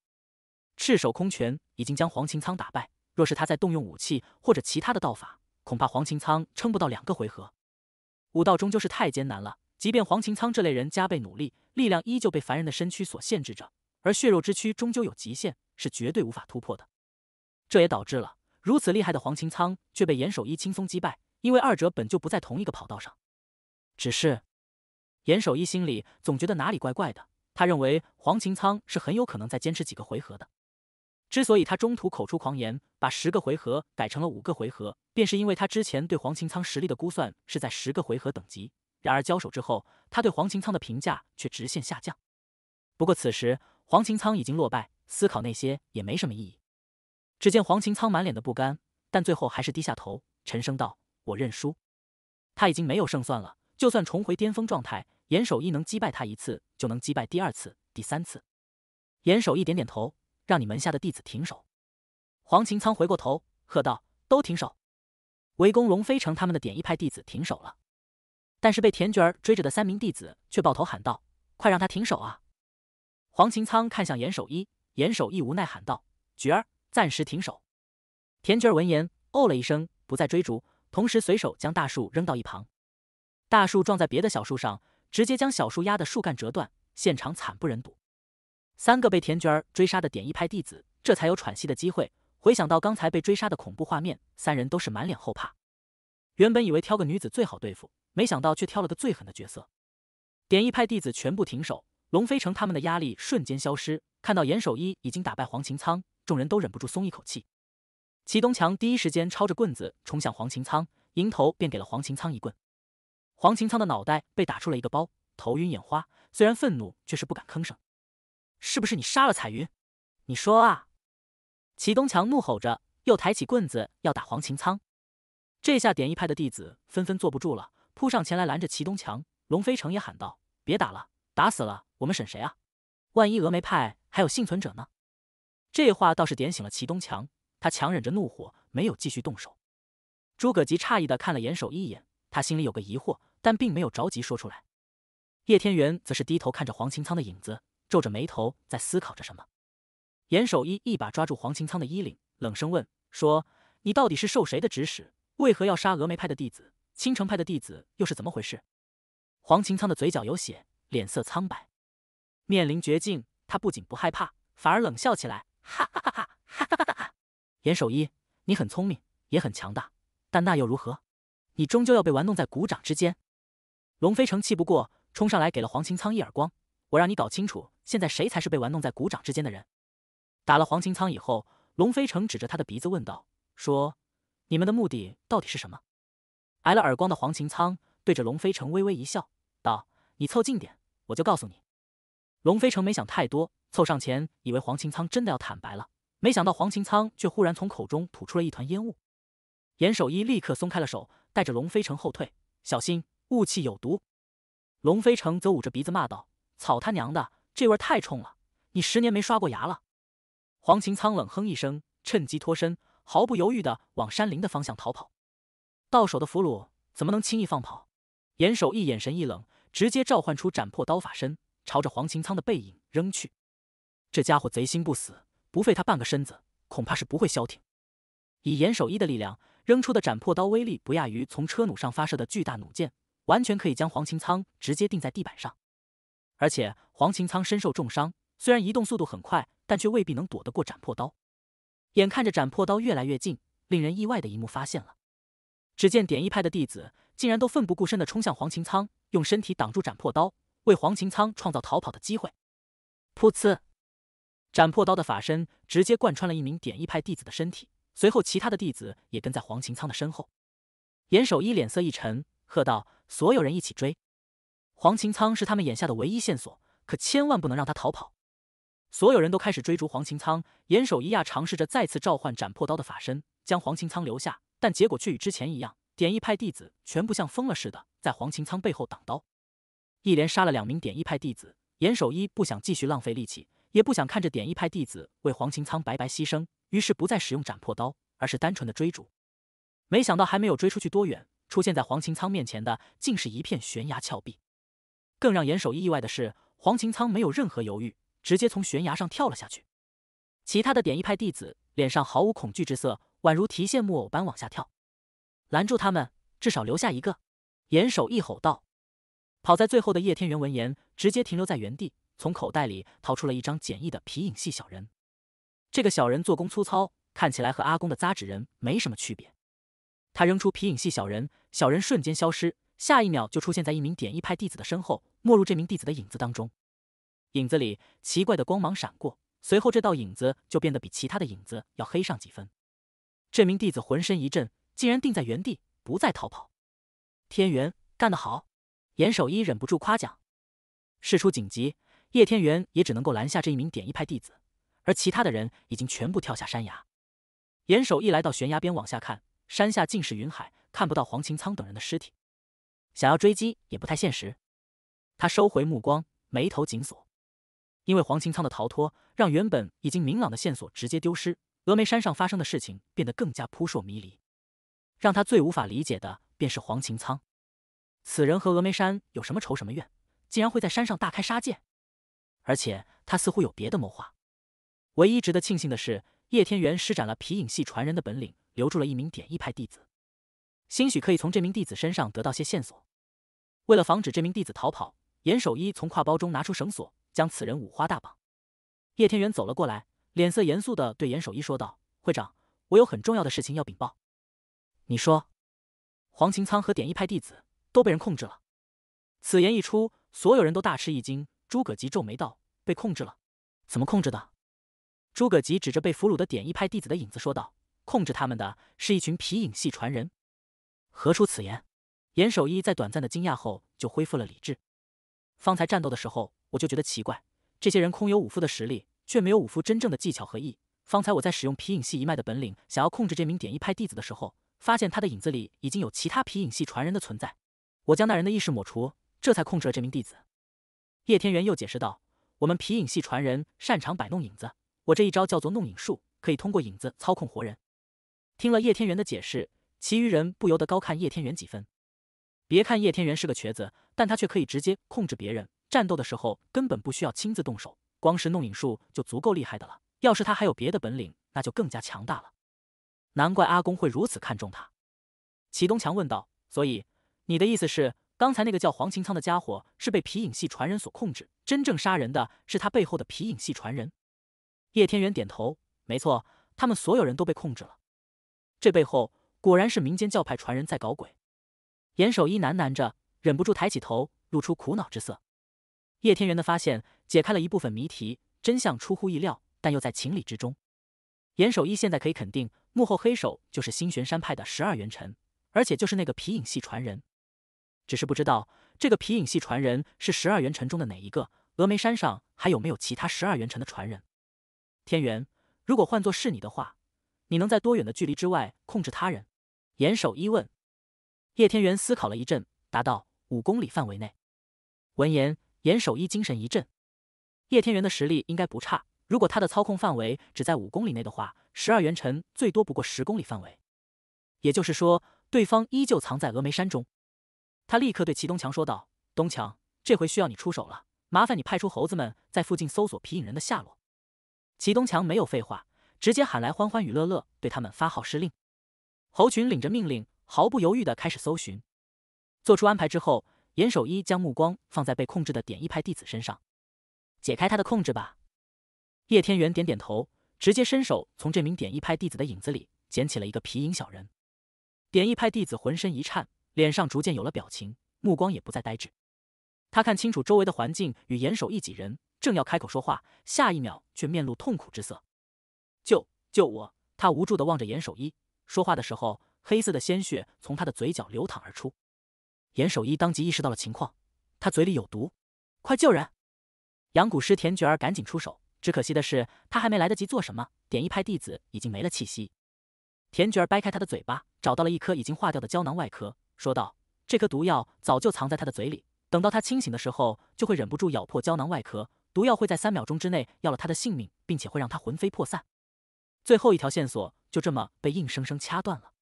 赤手空拳已经将黄勤仓打败。若是他再动用武器或者其他的道法，恐怕黄勤仓撑不到两个回合。武道终究是太艰难了。”即便黄擎苍这类人加倍努力，力量依旧被凡人的身躯所限制着，而血肉之躯终究有极限，是绝对无法突破的。这也导致了如此厉害的黄擎苍却被严守一轻松击败，因为二者本就不在同一个跑道上。只是严守一心里总觉得哪里怪怪的，他认为黄擎苍是很有可能再坚持几个回合的。之所以他中途口出狂言，把十个回合改成了五个回合，便是因为他之前对黄擎苍实力的估算是在十个回合等级。然而交手之后，他对黄擎苍的评价却直线下降。不过此时黄擎苍已经落败，思考那些也没什么意义。只见黄擎苍满脸的不甘，但最后还是低下头，沉声道：“我认输。”他已经没有胜算了，就算重回巅峰状态，严守义能击败他一次，就能击败第二次、第三次。严守义点点头，让你门下的弟子停手。黄擎苍回过头，喝道：“都停手！”围攻龙飞城他们的点一派弟子停手了。但是被田娟儿追着的三名弟子却抱头喊道：“快让他停手啊！”黄勤苍看向严守一，严守一无奈喊道：“菊儿，暂时停手。”田娟儿闻言，哦了一声，不再追逐，同时随手将大树扔到一旁。大树撞在别的小树上，直接将小树压的树干折断，现场惨不忍睹。三个被田娟儿追杀的点一派弟子，这才有喘息的机会。回想到刚才被追杀的恐怖画面，三人都是满脸后怕。原本以为挑个女子最好对付。没想到却挑了个最狠的角色，点一派弟子全部停手，龙飞城他们的压力瞬间消失。看到严守一已经打败黄勤苍，众人都忍不住松一口气。齐东强第一时间抄着棍子冲向黄勤苍，迎头便给了黄勤苍一棍。黄勤苍的脑袋被打出了一个包，头晕眼花，虽然愤怒，却是不敢吭声。是不是你杀了彩云？你说啊！齐东强怒吼着，又抬起棍子要打黄勤苍。这下点一派的弟子纷纷坐不住了。扑上前来拦着齐东强，龙飞城也喊道：“别打了，打死了我们审谁啊？万一峨眉派还有幸存者呢？”这话倒是点醒了齐东强，他强忍着怒火，没有继续动手。诸葛吉诧异的看了严守一一眼，他心里有个疑惑，但并没有着急说出来。叶天元则是低头看着黄勤苍的影子，皱着眉头在思考着什么。严守一一把抓住黄勤苍的衣领，冷声问：“说你到底是受谁的指使？为何要杀峨眉派的弟子？”青城派的弟子又是怎么回事？黄勤苍的嘴角有血，脸色苍白，面临绝境，他不仅不害怕，反而冷笑起来，哈哈哈哈哈哈哈哈！严守一，你很聪明，也很强大，但那又如何？你终究要被玩弄在股掌之间。龙飞城气不过，冲上来给了黄勤苍一耳光。我让你搞清楚，现在谁才是被玩弄在股掌之间的人。打了黄勤苍以后，龙飞城指着他的鼻子问道：“说，你们的目的到底是什么？”挨了耳光的黄勤苍对着龙飞城微微一笑，道：“你凑近点，我就告诉你。”龙飞城没想太多，凑上前，以为黄勤苍真的要坦白了，没想到黄勤苍却忽然从口中吐出了一团烟雾。严守一立刻松开了手，带着龙飞城后退：“小心，雾气有毒。”龙飞城则捂着鼻子骂道：“草他娘的，这味儿太冲了！你十年没刷过牙了！”黄勤苍冷哼一声，趁机脱身，毫不犹豫地往山林的方向逃跑。到手的俘虏怎么能轻易放跑？严守义眼神一冷，直接召唤出斩破刀法身，朝着黄勤苍的背影扔去。这家伙贼心不死，不废他半个身子，恐怕是不会消停。以严守义的力量，扔出的斩破刀威力不亚于从车弩上发射的巨大弩箭，完全可以将黄擎苍直接钉在地板上。而且黄擎苍身受重伤，虽然移动速度很快，但却未必能躲得过斩破刀。眼看着斩破刀越来越近，令人意外的一幕发现了。只见点一派的弟子竟然都奋不顾身地冲向黄勤苍，用身体挡住斩破刀，为黄勤苍创造逃跑的机会。噗呲！斩破刀的法身直接贯穿了一名点一派弟子的身体，随后其他的弟子也跟在黄勤苍的身后。严守一脸色一沉，喝道：“所有人一起追！黄勤苍是他们眼下的唯一线索，可千万不能让他逃跑！”所有人都开始追逐黄勤苍。严守一亚尝试着再次召唤斩破刀的法身，将黄勤苍留下。但结果却与之前一样，点一派弟子全部像疯了似的在黄勤苍背后挡刀，一连杀了两名点一派弟子。严守一不想继续浪费力气，也不想看着点一派弟子为黄勤苍白白牺牲，于是不再使用斩破刀，而是单纯的追逐。没想到还没有追出去多远，出现在黄勤苍面前的竟是一片悬崖峭壁。更让严守一意外的是，黄勤苍没有任何犹豫，直接从悬崖上跳了下去。其他的点一派弟子脸上毫无恐惧之色。宛如提线木偶般往下跳，拦住他们，至少留下一个！严守一吼道。跑在最后的叶天元闻言，直接停留在原地，从口袋里掏出了一张简易的皮影戏小人。这个小人做工粗糙，看起来和阿公的扎纸人没什么区别。他扔出皮影戏小人，小人瞬间消失，下一秒就出现在一名点一派弟子的身后，没入这名弟子的影子当中。影子里奇怪的光芒闪过，随后这道影子就变得比其他的影子要黑上几分。这名弟子浑身一震，竟然定在原地，不再逃跑。天元干得好！严守一忍不住夸奖。事出紧急，叶天元也只能够拦下这一名点一派弟子，而其他的人已经全部跳下山崖。严守一来到悬崖边往下看，山下尽是云海，看不到黄勤苍等人的尸体。想要追击也不太现实。他收回目光，眉头紧锁，因为黄勤苍的逃脱，让原本已经明朗的线索直接丢失。峨眉山上发生的事情变得更加扑朔迷离，让他最无法理解的便是黄勤苍。此人和峨眉山有什么仇什么怨，竟然会在山上大开杀戒？而且他似乎有别的谋划。唯一值得庆幸的是，叶天元施展了皮影戏传人的本领，留住了一名点易派弟子，兴许可以从这名弟子身上得到些线索。为了防止这名弟子逃跑，严守一从挎包中拿出绳索，将此人五花大绑。叶天元走了过来。脸色严肃的对严守一说道：“会长，我有很重要的事情要禀报。你说，黄擎苍和点一派弟子都被人控制了。”此言一出，所有人都大吃一惊。诸葛吉皱眉道：“被控制了？怎么控制的？”诸葛吉指着被俘虏的点一派弟子的影子说道：“控制他们的是一群皮影戏传人。”何出此言？严守一在短暂的惊讶后就恢复了理智。方才战斗的时候，我就觉得奇怪，这些人空有武夫的实力。却没有武夫真正的技巧和意。方才我在使用皮影戏一脉的本领，想要控制这名点一派弟子的时候，发现他的影子里已经有其他皮影戏传人的存在。我将那人的意识抹除，这才控制了这名弟子。叶天元又解释道：“我们皮影戏传人擅长摆弄影子，我这一招叫做弄影术，可以通过影子操控活人。”听了叶天元的解释，其余人不由得高看叶天元几分。别看叶天元是个瘸子，但他却可以直接控制别人，战斗的时候根本不需要亲自动手。光是弄影术就足够厉害的了，要是他还有别的本领，那就更加强大了。难怪阿公会如此看重他。祁东强问道：“所以你的意思是，刚才那个叫黄勤苍的家伙是被皮影戏传人所控制，真正杀人的是他背后的皮影戏传人？”叶天元点头：“没错，他们所有人都被控制了。这背后果然是民间教派传人在搞鬼。”严守一喃喃着，忍不住抬起头，露出苦恼之色。叶天元的发现。解开了一部分谜题，真相出乎意料，但又在情理之中。严守一现在可以肯定，幕后黑手就是星玄山派的十二元臣，而且就是那个皮影戏传人。只是不知道这个皮影戏传人是十二元臣中的哪一个。峨眉山上还有没有其他十二元臣的传人？天元，如果换作是你的话，你能在多远的距离之外控制他人？严守一问。叶天元思考了一阵，答道：“五公里范围内。”闻言，严守一精神一振。叶天元的实力应该不差，如果他的操控范围只在五公里内的话，十二元辰最多不过十公里范围，也就是说，对方依旧藏在峨眉山中。他立刻对齐东强说道：“东强，这回需要你出手了，麻烦你派出猴子们在附近搜索皮影人的下落。”齐东强没有废话，直接喊来欢欢与乐乐，对他们发号施令。猴群领着命令，毫不犹豫的开始搜寻。做出安排之后，严守一将目光放在被控制的点一派弟子身上。解开他的控制吧！叶天元点点头，直接伸手从这名点易派弟子的影子里捡起了一个皮影小人。点一派弟子浑身一颤，脸上逐渐有了表情，目光也不再呆滞。他看清楚周围的环境与严守一几人，正要开口说话，下一秒却面露痛苦之色：“救救我！”他无助的望着严守一，说话的时候，黑色的鲜血从他的嘴角流淌而出。严守一当即意识到了情况，他嘴里有毒，快救人！养蛊师田卷儿赶紧出手，只可惜的是，他还没来得及做什么，点一派弟子已经没了气息。田卷儿掰开他的嘴巴，找到了一颗已经化掉的胶囊外壳，说道：“这颗毒药早就藏在他的嘴里，等到他清醒的时候，就会忍不住咬破胶囊外壳，毒药会在三秒钟之内要了他的性命，并且会让他魂飞魄散。”最后一条线索就这么被硬生生掐断了。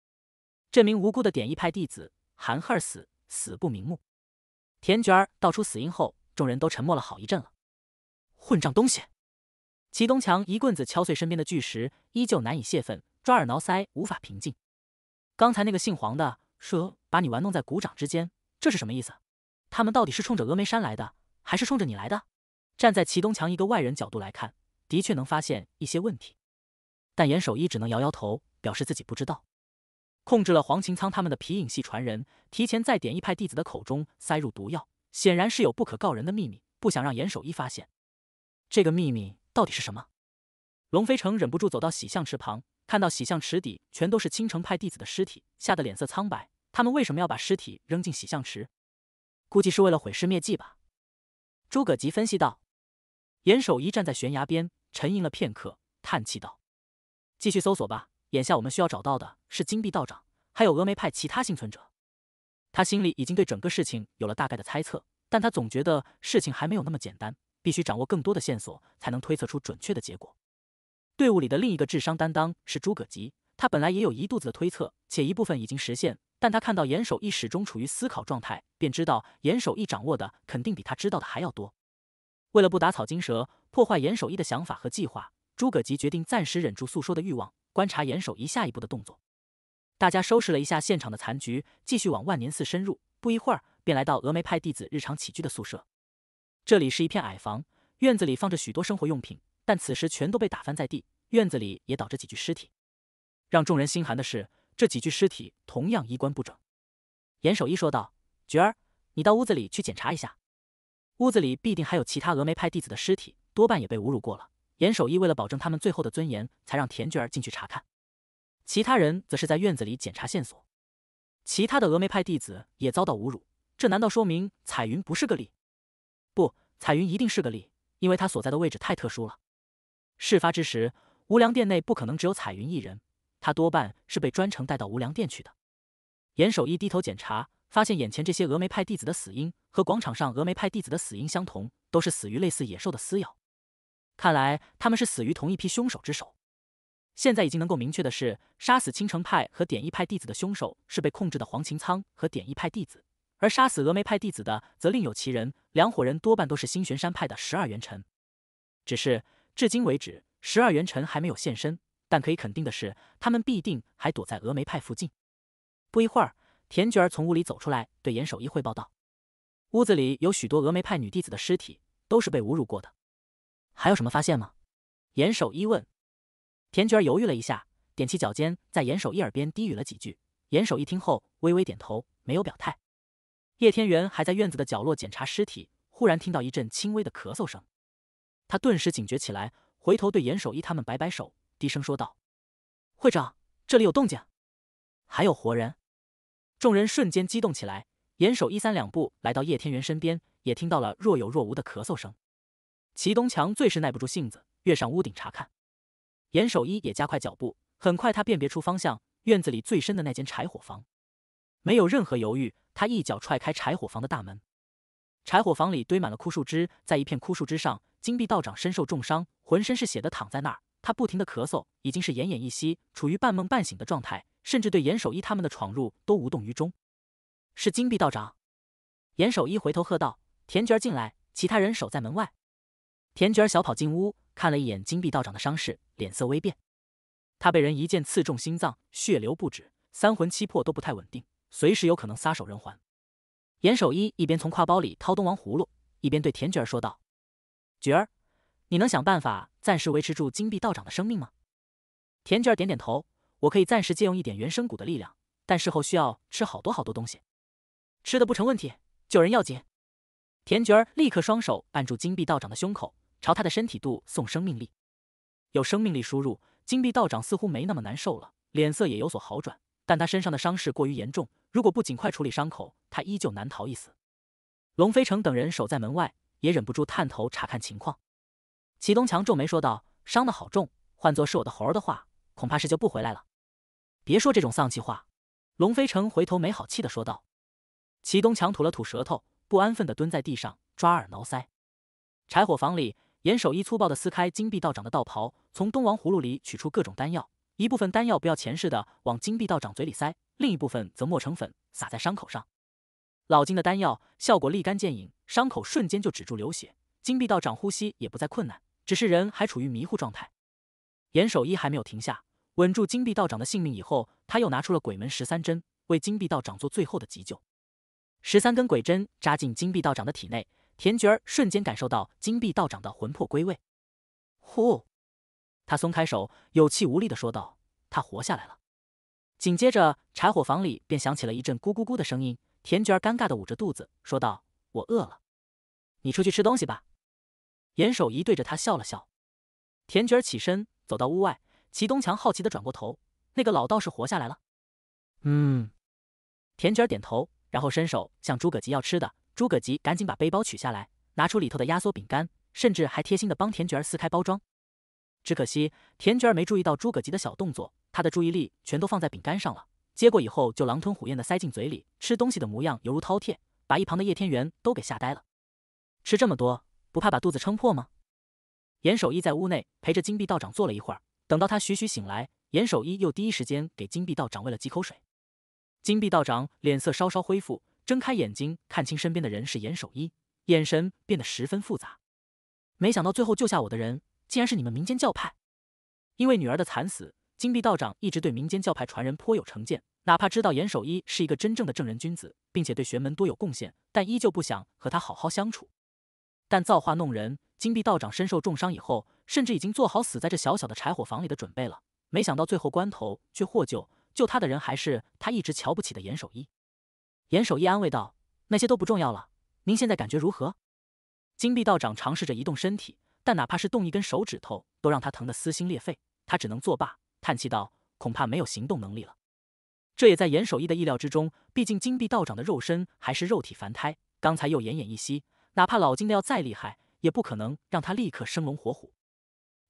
这名无辜的点一派弟子韩赫死死不瞑目。田卷儿道出死因后，众人都沉默了好一阵了。混账东西！齐东强一棍子敲碎身边的巨石，依旧难以泄愤，抓耳挠腮，无法平静。刚才那个姓黄的说：“把你玩弄在股掌之间，这是什么意思？”他们到底是冲着峨眉山来的，还是冲着你来的？站在齐东强一个外人角度来看，的确能发现一些问题，但严守一只能摇摇头，表示自己不知道。控制了黄勤苍他们的皮影戏传人，提前在点一派弟子的口中塞入毒药，显然是有不可告人的秘密，不想让严守一发现。这个秘密到底是什么？龙飞城忍不住走到洗象池旁，看到洗象池底全都是青城派弟子的尸体，吓得脸色苍白。他们为什么要把尸体扔进洗象池？估计是为了毁尸灭迹吧。诸葛吉分析道。严守一站在悬崖边，沉吟了片刻，叹气道：“继续搜索吧。眼下我们需要找到的是金碧道长，还有峨眉派其他幸存者。”他心里已经对整个事情有了大概的猜测，但他总觉得事情还没有那么简单。必须掌握更多的线索，才能推测出准确的结果。队伍里的另一个智商担当是诸葛吉，他本来也有一肚子的推测，且一部分已经实现。但他看到严守义始终处于思考状态，便知道严守义掌握的肯定比他知道的还要多。为了不打草惊蛇，破坏严守义的想法和计划，诸葛吉决定暂时忍住诉说的欲望，观察严守义下一步的动作。大家收拾了一下现场的残局，继续往万年寺深入。不一会儿，便来到峨眉派弟子日常起居的宿舍。这里是一片矮房，院子里放着许多生活用品，但此时全都被打翻在地。院子里也倒着几具尸体，让众人心寒的是，这几具尸体同样衣冠不整。严守一说道：“菊儿，你到屋子里去检查一下，屋子里必定还有其他峨眉派弟子的尸体，多半也被侮辱过了。”严守一为了保证他们最后的尊严，才让田菊儿进去查看。其他人则是在院子里检查线索。其他的峨眉派弟子也遭到侮辱，这难道说明彩云不是个例？不，彩云一定是个例因为她所在的位置太特殊了。事发之时，无良殿内不可能只有彩云一人，她多半是被专程带到无良殿去的。严守一低头检查，发现眼前这些峨眉派弟子的死因和广场上峨眉派弟子的死因相同，都是死于类似野兽的撕咬。看来他们是死于同一批凶手之手。现在已经能够明确的是，杀死青城派和点义派弟子的凶手是被控制的黄秦苍和点义派弟子。而杀死峨眉派弟子的则另有其人，两伙人多半都是星玄山派的十二元辰。只是至今为止，十二元辰还没有现身，但可以肯定的是，他们必定还躲在峨眉派附近。不一会儿，田菊儿从屋里走出来，对严守一汇报道：“屋子里有许多峨眉派女弟子的尸体，都是被侮辱过的。还有什么发现吗？”严守一问。田娟儿犹豫了一下，踮起脚尖，在严守一耳边低语了几句。严守一听后，微微点头，没有表态。叶天元还在院子的角落检查尸体，忽然听到一阵轻微的咳嗽声，他顿时警觉起来，回头对严守一他们摆摆手，低声说道：“会长，这里有动静，还有活人。”众人瞬间激动起来。严守一三两步来到叶天元身边，也听到了若有若无的咳嗽声。齐东强最是耐不住性子，跃上屋顶查看。严守一也加快脚步，很快他辨别出方向，院子里最深的那间柴火房。没有任何犹豫，他一脚踹开柴火房的大门。柴火房里堆满了枯树枝，在一片枯树枝上，金币道长身受重伤，浑身是血的躺在那儿。他不停的咳嗽，已经是奄奄一息，处于半梦半醒的状态，甚至对严守一他们的闯入都无动于衷。是金碧道长！严守一回头喝道：“田娟进来，其他人守在门外。”田娟小跑进屋，看了一眼金碧道长的伤势，脸色微变。他被人一剑刺中心脏，血流不止，三魂七魄都不太稳定。随时有可能撒手人寰。严守一一边从挎包里掏东王葫芦，一边对田卷儿说道：“卷儿，你能想办法暂时维持住金币道长的生命吗？”田卷儿点点头：“我可以暂时借用一点原生骨的力量，但事后需要吃好多好多东西。吃的不成问题，救人要紧。”田卷儿立刻双手按住金币道长的胸口，朝他的身体度送生命力。有生命力输入，金币道长似乎没那么难受了，脸色也有所好转。但他身上的伤势过于严重。如果不尽快处理伤口，他依旧难逃一死。龙飞城等人守在门外，也忍不住探头查看情况。齐东强皱眉说道：“伤的好重，换作是我的猴儿的话，恐怕是就不回来了。”别说这种丧气话，龙飞城回头没好气的说道。齐东强吐了吐舌头，不安分的蹲在地上抓耳挠腮。柴火房里，严守一粗暴的撕开金碧道长的道袍，从东王葫芦里取出各种丹药。一部分丹药不要钱似的往金币道长嘴里塞，另一部分则磨成粉撒在伤口上。老金的丹药效果立竿见影，伤口瞬间就止住流血，金币道长呼吸也不再困难，只是人还处于迷糊状态。严守一还没有停下，稳住金币道长的性命以后，他又拿出了鬼门十三针，为金币道长做最后的急救。十三根鬼针扎进金币道长的体内，田菊儿瞬间感受到金币道长的魂魄归位，呼。他松开手，有气无力的说道：“他活下来了。”紧接着，柴火房里便响起了一阵咕咕咕的声音。田娟尴尬的捂着肚子，说道：“我饿了，你出去吃东西吧。”严守一对着他笑了笑。田娟起身走到屋外，齐东强好奇的转过头：“那个老道士活下来了？”“嗯。”田娟点头，然后伸手向诸葛吉要吃的。诸葛吉赶紧把背包取下来，拿出里头的压缩饼干，甚至还贴心的帮田娟撕开包装。只可惜田娟儿没注意到诸葛吉的小动作，她的注意力全都放在饼干上了。接过以后就狼吞虎咽地塞进嘴里，吃东西的模样犹如饕餮，把一旁的叶天元都给吓呆了。吃这么多，不怕把肚子撑破吗？严守一在屋内陪着金碧道长坐了一会儿，等到他徐徐醒来，严守一又第一时间给金碧道长喂了几口水。金碧道长脸色稍稍恢复，睁开眼睛看清身边的人是严守一，眼神变得十分复杂。没想到最后救下我的人。竟然是你们民间教派！因为女儿的惨死，金碧道长一直对民间教派传人颇有成见，哪怕知道严守一是一个真正的正人君子，并且对玄门多有贡献，但依旧不想和他好好相处。但造化弄人，金碧道长身受重伤以后，甚至已经做好死在这小小的柴火房里的准备了。没想到最后关头却获救，救他的人还是他一直瞧不起的严守一。严守一安慰道：“那些都不重要了，您现在感觉如何？”金碧道长尝试着移动身体。但哪怕是动一根手指头，都让他疼得撕心裂肺。他只能作罢，叹气道：“恐怕没有行动能力了。”这也在严守一的意料之中。毕竟金碧道长的肉身还是肉体凡胎，刚才又奄奄一息，哪怕老金的药再厉害，也不可能让他立刻生龙活虎。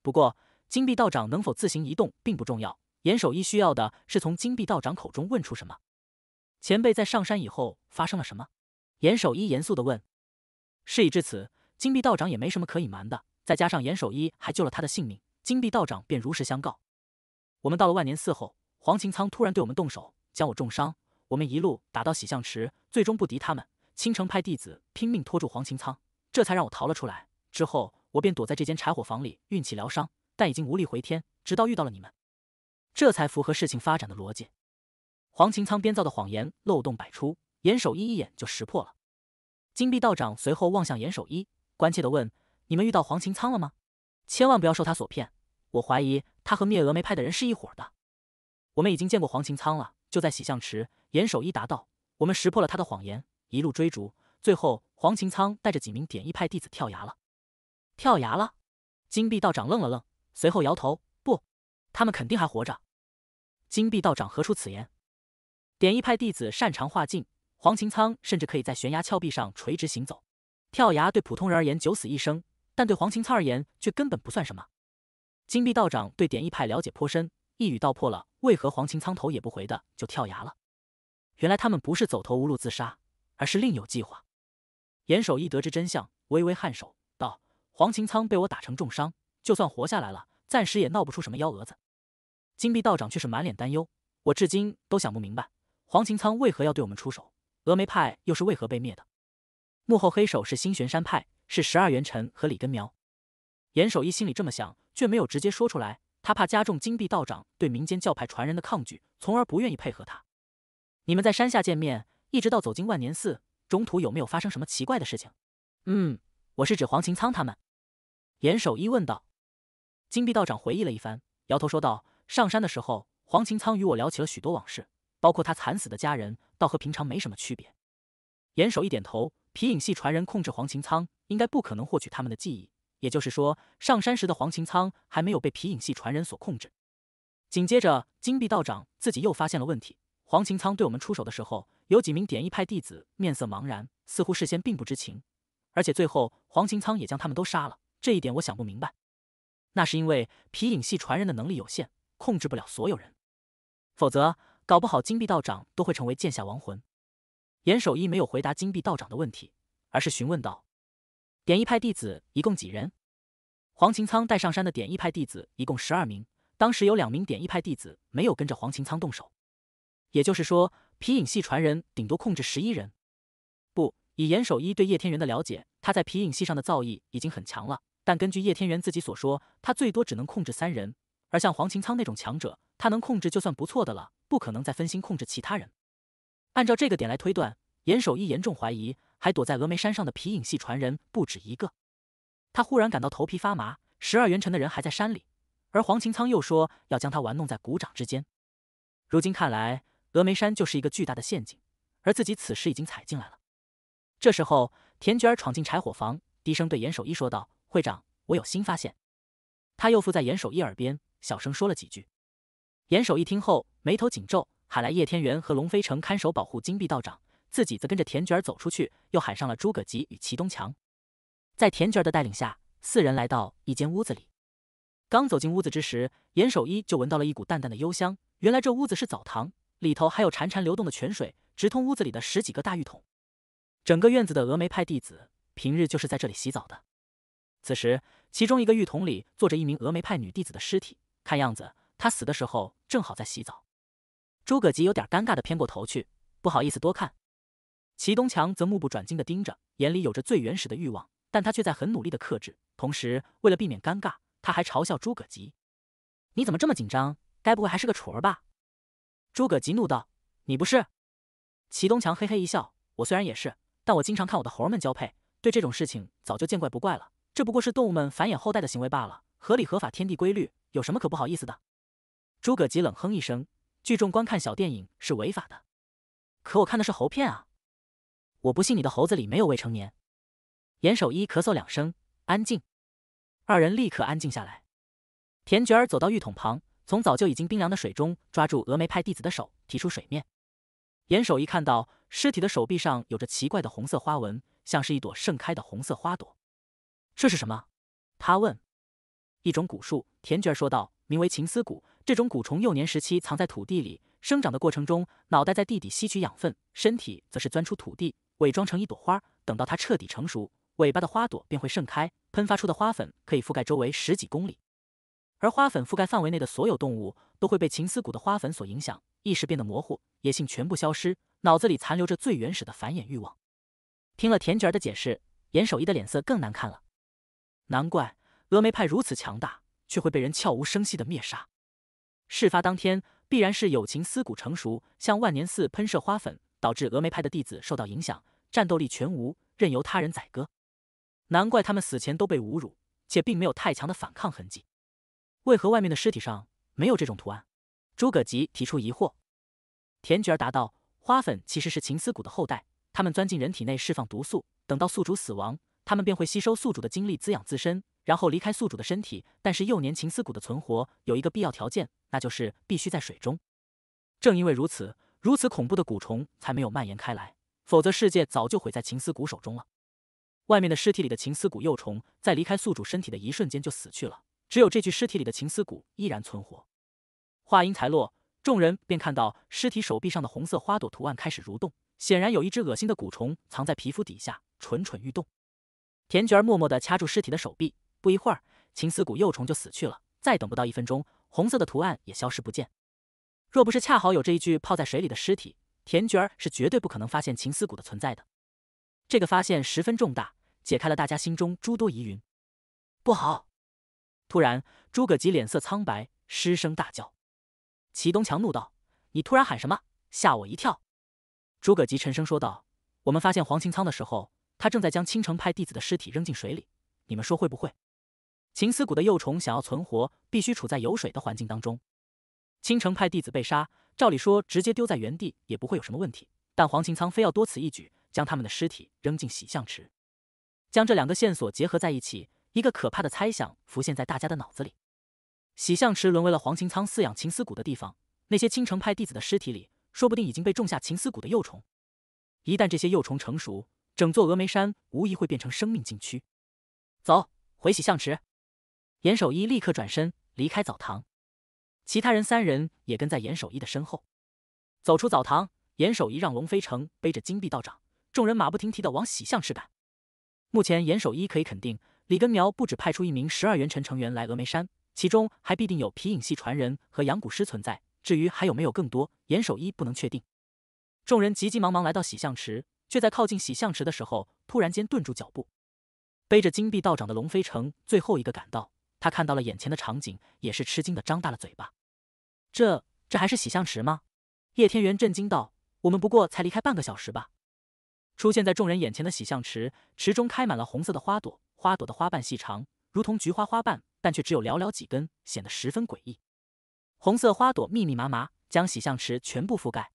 不过，金碧道长能否自行移动并不重要。严守一需要的是从金碧道长口中问出什么。前辈在上山以后发生了什么？严守一严肃的问。事已至此，金碧道长也没什么可隐瞒的。再加上严守一还救了他的性命，金碧道长便如实相告。我们到了万年寺后，黄勤苍突然对我们动手，将我重伤。我们一路打到洗象池，最终不敌他们。青城派弟子拼命拖住黄勤苍，这才让我逃了出来。之后我便躲在这间柴火房里运气疗伤，但已经无力回天。直到遇到了你们，这才符合事情发展的逻辑。黄勤苍编造的谎言漏洞百出，严守一一眼就识破了。金碧道长随后望向严守一，关切的问。你们遇到黄擎苍了吗？千万不要受他所骗，我怀疑他和灭峨眉派的人是一伙的。我们已经见过黄擎苍了，就在洗象池。严守一答道：“我们识破了他的谎言，一路追逐，最后黄擎苍带着几名点一派弟子跳崖了。”跳崖了？金碧道长愣了愣，随后摇头：“不，他们肯定还活着。”金碧道长何出此言？点一派弟子擅长画境，黄擎苍甚至可以在悬崖峭壁上垂直行走，跳崖对普通人而言九死一生。但对黄勤苍而言，却根本不算什么。金碧道长对点易派了解颇深，一语道破了为何黄勤苍头也不回的就跳崖了。原来他们不是走投无路自杀，而是另有计划。严守一得知真相，微微颔首道：“黄勤苍被我打成重伤，就算活下来了，暂时也闹不出什么幺蛾子。”金碧道长却是满脸担忧：“我至今都想不明白，黄勤苍为何要对我们出手，峨眉派又是为何被灭的？幕后黑手是星玄山派。”是十二元辰和李根苗，严守一心里这么想，却没有直接说出来。他怕加重金碧道长对民间教派传人的抗拒，从而不愿意配合他。你们在山下见面，一直到走进万年寺，中途有没有发生什么奇怪的事情？嗯，我是指黄秦苍他们。严守一问道。金碧道长回忆了一番，摇头说道：“上山的时候，黄秦苍与我聊起了许多往事，包括他惨死的家人，倒和平常没什么区别。”严守一点头。皮影戏传人控制黄擎仓，应该不可能获取他们的记忆。也就是说，上山时的黄擎仓还没有被皮影戏传人所控制。紧接着，金碧道长自己又发现了问题：黄擎仓对我们出手的时候，有几名点一派弟子面色茫然，似乎事先并不知情。而且最后，黄擎仓也将他们都杀了。这一点我想不明白。那是因为皮影戏传人的能力有限，控制不了所有人。否则，搞不好金碧道长都会成为剑下亡魂。严守一没有回答金币道长的问题，而是询问道：“点一派弟子一共几人？”黄擎苍带上山的点一派弟子一共十二名，当时有两名点一派弟子没有跟着黄擎苍动手，也就是说，皮影戏传人顶多控制十一人。不以严守一对叶天元的了解，他在皮影戏上的造诣已经很强了，但根据叶天元自己所说，他最多只能控制三人，而像黄擎苍那种强者，他能控制就算不错的了，不可能再分心控制其他人。按照这个点来推断，严守一严重怀疑还躲在峨眉山上的皮影戏传人不止一个。他忽然感到头皮发麻，十二元辰的人还在山里，而黄擎苍又说要将他玩弄在股掌之间。如今看来，峨眉山就是一个巨大的陷阱，而自己此时已经踩进来了。这时候，田菊儿闯进柴火房，低声对严守一说道：“会长，我有新发现。”他又附在严守一耳边小声说了几句。严守一听后，眉头紧皱。喊来叶天元和龙飞城看守保护金碧道长，自己则跟着田卷儿走出去，又喊上了诸葛吉与祁东强。在田卷儿的带领下，四人来到一间屋子里。刚走进屋子之时，严守一就闻到了一股淡淡的幽香。原来这屋子是澡堂，里头还有潺潺流动的泉水，直通屋子里的十几个大浴桶。整个院子的峨眉派弟子平日就是在这里洗澡的。此时，其中一个浴桶里坐着一名峨眉派女弟子的尸体，看样子她死的时候正好在洗澡。诸葛吉有点尴尬地偏过头去，不好意思多看。齐东强则目不转睛地盯着，眼里有着最原始的欲望，但他却在很努力地克制。同时，为了避免尴尬，他还嘲笑诸葛吉：“你怎么这么紧张？该不会还是个雏儿吧？”诸葛吉怒道：“你不是？”齐东强嘿嘿一笑：“我虽然也是，但我经常看我的猴儿们交配，对这种事情早就见怪不怪了。这不过是动物们繁衍后代的行为罢了，合理合法，天地规律，有什么可不好意思的？”诸葛吉冷哼一声。聚众观看小电影是违法的，可我看的是猴片啊！我不信你的猴子里没有未成年。严守一咳嗽两声，安静。二人立刻安静下来。田菊儿走到浴桶旁，从早就已经冰凉的水中抓住峨眉派弟子的手，提出水面。严守一看到尸体的手臂上有着奇怪的红色花纹，像是一朵盛开的红色花朵。这是什么？他问。一种古树，田菊儿说道。名为情丝蛊，这种蛊虫幼年时期藏在土地里，生长的过程中，脑袋在地底吸取养分，身体则是钻出土地，伪装成一朵花。等到它彻底成熟，尾巴的花朵便会盛开，喷发出的花粉可以覆盖周围十几公里。而花粉覆盖范围内的所有动物都会被情丝蛊的花粉所影响，意识变得模糊，野性全部消失，脑子里残留着最原始的繁衍欲望。听了田卷儿的解释，严守一的脸色更难看了。难怪峨眉派如此强大。却会被人悄无声息的灭杀。事发当天，必然是友情丝蛊成熟，向万年寺喷射花粉，导致峨眉派的弟子受到影响，战斗力全无，任由他人宰割。难怪他们死前都被侮辱，且并没有太强的反抗痕迹。为何外面的尸体上没有这种图案？诸葛吉提出疑惑。田菊儿答道：“花粉其实是情丝蛊的后代，他们钻进人体内释放毒素，等到宿主死亡，他们便会吸收宿主的精力滋养自身。”然后离开宿主的身体，但是幼年情丝蛊的存活有一个必要条件，那就是必须在水中。正因为如此，如此恐怖的蛊虫才没有蔓延开来，否则世界早就毁在情丝蛊手中了。外面的尸体里的情丝蛊幼虫在离开宿主身体的一瞬间就死去了，只有这具尸体里的情丝蛊依然存活。话音才落，众人便看到尸体手臂上的红色花朵图案开始蠕动，显然有一只恶心的蛊虫藏在皮肤底下，蠢蠢欲动。田卷默默的掐住尸体的手臂。不一会儿，秦思谷幼虫就死去了。再等不到一分钟，红色的图案也消失不见。若不是恰好有这一具泡在水里的尸体，田娟是绝对不可能发现秦思谷的存在的。这个发现十分重大，解开了大家心中诸多疑云。不好！突然，诸葛吉脸色苍白，失声大叫。齐东强怒道：“你突然喊什么？吓我一跳！”诸葛吉沉声说道：“我们发现黄清仓的时候，他正在将青城派弟子的尸体扔进水里。你们说会不会？”秦思谷的幼虫想要存活，必须处在有水的环境当中。青城派弟子被杀，照理说直接丢在原地也不会有什么问题，但黄清仓非要多此一举，将他们的尸体扔进洗象池。将这两个线索结合在一起，一个可怕的猜想浮现在大家的脑子里：洗象池沦为了黄清仓饲养秦思谷的地方，那些青城派弟子的尸体里，说不定已经被种下秦思谷的幼虫。一旦这些幼虫成熟，整座峨眉山无疑会变成生命禁区。走，回洗象池。严守一立刻转身离开澡堂，其他人三人也跟在严守一的身后，走出澡堂。严守一让龙飞城背着金币道长，众人马不停蹄的往洗象池赶。目前，严守一可以肯定，李根苗不止派出一名十二元辰成员来峨眉山，其中还必定有皮影戏传人和养蛊师存在。至于还有没有更多，严守一不能确定。众人急急忙忙来到洗象池，却在靠近洗象池的时候，突然间顿住脚步。背着金币道长的龙飞城最后一个赶到。他看到了眼前的场景，也是吃惊的张大了嘴巴。这这还是洗象池吗？叶天元震惊道：“我们不过才离开半个小时吧？”出现在众人眼前的洗象池，池中开满了红色的花朵，花朵的花瓣细长，如同菊花花瓣，但却只有寥寥几根，显得十分诡异。红色花朵密密麻麻，将洗象池全部覆盖。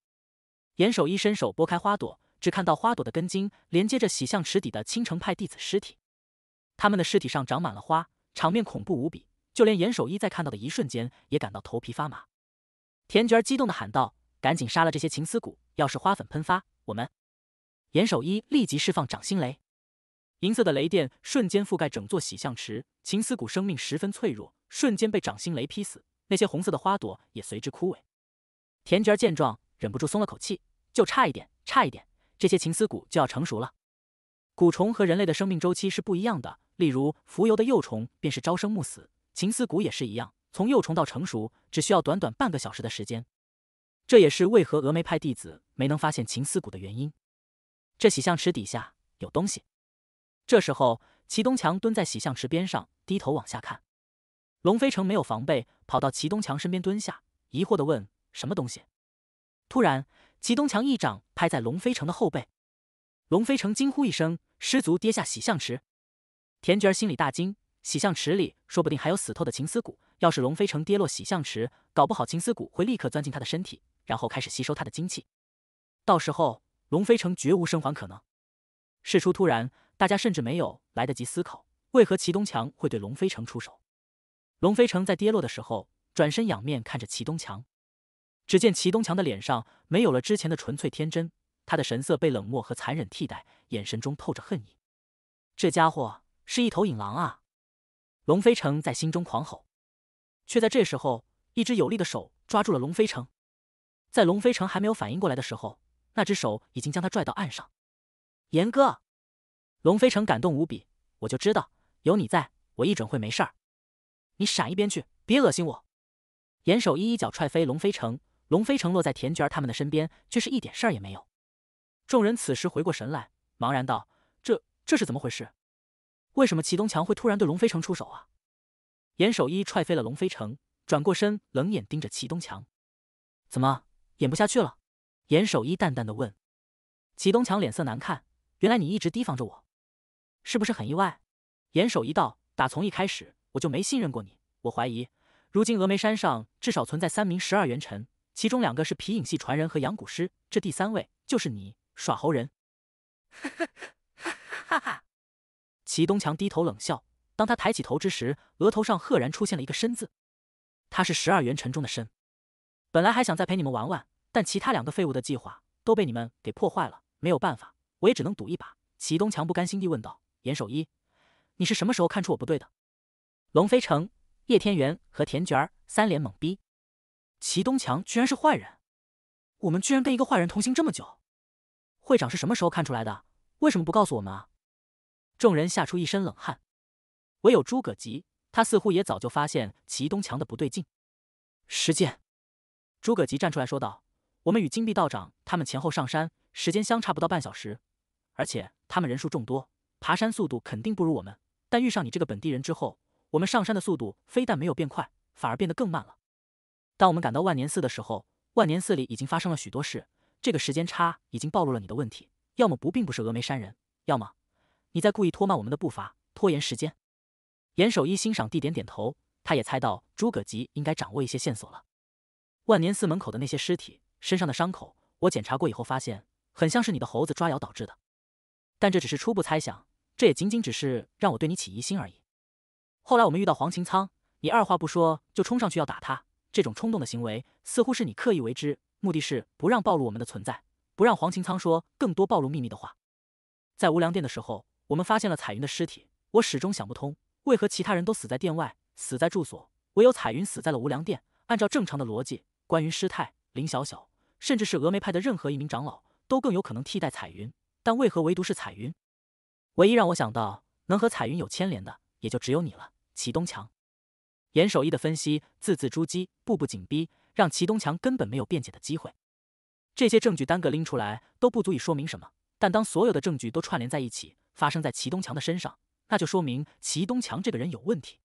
严守一伸手拨开花朵，只看到花朵的根茎连接着洗象池底的青城派弟子尸体，他们的尸体上长满了花。场面恐怖无比，就连严守一在看到的一瞬间也感到头皮发麻。田娟儿激动地喊道：“赶紧杀了这些情丝蛊！要是花粉喷发，我们……”严守一立即释放掌心雷，银色的雷电瞬间覆盖整座洗象池。情丝蛊生命十分脆弱，瞬间被掌心雷劈死。那些红色的花朵也随之枯萎。田娟儿见状，忍不住松了口气：“就差一点，差一点，这些情丝蛊就要成熟了。蛊虫和人类的生命周期是不一样的。”例如浮游的幼虫便是朝生暮死，情丝蛊也是一样，从幼虫到成熟只需要短短半个小时的时间。这也是为何峨眉派弟子没能发现情丝蛊的原因。这洗象池底下有东西。这时候，齐东强蹲在洗象池边上，低头往下看。龙飞城没有防备，跑到齐东强身边蹲下，疑惑的问：“什么东西？”突然，齐东强一掌拍在龙飞城的后背，龙飞城惊呼一声，失足跌下洗象池。田菊儿心里大惊，洗象池里说不定还有死透的情丝骨。要是龙飞城跌落洗象池，搞不好情丝骨会立刻钻进他的身体，然后开始吸收他的精气。到时候，龙飞城绝无生还可能。事出突然，大家甚至没有来得及思考为何齐东强会对龙飞城出手。龙飞城在跌落的时候，转身仰面看着齐东强，只见齐东强的脸上没有了之前的纯粹天真，他的神色被冷漠和残忍替代，眼神中透着恨意。这家伙。是一头引狼啊！龙飞城在心中狂吼，却在这时候，一只有力的手抓住了龙飞城。在龙飞城还没有反应过来的时候，那只手已经将他拽到岸上。严哥，龙飞城感动无比，我就知道有你在，我一准会没事儿。你闪一边去，别恶心我！严守一一脚踹飞龙飞城，龙飞城落在田娟儿他们的身边，却是一点事儿也没有。众人此时回过神来，茫然道：“这这是怎么回事？”为什么齐东强会突然对龙飞城出手啊？严守一踹飞了龙飞城，转过身，冷眼盯着齐东强：“怎么演不下去了？”严守一淡淡的问。齐东强脸色难看：“原来你一直提防着我，是不是很意外？”严守一道：“打从一开始我就没信任过你。我怀疑，如今峨眉山上至少存在三名十二元臣，其中两个是皮影戏传人和养蛊师，这第三位就是你，耍猴人。”哈哈哈哈哈！齐东强低头冷笑，当他抬起头之时，额头上赫然出现了一个“身字。他是十二元臣中的身，本来还想再陪你们玩玩，但其他两个废物的计划都被你们给破坏了。没有办法，我也只能赌一把。齐东强不甘心地问道：“严守一，你是什么时候看出我不对的？”龙飞城、叶天元和田卷儿三脸懵逼。齐东强居然是坏人！我们居然跟一个坏人同行这么久！会长是什么时候看出来的？为什么不告诉我们啊？众人吓出一身冷汗，唯有诸葛吉，他似乎也早就发现祁东强的不对劲。时间，诸葛吉站出来说道：“我们与金碧道长他们前后上山，时间相差不到半小时，而且他们人数众多，爬山速度肯定不如我们。但遇上你这个本地人之后，我们上山的速度非但没有变快，反而变得更慢了。当我们赶到万年寺的时候，万年寺里已经发生了许多事，这个时间差已经暴露了你的问题。要么不，并不是峨眉山人，要么……”你在故意拖慢我们的步伐，拖延时间。严守一欣赏地点点头，他也猜到诸葛吉应该掌握一些线索了。万年寺门口的那些尸体身上的伤口，我检查过以后发现，很像是你的猴子抓咬导致的。但这只是初步猜想，这也仅仅只是让我对你起疑心而已。后来我们遇到黄勤仓，你二话不说就冲上去要打他，这种冲动的行为似乎是你刻意为之，目的是不让暴露我们的存在，不让黄勤仓说更多暴露秘密的话。在无良殿的时候。我们发现了彩云的尸体，我始终想不通，为何其他人都死在殿外，死在住所，唯有彩云死在了无良殿。按照正常的逻辑，关云师太、林小小，甚至是峨眉派的任何一名长老，都更有可能替代彩云，但为何唯独是彩云？唯一让我想到能和彩云有牵连的，也就只有你了，齐东强。严守义的分析字字珠玑，步步紧逼，让齐东强根本没有辩解的机会。这些证据单个拎出来都不足以说明什么，但当所有的证据都串联在一起。发生在齐东强的身上，那就说明齐东强这个人有问题。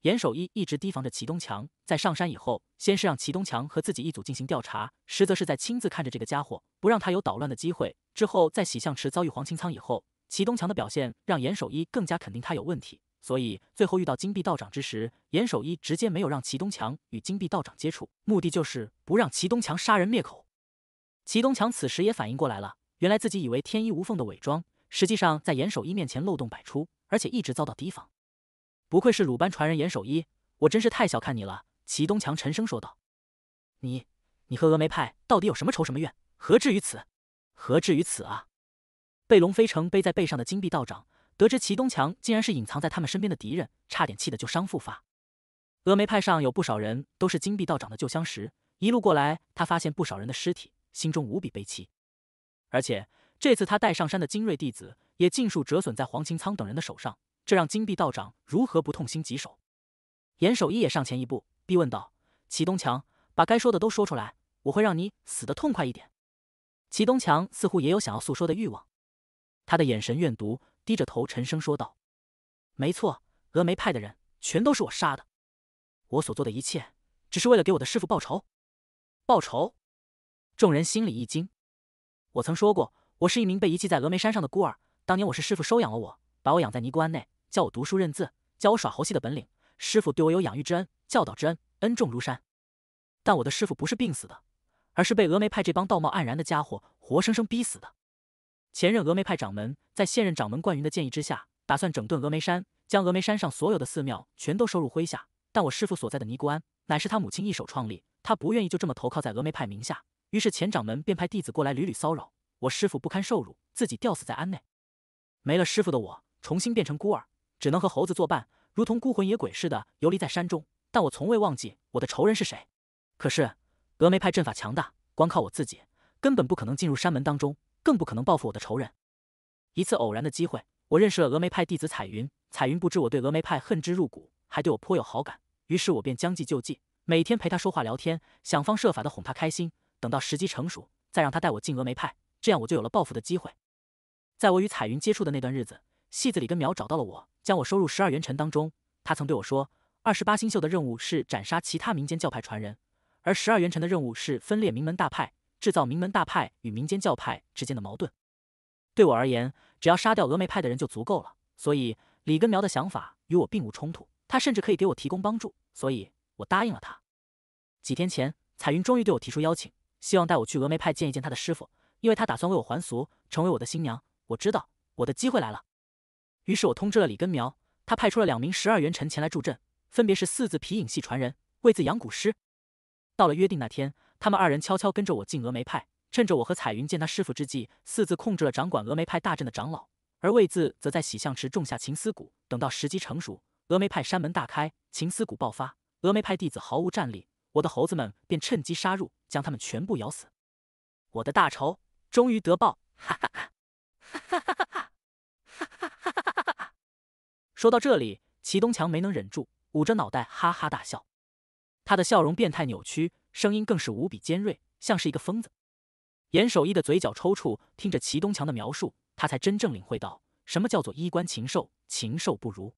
严守一一直提防着齐东强，在上山以后，先是让齐东强和自己一组进行调查，实则是在亲自看着这个家伙，不让他有捣乱的机会。之后在洗象池遭遇黄清仓以后，齐东强的表现让严守一更加肯定他有问题。所以最后遇到金碧道长之时，严守一直接没有让齐东强与金碧道长接触，目的就是不让齐东强杀人灭口。齐东强此时也反应过来了，原来自己以为天衣无缝的伪装。实际上，在严守一面前漏洞百出，而且一直遭到提防。不愧是鲁班传人严守一，我真是太小看你了。”齐东强沉声说道，“你，你和峨眉派到底有什么仇什么怨？何至于此？何至于此啊！”被龙飞城背在背上的金碧道长得知齐东强竟然是隐藏在他们身边的敌人，差点气得旧伤复发。峨眉派上有不少人都是金碧道长的旧相识，一路过来，他发现不少人的尸体，心中无比悲戚，而且。这次他带上山的精锐弟子也尽数折损在黄清仓等人的手上，这让金碧道长如何不痛心疾首？严守一也上前一步，逼问道：“齐东强，把该说的都说出来，我会让你死的痛快一点。”齐东强似乎也有想要诉说的欲望，他的眼神怨毒，低着头沉声说道：“没错，峨眉派的人全都是我杀的，我所做的一切只是为了给我的师傅报仇，报仇。”众人心里一惊：“我曾说过。”我是一名被遗弃在峨眉山上的孤儿。当年我是师傅收养了我，把我养在尼姑庵内，教我读书认字，教我耍猴戏的本领。师傅对我有养育之恩、教导之恩，恩重如山。但我的师傅不是病死的，而是被峨眉派这帮道貌岸然的家伙活生生逼死的。前任峨眉派掌门在现任掌门冠云的建议之下，打算整顿峨眉山，将峨眉山上所有的寺庙全都收入麾下。但我师傅所在的尼姑庵乃是他母亲一手创立，他不愿意就这么投靠在峨眉派名下，于是前掌门便派弟子过来屡屡骚扰。我师傅不堪受辱，自己吊死在庵内，没了师傅的我重新变成孤儿，只能和猴子作伴，如同孤魂野鬼似的游离在山中。但我从未忘记我的仇人是谁。可是峨眉派阵法强大，光靠我自己根本不可能进入山门当中，更不可能报复我的仇人。一次偶然的机会，我认识了峨眉派弟子彩云。彩云不知我对峨眉派恨之入骨，还对我颇有好感。于是我便将计就计，每天陪她说话聊天，想方设法的哄她开心。等到时机成熟，再让她带我进峨眉派。这样我就有了报复的机会。在我与彩云接触的那段日子，戏子里根苗找到了我，将我收入十二元辰当中。他曾对我说：“二十八星宿的任务是斩杀其他民间教派传人，而十二元辰的任务是分裂名门大派，制造名门大派与民间教派之间的矛盾。”对我而言，只要杀掉峨眉派的人就足够了。所以李根苗的想法与我并无冲突，他甚至可以给我提供帮助，所以我答应了他。几天前，彩云终于对我提出邀请，希望带我去峨眉派见一见他的师傅。因为他打算为我还俗，成为我的新娘，我知道我的机会来了。于是我通知了李根苗，他派出了两名十二元臣前来助阵，分别是四字皮影戏传人魏字阳谷师。到了约定那天，他们二人悄悄跟着我进峨眉派，趁着我和彩云见他师傅之际，四字控制了掌管峨眉派大阵的长老，而魏字则在洗象池种下情丝蛊。等到时机成熟，峨眉派山门大开，情丝蛊爆发，峨眉派弟子毫无战力，我的猴子们便趁机杀入，将他们全部咬死。我的大仇！终于得报，哈哈哈哈哈哈哈哈哈哈！说到这里，齐东强没能忍住，捂着脑袋哈哈大笑。他的笑容变态扭曲，声音更是无比尖锐，像是一个疯子。严守一的嘴角抽搐，听着齐东强的描述，他才真正领会到什么叫做衣冠禽兽，禽兽不如。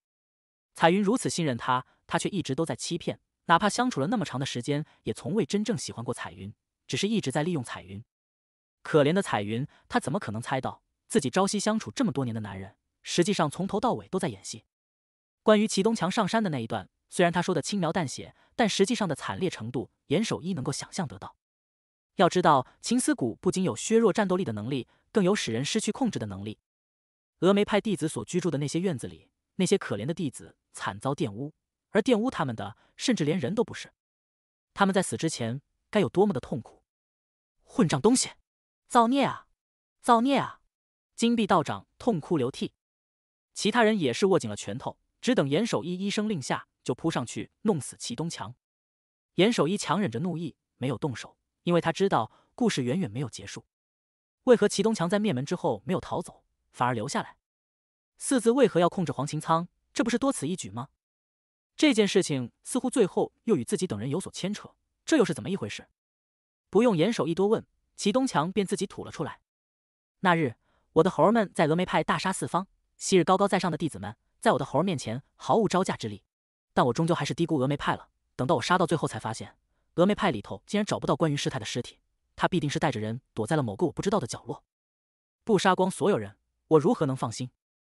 彩云如此信任他，他却一直都在欺骗，哪怕相处了那么长的时间，也从未真正喜欢过彩云，只是一直在利用彩云。可怜的彩云，她怎么可能猜到自己朝夕相处这么多年的男人，实际上从头到尾都在演戏？关于齐东强上山的那一段，虽然他说的轻描淡写，但实际上的惨烈程度，严守一能够想象得到。要知道，秦思蛊不仅有削弱战斗力的能力，更有使人失去控制的能力。峨眉派弟子所居住的那些院子里，那些可怜的弟子惨遭玷污，而玷污他们的，甚至连人都不是。他们在死之前，该有多么的痛苦！混账东西！造孽啊！造孽啊！金碧道长痛哭流涕，其他人也是握紧了拳头，只等严守一一声令下，就扑上去弄死齐东强。严守一强忍着怒意，没有动手，因为他知道故事远远没有结束。为何齐东强在灭门之后没有逃走，反而留下来？四字为何要控制黄秦仓？这不是多此一举吗？这件事情似乎最后又与自己等人有所牵扯，这又是怎么一回事？不用严守一多问。齐东强便自己吐了出来。那日，我的猴儿们在峨眉派大杀四方，昔日高高在上的弟子们，在我的猴儿面前毫无招架之力。但我终究还是低估峨眉派了。等到我杀到最后，才发现峨眉派里头竟然找不到关于师太的尸体，他必定是带着人躲在了某个我不知道的角落。不杀光所有人，我如何能放心？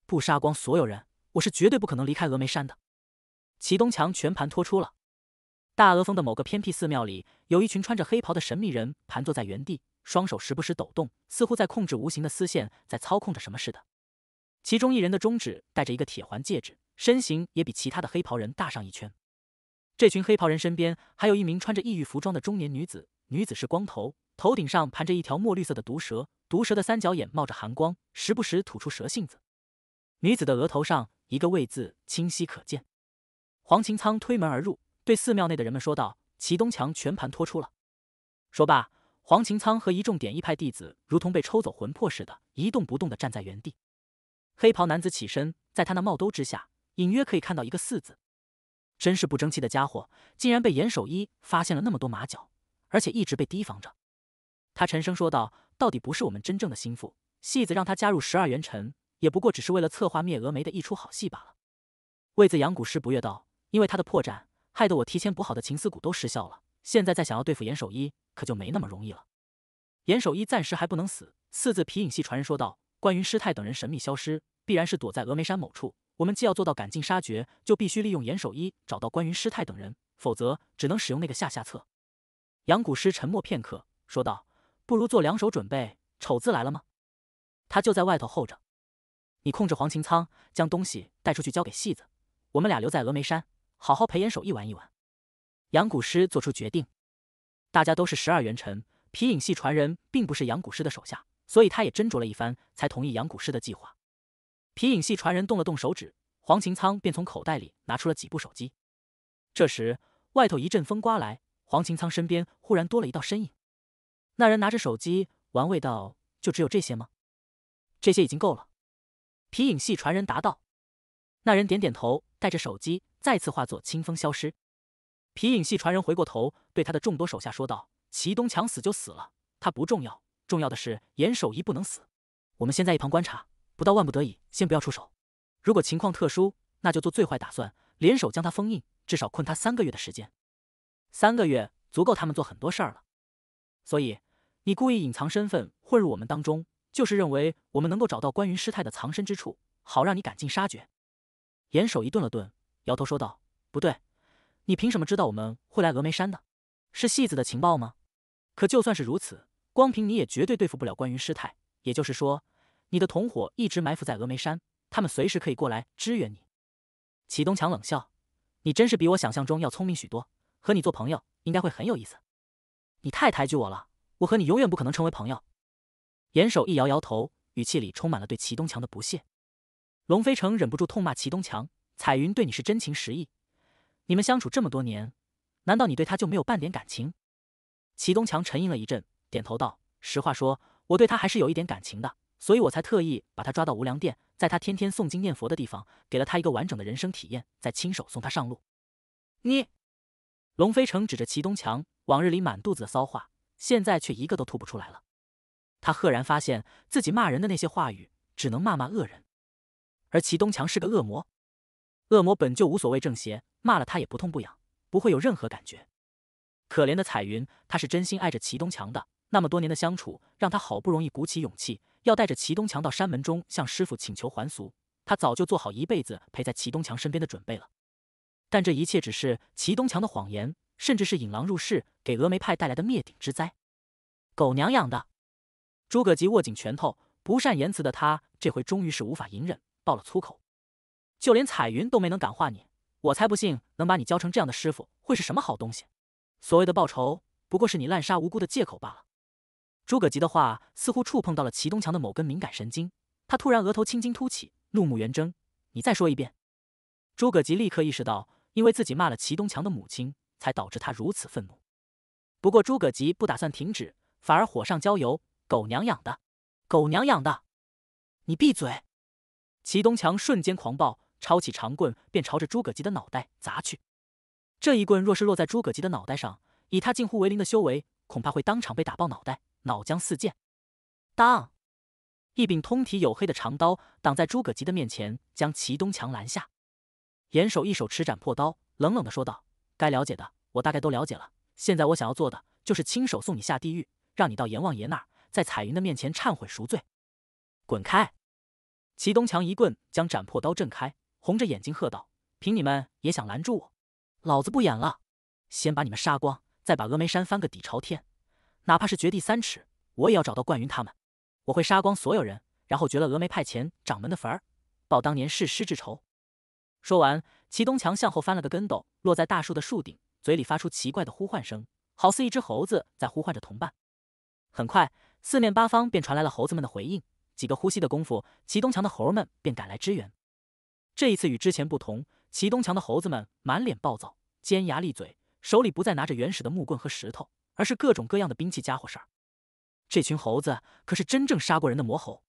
不杀光所有人，我是绝对不可能离开峨眉山的。齐东强全盘托出了。大峨峰的某个偏僻寺庙里，有一群穿着黑袍的神秘人盘坐在原地。双手时不时抖动，似乎在控制无形的丝线，在操控着什么似的。其中一人的中指戴着一个铁环戒指，身形也比其他的黑袍人大上一圈。这群黑袍人身边还有一名穿着异域服装的中年女子，女子是光头，头顶上盘着一条墨绿色的毒蛇，毒蛇的三角眼冒着寒光，时不时吐出蛇信子。女子的额头上一个“位”字清晰可见。黄擎苍推门而入，对寺庙内的人们说道：“齐东强全盘托出了。”说罢。黄擎苍和一众点一派弟子如同被抽走魂魄似的，一动不动的站在原地。黑袍男子起身，在他那帽兜之下，隐约可以看到一个四字。真是不争气的家伙，竟然被严守一发现了那么多马脚，而且一直被提防着。他沉声说道：“到底不是我们真正的心腹，戏子让他加入十二元辰，也不过只是为了策划灭峨眉的一出好戏罢了。”魏子阳古诗不悦道：“因为他的破绽，害得我提前补好的情思蛊都失效了。”现在再想要对付严守一，可就没那么容易了。严守一暂时还不能死。四字皮影戏传人说道：“关云师太等人神秘消失，必然是躲在峨眉山某处。我们既要做到赶尽杀绝，就必须利用严守一找到关云师太等人，否则只能使用那个下下策。”杨古师沉默片刻，说道：“不如做两手准备。丑字来了吗？他就在外头候着。你控制黄勤苍，将东西带出去交给戏子。我们俩留在峨眉山，好好陪严守一玩一玩。”杨谷师做出决定，大家都是十二元臣，皮影戏传人并不是杨谷师的手下，所以他也斟酌了一番，才同意杨谷师的计划。皮影戏传人动了动手指，黄勤仓便从口袋里拿出了几部手机。这时，外头一阵风刮来，黄勤仓身边忽然多了一道身影。那人拿着手机玩味道：“就只有这些吗？这些已经够了。”皮影戏传人答道。那人点点头，带着手机再次化作清风消失。皮影戏传人回过头，对他的众多手下说道：“齐东强死就死了，他不重要。重要的是严守一不能死。我们先在一旁观察，不到万不得已，先不要出手。如果情况特殊，那就做最坏打算，联手将他封印，至少困他三个月的时间。三个月足够他们做很多事儿了。所以，你故意隐藏身份混入我们当中，就是认为我们能够找到关云师太的藏身之处，好让你赶尽杀绝。”严守一顿了顿，摇头说道：“不对。”你凭什么知道我们会来峨眉山的？是戏子的情报吗？可就算是如此，光凭你也绝对对付不了关云师太。也就是说，你的同伙一直埋伏在峨眉山，他们随时可以过来支援你。祁东强冷笑：“你真是比我想象中要聪明许多，和你做朋友应该会很有意思。”你太抬举我了，我和你永远不可能成为朋友。严守一摇摇头，语气里充满了对祁东强的不屑。龙飞成忍不住痛骂祁东强：“彩云对你是真情实意。”你们相处这么多年，难道你对他就没有半点感情？齐东强沉吟了一阵，点头道：“实话说，我对他还是有一点感情的，所以我才特意把他抓到无良殿，在他天天诵经念佛的地方，给了他一个完整的人生体验，再亲手送他上路。”你，龙飞成指着齐东强，往日里满肚子的骚话，现在却一个都吐不出来了。他赫然发现自己骂人的那些话语，只能骂骂恶人，而齐东强是个恶魔。恶魔本就无所谓正邪，骂了他也不痛不痒，不会有任何感觉。可怜的彩云，她是真心爱着齐东强的。那么多年的相处，让她好不容易鼓起勇气，要带着齐东强到山门中向师傅请求还俗。她早就做好一辈子陪在齐东强身边的准备了。但这一切只是齐东强的谎言，甚至是引狼入室，给峨眉派带来的灭顶之灾。狗娘养的！诸葛吉握紧拳头，不善言辞的他，这回终于是无法隐忍，爆了粗口。就连彩云都没能感化你，我才不信能把你教成这样的师傅会是什么好东西。所谓的报仇，不过是你滥杀无辜的借口罢了。诸葛吉的话似乎触碰到了齐东强的某根敏感神经，他突然额头青筋突起，怒目圆睁。你再说一遍！诸葛吉立刻意识到，因为自己骂了齐东强的母亲，才导致他如此愤怒。不过诸葛吉不打算停止，反而火上浇油：“狗娘养的，狗娘养的，你闭嘴！”齐东强瞬间狂暴。抄起长棍，便朝着诸葛吉的脑袋砸去。这一棍若是落在诸葛吉的脑袋上，以他近乎为零的修为，恐怕会当场被打爆脑袋，脑浆四溅。当，一柄通体黝黑的长刀挡在诸葛吉的面前，将齐东强拦下。严守一手持斩破刀，冷冷的说道：“该了解的，我大概都了解了。现在我想要做的，就是亲手送你下地狱，让你到阎王爷那儿，在彩云的面前忏悔赎罪。”滚开！齐东强一棍将斩破刀震开。红着眼睛喝道：“凭你们也想拦住我？老子不演了，先把你们杀光，再把峨眉山翻个底朝天，哪怕是掘地三尺，我也要找到冠云他们。我会杀光所有人，然后掘了峨眉派前掌门的坟儿，报当年弑师之仇。”说完，齐东强向后翻了个跟斗，落在大树的树顶，嘴里发出奇怪的呼唤声，好似一只猴子在呼唤着同伴。很快，四面八方便传来了猴子们的回应。几个呼吸的功夫，齐东强的猴儿们便赶来支援。这一次与之前不同，齐东强的猴子们满脸暴躁，尖牙利嘴，手里不再拿着原始的木棍和石头，而是各种各样的兵器家伙事儿。这群猴子可是真正杀过人的魔猴。